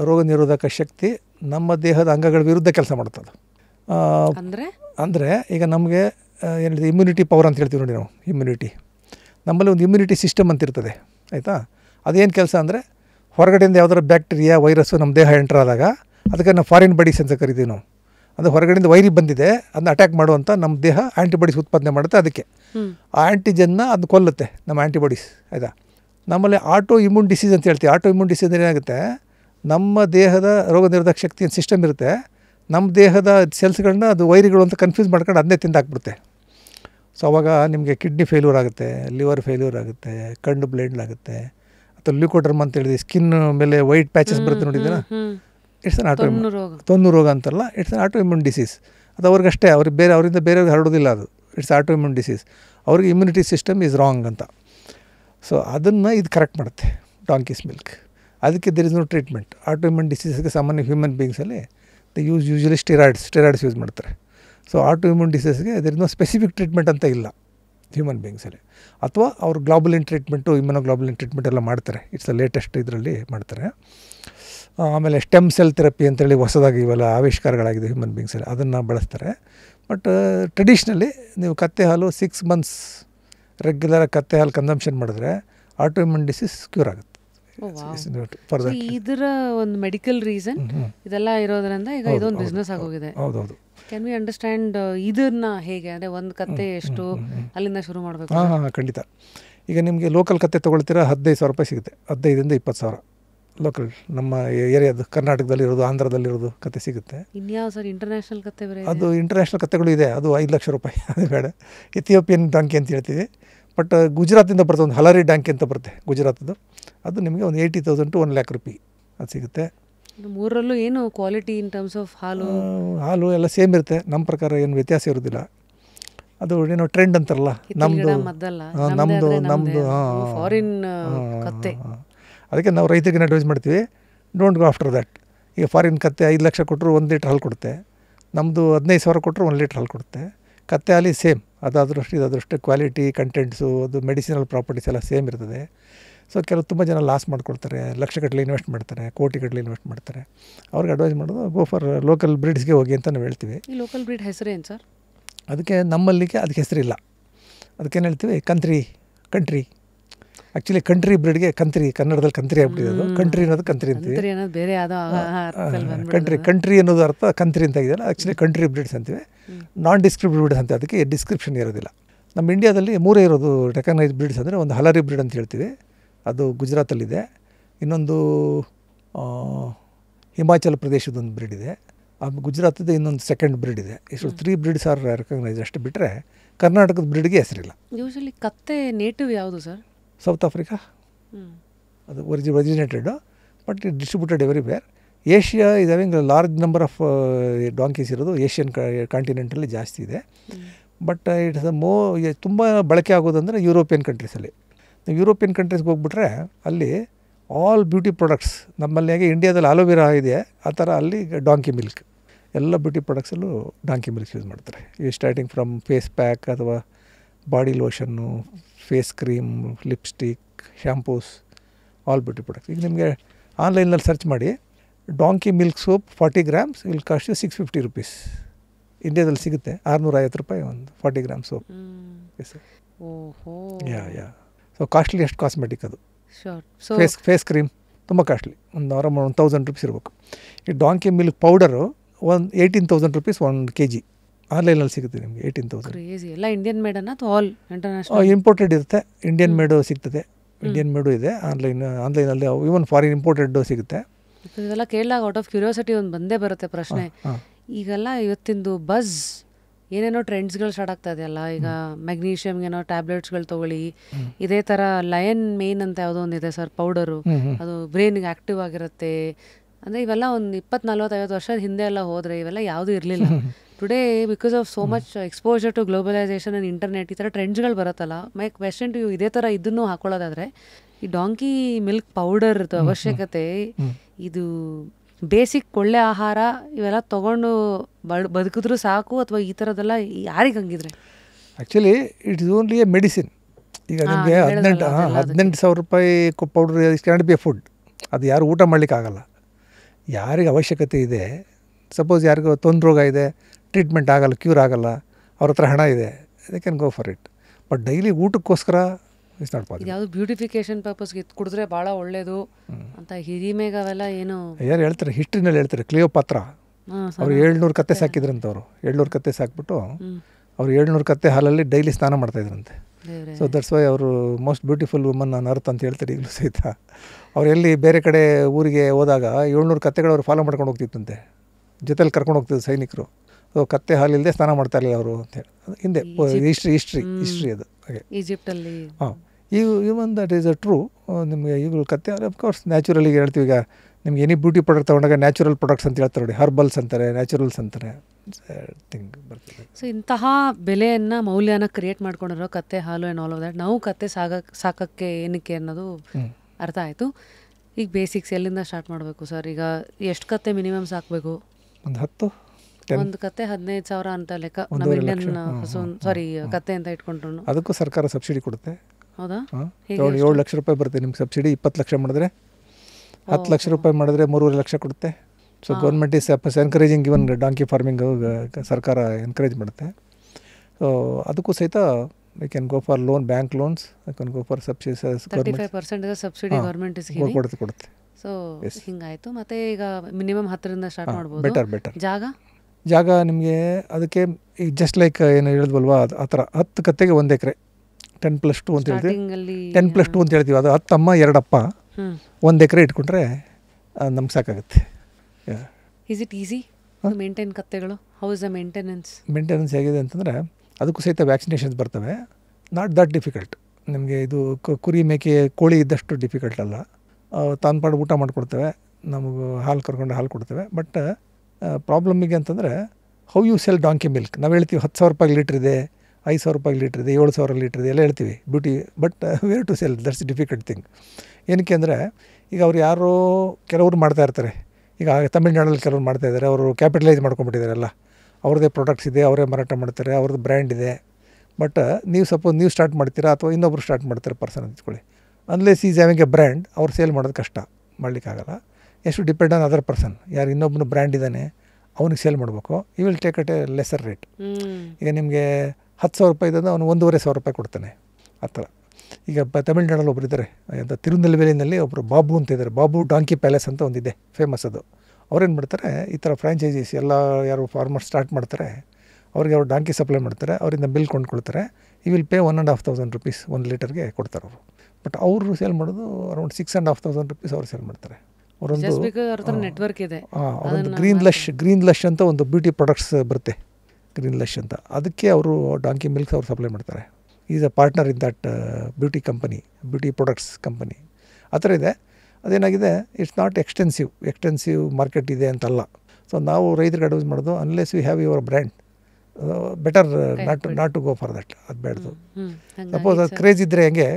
ರೋಗ ನಿರೋಧಕ ಶಕ್ತಿ ನಮ್ಮ ದೇಹದ ಅಂಗಗಳ ವಿರುದ್ಧ ಕೆಲಸ ಮಾಡ್ತದೆ ಅಂದರೆ ಈಗ ನಮಗೆ ಏನಿದೆ ಇಮ್ಯುನಿಟಿ ಪವರ್ ಅಂತ ಹೇಳ್ತೀವಿ ನೋಡಿ ನಾವು ಇಮ್ಯುನಿಟಿ ನಮ್ಮಲ್ಲಿ ಒಂದು ಇಮ್ಯುನಿಟಿ ಸಿಸ್ಟಮ್ ಅಂತ ಇರ್ತದೆ ಆಯಿತಾ ಅದೇನು ಕೆಲಸ ಅಂದರೆ ಹೊರಗಡೆಯಿಂದ ಯಾವ್ದಾರ ಬ್ಯಾಕ್ಟೀರಿಯಾ ವೈರಸ್ಸು ನಮ್ಮ ದೇಹ ಎಂಟ್ರ್ ಆದಾಗ ಅದಕ್ಕೆ ನಾವು ಫಾರಿನ್ ಬಾಡೀಸ್ ಅಂತ ಕರಿತೀವಿ ನಾವು ಅಂದರೆ ಹೊರಗಡೆಯಿಂದ ವೈರಿ ಬಂದಿದೆ ಅದನ್ನ ಅಟ್ಯಾಕ್ ಮಾಡುವಂಥ ನಮ್ಮ ದೇಹ ಆ್ಯಂಟಿಬಾಡೀಸ್ ಉತ್ಪಾದನೆ ಮಾಡುತ್ತೆ ಅದಕ್ಕೆ ಆ ಆ್ಯಂಟಿಜನ್ನ ಅದು ಕೊಲ್ಲುತ್ತೆ ನಮ್ಮ ಆ್ಯಂಟಿಬಾಡೀಸ್ ಆಯಿತಾ ನಮ್ಮಲ್ಲಿ ಆಟೋ ಇಮ್ಯೂನ್ ಡಿಸೀಸ್ ಅಂತ ಹೇಳ್ತೀವಿ ಆಟೋ ಇಮ್ಯೂನ್ ಡಿಸೀಸ್ ಅಂದರೆ ಏನಾಗುತ್ತೆ ನಮ್ಮ ದೇಹದ ರೋಗ ನಿರೋಧಕ ಶಕ್ತಿ ಸಿಸ್ಟಮ್ ಇರುತ್ತೆ ನಮ್ಮ ದೇಹದ ಸೆಲ್ಸ್ಗಳನ್ನ ಅದು ವೈರಿಗಳು ಅಂತ ಕನ್ಫ್ಯೂಸ್ ಮಾಡ್ಕೊಂಡು ಅದನ್ನೇ ತಿಂದಾಕ್ಬಿಡುತ್ತೆ ಸೊ ಅವಾಗ ನಿಮಗೆ ಕಿಡ್ನಿ ಫೇಲ್ಯೂರ್ ಆಗುತ್ತೆ ಲಿವರ್ ಫೇಲ್ಯೂರ್ ಆಗುತ್ತೆ ಕಣ್ಣು ಬ್ಲೇಂಡ್ ಆಗುತ್ತೆ ಅಥವಾ ಲ್ಯೂಕೋಡರ್ಮ್ ಅಂತ ಹೇಳಿದ್ವಿ ಸ್ಕಿನ್ ಮೇಲೆ ವೈಟ್ ಪ್ಯಾಚಸ್ ಬರುತ್ತೆ ನೋಡಿದ್ದೀರಾ ಇಟ್ಸ್ ಅನ್ ಆಟೋ ತೊನ್ನೂರು ರೋಗ ಅಂತಲ್ಲ it's an autoimmune disease ಅದು ಅವ್ರಿಗಷ್ಟೇ ಅವ್ರಿಗೆ ಬೇರೆ ಅವರಿಂದ ಬೇರೆಯವ್ರಿಗೆ ಹರಡೋದಿಲ್ಲ ಅದು ಇಟ್ಸ್ ಆಟೋ ಇಮ್ಯೂನ್ ಡಿಸೀಸ್ ಅವ್ರಿಗೆ ಇಮ್ಯುನಿಟಿ ಸಿಸ್ಟಮ್ ಈಸ್ ರಾಂಗ್ ಅಂತ ಸೊ ಅದನ್ನು ಇದು ಕರೆಕ್ಟ್ ಮಾಡುತ್ತೆ ಡಾಂಕೀಸ್ ಮಿಲ್ಕ್ ಅದಕ್ಕೆ there is no treatment autoimmune ಡಿಸೀಸ್ಗೆ ಸಾಮಾನ್ಯ ಹ್ಯೂಮನ್ ಬೀಯಿಂಗ್ಸಲ್ಲಿ the use usually steroids steroids use ಮಾಡ್ತಾರೆ ಸೊ ಆಟೋ ಇಮ್ಯೂನ್ ಡಿಸೀಸ್ಗೆ there is no specific treatment ಅಂತ ಇಲ್ಲ ಹ್ಯೂಮನ್ ಬೀಯಿಂಗ್ಸಲ್ಲಿ ಅಥವಾ ಅವ್ರು ಗ್ಲೋಬಲಿನ್ ಟ್ರೀಟ್ಮೆಂಟು ಇಮ್ಯುನೋ ಗ್ಲೋಬಲಿನ್ ಟ್ರೀಟ್ಮೆಂಟ್ ಎಲ್ಲ ಮಾಡ್ತಾರೆ ಇಟ್ಸ್ ಅ ಲೇಟೆಸ್ಟ್ ಇದರಲ್ಲಿ ಮಾಡ್ತಾರೆ ಆಮೇಲೆ ಸ್ಟೆಮ್ ಸೆಲ್ ಥೆರಪಿ ಅಂತೇಳಿ ಹೊಸದಾಗಿ ಇವೆಲ್ಲ ಆವಿಷ್ಕಾರಗಳಾಗಿದೆ ಹ್ಯೂಮನ್ ಬೀಯಿಂಗ್ಸಲ್ಲಿ ಅದನ್ನು ಬಳಸ್ತಾರೆ ಬಟ್ ಟ್ರೆಡಿಷ್ನಲಿ ನೀವು ಕತ್ತೆ ಹಾಲು ಸಿಕ್ಸ್ ಮಂತ್ಸ್ ರೆಗ್ಯುಲರ್ ಕತ್ತೆ ಹಾಲು ಕನ್ಸಂಪ್ಷನ್ ಮಾಡಿದ್ರೆ ಆಟೋಮ್ಯೂನ್ ಡಿಸೀಸ್ ಕ್ಯೂರ್ ಆಗುತ್ತೆ ಇದರ ಒಂದು ಮೆಡಿಕಲ್ ರೀಸನ್ ಇದೆಲ್ಲ ಇರೋದ್ರಿಂದ ಈಗ ಇದೊಂದು ಬಿಸ್ನೆಸ್ ಆಗೋಗಿದೆ ಹೌದು ಕ್ಯಾನ್ ವಿ ಅಂಡರ್ಸ್ಟ್ಯಾಂಡ್ ಇದನ್ನ ಹೇಗೆ ಅಂದರೆ ಒಂದು ಕತ್ತೆ ಎಷ್ಟು ಅಲ್ಲಿಂದ ಶುರು ಮಾಡಬೇಕು ಹಾಂ ಖಂಡಿತ ಈಗ ನಿಮಗೆ ಲೋಕಲ್ ಕತ್ತೆ ತೊಗೊಳ್ತೀರಾ ಹದಿನೈದು ಸಾವಿರ ರೂಪಾಯಿ ಸಿಗುತ್ತೆ ಹದಿನೈದರಿಂದ ಇಪ್ಪತ್ತು ಸಾವಿರ ಲೋಕಲ್ ನಮ್ಮ ಏರಿಯಾದ ಕರ್ನಾಟಕದಲ್ಲಿರೋದು ಆಂಧ್ರದಲ್ಲಿರೋದು ಕತೆ ಸಿಗುತ್ತೆ ಇನ್ಯಾವ ಸರ್ ಇಂಟರ್ನ್ಯಾಷನಲ್ ಕತೆ ಅದು ಇಂಟರ್ನ್ಯಾಷನಲ್ ಕತೆಗಳು ಇದೆ ಅದು ಐದು ಲಕ್ಷ ರೂಪಾಯಿ ಅದು ಬೇಡ ಇಥಿಯೋಪಿಯನ್ ಡಾಂಕಿ ಅಂತ ಹೇಳ್ತೀವಿ ಬಟ್ uh, ಗುಜರಾತಿಂದ ಬರ್ತದೆ ಒಂದು ಹಲರಿ ಡಾಂಕಿ ಅಂತ ಬರುತ್ತೆ ಗುಜರಾತದ್ದು ಅದು ನಿಮಗೆ ಒಂದು eighty thousand to one lakh rupee ಅದು ಸಿಗುತ್ತೆ ಮೂರರಲ್ಲೂ ಏನು ಕ್ವಾಲಿಟಿ ಇನ್ ಟರ್ಮ್ಸ್ ಆಫ್ ಹಾಲು ಹಾಲು ಎಲ್ಲ ಸೇಮ್ ಇರುತ್ತೆ ನಮ್ಮ ಪ್ರಕಾರ ಏನು ವ್ಯತ್ಯಾಸ ಇರೋದಿಲ್ಲ ಅದು ಏನೋ ಟ್ರೆಂಡ್ ಅಂತಾರಲ್ಲ ನಮ್ಮದು ನಮ್ಮದು ನಮ್ಮದು ಫಾರಿನ್ ಕತ್ತೆ ಅದಕ್ಕೆ ನಾವು ರೈತರಿಗೆ ಅಡ್ವೈಸ್ ಮಾಡ್ತೀವಿ ಡೋಂಟ್ ಗೋ ಆಫ್ಟರ್ ದ್ಯಾಟ್ ಈಗ ಫಾರಿನ್ ಕತ್ತೆ ಐದು ಲಕ್ಷ ಕೊಟ್ಟರು ಒಂದು ಲೀಟ್ರ್ ಹಾಲು ಕೊಡುತ್ತೆ ನಮ್ಮದು ಹದಿನೈದು ಸಾವಿರ ಕೊಟ್ಟರು ಒಂದು ಲೀಟ್ರ್ ಹಾಲು ಕೊಡುತ್ತೆ ಕತ್ತೆ ಅಲ್ಲಿ ಸೇಮ್ ಅದಾದೃಷ್ಟು ಇದಾದೃಷ್ಟು ಕ್ವಾಲಿಟಿ ಕಂಟೆಂಟ್ಸು ಅದು ಮೆಡಿಸಿನಲ್ ಪ್ರಾಪರ್ಟೀಸ್ ಎಲ್ಲ ಸೇಮ್ ಇರ್ತದೆ ಸೊ ಕೆಲವು ತುಂಬ ಜನ ಲಾಸ್ ಮಾಡ್ಕೊಳ್ತಾರೆ ಲಕ್ಷಗಟ್ಟಲೆ ಇನ್ವೆಸ್ಟ್ ಮಾಡ್ತಾರೆ ಕೋಟಿಗಟ್ಟಲೆ ಇನ್ವೆಸ್ಟ್ ಮಾಡ್ತಾರೆ ಅವ್ರಿಗೆ ಅಡ್ವೈಸ್ ಮಾಡೋದು ಗೋ ಫಾರ್ ಲೋಕಲ್ ಬ್ರೀಡ್ಸ್ಗೆ ಹೋಗಿ ಅಂತ ನಾವು ಹೇಳ್ತೀವಿ ಈ ಲೋಕಲ್ ಬ್ರೀಡ್ ಹೆಸರೇನು ಸರ್ ಅದಕ್ಕೆ ನಮ್ಮಲ್ಲಿಗೆ ಅದಕ್ಕೆ ಹೆಸರಿಲ್ಲ ಅದಕ್ಕೇನು ಹೇಳ್ತೀವಿ ಕಂತ್ರಿ ಕಂಟ್ರಿ ಆ್ಯಕ್ಚುಲಿ ಕಂಟ್ರಿ ಬ್ರಿಡ್ಗೆ ಕಂತ್ರಿ ಕನ್ನಡದಲ್ಲಿ ಕಂತ್ರಿ ಆಗ್ಬಿಟ್ಟಿದೆ ಅದು ಕಂಟ್ರಿ ಅನ್ನೋದು ಕಂತ್ರಿ ಅಂತೀವಿ ಕಂಟ್ರಿ ಕಂಟ್ರಿ ಅನ್ನೋದು ಅರ್ಥ ಕಂತ್ರಿ ಅಂತ ಇದೆಯಲ್ಲ ಆ್ಯಕ್ಚುಲಿ ಕಂಟ್ರಿ ಬ್ರಿಡ್ಸ್ ಅಂತೀವಿ ನಾನ್ ಡಿಸ್ಕ್ರಿಪ್ ಬ್ರಿಡ್ಸ್ ಅಂತ ಅದಕ್ಕೆ ಡಿಸ್ಕ್ರಿಪ್ಷನ್ ಇರೋದಿಲ್ಲ ನಮ್ಮ ಇಂಡಿಯಾದಲ್ಲಿ ಮೂರೇ ಇರೋದು ರೆಕಗ್ನೈಸ್ ಬ್ರಿಡ್ಸ್ ಅಂದರೆ ಒಂದು ಹಲರಿ ಬ್ರಿಡ್ ಅಂತ ಹೇಳ್ತೀವಿ ಅದು ಗುಜರಾತಲ್ಲಿದೆ ಇನ್ನೊಂದು ಹಿಮಾಚಲ ಪ್ರದೇಶದ ಒಂದು ಬ್ರಿಡ್ ಇದೆ ಅದು ಗುಜರಾತದ ಇನ್ನೊಂದು ಸೆಕೆಂಡ್ ಬ್ರಿಡ್ ಇದೆ ಇಷ್ಟು ತ್ರೀ ಬ್ರಿಡ್ಸ್ ಆರ್ ರೆಕಗ್ನೈಸ್ ಅಷ್ಟು ಬಿಟ್ಟರೆ ಕರ್ನಾಟಕದ ಬ್ರಿಡ್ಗೆ ಹೆಸರಿಲ್ಲ ಯೂಶಲಿ ಕತ್ತೆ ನೇಟಿವ್ ಯಾವುದು ಸರ್ ಸೌತ್ ಆಫ್ರಿಕಾ hmm. ಅದು origi originated but it distributed where Asia is having large number of donkeys ಇರೋದು ಏಷ್ಯನ್ ಕಾಂಟಿನೆಂಟಲ್ಲಿ ಜಾಸ್ತಿ ಇದೆ ಬಟ್ ಇಟ್ಸ್ ಮೋ ತುಂಬ ಬಳಕೆ ಆಗೋದಂದರೆ ಯುರೋಪಿಯನ್ ಕಂಟ್ರೀಸಲ್ಲಿ ಯುರೋಪಿಯನ್ ಕಂಟ್ರೀಸ್ಗೆ ಹೋಗ್ಬಿಟ್ರೆ ಅಲ್ಲಿ ಆಲ್ ಬ್ಯೂಟಿ ಪ್ರಾಡಕ್ಟ್ಸ್ ನಮ್ಮಲ್ಲಿ ಹೇಗೆ ಇಂಡಿಯಾದಲ್ಲಿ ಆಲೋವೆರಾ ಇದೆ ಆ ಥರ ಅಲ್ಲಿ ಡಾಂಕಿ ಮಿಲ್ಕ್ ಎಲ್ಲ ಬ್ಯೂಟಿ ಪ್ರಾಡಕ್ಟ್ಸಲ್ಲೂ ಡಾಂಕಿ ಮಿಲ್ಕ್ ಯೂಸ್ ಮಾಡ್ತಾರೆ ಈ ಸ್ಟಾರ್ಟಿಂಗ್ ಫ್ರಮ್ ಫೇಸ್ ಪ್ಯಾಕ್ ಅಥವಾ body lotion face cream lipstick shampoos all beauty products ಈಗ ನಿಮಗೆ ಆನ್ಲೈನಲ್ಲಿ ಸರ್ಚ್ ಮಾಡಿ donkey milk soap forty grams will cost six fifty rupees ಇಂಡಿಯಾದಲ್ಲಿ ಸಿಗುತ್ತೆ ಆರುನೂರ ಐವತ್ತು ರೂಪಾಯಿ ಒಂದು forty gram soap ya ya so costly ಎಷ್ಟು ಕಾಸ್ಮೆಟಿಕ್ ಅದು ಫೇಸ್ ಫೇಸ್ ಕ್ರೀಮ್ ತುಂಬ ಕಾಸ್ಟ್ಲಿ ಒಂದು ಅರೌಂಡ್ ಒಂದು ತೌಸಂಡ್ ರುಪೀಸ್ ಇರಬೇಕು ಈ ಡಾಂಕಿ ಮಿಲ್ಕ್ ಪೌಡರು ಒಂದು eighteen thousand rupees one K G ಆನ್ಲೈನಲ್ಲಿ ಸಿಗುತ್ತೆ ನಿಮಗೆ ಏಯ್ಟೀನ್ ತೌಸಂಡ್ ಎಲ್ಲ ಇಂಡಿಯನ್ ಆಲ್ ಇಂಪೋರ್ಟೆಡ್ ಇರುತ್ತೆ ಇಂಡಿಯನ್ ಮೇಡು ಸಿಗ್ತದೆ ಇಂಡಿಯನ್ ಮೇಡು ಇದೆ ಆನ್ಲೈನ್ ಆನ್ಲೈನಲ್ಲಿ ಈವನ್ ಫಾರಿನ್ ಇಂಪೋರ್ಟೆಡ್ ಸಿಗುತ್ತೆ ಇದೆಲ್ಲ ಕೇಳಿದಾಗ ಔಟ್ ಆಫ್ ಕ್ಯೂರಿಯಾಸಿಟಿ ಒಂದು ಬಂದೇ ಬರುತ್ತೆ ಪ್ರಶ್ನೆ ಈಗೆಲ್ಲ ಇವತ್ತಿಂದು ಬಸ್ ಏನೇನೋ ಟ್ರೆಂಡ್ಸ್ಗಳು ಸ್ಟಾರ್ಟ್ ಆಗ್ತಾ ಇದೆಯಲ್ಲ ಈಗ ಏನೋ ಟ್ಯಾಬ್ಲೆಟ್ಸ್ಗಳು ತಗೊಳ್ಳಿ ಇದೇ ಥರ ಲಯನ್ ಮೇನ್ ಅಂತ ಯಾವುದೋ ಒಂದಿದೆ ಸರ್ ಪೌಡರು ಅದು ಬ್ರೈನ್ಗೆ ಆ್ಯಕ್ಟಿವ್ ಆಗಿರುತ್ತೆ ಅಂದರೆ ಇವೆಲ್ಲ ಒಂದು ಇಪ್ಪತ್ತು ಐವತ್ತು ವರ್ಷದ ಹಿಂದೆ ಎಲ್ಲ ಹೋದರೆ ಇವೆಲ್ಲ ಯಾವುದೂ ಇರಲಿಲ್ಲ today because of so much exposure to globalisation and internet ಈ ಥರ ಟ್ರೆಂಡ್ಸ್ಗಳು ಬರುತ್ತಲ್ಲ ಮೈ ಕ್ವೆಶನ್ ಟು ಇದೇ ಥರ ಇದನ್ನು ಹಾಕೊಳ್ಳೋದಾದರೆ ಈ ಡಾಂಕಿ ಮಿಲ್ಕ್ ಪೌಡರ್ದು ಅವಶ್ಯಕತೆ ಇದು ಬೇಸಿಕ್ ಒಳ್ಳೆ ಆಹಾರ ಇವೆಲ್ಲ ತೊಗೊಂಡು ಬಡ್ ಬದುಕಿದ್ರೂ ಸಾಕು ಅಥವಾ ಈ ಥರದೆಲ್ಲ ಯಾರಿಗೆ ಹಂಗಿದ್ರೆ actually it is only a medicine ಈಗ ನಿಮಗೆ ಹದಿನೆಂಟು ಹದಿನೆಂಟು ಸಾವಿರ ರೂಪಾಯಿ powder can be a food ಅದು ಯಾರು ಊಟ ಆಗಲ್ಲ ಯಾರಿಗೆ ಅವಶ್ಯಕತೆ ಇದೆ ಸಪೋಸ್ ಯಾರಿಗೋ ತೊಂದರೆ ರೋಗ ಇದೆ ಟ್ರೀಟ್ಮೆಂಟ್ ಆಗಲ್ಲ ಕ್ಯೂರ್ ಆಗಲ್ಲ ಅವ್ರ ಹತ್ರ ಹಣ ಇದೆ they can go for it but daily ಊಟಕ್ಕೋಸ್ಕರ ಯಾವುದು ಬ್ಯೂಟಿಫಿಕೇಶನ್ ಪರ್ಪಸ್ಗೆ ಇದು ಕುಡಿದ್ರೆ ಭಾಳ ಒಳ್ಳೇದು ಅಂತ ಹಿರಿಮೇಗ ಅವೆಲ್ಲ ಏನು ಯಾರು ಹೇಳ್ತಾರೆ ಹಿಸ್ಟ್ರಿನಲ್ಲಿ ಹೇಳ್ತಾರೆ ಕ್ಲಿಯೋ ಪಾತ್ರ ಅವ್ರು ಏಳ್ನೂರು ಕತ್ತೆ ಅವರು ಏಳ್ನೂರು ಕತ್ತೆ ಸಾಕ್ಬಿಟ್ಟು ಅವ್ರು ಏಳ್ನೂರು ಕತ್ತೆ ಹಾಲಲ್ಲಿ ಡೈಲಿ ಸ್ನಾನ ಮಾಡ್ತಾ ಇದ್ರಂತೆ ಸೊ ದಟ್ಸ್ ವೈ ಅವರು most beautiful woman on earth ಅಂತ ಹೇಳ್ತಾರೆ ಈಗಲೂ ಸಹಿತ ಅವ್ರು ಎಲ್ಲಿ ಬೇರೆ ಕಡೆ ಊರಿಗೆ ಹೋದಾಗ ಏಳ್ನೂರು ಕತ್ತೆಗಳು ಅವ್ರು ಫಾಲೋ ಮಾಡ್ಕೊಂಡು ಹೋಗ್ತಿತ್ತಂತೆ ಜೊತೆಲಿ ಕರ್ಕೊಂಡು ಹೋಗ್ತಿದ್ರು ಸೈನಿಕರು ಕತ್ತೆ ಹಾಲಿಲ್ಲದೆ ಸ್ನಾನ ಮಾಡ್ತಾ ಇರಲಿಲ್ಲ ಅವರು ಅಂತೇಳಿ ಹಿಂದೆ ಹಿಸ್ಟ್ರಿ ಹಿಸ್ಟ್ರಿ ಹಿಸ್ಟ್ರಿ ಅದು ಹಾಗೆ ಈಜಿಪ್ಟಲ್ಲಿ ಹಾಂ ಈಗ even that is a true ನಿಮಗೆ ಈಗ ಕತ್ತೆ ಅಫ್ಕೋರ್ಸ್ ನ್ಯಾಚುರಲಿ ಹೇಳ್ತೀವಿ ಈಗ ನಿಮ್ಗೆ ಎನಿ ಬ್ಯೂಟಿ ಪ್ರಾಡಕ್ಟ್ ತೊಗೊಂಡಾಗ ನ್ಯಾಚುರಲ್ ಪ್ರಾಡಕ್ಟ್ಸ್ ಅಂತ ಹೇಳ್ತಾರೆ ನೋಡಿ ಹರ್ಬಲ್ಸ್ ಅಂತಾರೆ ನ್ಯಾಚುರಲ್ಸ್ ಅಂತಾರೆ ಥಿಂಗ್ ಸೊ ಇಂತಹ ಬೆಲೆಯನ್ನು ಮೌಲ್ಯನ ಕ್ರಿಯೇಟ್ ಮಾಡ್ಕೊಂಡಿರೋ ಕತ್ತೆ ಹಾಲು ಏನು ಆಲ್ ಆಫ್ ದಟ್ ನಾವು ಕತ್ತೆ ಸಾಕಕ್ಕೆ ಏನಕ್ಕೆ ಅನ್ನೋದು ಅರ್ಥ ಆಯಿತು ಈಗ ಬೇಸಿಕ್ಸ್ ಎಲ್ಲಿಂದ ಸ್ಟಾರ್ಟ್ ಮಾಡಬೇಕು ಸರ್ ಈಗ ಎಷ್ಟು ಕತೆ ಮಿನಿಮಮ್ ಸಾಕಬೇಕು ಒಂದು ಹತ್ತು ಒಂದು ಕತೆ ಹದಿನೈದು ಸಾವಿರ ಅಂತ ಲೆಕ್ಕ ನಮ್ಮ ಇಂಡಿಯನ್ ಸಾರಿ ಕತೆ ಅಂತ ಇಟ್ಕೊಂಡ್ರು ಅದಕ್ಕೂ ಸರ್ಕಾರ ಸಬ್ಸಿಡಿ ಕೊಡುತ್ತೆ ಹೌದಾ ಏಳು ಲಕ್ಷ ರೂಪಾಯಿ ಬರುತ್ತೆ ನಿಮ್ಗೆ ಸಬ್ಸಿಡಿ ಇಪ್ಪತ್ತು ಲಕ್ಷ ಮಾಡಿದ್ರೆ ಹತ್ತು ಲಕ್ಷ ರೂಪಾಯಿ ಮಾಡಿದ್ರೆ ಮೂರುವರೆ ಲಕ್ಷ ಕೊಡುತ್ತೆ so government is encouraging even donkey farming ಸರ್ಕಾರ ಎನ್ಕರೇಜ್ ಮಾಡುತ್ತೆ ಸೊ ಅದಕ್ಕೂ ಸಹಿತ we can go for loan bank loans we can go for subsidies five percent subsidy government is ಕೊಡುತ್ತೆ ಕೊಡುತ್ತೆ ಸೊ ಹಿಂಗಾಯಿತು ಮತ್ತೆ ಈಗ ಮಿನಿಮಮ್ ಹತ್ತರಿಂದ ಸ್ಟಾರ್ಟ್ ಮಾಡ್ಬೋದು ಬೆಟರ್ ಬೆಟರ್ ಜಾಗ ಜಾಗ ನಿಮಗೆ ಅದಕ್ಕೆ ಈ ಜಸ್ಟ್ ಲೈಕ್ ಏನು ಹೇಳಿದ್ವಲ್ವಾ ಅದು ಆ ಥರ ಹತ್ತು ಕತ್ತೆಗೆ ಒಂದು ಎಕರೆ ಟೆನ್ ಪ್ಲಸ್ ಟು ಅಂತ ಹೇಳ್ತೀವಿ ಟೆನ್ ಪ್ಲಸ್ ಟು ಅಂತ ಹೇಳ್ತೀವಿ ಅದು ಹತ್ತಮ್ಮ ಎರಡಪ್ಪ ಒಂದು ಎಕರೆ ಇಟ್ಕೊಂಡ್ರೆ ನಮ್ಗೆ ಸಾಕಾಗುತ್ತೆ ಇಸ್ ಇಟ್ ಈಸಿ ಮೇಂಟೈನ್ ಕತ್ತೆಗಳು ಹೌಸ್ ದ ಮೇಂಟೆನೆನ್ಸ್ ಮೇಂಟೆನೆನ್ಸ್ ಹೇಗಿದೆ ಅಂತಂದರೆ ಅದಕ್ಕೂ ಸಹಿತ ವ್ಯಾಕ್ಸಿನೇಷನ್ಸ್ ಬರ್ತವೆ ನಾಟ್ ದಟ್ ಡಿಫಿಕಲ್ಟ್ ನಿಮಗೆ ಇದು ಕುರಿ ಮೇಕೆ ಕೋಳಿ ಇದ್ದಷ್ಟು ಡಿಫಿಕಲ್ಟ್ ಅಲ್ಲ ತಾನು ಪಾಡು ಊಟ ಮಾಡಿಕೊಡ್ತವೆ ನಮಗೆ ಹಾಲು ಕರ್ಕೊಂಡು ಹಾಲು ಕೊಡ್ತೇವೆ ಬಟ್ ಪ್ರಾಬ್ಲಮಿಗೆ ಅಂತಂದರೆ how you sell donkey milk ನಾವು ಹೇಳ್ತೀವಿ ಹತ್ತು ಸಾವಿರ ರೂಪಾಯಿ ಲೀಟ್ರ್ ಇದೆ ಐದು ಸಾವಿರ ರೂಪಾಯಿ ಲೀಟ್ರ್ ಇದೆ ಏಳು ಸಾವಿರ ಲೀಟ್ರ್ ಇದೆ ಎಲ್ಲ ಹೇಳ್ತೀವಿ beauty but where to sell that's difficult thing ಏನಕ್ಕೆ ಅಂದರೆ ಈಗ ಅವ್ರು ಯಾರೋ ಕೆಲವರು ಮಾಡ್ತಾಯಿರ್ತಾರೆ ಈಗ ತಮಿಳ್ನಾಡಲ್ಲಿ ಕೆಲವ್ರು ಮಾಡ್ತಾಯಿದ್ದಾರೆ ಅವರು ಕ್ಯಾಪಿಟಲೈಸ್ ಮಾಡ್ಕೊಂಬಿಟ್ಟಿದ್ದಾರೆ ಎಲ್ಲ ಅವ್ರದ್ದೇ ಪ್ರಾಡಕ್ಟ್ಸ್ ಇದೆ ಅವರೇ ಮಾರಾಟ ಮಾಡ್ತಾರೆ ಅವ್ರದ್ದು ಬ್ರ್ಯಾಂಡ್ ಇದೆ ಬಟ್ ನೀವು ಸಪೋಸ್ ನೀವು ಸ್ಟಾರ್ಟ್ ಮಾಡ್ತೀರಾ ಅಥವಾ ಇನ್ನೊಬ್ರು ಸ್ಟಾರ್ಟ್ ಮಾಡ್ತಾರೆ ಪರ್ಸನ್ ಅಂತ್ಕೊಳ್ಳಿ unless is having a brand ಅವ್ರು ಸೇಲ್ ಮಾಡೋದು ಕಷ್ಟ ಮಾಡಲಿಕ್ಕಾಗಲ್ಲ ಎಷ್ಟು ಡಿಪೆಂಡ್ ಆನ್ ಅದರ್ ಪರ್ಸನ್ ಯಾರು ಇನ್ನೊಬ್ಬನ ಬ್ರ್ಯಾಂಡ್ ಇದ್ದಾನೆ ಅವ್ನಿಗೆ ಸೇಲ್ ಮಾಡಬೇಕು he will take at a lesser rate ಈಗ ನಿಮಗೆ ಹತ್ತು ಸಾವಿರ ರೂಪಾಯಿ ಇದ್ದಂದ್ರೆ ಅವನು ಒಂದೂವರೆ ಸಾವಿರ ರೂಪಾಯಿ ಕೊಡ್ತಾನೆ ಆ ಥರ ಈಗ ತಮಿಳ್ನಾಡಲ್ಲಿ ಒಬ್ಬರು ಇದ್ದಾರೆ ಅಂತ ತಿರುನೆಲ್ವೇಲಿನಲ್ಲಿ ಒಬ್ಬರು ಬಾಬು ಅಂತ ಇದ್ದಾರೆ ಬಾಬು ಡಾಂಕಿ ಪ್ಯಾಲೇಸ್ ಅಂತ ಒಂದಿದೆ ಫೇಮಸ್ ಅದು ಅವ್ರೇನು ಮಾಡ್ತಾರೆ ಈ ಥರ ಫ್ರ್ಯಾಂಚೈಸೀಸ್ ಎಲ್ಲ ಯಾರು ಫಾರ್ಮರ್ ಸ್ಟಾರ್ಟ್ ಮಾಡ್ತಾರೆ ಅವ್ರಿಗೆ ಅವ್ರು ಡಾಂಕಿ ಸಪ್ಲೈ ಮಾಡ್ತಾರೆ ಅವರಿಂದ ಬಿಲ್ ಕೊಂಡ್ಕೊಳ್ತಾರೆ he will pay one and half thousand rupees ಒಂದು ಲೀಟರ್ಗೆ ಕೊಡ್ತಾರೆ ಅವರು ಬಟ್ ಅವರು ಸೇಲ್ ಮಾಡೋದು around six and half thousand rupees ಅವ್ರು ಸೇಲ್ ಮಾಡ್ತಾರೆ ಅವರೊಂದು ನೆಟ್ವರ್ಕ್ ಇದೆ ಅವರೊಂದು ಗ್ರೀನ್ ಲಶ್ ಗ್ರೀನ್ ಲಶ್ ಅಂತ ಒಂದು ಬ್ಯೂಟಿ ಪ್ರಾಡಕ್ಟ್ಸ್ ಬರುತ್ತೆ ಗ್ರೀನ್ ಲಶ್ ಅಂತ ಅದಕ್ಕೆ ಅವರು ಡಾಂಕಿ ಮಿಲ್ಕ್ಸ್ ಅವ್ರು ಸಪ್ಲೈ ಮಾಡ್ತಾರೆ is a partner in that beauty company beauty products company ಆ ಥರ ಇದೆ ಅದೇನಾಗಿದೆ it's not extensive extensive market ಇದೆ ಅಂತಲ್ಲ ಸೊ ನಾವು ರೈತರಿಗೆ ಅಡ್ವೈಸ್ ಮಾಡೋದು unless you have your brand better not not to go for that ಅದು ಬೇಡದು ಸಪೋಸ್ ಅದು ಕ್ರೇಜ್ ಇದ್ದರೆ ಹೆಂಗೆ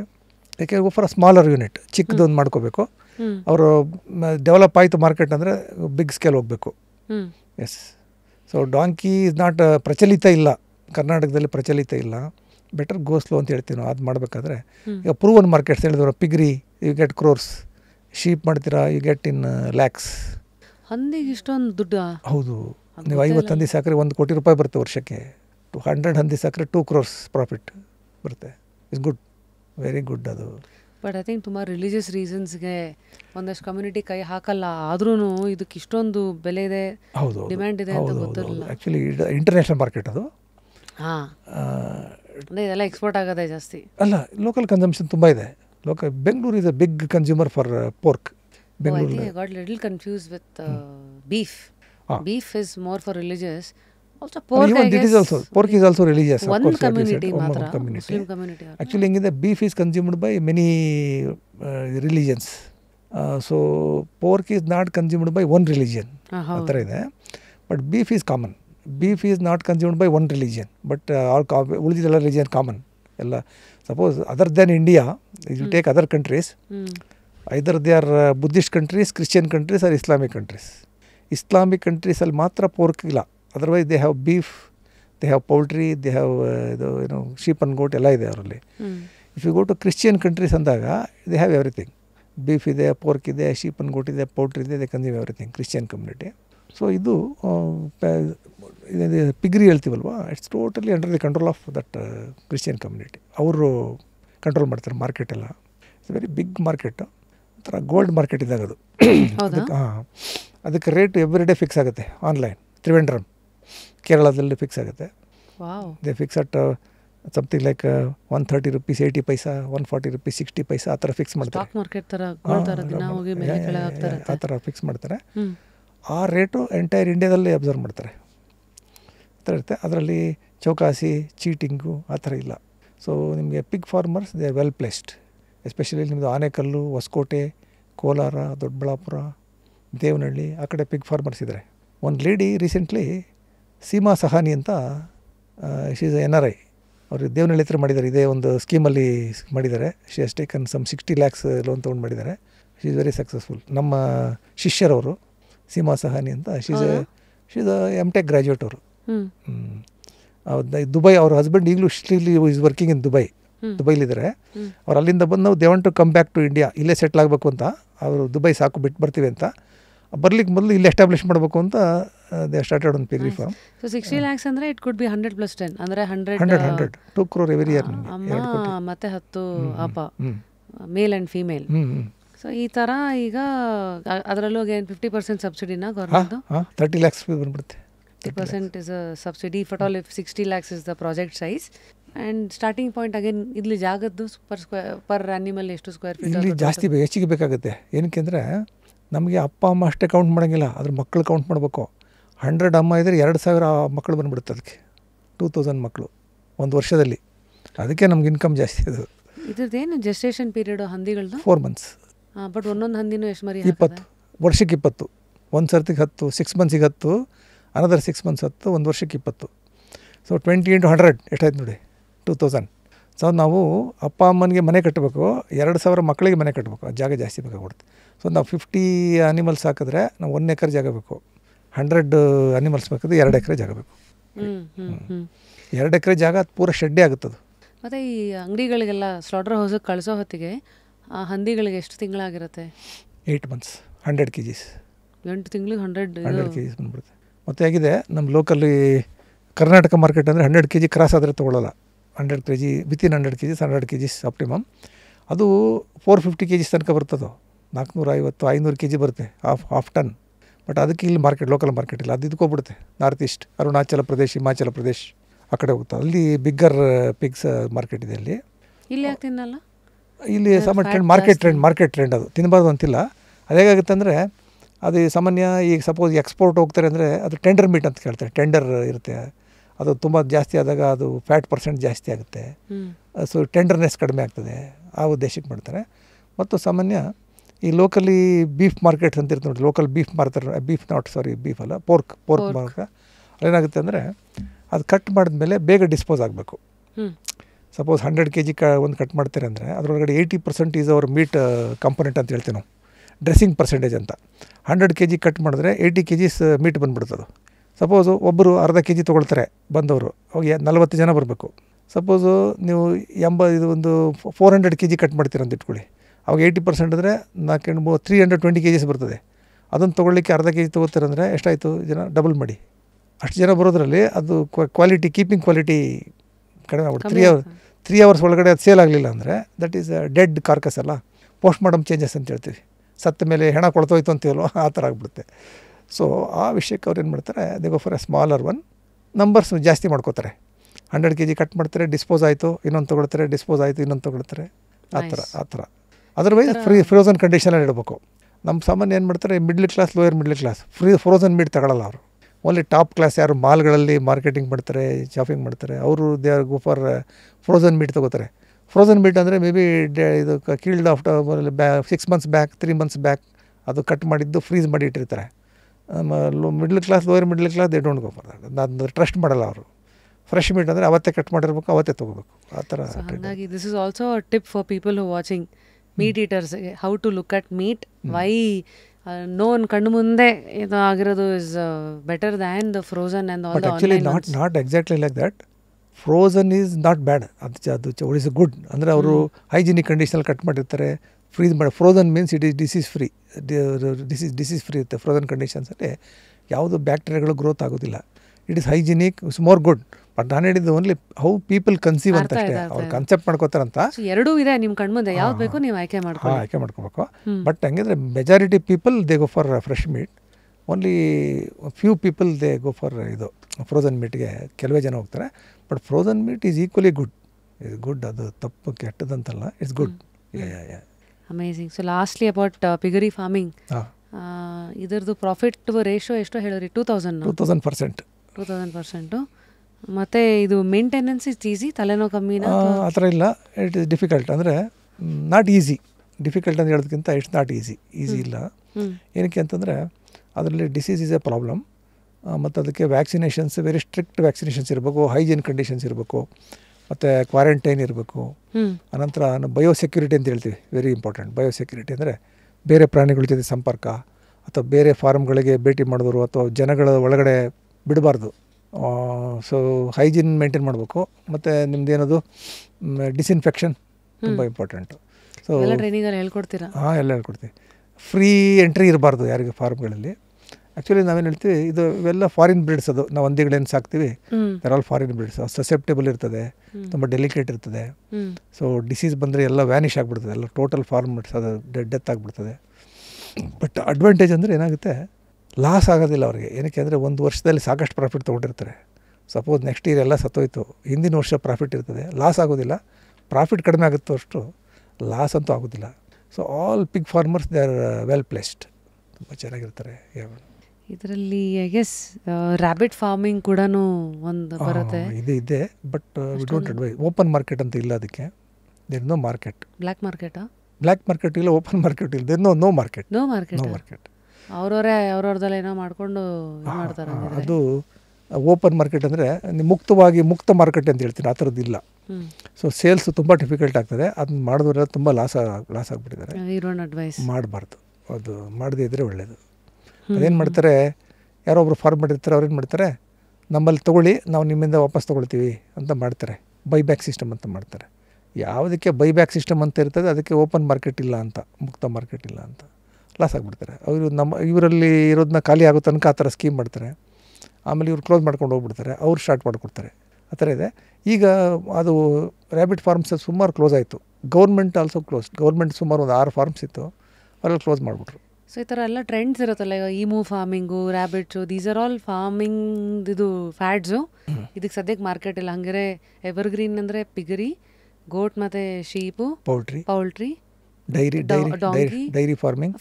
ಯಾಕೆ go for a smaller unit ಚಿಕ್ಕದೊಂದು ಮಾಡ್ಕೋಬೇಕು ಅವರು ಡೆವಲಪ್ ಆಯಿತು ಮಾರ್ಕೆಟ್ ಅಂದರೆ ಬಿಗ್ ಸ್ಕೇಲ್ ಹೋಗಬೇಕು yes so donkey is not ಪ್ರಚಲಿತ ಇಲ್ಲ ಕರ್ನಾಟಕದಲ್ಲಿ ಪ್ರಚಲಿತ ಇಲ್ಲ ಬೆಟರ್ ಗೋ ಸ್ಲೋ ಅಂತ ಹೇಳ್ತೀವಿ ನಾವು ಅದು ಮಾಡಬೇಕಾದ್ರೆ ಈಗ ಪ್ರೂವನ್ ಮಾರ್ಕೆಟ್ಸ್ ಹೇಳಿದ್ರು piggery you get crores sheep ಮಾಡ್ತೀರಾ ಯು ಗೆಟ್ ಇನ್ ಲ್ಯಾಕ್ಸ್ ಹಂದಿಗೆ ಇಷ್ಟೊಂದು ದುಡ್ಡು ಹೌದು ನೀವು ಐವತ್ತು ಹಂದಿ ಸಾಕ್ರೆ ಒಂದು ಕೋಟಿ ರೂಪಾಯಿ ಬರುತ್ತೆ ವರ್ಷಕ್ಕೆ ಟು ಹಂಡ್ರೆಡ್ ಹಂದಿ ಸಾಕ್ರೆ ಟೂ ಕ್ರೋರ್ಸ್ ಪ್ರಾಫಿಟ್ ಬರುತ್ತೆ ಇಸ್ ಗುಡ್ ವೆರಿ ಗುಡ್ ಅದು ಬಟ್ ಐ ಥಿಂಕ್ ತುಂಬ ರಿಲಿಜಿಯಸ್ ರೀಸನ್ಸ್ಗೆ ಒಂದಷ್ಟು ಕಮ್ಯುನಿಟಿ ಕೈ ಹಾಕಲ್ಲ ಆದ್ರೂ ಇದಕ್ಕೆ ಇಷ್ಟೊಂದು ಬೆಲೆ ಇದೆ ಹೌದು ಡಿಮ್ಯಾಂಡ್ ಇದೆ ಅಂತ ಗೊತ್ತಿರಲಿಲ್ಲ ಆ್ಯಕ್ಚುಲಿ ಇಂಟರ್ನ್ಯಾಷನಲ್ ಮಾರ್ಕೆಟ್ ಅದು ಹಾಂ ಇದೆಲ್ಲ ಎಕ್ಸ್ಪೋರ್ಟ್ ಆಗೋದೇ ಜಾಸ್ತಿ ಅಲ್ಲ ಲೋಕಲ್ ಕನ್ಸಂಪ್ಷನ್ ತುಂಬ ಇದೆ Look, Bangalore is a big consumer for pork. Bangalore. Oh, I think I got a little confused with beef. Beef is more for religious. Also pork, I guess. Is also, pork is also religious, of course. Community what you said, community. Muslim community. Actually, yeah. the beef is consumed by many religions. so, pork is not consumed by one religion. Uh, but beef is common. Beef is not consumed by one religion. But uh, all, religions are common. ಎಲ್ಲ suppose other then India it will take other countries either they are Buddhist countries Christian countries or Islamic countries ಇಸ್ಲಾಮಿಕ್ ಕಂಟ್ರೀಸಲ್ಲಿ ಮಾತ್ರ pork ಇಲ್ಲ otherwise they have beef they have poultry they have ಇದು ಏನು sheep and goat ಎಲ್ಲ ಇದೆ ಅವರಲ್ಲಿ if you go to Christian countries ಅಂದಾಗ ದೇ ಹ್ಯಾವ್ ಎವ್ರಿಥಿಂಗ್ ಬೀಫ್ ಇದೆ ಪೋರ್ಕ್ ಇದೆ ಶೀಪ್ ಅಂಡ್ ಗೋಟ್ ಇದೆ ಪೌಲ್ಟ್ರಿ ಇದೆ they consume everything Christian community so ಇದು ಪಿಗ್ರಿ ಹೇಳ್ತೀವಲ್ವ it's totally under the control of that Christian community ಅವರು control ಮಾಡ್ತಾರೆ market ಎಲ್ಲ ಇಟ್ಸ್ ವೆರಿ ಬಿಗ್ ಮಾರ್ಕೆಟ್ ಒಂಥರ ಗೋಲ್ಡ್ ಮಾರ್ಕೆಟ್ ಇದ್ದಾಗ ಅದು ಅದಕ್ಕೆ ಹಾಂ ಅದಕ್ಕೆ ರೇಟ್ ಎವ್ರಿ ಡೇ ಫಿಕ್ಸ್ ಆಗುತ್ತೆ ಆನ್ಲೈನ್ ತ್ರಿವೆಂಡ್ರಮ್ ಕೇರಳದಲ್ಲಿ ಫಿಕ್ಸ್ ಆಗುತ್ತೆ they fix at something like one thirty rupees eighty paisa one forty rupees sixty paisa ಆ ಥರ ಫಿಕ್ಸ್ ಮಾಡ್ತಾರೆ ಆ ಥರ ಫಿಕ್ಸ್ ಮಾಡ್ತಾರೆ ಆ ರೇಟು ಎಂಟೈರ್ ಇಂಡ್ಯಾದಲ್ಲಿ ಅಬ್ಸರ್ವ್ ಮಾಡ್ತಾರೆ ಆ ಥರ ಇರುತ್ತೆ ಅದರಲ್ಲಿ ಚೌಕಾಸಿ ಚೀಟಿಂಗು ಆ ಥರ ಇಲ್ಲ ಸೊ ನಿಮಗೆ pig farmers they are well placed especially ನಿಮ್ಮದು ಆನೆಕಲ್ಲು ಹೊಸಕೋಟೆ ಕೋಲಾರ ದೊಡ್ಡಬಳ್ಳಾಪುರ ದೇವನಹಳ್ಳಿ ಆ ಕಡೆ ಪಿಗ್ ಫಾರ್ಮರ್ಸ್ ಇದ್ದಾರೆ ಒಂದು ಲೇಡಿ ರೀಸೆಂಟ್ಲಿ ಸೀಮಾ ಸಹಾನಿ ಅಂತ ಶೀಸ್ ಎನ್ ಆರ್ ಐ ಅವರು ದೇವನಹಳ್ಳಿ ಹತ್ರ ಮಾಡಿದ್ದಾರೆ ಇದೇ ಒಂದು ಸ್ಕೀಮಲ್ಲಿ ಮಾಡಿದ್ದಾರೆ she is taken some sixty lakhs loan ತೊಗೊಂಡು ಮಾಡಿದ್ದಾರೆ ಶಿ ಇಸ್ ವೆರಿ ಸಕ್ಸಸ್ಫುಲ್ ನಮ್ಮ ಶಿಷ್ಯರವರು ಸೀಮಾ ಸಹಾನಿ ಅಂತ she's she's M Tech graduate ಅವರು ದುಬೈ ಅವ್ರ ಹಸ್ಬೆಂಡ್ ಈಗಲೂ still is working in Dubai ದುಬೈಲಿದ್ದಾರೆ ಅವ್ರು ಅಲ್ಲಿಂದ ಬಂದು ನಾವು they want to come back to India ಇಲ್ಲೇ ಸೆಟ್ಲ್ ಆಗಬೇಕು ಅಂತ ಅವರು ದುಬೈ ಸಾಕು ಬಿಟ್ಟು ಬರ್ತೀವಿ ಅಂತ ಬರ್ಲಿಕ್ಕೆ ಮೊದಲು ಇಲ್ಲಿ ಎಸ್ಟಾಬ್ಲಿಷ್ ಮಾಡಬೇಕು ಅಂತ ದೇ ಸ್ಟಾರ್ಟೆಡ್ ಒಂದು piggery farm so sixty lakhs ಅಂದರೆ it could be hundred plus ten ಅಂದರೆ hundred hundred hundred two crore every year ಮತ್ತೆ ಹತ್ತು ಅಪ್ಪ ಮೇಲ್ ಆ್ಯಂಡ್ ಫೀಮೇಲ್ ಹ್ಞೂ ಸೊ ಈ ತರ ಈಗ ಅದರಲ್ಲೂ ಫಿಫ್ಟಿ ಪರ್ಸೆಂಟ್ ಸಬ್ಸಿಡಿನ ಗೌರ್ಮೆಂಟ್ ತರ್ಟಿ ಲ್ಯಾಕ್ಸ್ ಬಂದ್ಬಿಡುತ್ತೆ ಪರ್ಸೆಂಟ್ ಇಸ್ ಸಬ್ಸಿಡಿ ಫಟ್ all if sixty lakhs is the project size and starting point again ಇಲ್ಲಿ ಜಾಗದ್ದು ಪರ್ ಸ್ಕ್ವೇರ್ ಪರ್ ಅನಿಮಲ್ ಎಷ್ಟು ಸ್ಕ್ವೇರ್ ಫೀಟ್ ಇಲ್ಲಿ ಜಾಸ್ತಿ ಹೆಚ್ಚಿಗೆ ಬೇಕಾಗುತ್ತೆ ಏನಕ್ಕೆ ನಮಗೆ ಅಪ್ಪ ಅಮ್ಮ ಅಷ್ಟೇ ಕೌಂಟ್ ಮಾಡೋಂಗಿಲ್ಲ ಅದ್ರ ಮಕ್ಕಳು ಕೌಂಟ್ ಮಾಡಬೇಕು ಹಂಡ್ರೆಡ್ ಅಮ್ಮ ಇದ್ದರೆ ಎರಡು ಸಾವಿರ ಮಕ್ಕಳು ಬಂದುಬಿಡುತ್ತೆ ಅದಕ್ಕೆ ಟೂ ತೌಸಂಡ್ ಮಕ್ಕಳು ಒಂದು ವರ್ಷದಲ್ಲಿ ಅದಕ್ಕೆ ನಮ್ಗೆ ಇನ್ಕಮ್ ಜಾಸ್ತಿ ಅದು ಇದ್ರದ್ದು ಏನು ಜಸ್ಟೇಷನ್ ಪೀರಿಯಡ್ ಹಂದಿಗಳದ್ದು ಫೋರ್ ಮಂತ್ಸ್ ಇಪ್ಪತ್ತು ವರ್ಷಕ್ಕೆ ಇಪ್ಪತ್ತು ಒಂದು ಸರ್ತಿಗೆ ಹತ್ತು ಸಿಕ್ಸ್ ಮಂತ್ಸಿಗೆ ಹತ್ತು ಅನದರ್ ಸಿಕ್ಸ್ ಮಂತ್ಸ್ ಹತ್ತು ಒಂದು ವರ್ಷಕ್ಕೆ ಇಪ್ಪತ್ತು ಸೊ ಟ್ವೆಂಟಿ ಇಂಟು ಹಂಡ್ರೆಡ್ ಎಷ್ಟಾಯ್ತು ನೋಡಿ ಟೂ ತೌಸಂಡ್ ಸೊ ನಾವು ಅಪ್ಪ ಅಮ್ಮನಿಗೆ ಮನೆ ಕಟ್ಟಬೇಕು ಎರಡು ಸಾವಿರ ಮಕ್ಕಳಿಗೆ ಮನೆ ಕಟ್ಟಬೇಕು ಜಾಗ ಜಾಸ್ತಿ ಬೇಕಾಗ್ಬಿಡುತ್ತೆ ಸೊ ನಾವು ಫಿಫ್ಟಿ ಅನಿಮಲ್ಸ್ ಹಾಕಿದ್ರೆ ನಾವು ಒನ್ ಎಕರೆ ಜಾಗ ಬೇಕು ಹಂಡ್ರೆಡ್ ಅನಿಮಲ್ಸ್ ಬೇಕಾದ್ರೆ ಎರಡು ಎಕರೆ ಜಾಗ ಬೇಕು ಎರಡು ಎಕರೆ ಜಾಗ ಪೂರ ಶೆಡ್ಡೆ ಆಗುತ್ತದು ಮತ್ತು ಈ ಅಂಗಡಿಗಳಿಗೆಲ್ಲ ಸ್ಲಾಟರ್ ಹೌಸಿಗೆ ಕಳಿಸೋ ಹೊತ್ತಿಗೆ ಆ ಹಂದಿಗಳಿಗೆ ಎಷ್ಟು ತಿಂಗಳಾಗಿರುತ್ತೆ eight months hundred K Gs ಎಂಟು ತಿಂಗಳಿಗೆ ಹಂಡ್ರೆಡ್ ಹಂಡ್ರೆಡ್ ಕೆ ಜೀಸ್ ಬಂದ್ಬಿಡುತ್ತೆ ಮತ್ತು ಹೇಗಿದೆ ನಮ್ಮ ಲೋಕಲ್ಲಿ ಕರ್ನಾಟಕ ಮಾರ್ಕೆಟ್ ಅಂದರೆ ಹಂಡ್ರೆಡ್ ಕೆ ಜಿ ಕ್ರಾಸ್ ಆದರೆ ತೊಗೊಳ್ಳಲ್ಲ hundred K G within hundred K Gs hundred K Gs optimum ಅದು ಫೋರ್ ಫಿಫ್ಟಿ ಕೆ ಜಿಸ್ ತನಕ ಬರ್ತದೋ ನಾಲ್ಕುನೂರ ಐವತ್ತು ಐನೂರು ಕೆ ಜಿ ಬರುತ್ತೆ ಹಾಫ್ ಹಾಫ್ ಟನ್ ಬಟ್ ಅದಕ್ಕೆ ಇಲ್ಲಿ ಮಾರ್ಕೆಟ್ ಲೋಕಲ್ ಮಾರ್ಕೆಟ್ ಇಲ್ಲ ಅದು ಇದಕ್ಕೋಗ್ಬಿಡುತ್ತೆ ನಾರ್ತ್ ಈಸ್ಟ್ ಅರುಣಾಚಲ ಪ್ರದೇಶ ಹಿಮಾಚಲ ಪ್ರದೇಶ್ ಆ ಕಡೆ ಹೋಗುತ್ತೆ ಅಲ್ಲಿ ಬಿಗ್ಗರ್ ಪಿಗ್ಸ್ ಮಾರ್ಕೆಟ್ ಇದೆ ಅಲ್ಲಿ ಇಲ್ಲಿ ಯಾಕೆ ತಿನ್ನಲ್ಲ ಇಲ್ಲಿ ಸಾಮಾನ್ಯ trend market trend market trend ಅದು ತಿನ್ನಬಾರ್ದು ಅಂತಿಲ್ಲ ಅದು ಹೇಗಾಗುತ್ತೆ ಅಂದರೆ ಅದು ಸಾಮಾನ್ಯ ಈಗ ಸಪೋಸ್ ಎಕ್ಸ್ಪೋರ್ಟ್ ಹೋಗ್ತಾರೆ ಅಂದರೆ ಅದು ಟೆಂಡರ್ ಮೀಟ್ ಅಂತ ಕೇಳ್ತಾರೆ ಟೆಂಡರ್ ಇರುತ್ತೆ ಅದು ತುಂಬ ಜಾಸ್ತಿ ಆದಾಗ ಅದು ಫ್ಯಾಟ್ ಪರ್ಸೆಂಟ್ ಜಾಸ್ತಿ ಆಗುತ್ತೆ ಸೊ ಟೆಂಡರ್ನೆಸ್ ಕಡಿಮೆ ಆಗ್ತದೆ ಆ ಉದ್ದೇಶಕ್ಕೆ ಮಾಡ್ತಾರೆ ಮತ್ತು ಸಾಮಾನ್ಯ ಈ ಲೋಕಲಿ ಬೀಫ್ ಮಾರ್ಕೆಟ್ ಅಂತ ಇರ್ತದೆ ನೋಡಿ ಲೋಕಲ್ ಬೀಫ್ ಮಾರ್ತಾರೆ ಬೀಫ್ ನಾಟ್ ಸಾರಿ ಬೀಫ್ ಅಲ್ಲ ಪೋರ್ಕ್ ಪೋರ್ಕ್ ಮಾರ್ಕ ಅದೇನಾಗುತ್ತೆ ಅಂದರೆ ಅದು ಕಟ್ ಮಾಡಿದ್ಮೇಲೆ ಬೇಗ ಡಿಸ್ಪೋಸ್ ಆಗಬೇಕು ಸಪೋಸ್ ಹಂಡ್ರೆಡ್ ಕೆ ಜಿ ಕ ಒಂದು ಕಟ್ ಮಾಡ್ತಾರೆ ಅಂದರೆ ಅದರೊಳಗಡೆ ಏಯ್ಟಿ ಪರ್ಸೆಂಟ್ ಈಸ್ ಅವ್ರ ಮೀಟ್ ಕಂಪೊನೆಂಟ್ ಅಂತ ಹೇಳ್ತೀವಿ ನಾವು ಡ್ರೆಸ್ಸಿಂಗ್ ಪರ್ಸೆಂಟೇಜ್ ಅಂತ ಹಂಡ್ರೆಡ್ ಕೆ ಜಿ ಕಟ್ ಮಾಡಿದ್ರೆ ಏಯ್ಟಿ ಕೆ ಜಿಸ್ ಮೀಟ್ ಬಂದುಬಿಡ್ತದೆ ಸಪೋಸು ಒಬ್ಬರು ಅರ್ಧ ಕೆ ಜಿ ತೊಗೊಳ್ತಾರೆ ಬಂದವರು ಅವಾಗ ನಲ್ವತ್ತು ಜನ ಬರಬೇಕು ಸಪೋಸು ನೀವು ಎಂಬ ಇದು ಒಂದು four hundred K G cut ಮಾಡ್ತೀರ ಅಂತ ಇಟ್ಕೊಳ್ಳಿ ಅವಾಗ ಏಯ್ಟಿ ಪರ್ಸೆಂಟ್ ಅಂದರೆ ನಾಲ್ಕು ಎಂಟು ಮೂರು three hundred twenty K Gs ಬರ್ತದೆ ಅದನ್ನು ತೊಗೊಳ್ಲಿಕ್ಕೆ ಅರ್ಧ ಕೆ ಜಿ ತೊಗೋತಾರಂದರೆ ಎಷ್ಟಾಯಿತು ಜನ ಡಬಲ್ ಮಾಡಿ ಅಷ್ಟು ಜನ ಬರೋದ್ರಲ್ಲಿ ಅದು ಕ್ವಾಲಿಟಿ ಕೀಪಿಂಗ್ ಕ್ವಾಲಿಟಿ ಕಡಿಮೆ ಆಗ್ಬಿಡ್ತು ತ್ರೀ ಅವರ್ ತ್ರೀ ಅವರ್ಸ್ ಒಳಗಡೆ ಅದು ಸೇಲ್ ಆಗಲಿಲ್ಲ ಅಂದರೆ ದಟ್ ಈಸ್ ಡೆಡ್ ಕಾರ್ಕಸ್ ಅಲ್ಲ ಪೋಸ್ಟ್ ಮಾರ್ಟಮ್ ಚೇಂಜಸ್ ಅಂತ ಹೇಳ್ತೀವಿ ಸತ್ತ ಮೇಲೆ ಹೆಣ ಕೊಳ್ತೋಯ್ತು ಅಂತೀವಲ್ವ ಆ ಥರ ಆಗಿಬಿಡುತ್ತೆ ಸೊ ಆ ವಿಷಯಕ್ಕೆ ಅವ್ರು ಏನು ಮಾಡ್ತಾರೆ they go for a smaller one numbers ಜಾಸ್ತಿ ಮಾಡ್ಕೋತಾರೆ ಹಂಡ್ರೆಡ್ ಕೆ ಜಿ ಕಟ್ ಮಾಡ್ತಾರೆ ಡಿಸ್ಪೋಸ್ ಆಯಿತು ಇನ್ನೊಂದು ತೊಗೊಳ್ತಾರೆ ಡಿಸ್ಪೋಸ್ ಆಯಿತು ಇನ್ನೊಂದು ತೊಗೊಳ್ತಾರೆ ಆ ಥರ ಆ ಥರ ಅದರ್ವೈಸ್ ಫ್ರೀ ಫ್ರೋಝನ್ ಕಂಡೀಷನಲ್ಲಿ ಇಡಬೇಕು ನಮ್ಮ ಸಾಮಾನ್ಯ ಏನು ಮಾಡ್ತಾರೆ middle class lower middle class free frozen meat ತಗೊಳ್ಳಲ್ಲ ಅವರು ಓನ್ಲಿ ಟಾಪ್ ಕ್ಲಾಸ್ ಯಾರು ಮಾಲ್ಗಳಲ್ಲಿ ಮಾರ್ಕೆಟಿಂಗ್ ಮಾಡ್ತಾರೆ ಶಾಪಿಂಗ್ ಮಾಡ್ತಾರೆ ಅವರು they are go for frozen meat ತೊಗೋತಾರೆ ಫ್ರೋಝನ್ ಮೀಟ್ ಅಂದರೆ ಮೇ ಬಿ ಡೇ ಇದು ಕೀಲ್ಡ್ ಆಫ್ಟರ್ ಬ್ಯಾ six months back three months back ಅದು ಕಟ್ ಮಾಡಿದ್ದು ಫ್ರೀಸ್ ಮಾಡಿ ಇಟ್ಟಿರ್ತಾರೆ middle class lower middle class they don't go for that ನಾನು trust ಮಾಡಲ್ಲ ಅವರು ಫ್ರೆಶ್ ಮೀಟ್ ಅಂದರೆ ಅವತ್ತೇ ಕಟ್ ಮಾಡಿರ್ಬೇಕು ಅವತ್ತೇ ತೊಗೋಬೇಕು ಆ ಥರ this is also tip for people who watching meat ಈಟರ್ಸ್ಗೆ how to look at meat ವೈ ನೋನ್ ಕಣ್ಣು ಮುಂದೆ ಇದು ಆಗಿರೋದು is better than the frozen and all actually not not exactly like that frozen is not bad ಅದು ಅದು it is good ಅಂದರೆ ಅವರು ಹೈಜಿನಿಕ್ ಕಂಡೀಷನಲ್ಲಿ ಕಟ್ ಮಾಡಿರ್ತಾರೆ ಫ್ರೀಸ್ ಮಾಡಿ frozen means it is disease free disease disease free ಇರುತ್ತೆ frozen ಕಂಡೀಷನ್ಸಲ್ಲಿ ಯಾವುದು ಬ್ಯಾಕ್ಟೀರಿಯಾಗಳು ಗ್ರೋತ್ ಆಗೋದಿಲ್ಲ it is hygienic it's more good but ನಾನು ಹೇಳಿದ್ದು ಓನ್ಲಿ ಹೌ ಪೀಪಲ್ ಕನ್ಸೀವ್ ಅಂತ ಅಷ್ಟೇ ಅವ್ರು ಕನ್ಸೆಪ್ಟ್ ಮಾಡ್ಕೋತಾರಂತ ಎರಡೂ ಇದೆ ನಿಮ್ಮ ಕಣ್ಮುಂದೆ ಯಾವ್ದು ಬೇಕು ನೀವು ಆಯ್ಕೆ ಮಾಡ್ಕೊ ಆಯ್ಕೆ ಮಾಡ್ಕೋಬೇಕು ಬಟ್ ಹಂಗಿದ್ರೆ majority people they go for fresh meat only few people they go for ಇದು ಫ್ರೋಝನ್ ಮೀಟ್ಗೆ ಕೆಲವೇ ಜನ ಹೋಗ್ತಾರೆ but frozen meat is equally good is good ಅದು ತಪ್ಪು ಕೆಟ್ಟದಂತಲ್ಲ it's good amazing so lastly about piggery farming ಇದರದು ಪ್ರಾಫಿಟ್ ರೇಷೋ ಎಷ್ಟೋ ಹೇಳಿದ್ರಿ two thousand two thousand percent two thousand percent ಮತ್ತೆ ಇದು ಮೇಂಟೆನೆನ್ಸ್ ಇಸ್ ಈಸಿ ತಲೆನೋ ಕಮ್ಮಿ ಆ ಥರ ಇಲ್ಲ ಇಟ್ ಇಸ್ ಡಿಫಿಕಲ್ಟ್ ಅಂದರೆ ನಾಟ್ ಈಸಿ ಡಿಫಿಕಲ್ಟ್ ಅಂತ ಹೇಳೋದಕ್ಕಿಂತ ಇಟ್ಸ್ ನಾಟ್ ಈಸಿ ಈಸಿ ಇಲ್ಲ ಏನಕ್ಕೆ ಅಂತಂದರೆ ಅದರಲ್ಲಿ ಡಿಸೀಸ್ ಇಸ್ ಎ ಪ್ರಾಬ್ಲಮ್ ಮತ್ತು ಅದಕ್ಕೆ ವ್ಯಾಕ್ಸಿನೇಷನ್ಸ್ ವೆರಿ ಸ್ಟ್ರಿಕ್ಟ್ ವ್ಯಾಕ್ಸಿನೇಷನ್ಸ್ ಇರಬೇಕು ಹೈಜೀನ್ ಕಂಡೀಷನ್ಸ್ ಇರಬೇಕು ಮತ್ತು ಕ್ವಾರಂಟೈನ್ ಇರಬೇಕು ಅನಂತರ ಬಯೋ ಸೆಕ್ಯೂರಿಟಿ ಅಂತ ಹೇಳ್ತೀವಿ ವೆರಿ ಇಂಪಾರ್ಟೆಂಟ್ ಬಯೋ ಸೆಕ್ಯೂರಿಟಿ ಅಂದರೆ ಬೇರೆ ಪ್ರಾಣಿಗಳ ಜೊತೆ ಸಂಪರ್ಕ ಅಥವಾ ಬೇರೆ ಫಾರ್ಮ್ಗಳಿಗೆ ಭೇಟಿ ಮಾಡಿದವರು ಅಥವಾ ಜನಗಳ ಒಳಗಡೆ ಬಿಡಬಾರ್ದು ಸೊ ಹೈಜಿನ್ ಮೇಂಟೈನ್ ಮಾಡಬೇಕು ಮತ್ತು ನಿಮ್ದು ಏನದು ಡಿಸ್ಇನ್ಫೆಕ್ಷನ್ ತುಂಬ ಇಂಪಾರ್ಟೆಂಟು ಸೊ ಹೇಳ್ಕೊಡ್ತೀರಾ ಹಾಂ ಎಲ್ಲ ಹೇಳ್ಕೊಡ್ತೀವಿ ಫ್ರೀ ಎಂಟ್ರಿ ಇರಬಾರ್ದು ಯಾರಿಗೆ ಫಾರ್ಮ್ಗಳಲ್ಲಿ ಆ್ಯಕ್ಚುಲಿ ನಾವೇನು ಹೇಳ್ತೀವಿ ಇದು ಇವೆಲ್ಲ ಫಾರಿನ್ ಬ್ರಿಡ್ಸ್ ಅದು ನಾವು ಹಂದಿಗಳೇನು ಸಾಕ್ತೀವಿ they're all foreign breeds susceptible ಇರ್ತದೆ ತುಂಬ ಡೆಲಿಕೇಟ್ ಇರ್ತದೆ ಸೊ ಡಿಸೀಸ್ ಬಂದರೆ ಎಲ್ಲ ವ್ಯಾನಿಷ್ ಆಗಿಬಿಡ್ತದೆ ಎಲ್ಲ ಟೋಟಲ್ ಫಾರ್ಮ್ ಅದು ಡೆತ್ ಆಗಿಬಿಡ್ತದೆ ಬಟ್ ಅಡ್ವಾಂಟೇಜ್ ಅಂದರೆ ಏನಾಗುತ್ತೆ ಲಾಸ್ ಆಗೋದಿಲ್ಲ ಅವರಿಗೆ ಏನಕ್ಕೆ ಅಂದರೆ ಒಂದು ವರ್ಷದಲ್ಲಿ ಸಾಕಷ್ಟು ಪ್ರಾಫಿಟ್ ತೊಗೊಂಡಿರ್ತಾರೆ ಸಪೋಸ್ ನೆಕ್ಸ್ಟ್ ಇಯರ್ ಎಲ್ಲ ಸತ್ತೋಯ್ತು ಹಿಂದಿನ ವರ್ಷ ಪ್ರಾಫಿಟ್ ಇರ್ತದೆ ಲಾಸ್ ಆಗೋದಿಲ್ಲ ಪ್ರಾಫಿಟ್ ಕಡಿಮೆ ಆಗುತ್ತೋ ಅಷ್ಟು ಲಾಸ್ ಅಂತೂ ಆಗೋದಿಲ್ಲ so all pig farmers they are well placed ತುಂಬ ಚೆನ್ನಾಗಿರ್ತಾರೆ ಇದರಲ್ಲಿ ಐ ಗೆಸ್ ರ್ಯಾಬಿಟ್ ಫಾರ್ಮಿಂಗ್ ಕೂಡ ಒಂದು ಬರುತ್ತೆ ಇದು ಇದೆ but don't advise open market ಅಂತ ಇಲ್ಲ ಅದಕ್ಕೆ ದೇರ್ ನೋ ಮಾರ್ಕೆಟ್ ಬ್ಲ್ಯಾಕ್ ಮಾರ್ಕೆಟಾ ಬ್ಲ್ಯಾಕ್ ಮಾರ್ಕೆಟ್ ಇಲ್ಲ ಓಪನ್ ಮಾರ್ಕೆಟ್ ಇಲ್ಲ there no no market no market no market ಅವ್ರವರೇ ಅವ್ರವ್ರದೆಲ್ಲ ಏನೋ ಮಾಡಿಕೊಂಡು ಮಾಡ್ತಾರೆ ಅದು ಓಪನ್ ಮಾರ್ಕೆಟ್ ಅಂದರೆ ಮುಕ್ತವಾಗಿ ಮುಕ್ತ ಮಾರ್ಕೆಟ್ ಅಂತ ಹೇಳ್ತೀನಿ ಆ ಥರದ್ದು ಇಲ್ಲ ಸೊ ಸೇಲ್ಸ್ ತುಂಬ ಡಿಫಿಕಲ್ಟ್ ಆಗ್ತದೆ ಅದನ್ನ ಮಾಡಿದ್ರೆ ತುಂಬ ಲಾಸ್ ಲಾಸ್ ಆಗಿಬಿಟ್ಟಿದ್ದಾರೆ ಅಡ್ವೈಸ್ ಮಾಡಬಾರ್ದು ಅದು ಮಾಡದೇ ಇದ್ದರೆ ಒಳ್ಳೆಯದು ಅದೇನು ಮಾಡ್ತಾರೆ ಯಾರೋ ಒಬ್ರು ಫಾರ್ಮ್ ಮಾಡಿರ್ತಾರೆ ಅವ್ರೇನು ಮಾಡ್ತಾರೆ ನಮ್ಮಲ್ಲಿ ತೊಗೊಳ್ಳಿ ನಾವು ನಿಮ್ಮಿಂದ ವಾಪಸ್ ತೊಗೊಳ್ತೀವಿ ಅಂತ ಮಾಡ್ತಾರೆ ಬೈ ಬ್ಯಾಕ್ ಸಿಸ್ಟಮ್ ಅಂತ ಮಾಡ್ತಾರೆ ಯಾವುದಕ್ಕೆ ಬೈಬ್ಯಾಕ್ ಸಿಸ್ಟಮ್ ಅಂತ ಇರ್ತದೆ ಅದಕ್ಕೆ ಓಪನ್ ಮಾರ್ಕೆಟ್ ಇಲ್ಲ ಅಂತ ಮುಕ್ತ ಮಾರ್ಕೆಟ್ ಇಲ್ಲ ಅಂತ ಲಾಸ್ ಆಗಿಬಿಡ್ತಾರೆ ಅವರು ನಮ್ಮ ಇವರಲ್ಲಿ ಇರೋದನ್ನ ಖಾಲಿ ಆಗೋ ತನಕ ಆ ಥರ ಸ್ಕೀಮ್ ಮಾಡ್ತಾರೆ ಆಮೇಲೆ ಇವ್ರು ಕ್ಲೋಸ್ ಮಾಡ್ಕೊಂಡು ಹೋಗ್ಬಿಡ್ತಾರೆ ಅವ್ರು ಸ್ಟಾರ್ಟ್ ಮಾಡಿಕೊಡ್ತಾರೆ ಆ ಥರ ಇದೆ ಈಗ ಅದು ರ್ಯಾಬಿಟ್ ಫಾರ್ಮ್ಸ್ ಸುಮಾರು ಕ್ಲೋಸ್ ಆಯಿತು ಗೌರ್ಮೆಂಟ್ ಆಲ್ಸೋ ಕ್ಲೋಸ್ ಗೌರ್ಮೆಂಟ್ ಸುಮಾರು ಒಂದು ಆರು ಫಾರ್ಮ್ಸ್ ಇತ್ತು ಅವರೆಲ್ಲ ಕ್ಲೋಸ್ ಮಾಡಿಬಿಟ್ರು ಸೊ ಈ ಥರ ಎಲ್ಲ ಟ್ರೆಂಡ್ಸ್ ಇರುತ್ತಲ್ಲ ಈಗ ಮೂ farming rabbits these are all farming ಇದು ಫ್ಯಾಟ್ಸು ಇದಕ್ಕೆ ಸದ್ಯಕ್ಕೆ ಮಾರ್ಕೆಟ್ ಇಲ್ಲ ಹಂಗಾರೆ ಎವರ್ಗ್ರೀನ್ ಅಂದರೆ ಪಿಗರಿ ಗೋಟ್ ಮತ್ತು sheep poultry poultry dairy dairy dairy dairy farming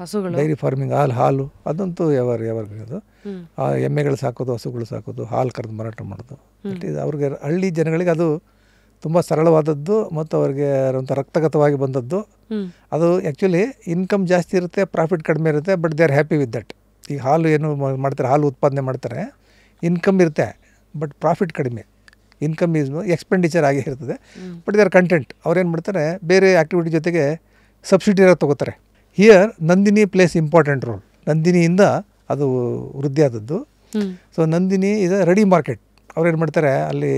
ಹಸುಗಳು ಡೈರಿ ಫಾರ್ಮಿಂಗ್ ಹಾಲು ಹಾಲು ಅದಂತೂ ಯಾವಾಗ ಯಾವಾಗ ಅದು ಆ ಎಮ್ಮೆಗಳು ಸಾಕೋದು ಹಸುಗಳು ಸಾಕೋದು ಹಾಲು ಕರೆದು ಮಾರಾಟ ಮಾಡೋದು ಅವ್ರಿಗೆ ಹಳ್ಳಿ ಜನಗಳಿಗೆ ಅದು ತುಂಬ ಸರಳವಾದದ್ದು ಮತ್ತು ಅವ್ರಿಗೆ ಒಂಥರ ರಕ್ತಗತವಾಗಿ ಬಂದದ್ದು ಅದು ಆ್ಯಕ್ಚುಲಿ ಇನ್ಕಮ್ ಜಾಸ್ತಿ ಇರುತ್ತೆ ಪ್ರಾಫಿಟ್ ಕಡಿಮೆ ಇರುತ್ತೆ but they are happy with that ಈಗ ಹಾಲು ಏನು ಮಾಡ್ತಾರೆ ಹಾಲು ಉತ್ಪಾದನೆ ಮಾಡ್ತಾರೆ ಇನ್ಕಮ್ ಇರುತ್ತೆ ಬಟ್ ಪ್ರಾಫಿಟ್ ಕಡಿಮೆ ಇನ್ಕಮ್ ಈಸ್ ಎಕ್ಸ್ಪೆಂಡಿಚರ್ ಆಗಿ ಇರ್ತದೆ ಬಟ್ ಇದರ ಕಂಟೆಂಟ್ ಅವ್ರೇನು ಮಾಡ್ತಾರೆ ಬೇರೆ ಆ್ಯಕ್ಟಿವಿಟಿ ಜೊತೆಗೆ ಸಬ್ಸಿಡಿ ತೊಗೋತಾರೆ here Nandini plays important role ನಂದಿನಿಯಿಂದ ಅದು ವೃದ್ಧಿ ಆದದ್ದು ಸೊ ನಂದಿನಿ ಇದು ರೆಡಿ ಮಾರ್ಕೆಟ್ ಅವ್ರೇನು ಮಾಡ್ತಾರೆ ಅಲ್ಲಿ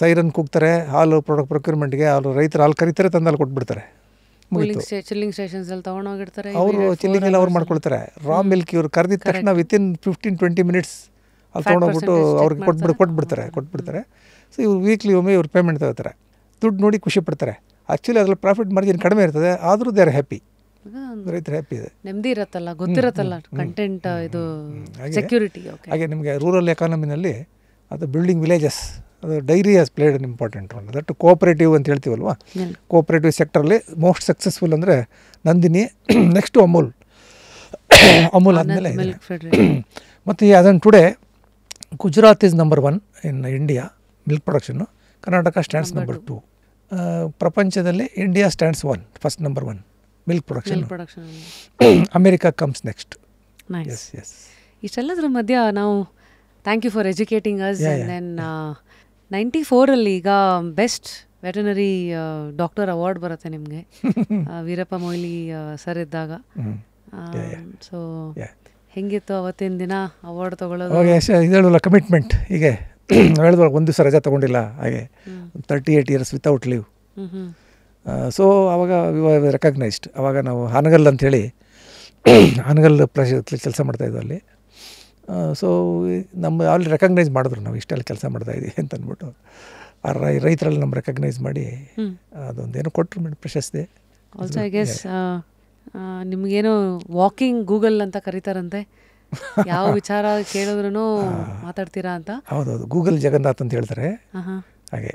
ಸೈರನ್ ಕೂಗ್ತಾರೆ ಹಾಲು ಪ್ರಾಡಕ್ಟ್ ಪ್ರೊಕ್ಯೂರ್ಮೆಂಟ್ಗೆ ಅವರು ರೈತರು ಹಾಲು ಕರೀತಾರೆ ತಂದಲ್ಲಿ ಕೊಟ್ಬಿಡ್ತಾರೆ ಅವರು ಚಿಲ್ಲಿಂಗ್ ಅವ್ರು ಮಾಡ್ಕೊಳ್ತಾರೆ ರಾ ಮಿಲ್ಕ್ ಇವ್ರು ಕರೆದಿದ ತಕ್ಷಣ ವಿತಿನ್ ಫಿಫ್ಟೀನ್ ಟ್ವೆಂಟಿ ಮಿನಿಟ್ಸ್ ಅಲ್ಲಿ ತೊಗೊಂಡೋಗ್ಬಿಟ್ಟು ಅವ್ರಿಗೆ ಕೊಟ್ಬಿಡು ಕೊಟ್ಬಿಡ್ತಾರೆ ಕೊಟ್ಬಿಡ್ತಾರೆ ಸೊ ಇವ್ರು ವೀಕ್ಲಿ ಒಮ್ಮೆ ಇವ್ರು ಪೇಮೆಂಟ್ ತಗೋತಾರೆ ದುಡ್ಡು ನೋಡಿ ಖುಷಿ ಪಡ್ತಾರೆ ಆ್ಯಕ್ಚುಲಿ ಅದ್ರಲ್ಲಿ ಪ್ರಾಫಿಟ್ ಮಾರ್ಜಿನ್ ಕಡಿಮೆ ಇರ್ತದೆ ಆದರೂ ದೇ ಆರ್ ಹ್ಯಾಪಿ ರೈತರು ಹ್ಯಾಪಿ ಇದೆ ನೆಮ್ಮದಿ ಇರತ್ತಲ್ಲ ಗೊತ್ತಿರತ್ತಲ್ಲ ಕಂಟೆಂಟ್ ಇದು ಸೆಕ್ಯೂರಿಟಿ ಹಾಗೆ ನಿಮಗೆ ರೂರಲ್ ಎಕಾನಮಿನಲ್ಲಿ ಅದು ಬಿಲ್ಡಿಂಗ್ ವಿಲೇಜಸ್ ಅದು dairy has played an important ಒಂದು ದಟ್ ಕೋಆಪರೇಟಿವ್ ಅಂತ ಹೇಳ್ತೀವಲ್ವಾ ಕೋಆಪರೇಟಿವ್ ಸೆಕ್ಟರಲ್ಲಿ ಮೋಸ್ಟ್ ಸಕ್ಸಸ್ಫುಲ್ ಅಂದರೆ ನಂದಿನಿ ನೆಕ್ಸ್ಟು ಅಮೂಲ್ ಅಮೂಲ್ ಆದಮೇಲೆ ಮತ್ತು ಅದನ್ನು today Gujarat is number one in India milk ಪ್ರೊಡಕ್ಷನ್ನು ಕರ್ನಾಟಕ ಸ್ಟ್ಯಾಂಡ್ಸ್ ನಂಬರ್ ಟು ಪ್ರಪಂಚದಲ್ಲಿ India stands one first number one milk production America comes next yes yes ಇಷ್ಟೆಲ್ಲದರ ಮಧ್ಯ ನಾವು thank you for educating us then ninety ಫೋರಲ್ಲಿ ಈಗ ಬೆಸ್ಟ್ ವೆಟನರಿ ಡಾಕ್ಟರ್ ಅವಾರ್ಡ್ ಬರುತ್ತೆ ನಿಮಗೆ uh, Veerappa Moily sir uh, ಇದ್ದಾಗ ಸೊ ಹೆಂಗಿತ್ತು ಅವತ್ತಿನ ದಿನ ಅವಾರ್ಡ್ ತೊಗೊಳ್ಳೋದು ಇದು ಕಮಿಟ್ಮೆಂಟ್ ಹೀಗೆ ಹೇಳಿದ್ವಾಗ ಒಂದು ದಿವಸ ರಜಾ ತೊಗೊಂಡಿಲ್ಲ ಹಾಗೆ thirty eight years without leave so we recognised ಆವಾಗ ನಾವು ಹಾನಗಲ್ ಅಂಥೇಳಿ ಹಾನಗಲ್ ಪ್ರಶಸ್ತಿ ಕೆಲಸ ಮಾಡ್ತಾಯಿದ್ವು ಅಲ್ಲಿ ಸೊ ನಮ್ಮ ಅಲ್ಲಿ ರೆಕಗ್ನೈಸ್ ಮಾಡಿದ್ರು ನಾವು ಇಷ್ಟೆಲ್ಲ ಕೆಲಸ ಮಾಡ್ತಾಯಿದ್ದೀವಿ ಅಂತ ಅಂದ್ಬಿಟ್ಟು ಆ ರೈ ರೈತರಲ್ಲಿ ನಮ್ಮ ರೆಕಗ್ನೈಸ್ ಮಾಡಿ ಅದೊಂದೇನು ಕೊಟ್ಟರು ಪ್ರಶಸ್ತಿ ಆಲ್ಸೋ ನಿಮಗೇನೋ ವಾಕಿಂಗ್ ಗೂಗಲ್ ಅಂತ ಕರೀತಾರಂತೆ ಯಾವ ವಿಚಾರ ಕೇಳಿದ್ರು ಮಾತಾಡ್ತೀರಾ ಅಂತ ಹೌದೌದು ಗೂಗಲ್ ಜಗನ್ನಾಥ್ ಅಂತ ಹೇಳ್ತಾರೆ ಹಾಗೆ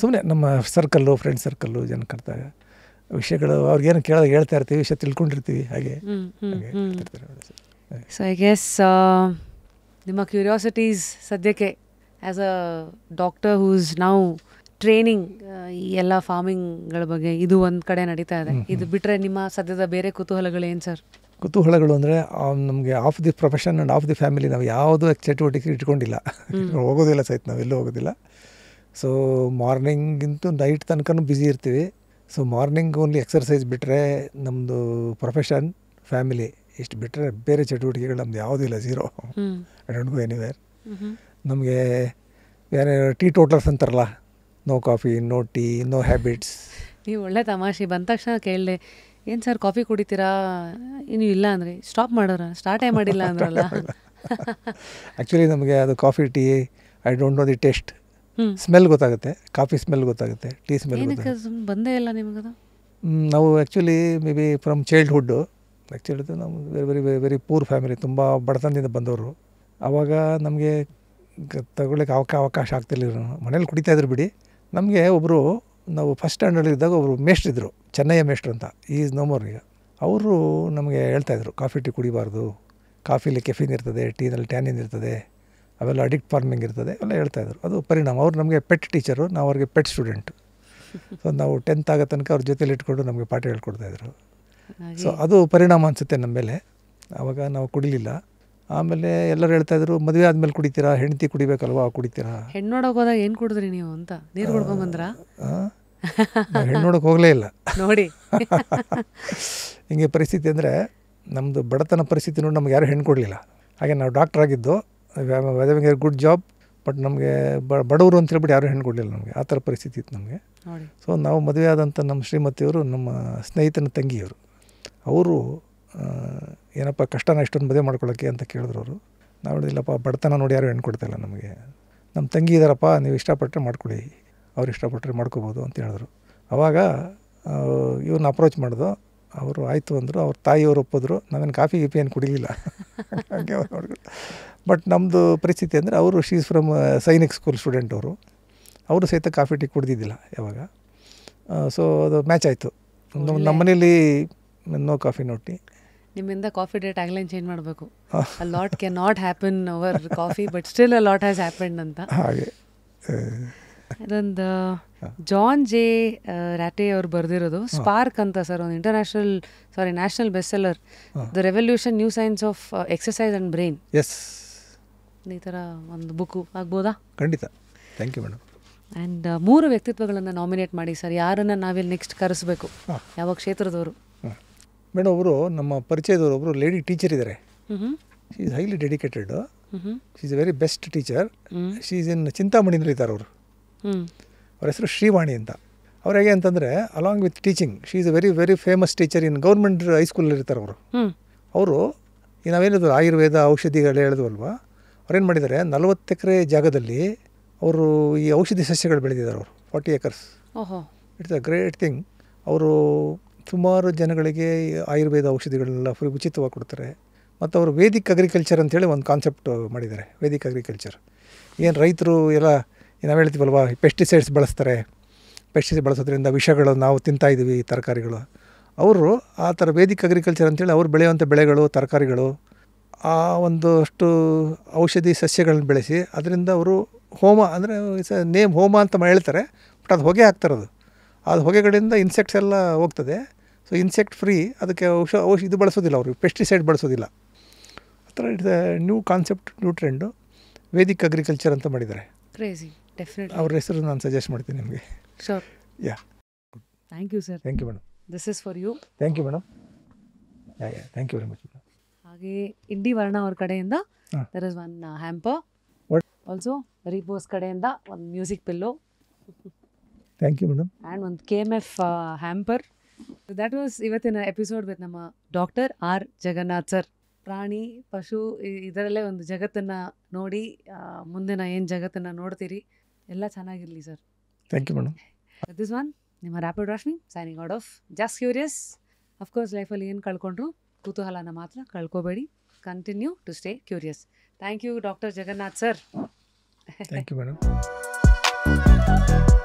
ಸುಮ್ಮನೆ ನಮ್ಮ ಸರ್ಕಲ್ಲು ಫ್ರೆಂಡ್ ಸರ್ಕಲ್ಲು ಜನ ಕರೆದಾಗ ವಿಷಯಗಳು ಅವ್ರಿಗೇನು ಕೇಳಿದಾಗ ಹೇಳ್ತಾ ಇರ್ತೀವಿ ವಿಷಯ ತಿಳ್ಕೊಂಡಿರ್ತೀವಿ ಹಾಗೆ ಸೊ ಐ ಗೆಸ್ ನಿಮ್ಮ ಕ್ಯೂರಿಯಾಸಿಟೀಸ್ ಸದ್ಯಕ್ಕೆ ಆ್ಯಸ್ ಅ ಡಾಕ್ಟರ್ ಹೂಸ್ ನಾವು ಟ್ರೈನಿಂಗ್ ಈ ಎಲ್ಲ ಫಾರ್ಮಿಂಗ್ಗಳ ಬಗ್ಗೆ ಇದು ಒಂದು ಕಡೆ ನಡೀತಾ ಇದೆ ಇದು ಬಿಟ್ಟರೆ ನಿಮ್ಮ ಸದ್ಯದ ಬೇರೆ ಕುತೂಹಲಗಳು ಏನು ಸರ್ ಕುತೂಹಲಗಳು ಅಂದರೆ ನಮಗೆ of the profession and of the family ನಾವು ಯಾವುದೂ ಚಟುವಟಿಕೆ ಇಟ್ಕೊಂಡಿಲ್ಲ ಹೋಗೋದಿಲ್ಲ ಸಹಿತ ನಾವು ಎಲ್ಲೂ ಹೋಗೋದಿಲ್ಲ ಸೊ ಮಾರ್ನಿಂಗಿಂತೂ ನೈಟ್ ತನಕ ಬ್ಯುಸಿ ಇರ್ತೀವಿ ಸೊ ಮಾರ್ನಿಂಗ್ ಓನ್ಲಿ ಎಕ್ಸರ್ಸೈಸ್ ಬಿಟ್ಟರೆ ನಮ್ಮದು ಪ್ರೊಫೆಷನ್ ಫ್ಯಾಮಿಲಿ ಇಷ್ಟು ಬಿಟ್ಟರೆ ಬೇರೆ ಚಟುವಟಿಕೆಗಳು ನಮ್ದು ಯಾವುದೂ ಇಲ್ಲ zero I don't go anywhere ನಮಗೆ ಬೇರೆ ಟೀ ಟೋಟಲ್ಸ್ ಅಂತಾರಲ್ಲ no coffee no tea no habits ನೀವು ಒಳ್ಳೆ ತಮಾಷೆ ಬಂದ ತಕ್ಷಣ ಕೇಳಿದೆ ಏನು ಸರ್ ಕಾಫಿ ಕುಡಿತೀರಾ ಇನ್ನು ಇಲ್ಲ ಅಂದರೆ ಸ್ಟಾಪ್ ಮಾಡೋರ ಸ್ಟಾರ್ಟೇ ಮಾಡಿಲ್ಲ ಅಂದ್ರಲ್ಲ ಆ್ಯಕ್ಚುಲಿ ನಮಗೆ ಅದು coffee tea I don't know the taste smell ಗೊತ್ತಾಗುತ್ತೆ ಕಾಫಿ ಸ್ಮೆಲ್ ಗೊತ್ತಾಗುತ್ತೆ ಟೀ ಸ್ಮೆಲ್ ಬಂದೇ ಇಲ್ಲ ನಿಮಗದು ನಾವು actually maybe from childhood actually ನಾವು very very very very poor family ತುಂಬ ಬಡತನದಿಂದ ಬಂದವರು ಆವಾಗ ನಮಗೆ ತಗೊಳ್ಳಿಕ್ಕೆ ಅವಕಾಶ ಆಗ್ತಿರ್ಲಿಲ್ಲ ಮನೇಲಿ ಕುಡಿತಾ ಇದ್ರು ಬಿಡಿ ನಮಗೆ ಒಬ್ಬರು ನಾವು ಫಸ್ಟ್ ಇದ್ದಾಗ ಒಬ್ಬರು ಇದ್ದರು ಚೆನ್ನಯ್ಯ ಮೇಸ್ಟ್ರು ಅಂತ ಈಸ್ ಮೋರ್ ಈಗ ಅವರು ನಮಗೆ ಹೇಳ್ತಾಯಿದ್ರು ಕಾಫಿ ಟೀ ಕುಡಿಬಾರ್ದು ಕಾಫಿಲಿ ಕೆಫಿನ್ ಇರ್ತದೆ ಟೀನಲ್ಲಿ ಟ್ಯಾನಿನ್ ಇರ್ತದೆ ಅವೆಲ್ಲ ಅಡಿಕ್ಟ್ ಫಾರ್ಮಿಂಗ್ ಇರ್ತದೆ ಎಲ್ಲ ಹೇಳ್ತಾಯಿದ್ರು ಅದು ಪರಿಣಾಮ ಅವ್ರು ನಮಗೆ ಪೆಟ್ ಟೀಚರು ನಾವು ಅವ್ರಿಗೆ ಪೆಟ್ ಸ್ಟೂಡೆಂಟ್ ಸೊ ನಾವು ಟೆಂತ್ ಆಗೋ ತನಕ ಅವ್ರ ಜೊತೇಲಿ ಇಟ್ಕೊಂಡು ನಮಗೆ ಪಾಠ ಹೇಳ್ಕೊಡ್ತಾಯಿದ್ರು ಸೊ ಅದು ಪರಿಣಾಮ ಅನಿಸುತ್ತೆ ನಮ್ಮ ಮೇಲೆ ಆವಾಗ ನಾವು ಕುಡಿಲಿಲ್ಲ ಆಮೇಲೆ ಎಲ್ಲರೂ ಹೇಳ್ತಾ ಇದ್ರು ಮದುವೆ ಆದ್ಮೇಲೆ ಕುಡಿತೀರಾ ಹೆಂಡತಿ ಕುಡಿಬೇಕಲ್ವಾ ಕುಡಿತೀರಾ ಹೆಣ್ಣು ನೋಡೋಕೆ ಏನು ಕುಡಿದ್ರಿ ನೀವು ಅಂತ ನೀರು ಕುಡ್ಕೊಂಬಂದ್ರ ಹೆಣ್ಣು ನೋಡೋಕೆ ಹೋಗಲೇ ಇಲ್ಲ ನೋಡಿ ಹಿಂಗೆ ಪರಿಸ್ಥಿತಿ ಅಂದರೆ ನಮ್ಮದು ಬಡತನ ಪರಿಸ್ಥಿತಿ ನೋಡಿ ನಮ್ಗೆ ಯಾರು ಹೆಣ್ಣು ಕೊಡಲಿಲ್ಲ ಹಾಗೆ ನಾವು ಡಾಕ್ಟರ್ ಆಗಿದ್ದು ಗುಡ್ ಜಾಬ್ ಬಟ್ ನಮಗೆ ಬ ಬಡವರು ಅಂತ ಹೇಳ್ಬಿಟ್ಟು ಯಾರೂ ಹೆಣ್ಣು ಕೊಡಲಿಲ್ಲ ನಮಗೆ ಆ ಥರ ಪರಿಸ್ಥಿತಿ ಇತ್ತು ನಮಗೆ ಸೊ ನಾವು ಮದುವೆ ಆದಂಥ ನಮ್ಮ ಶ್ರೀಮತಿಯವರು ನಮ್ಮ ಸ್ನೇಹಿತನ ತಂಗಿಯವರು ಅವರು ಏನಪ್ಪ ಕಷ್ಟನ ಇಷ್ಟೊಂದು ಮದುವೆ ಮಾಡ್ಕೊಳ್ಳೋಕ್ಕೆ ಅಂತ ಕೇಳಿದ್ರು ಅವರು ನಾವು ಇಲ್ಲಪ್ಪ ಬಡತನ ನೋಡಿ ಯಾರು ಹೆಣ್ಣು ಕೊಡ್ತಾಯಿಲ್ಲ ನಮಗೆ ನಮ್ಮ ತಂಗಿ ಇದ್ದಾರಪ್ಪ ನೀವು ಇಷ್ಟಪಟ್ಟರೆ ಮಾಡ್ಕೊಳ್ಳಿ ಅವ್ರು ಇಷ್ಟಪಟ್ಟರೆ ಮಾಡ್ಕೋಬೋದು ಅಂತ ಹೇಳಿದ್ರು ಆವಾಗ ಇವ್ರನ್ನ ಅಪ್ರೋಚ್ ಮಾಡಿದ್ರು ಅವರು ಆಯಿತು ಅಂದರು ಅವ್ರ ತಾಯಿಯವರು ಒಪ್ಪಿದ್ರು ನಾವೇನು ಕಾಫಿ ಗೀಫಿ ಏನು ಕುಡಿಲಿಲ್ಲ ಹಾಗೆ ಬಟ್ ನಮ್ಮದು ಪರಿಸ್ಥಿತಿ ಅಂದರೆ ಅವರು she's from Sainik school student ಅವರು ಅವರು ಸಹಿತ ಕಾಫಿ ಟೀ ಕುಡಿದಿದ್ದಿಲ್ಲ ಯಾವಾಗ ಸೊ ಅದು ಮ್ಯಾಚ್ ಆಯಿತು ನಮ್ಮ ಮನೇಲಿ ನೋ ಕಾಫಿ ನೋ ನಿಮ್ಮಿಂದ ಕಾಫಿ ಡೇಟ್ ಆಗ್ಲೈನ್ ಚೇಂಜ್ ಮಾಡಬೇಕು lot can not happen our coffee but still a lot has happen ಅಂತ ಹಾಗೆ ಅದೊಂದು ಜಾನ್ ಜೆ ರಾಟೆ ಅವರು ಬರೆದಿರೋದು ಸ್ಪಾರ್ಕ್ ಅಂತ ಸರ್ ಒಂದು international sorry national best seller the revolution new science of exercise and brain ಎಸ್ ಈ ಥರ ಒಂದು ಬುಕ್ಕು ಆಗ್ಬೋದಾ ಖಂಡಿತ ಥ್ಯಾಂಕ್ ಯು ಮೇಡಮ್ ಆ್ಯಂಡ್ ಮೂರು ವ್ಯಕ್ತಿತ್ವಗಳನ್ನು ನಾಮಿನೇಟ್ ಮಾಡಿ ಸರ್ ಯಾರನ್ನು ನಾವಿಲ್ಲಿ ನೆಕ್ಸ್ಟ್ ಕರೆಸಬೇಕು ಯಾವ ಕ್ಷೇತ್ರದವರು ಮೇಡಮ್ ಒಬ್ಬರು ನಮ್ಮ ಪರಿಚಯದವರು ಒಬ್ಬರು ಲೇಡಿ ಟೀಚರ್ ಇದ್ದಾರೆ she is highly dedicated she is very best teacher she is in ಚಿಂತಾಮಣಿನಲ್ಲಿ ಇದ್ದಾರೆ ಅವರು ಅವ್ರ ಹೆಸರು ಶ್ರೀವಾಣಿ ಅಂತ ಅವ್ರು ಹೇಗೆ ಅಂತಂದರೆ along with teaching she is a very very famous teacher in government ಹೈಸ್ಕೂಲಲ್ಲಿ ಇರ್ತಾರೆ ಅವರು ಅವರು ಈ ನಾವೇನಿದ್ರು ಆಯುರ್ವೇದ ಔಷಧಿಗಳು ಹೇಳಿದ್ವಲ್ವಾ ಅವ್ರೇನು ಮಾಡಿದ್ದಾರೆ ನಲವತ್ತು ಎಕರೆ ಜಾಗದಲ್ಲಿ ಅವರು ಈ ಔಷಧಿ ಸಸ್ಯಗಳು ಬೆಳೆದಿದ್ದಾರೆ ಅವರು forty acres it's a great thing ಅವರು ಸುಮಾರು ಜನಗಳಿಗೆ ಆಯುರ್ವೇದ ಔಷಧಿಗಳನ್ನೆಲ್ಲ ಫ್ರೀ ಉಚಿತವಾಗಿ ಕೊಡ್ತಾರೆ ಮತ್ತು ಅವರು ವೇದಿಕ್ ಅಗ್ರಿಕಲ್ಚರ್ ಅಂತೇಳಿ ಒಂದು ಕಾನ್ಸೆಪ್ಟ್ ಮಾಡಿದ್ದಾರೆ ವೇದಿಕ್ ಅಗ್ರಿಕಲ್ಚರ್ ಏನು ರೈತರು ಎಲ್ಲ ನಾವು ಹೇಳ್ತೀವಲ್ವ ಪೆಸ್ಟಿಸೈಡ್ಸ್ ಬಳಸ್ತಾರೆ ಪೆಸ್ಟಿಸೈಡ್ ಬಳಸೋದ್ರಿಂದ ವಿಷಗಳು ನಾವು ತಿಂತಾಯಿದ್ದೀವಿ ತರಕಾರಿಗಳು ಅವರು ಆ ಥರ ವೇದಿಕ್ ಅಗ್ರಿಕಲ್ಚರ್ ಅಂತೇಳಿ ಅವ್ರು ಬೆಳೆಯುವಂಥ ಬೆಳೆಗಳು ತರಕಾರಿಗಳು ಆ ಒಂದಷ್ಟು ಔಷಧಿ ಸಸ್ಯಗಳನ್ನು ಬೆಳೆಸಿ ಅದರಿಂದ ಅವರು ಹೋಮ ಅಂದರೆ ನೇಮ್ ಹೋಮ ಅಂತ ಹೇಳ್ತಾರೆ ಬಟ್ ಅದು ಹೊಗೆ ಹಾಕ್ತಾರದು ಅದು ಹೊಗೆಗಳಿಂದ ಇನ್ಸೆಕ್ಟ್ಸ್ ಎಲ್ಲ ಹೋಗ್ತದೆ ಸೊ ಇನ್ಸೆಕ್ಟ್ ಫ್ರೀ ಅದಕ್ಕೆ ಔಷ ಔಷ ಇದು ಬಳಸೋದಿಲ್ಲ ಅವರು ಪೆಸ್ಟಿಸೈಡ್ ಬಳಸೋದಿಲ್ಲ ಆ ಥರ it's new concept new trend Vedic agriculture ಅಂತ ಮಾಡಿದ್ದಾರೆ ಅವ್ರ ಹೆಸರು ನಾನು ಸಜೆಸ್ಟ್ ಮಾಡ್ತೀನಿ ನಿಮಗೆ yeah thank you sir thank you madam this is for you thank you madam yeah yeah thank you very much madam ಹಾಗೆ ಇಂಡಿ ವರ್ಣ ಅವ್ರ ಕಡೆಯಿಂದ there is one hamper also ರೀಬೋಸ್ ಕಡೆಯಿಂದ ಒಂದು music pillow thank you madam and ಒಂದು K M F hamper that was ಇವತ್ತಿನ episode with ನಮ್ಮ doctor R Jagannath sir ಪ್ರಾಣಿ ಪಶು ಇದರಲ್ಲೇ ಒಂದು ಜಗತ್ತನ್ನು ನೋಡಿ ಮುಂದಿನ ಏನು ಜಗತ್ತನ್ನು ನೋಡ್ತೀರಿ ಎಲ್ಲ ಚೆನ್ನಾಗಿರಲಿ sir thank you madam this one ನಿಮ್ಮ rapid Rashmi signing out of just curious of course ಲೈಫಲ್ಲಿ ಏನು ಕಳ್ಕೊಂಡ್ರು ಕುತೂಹಲನ ಮಾತ್ರ ಕಳ್ಕೋಬೇಡಿ continue to stay curious thank you doctor Jagannath sir thank you madam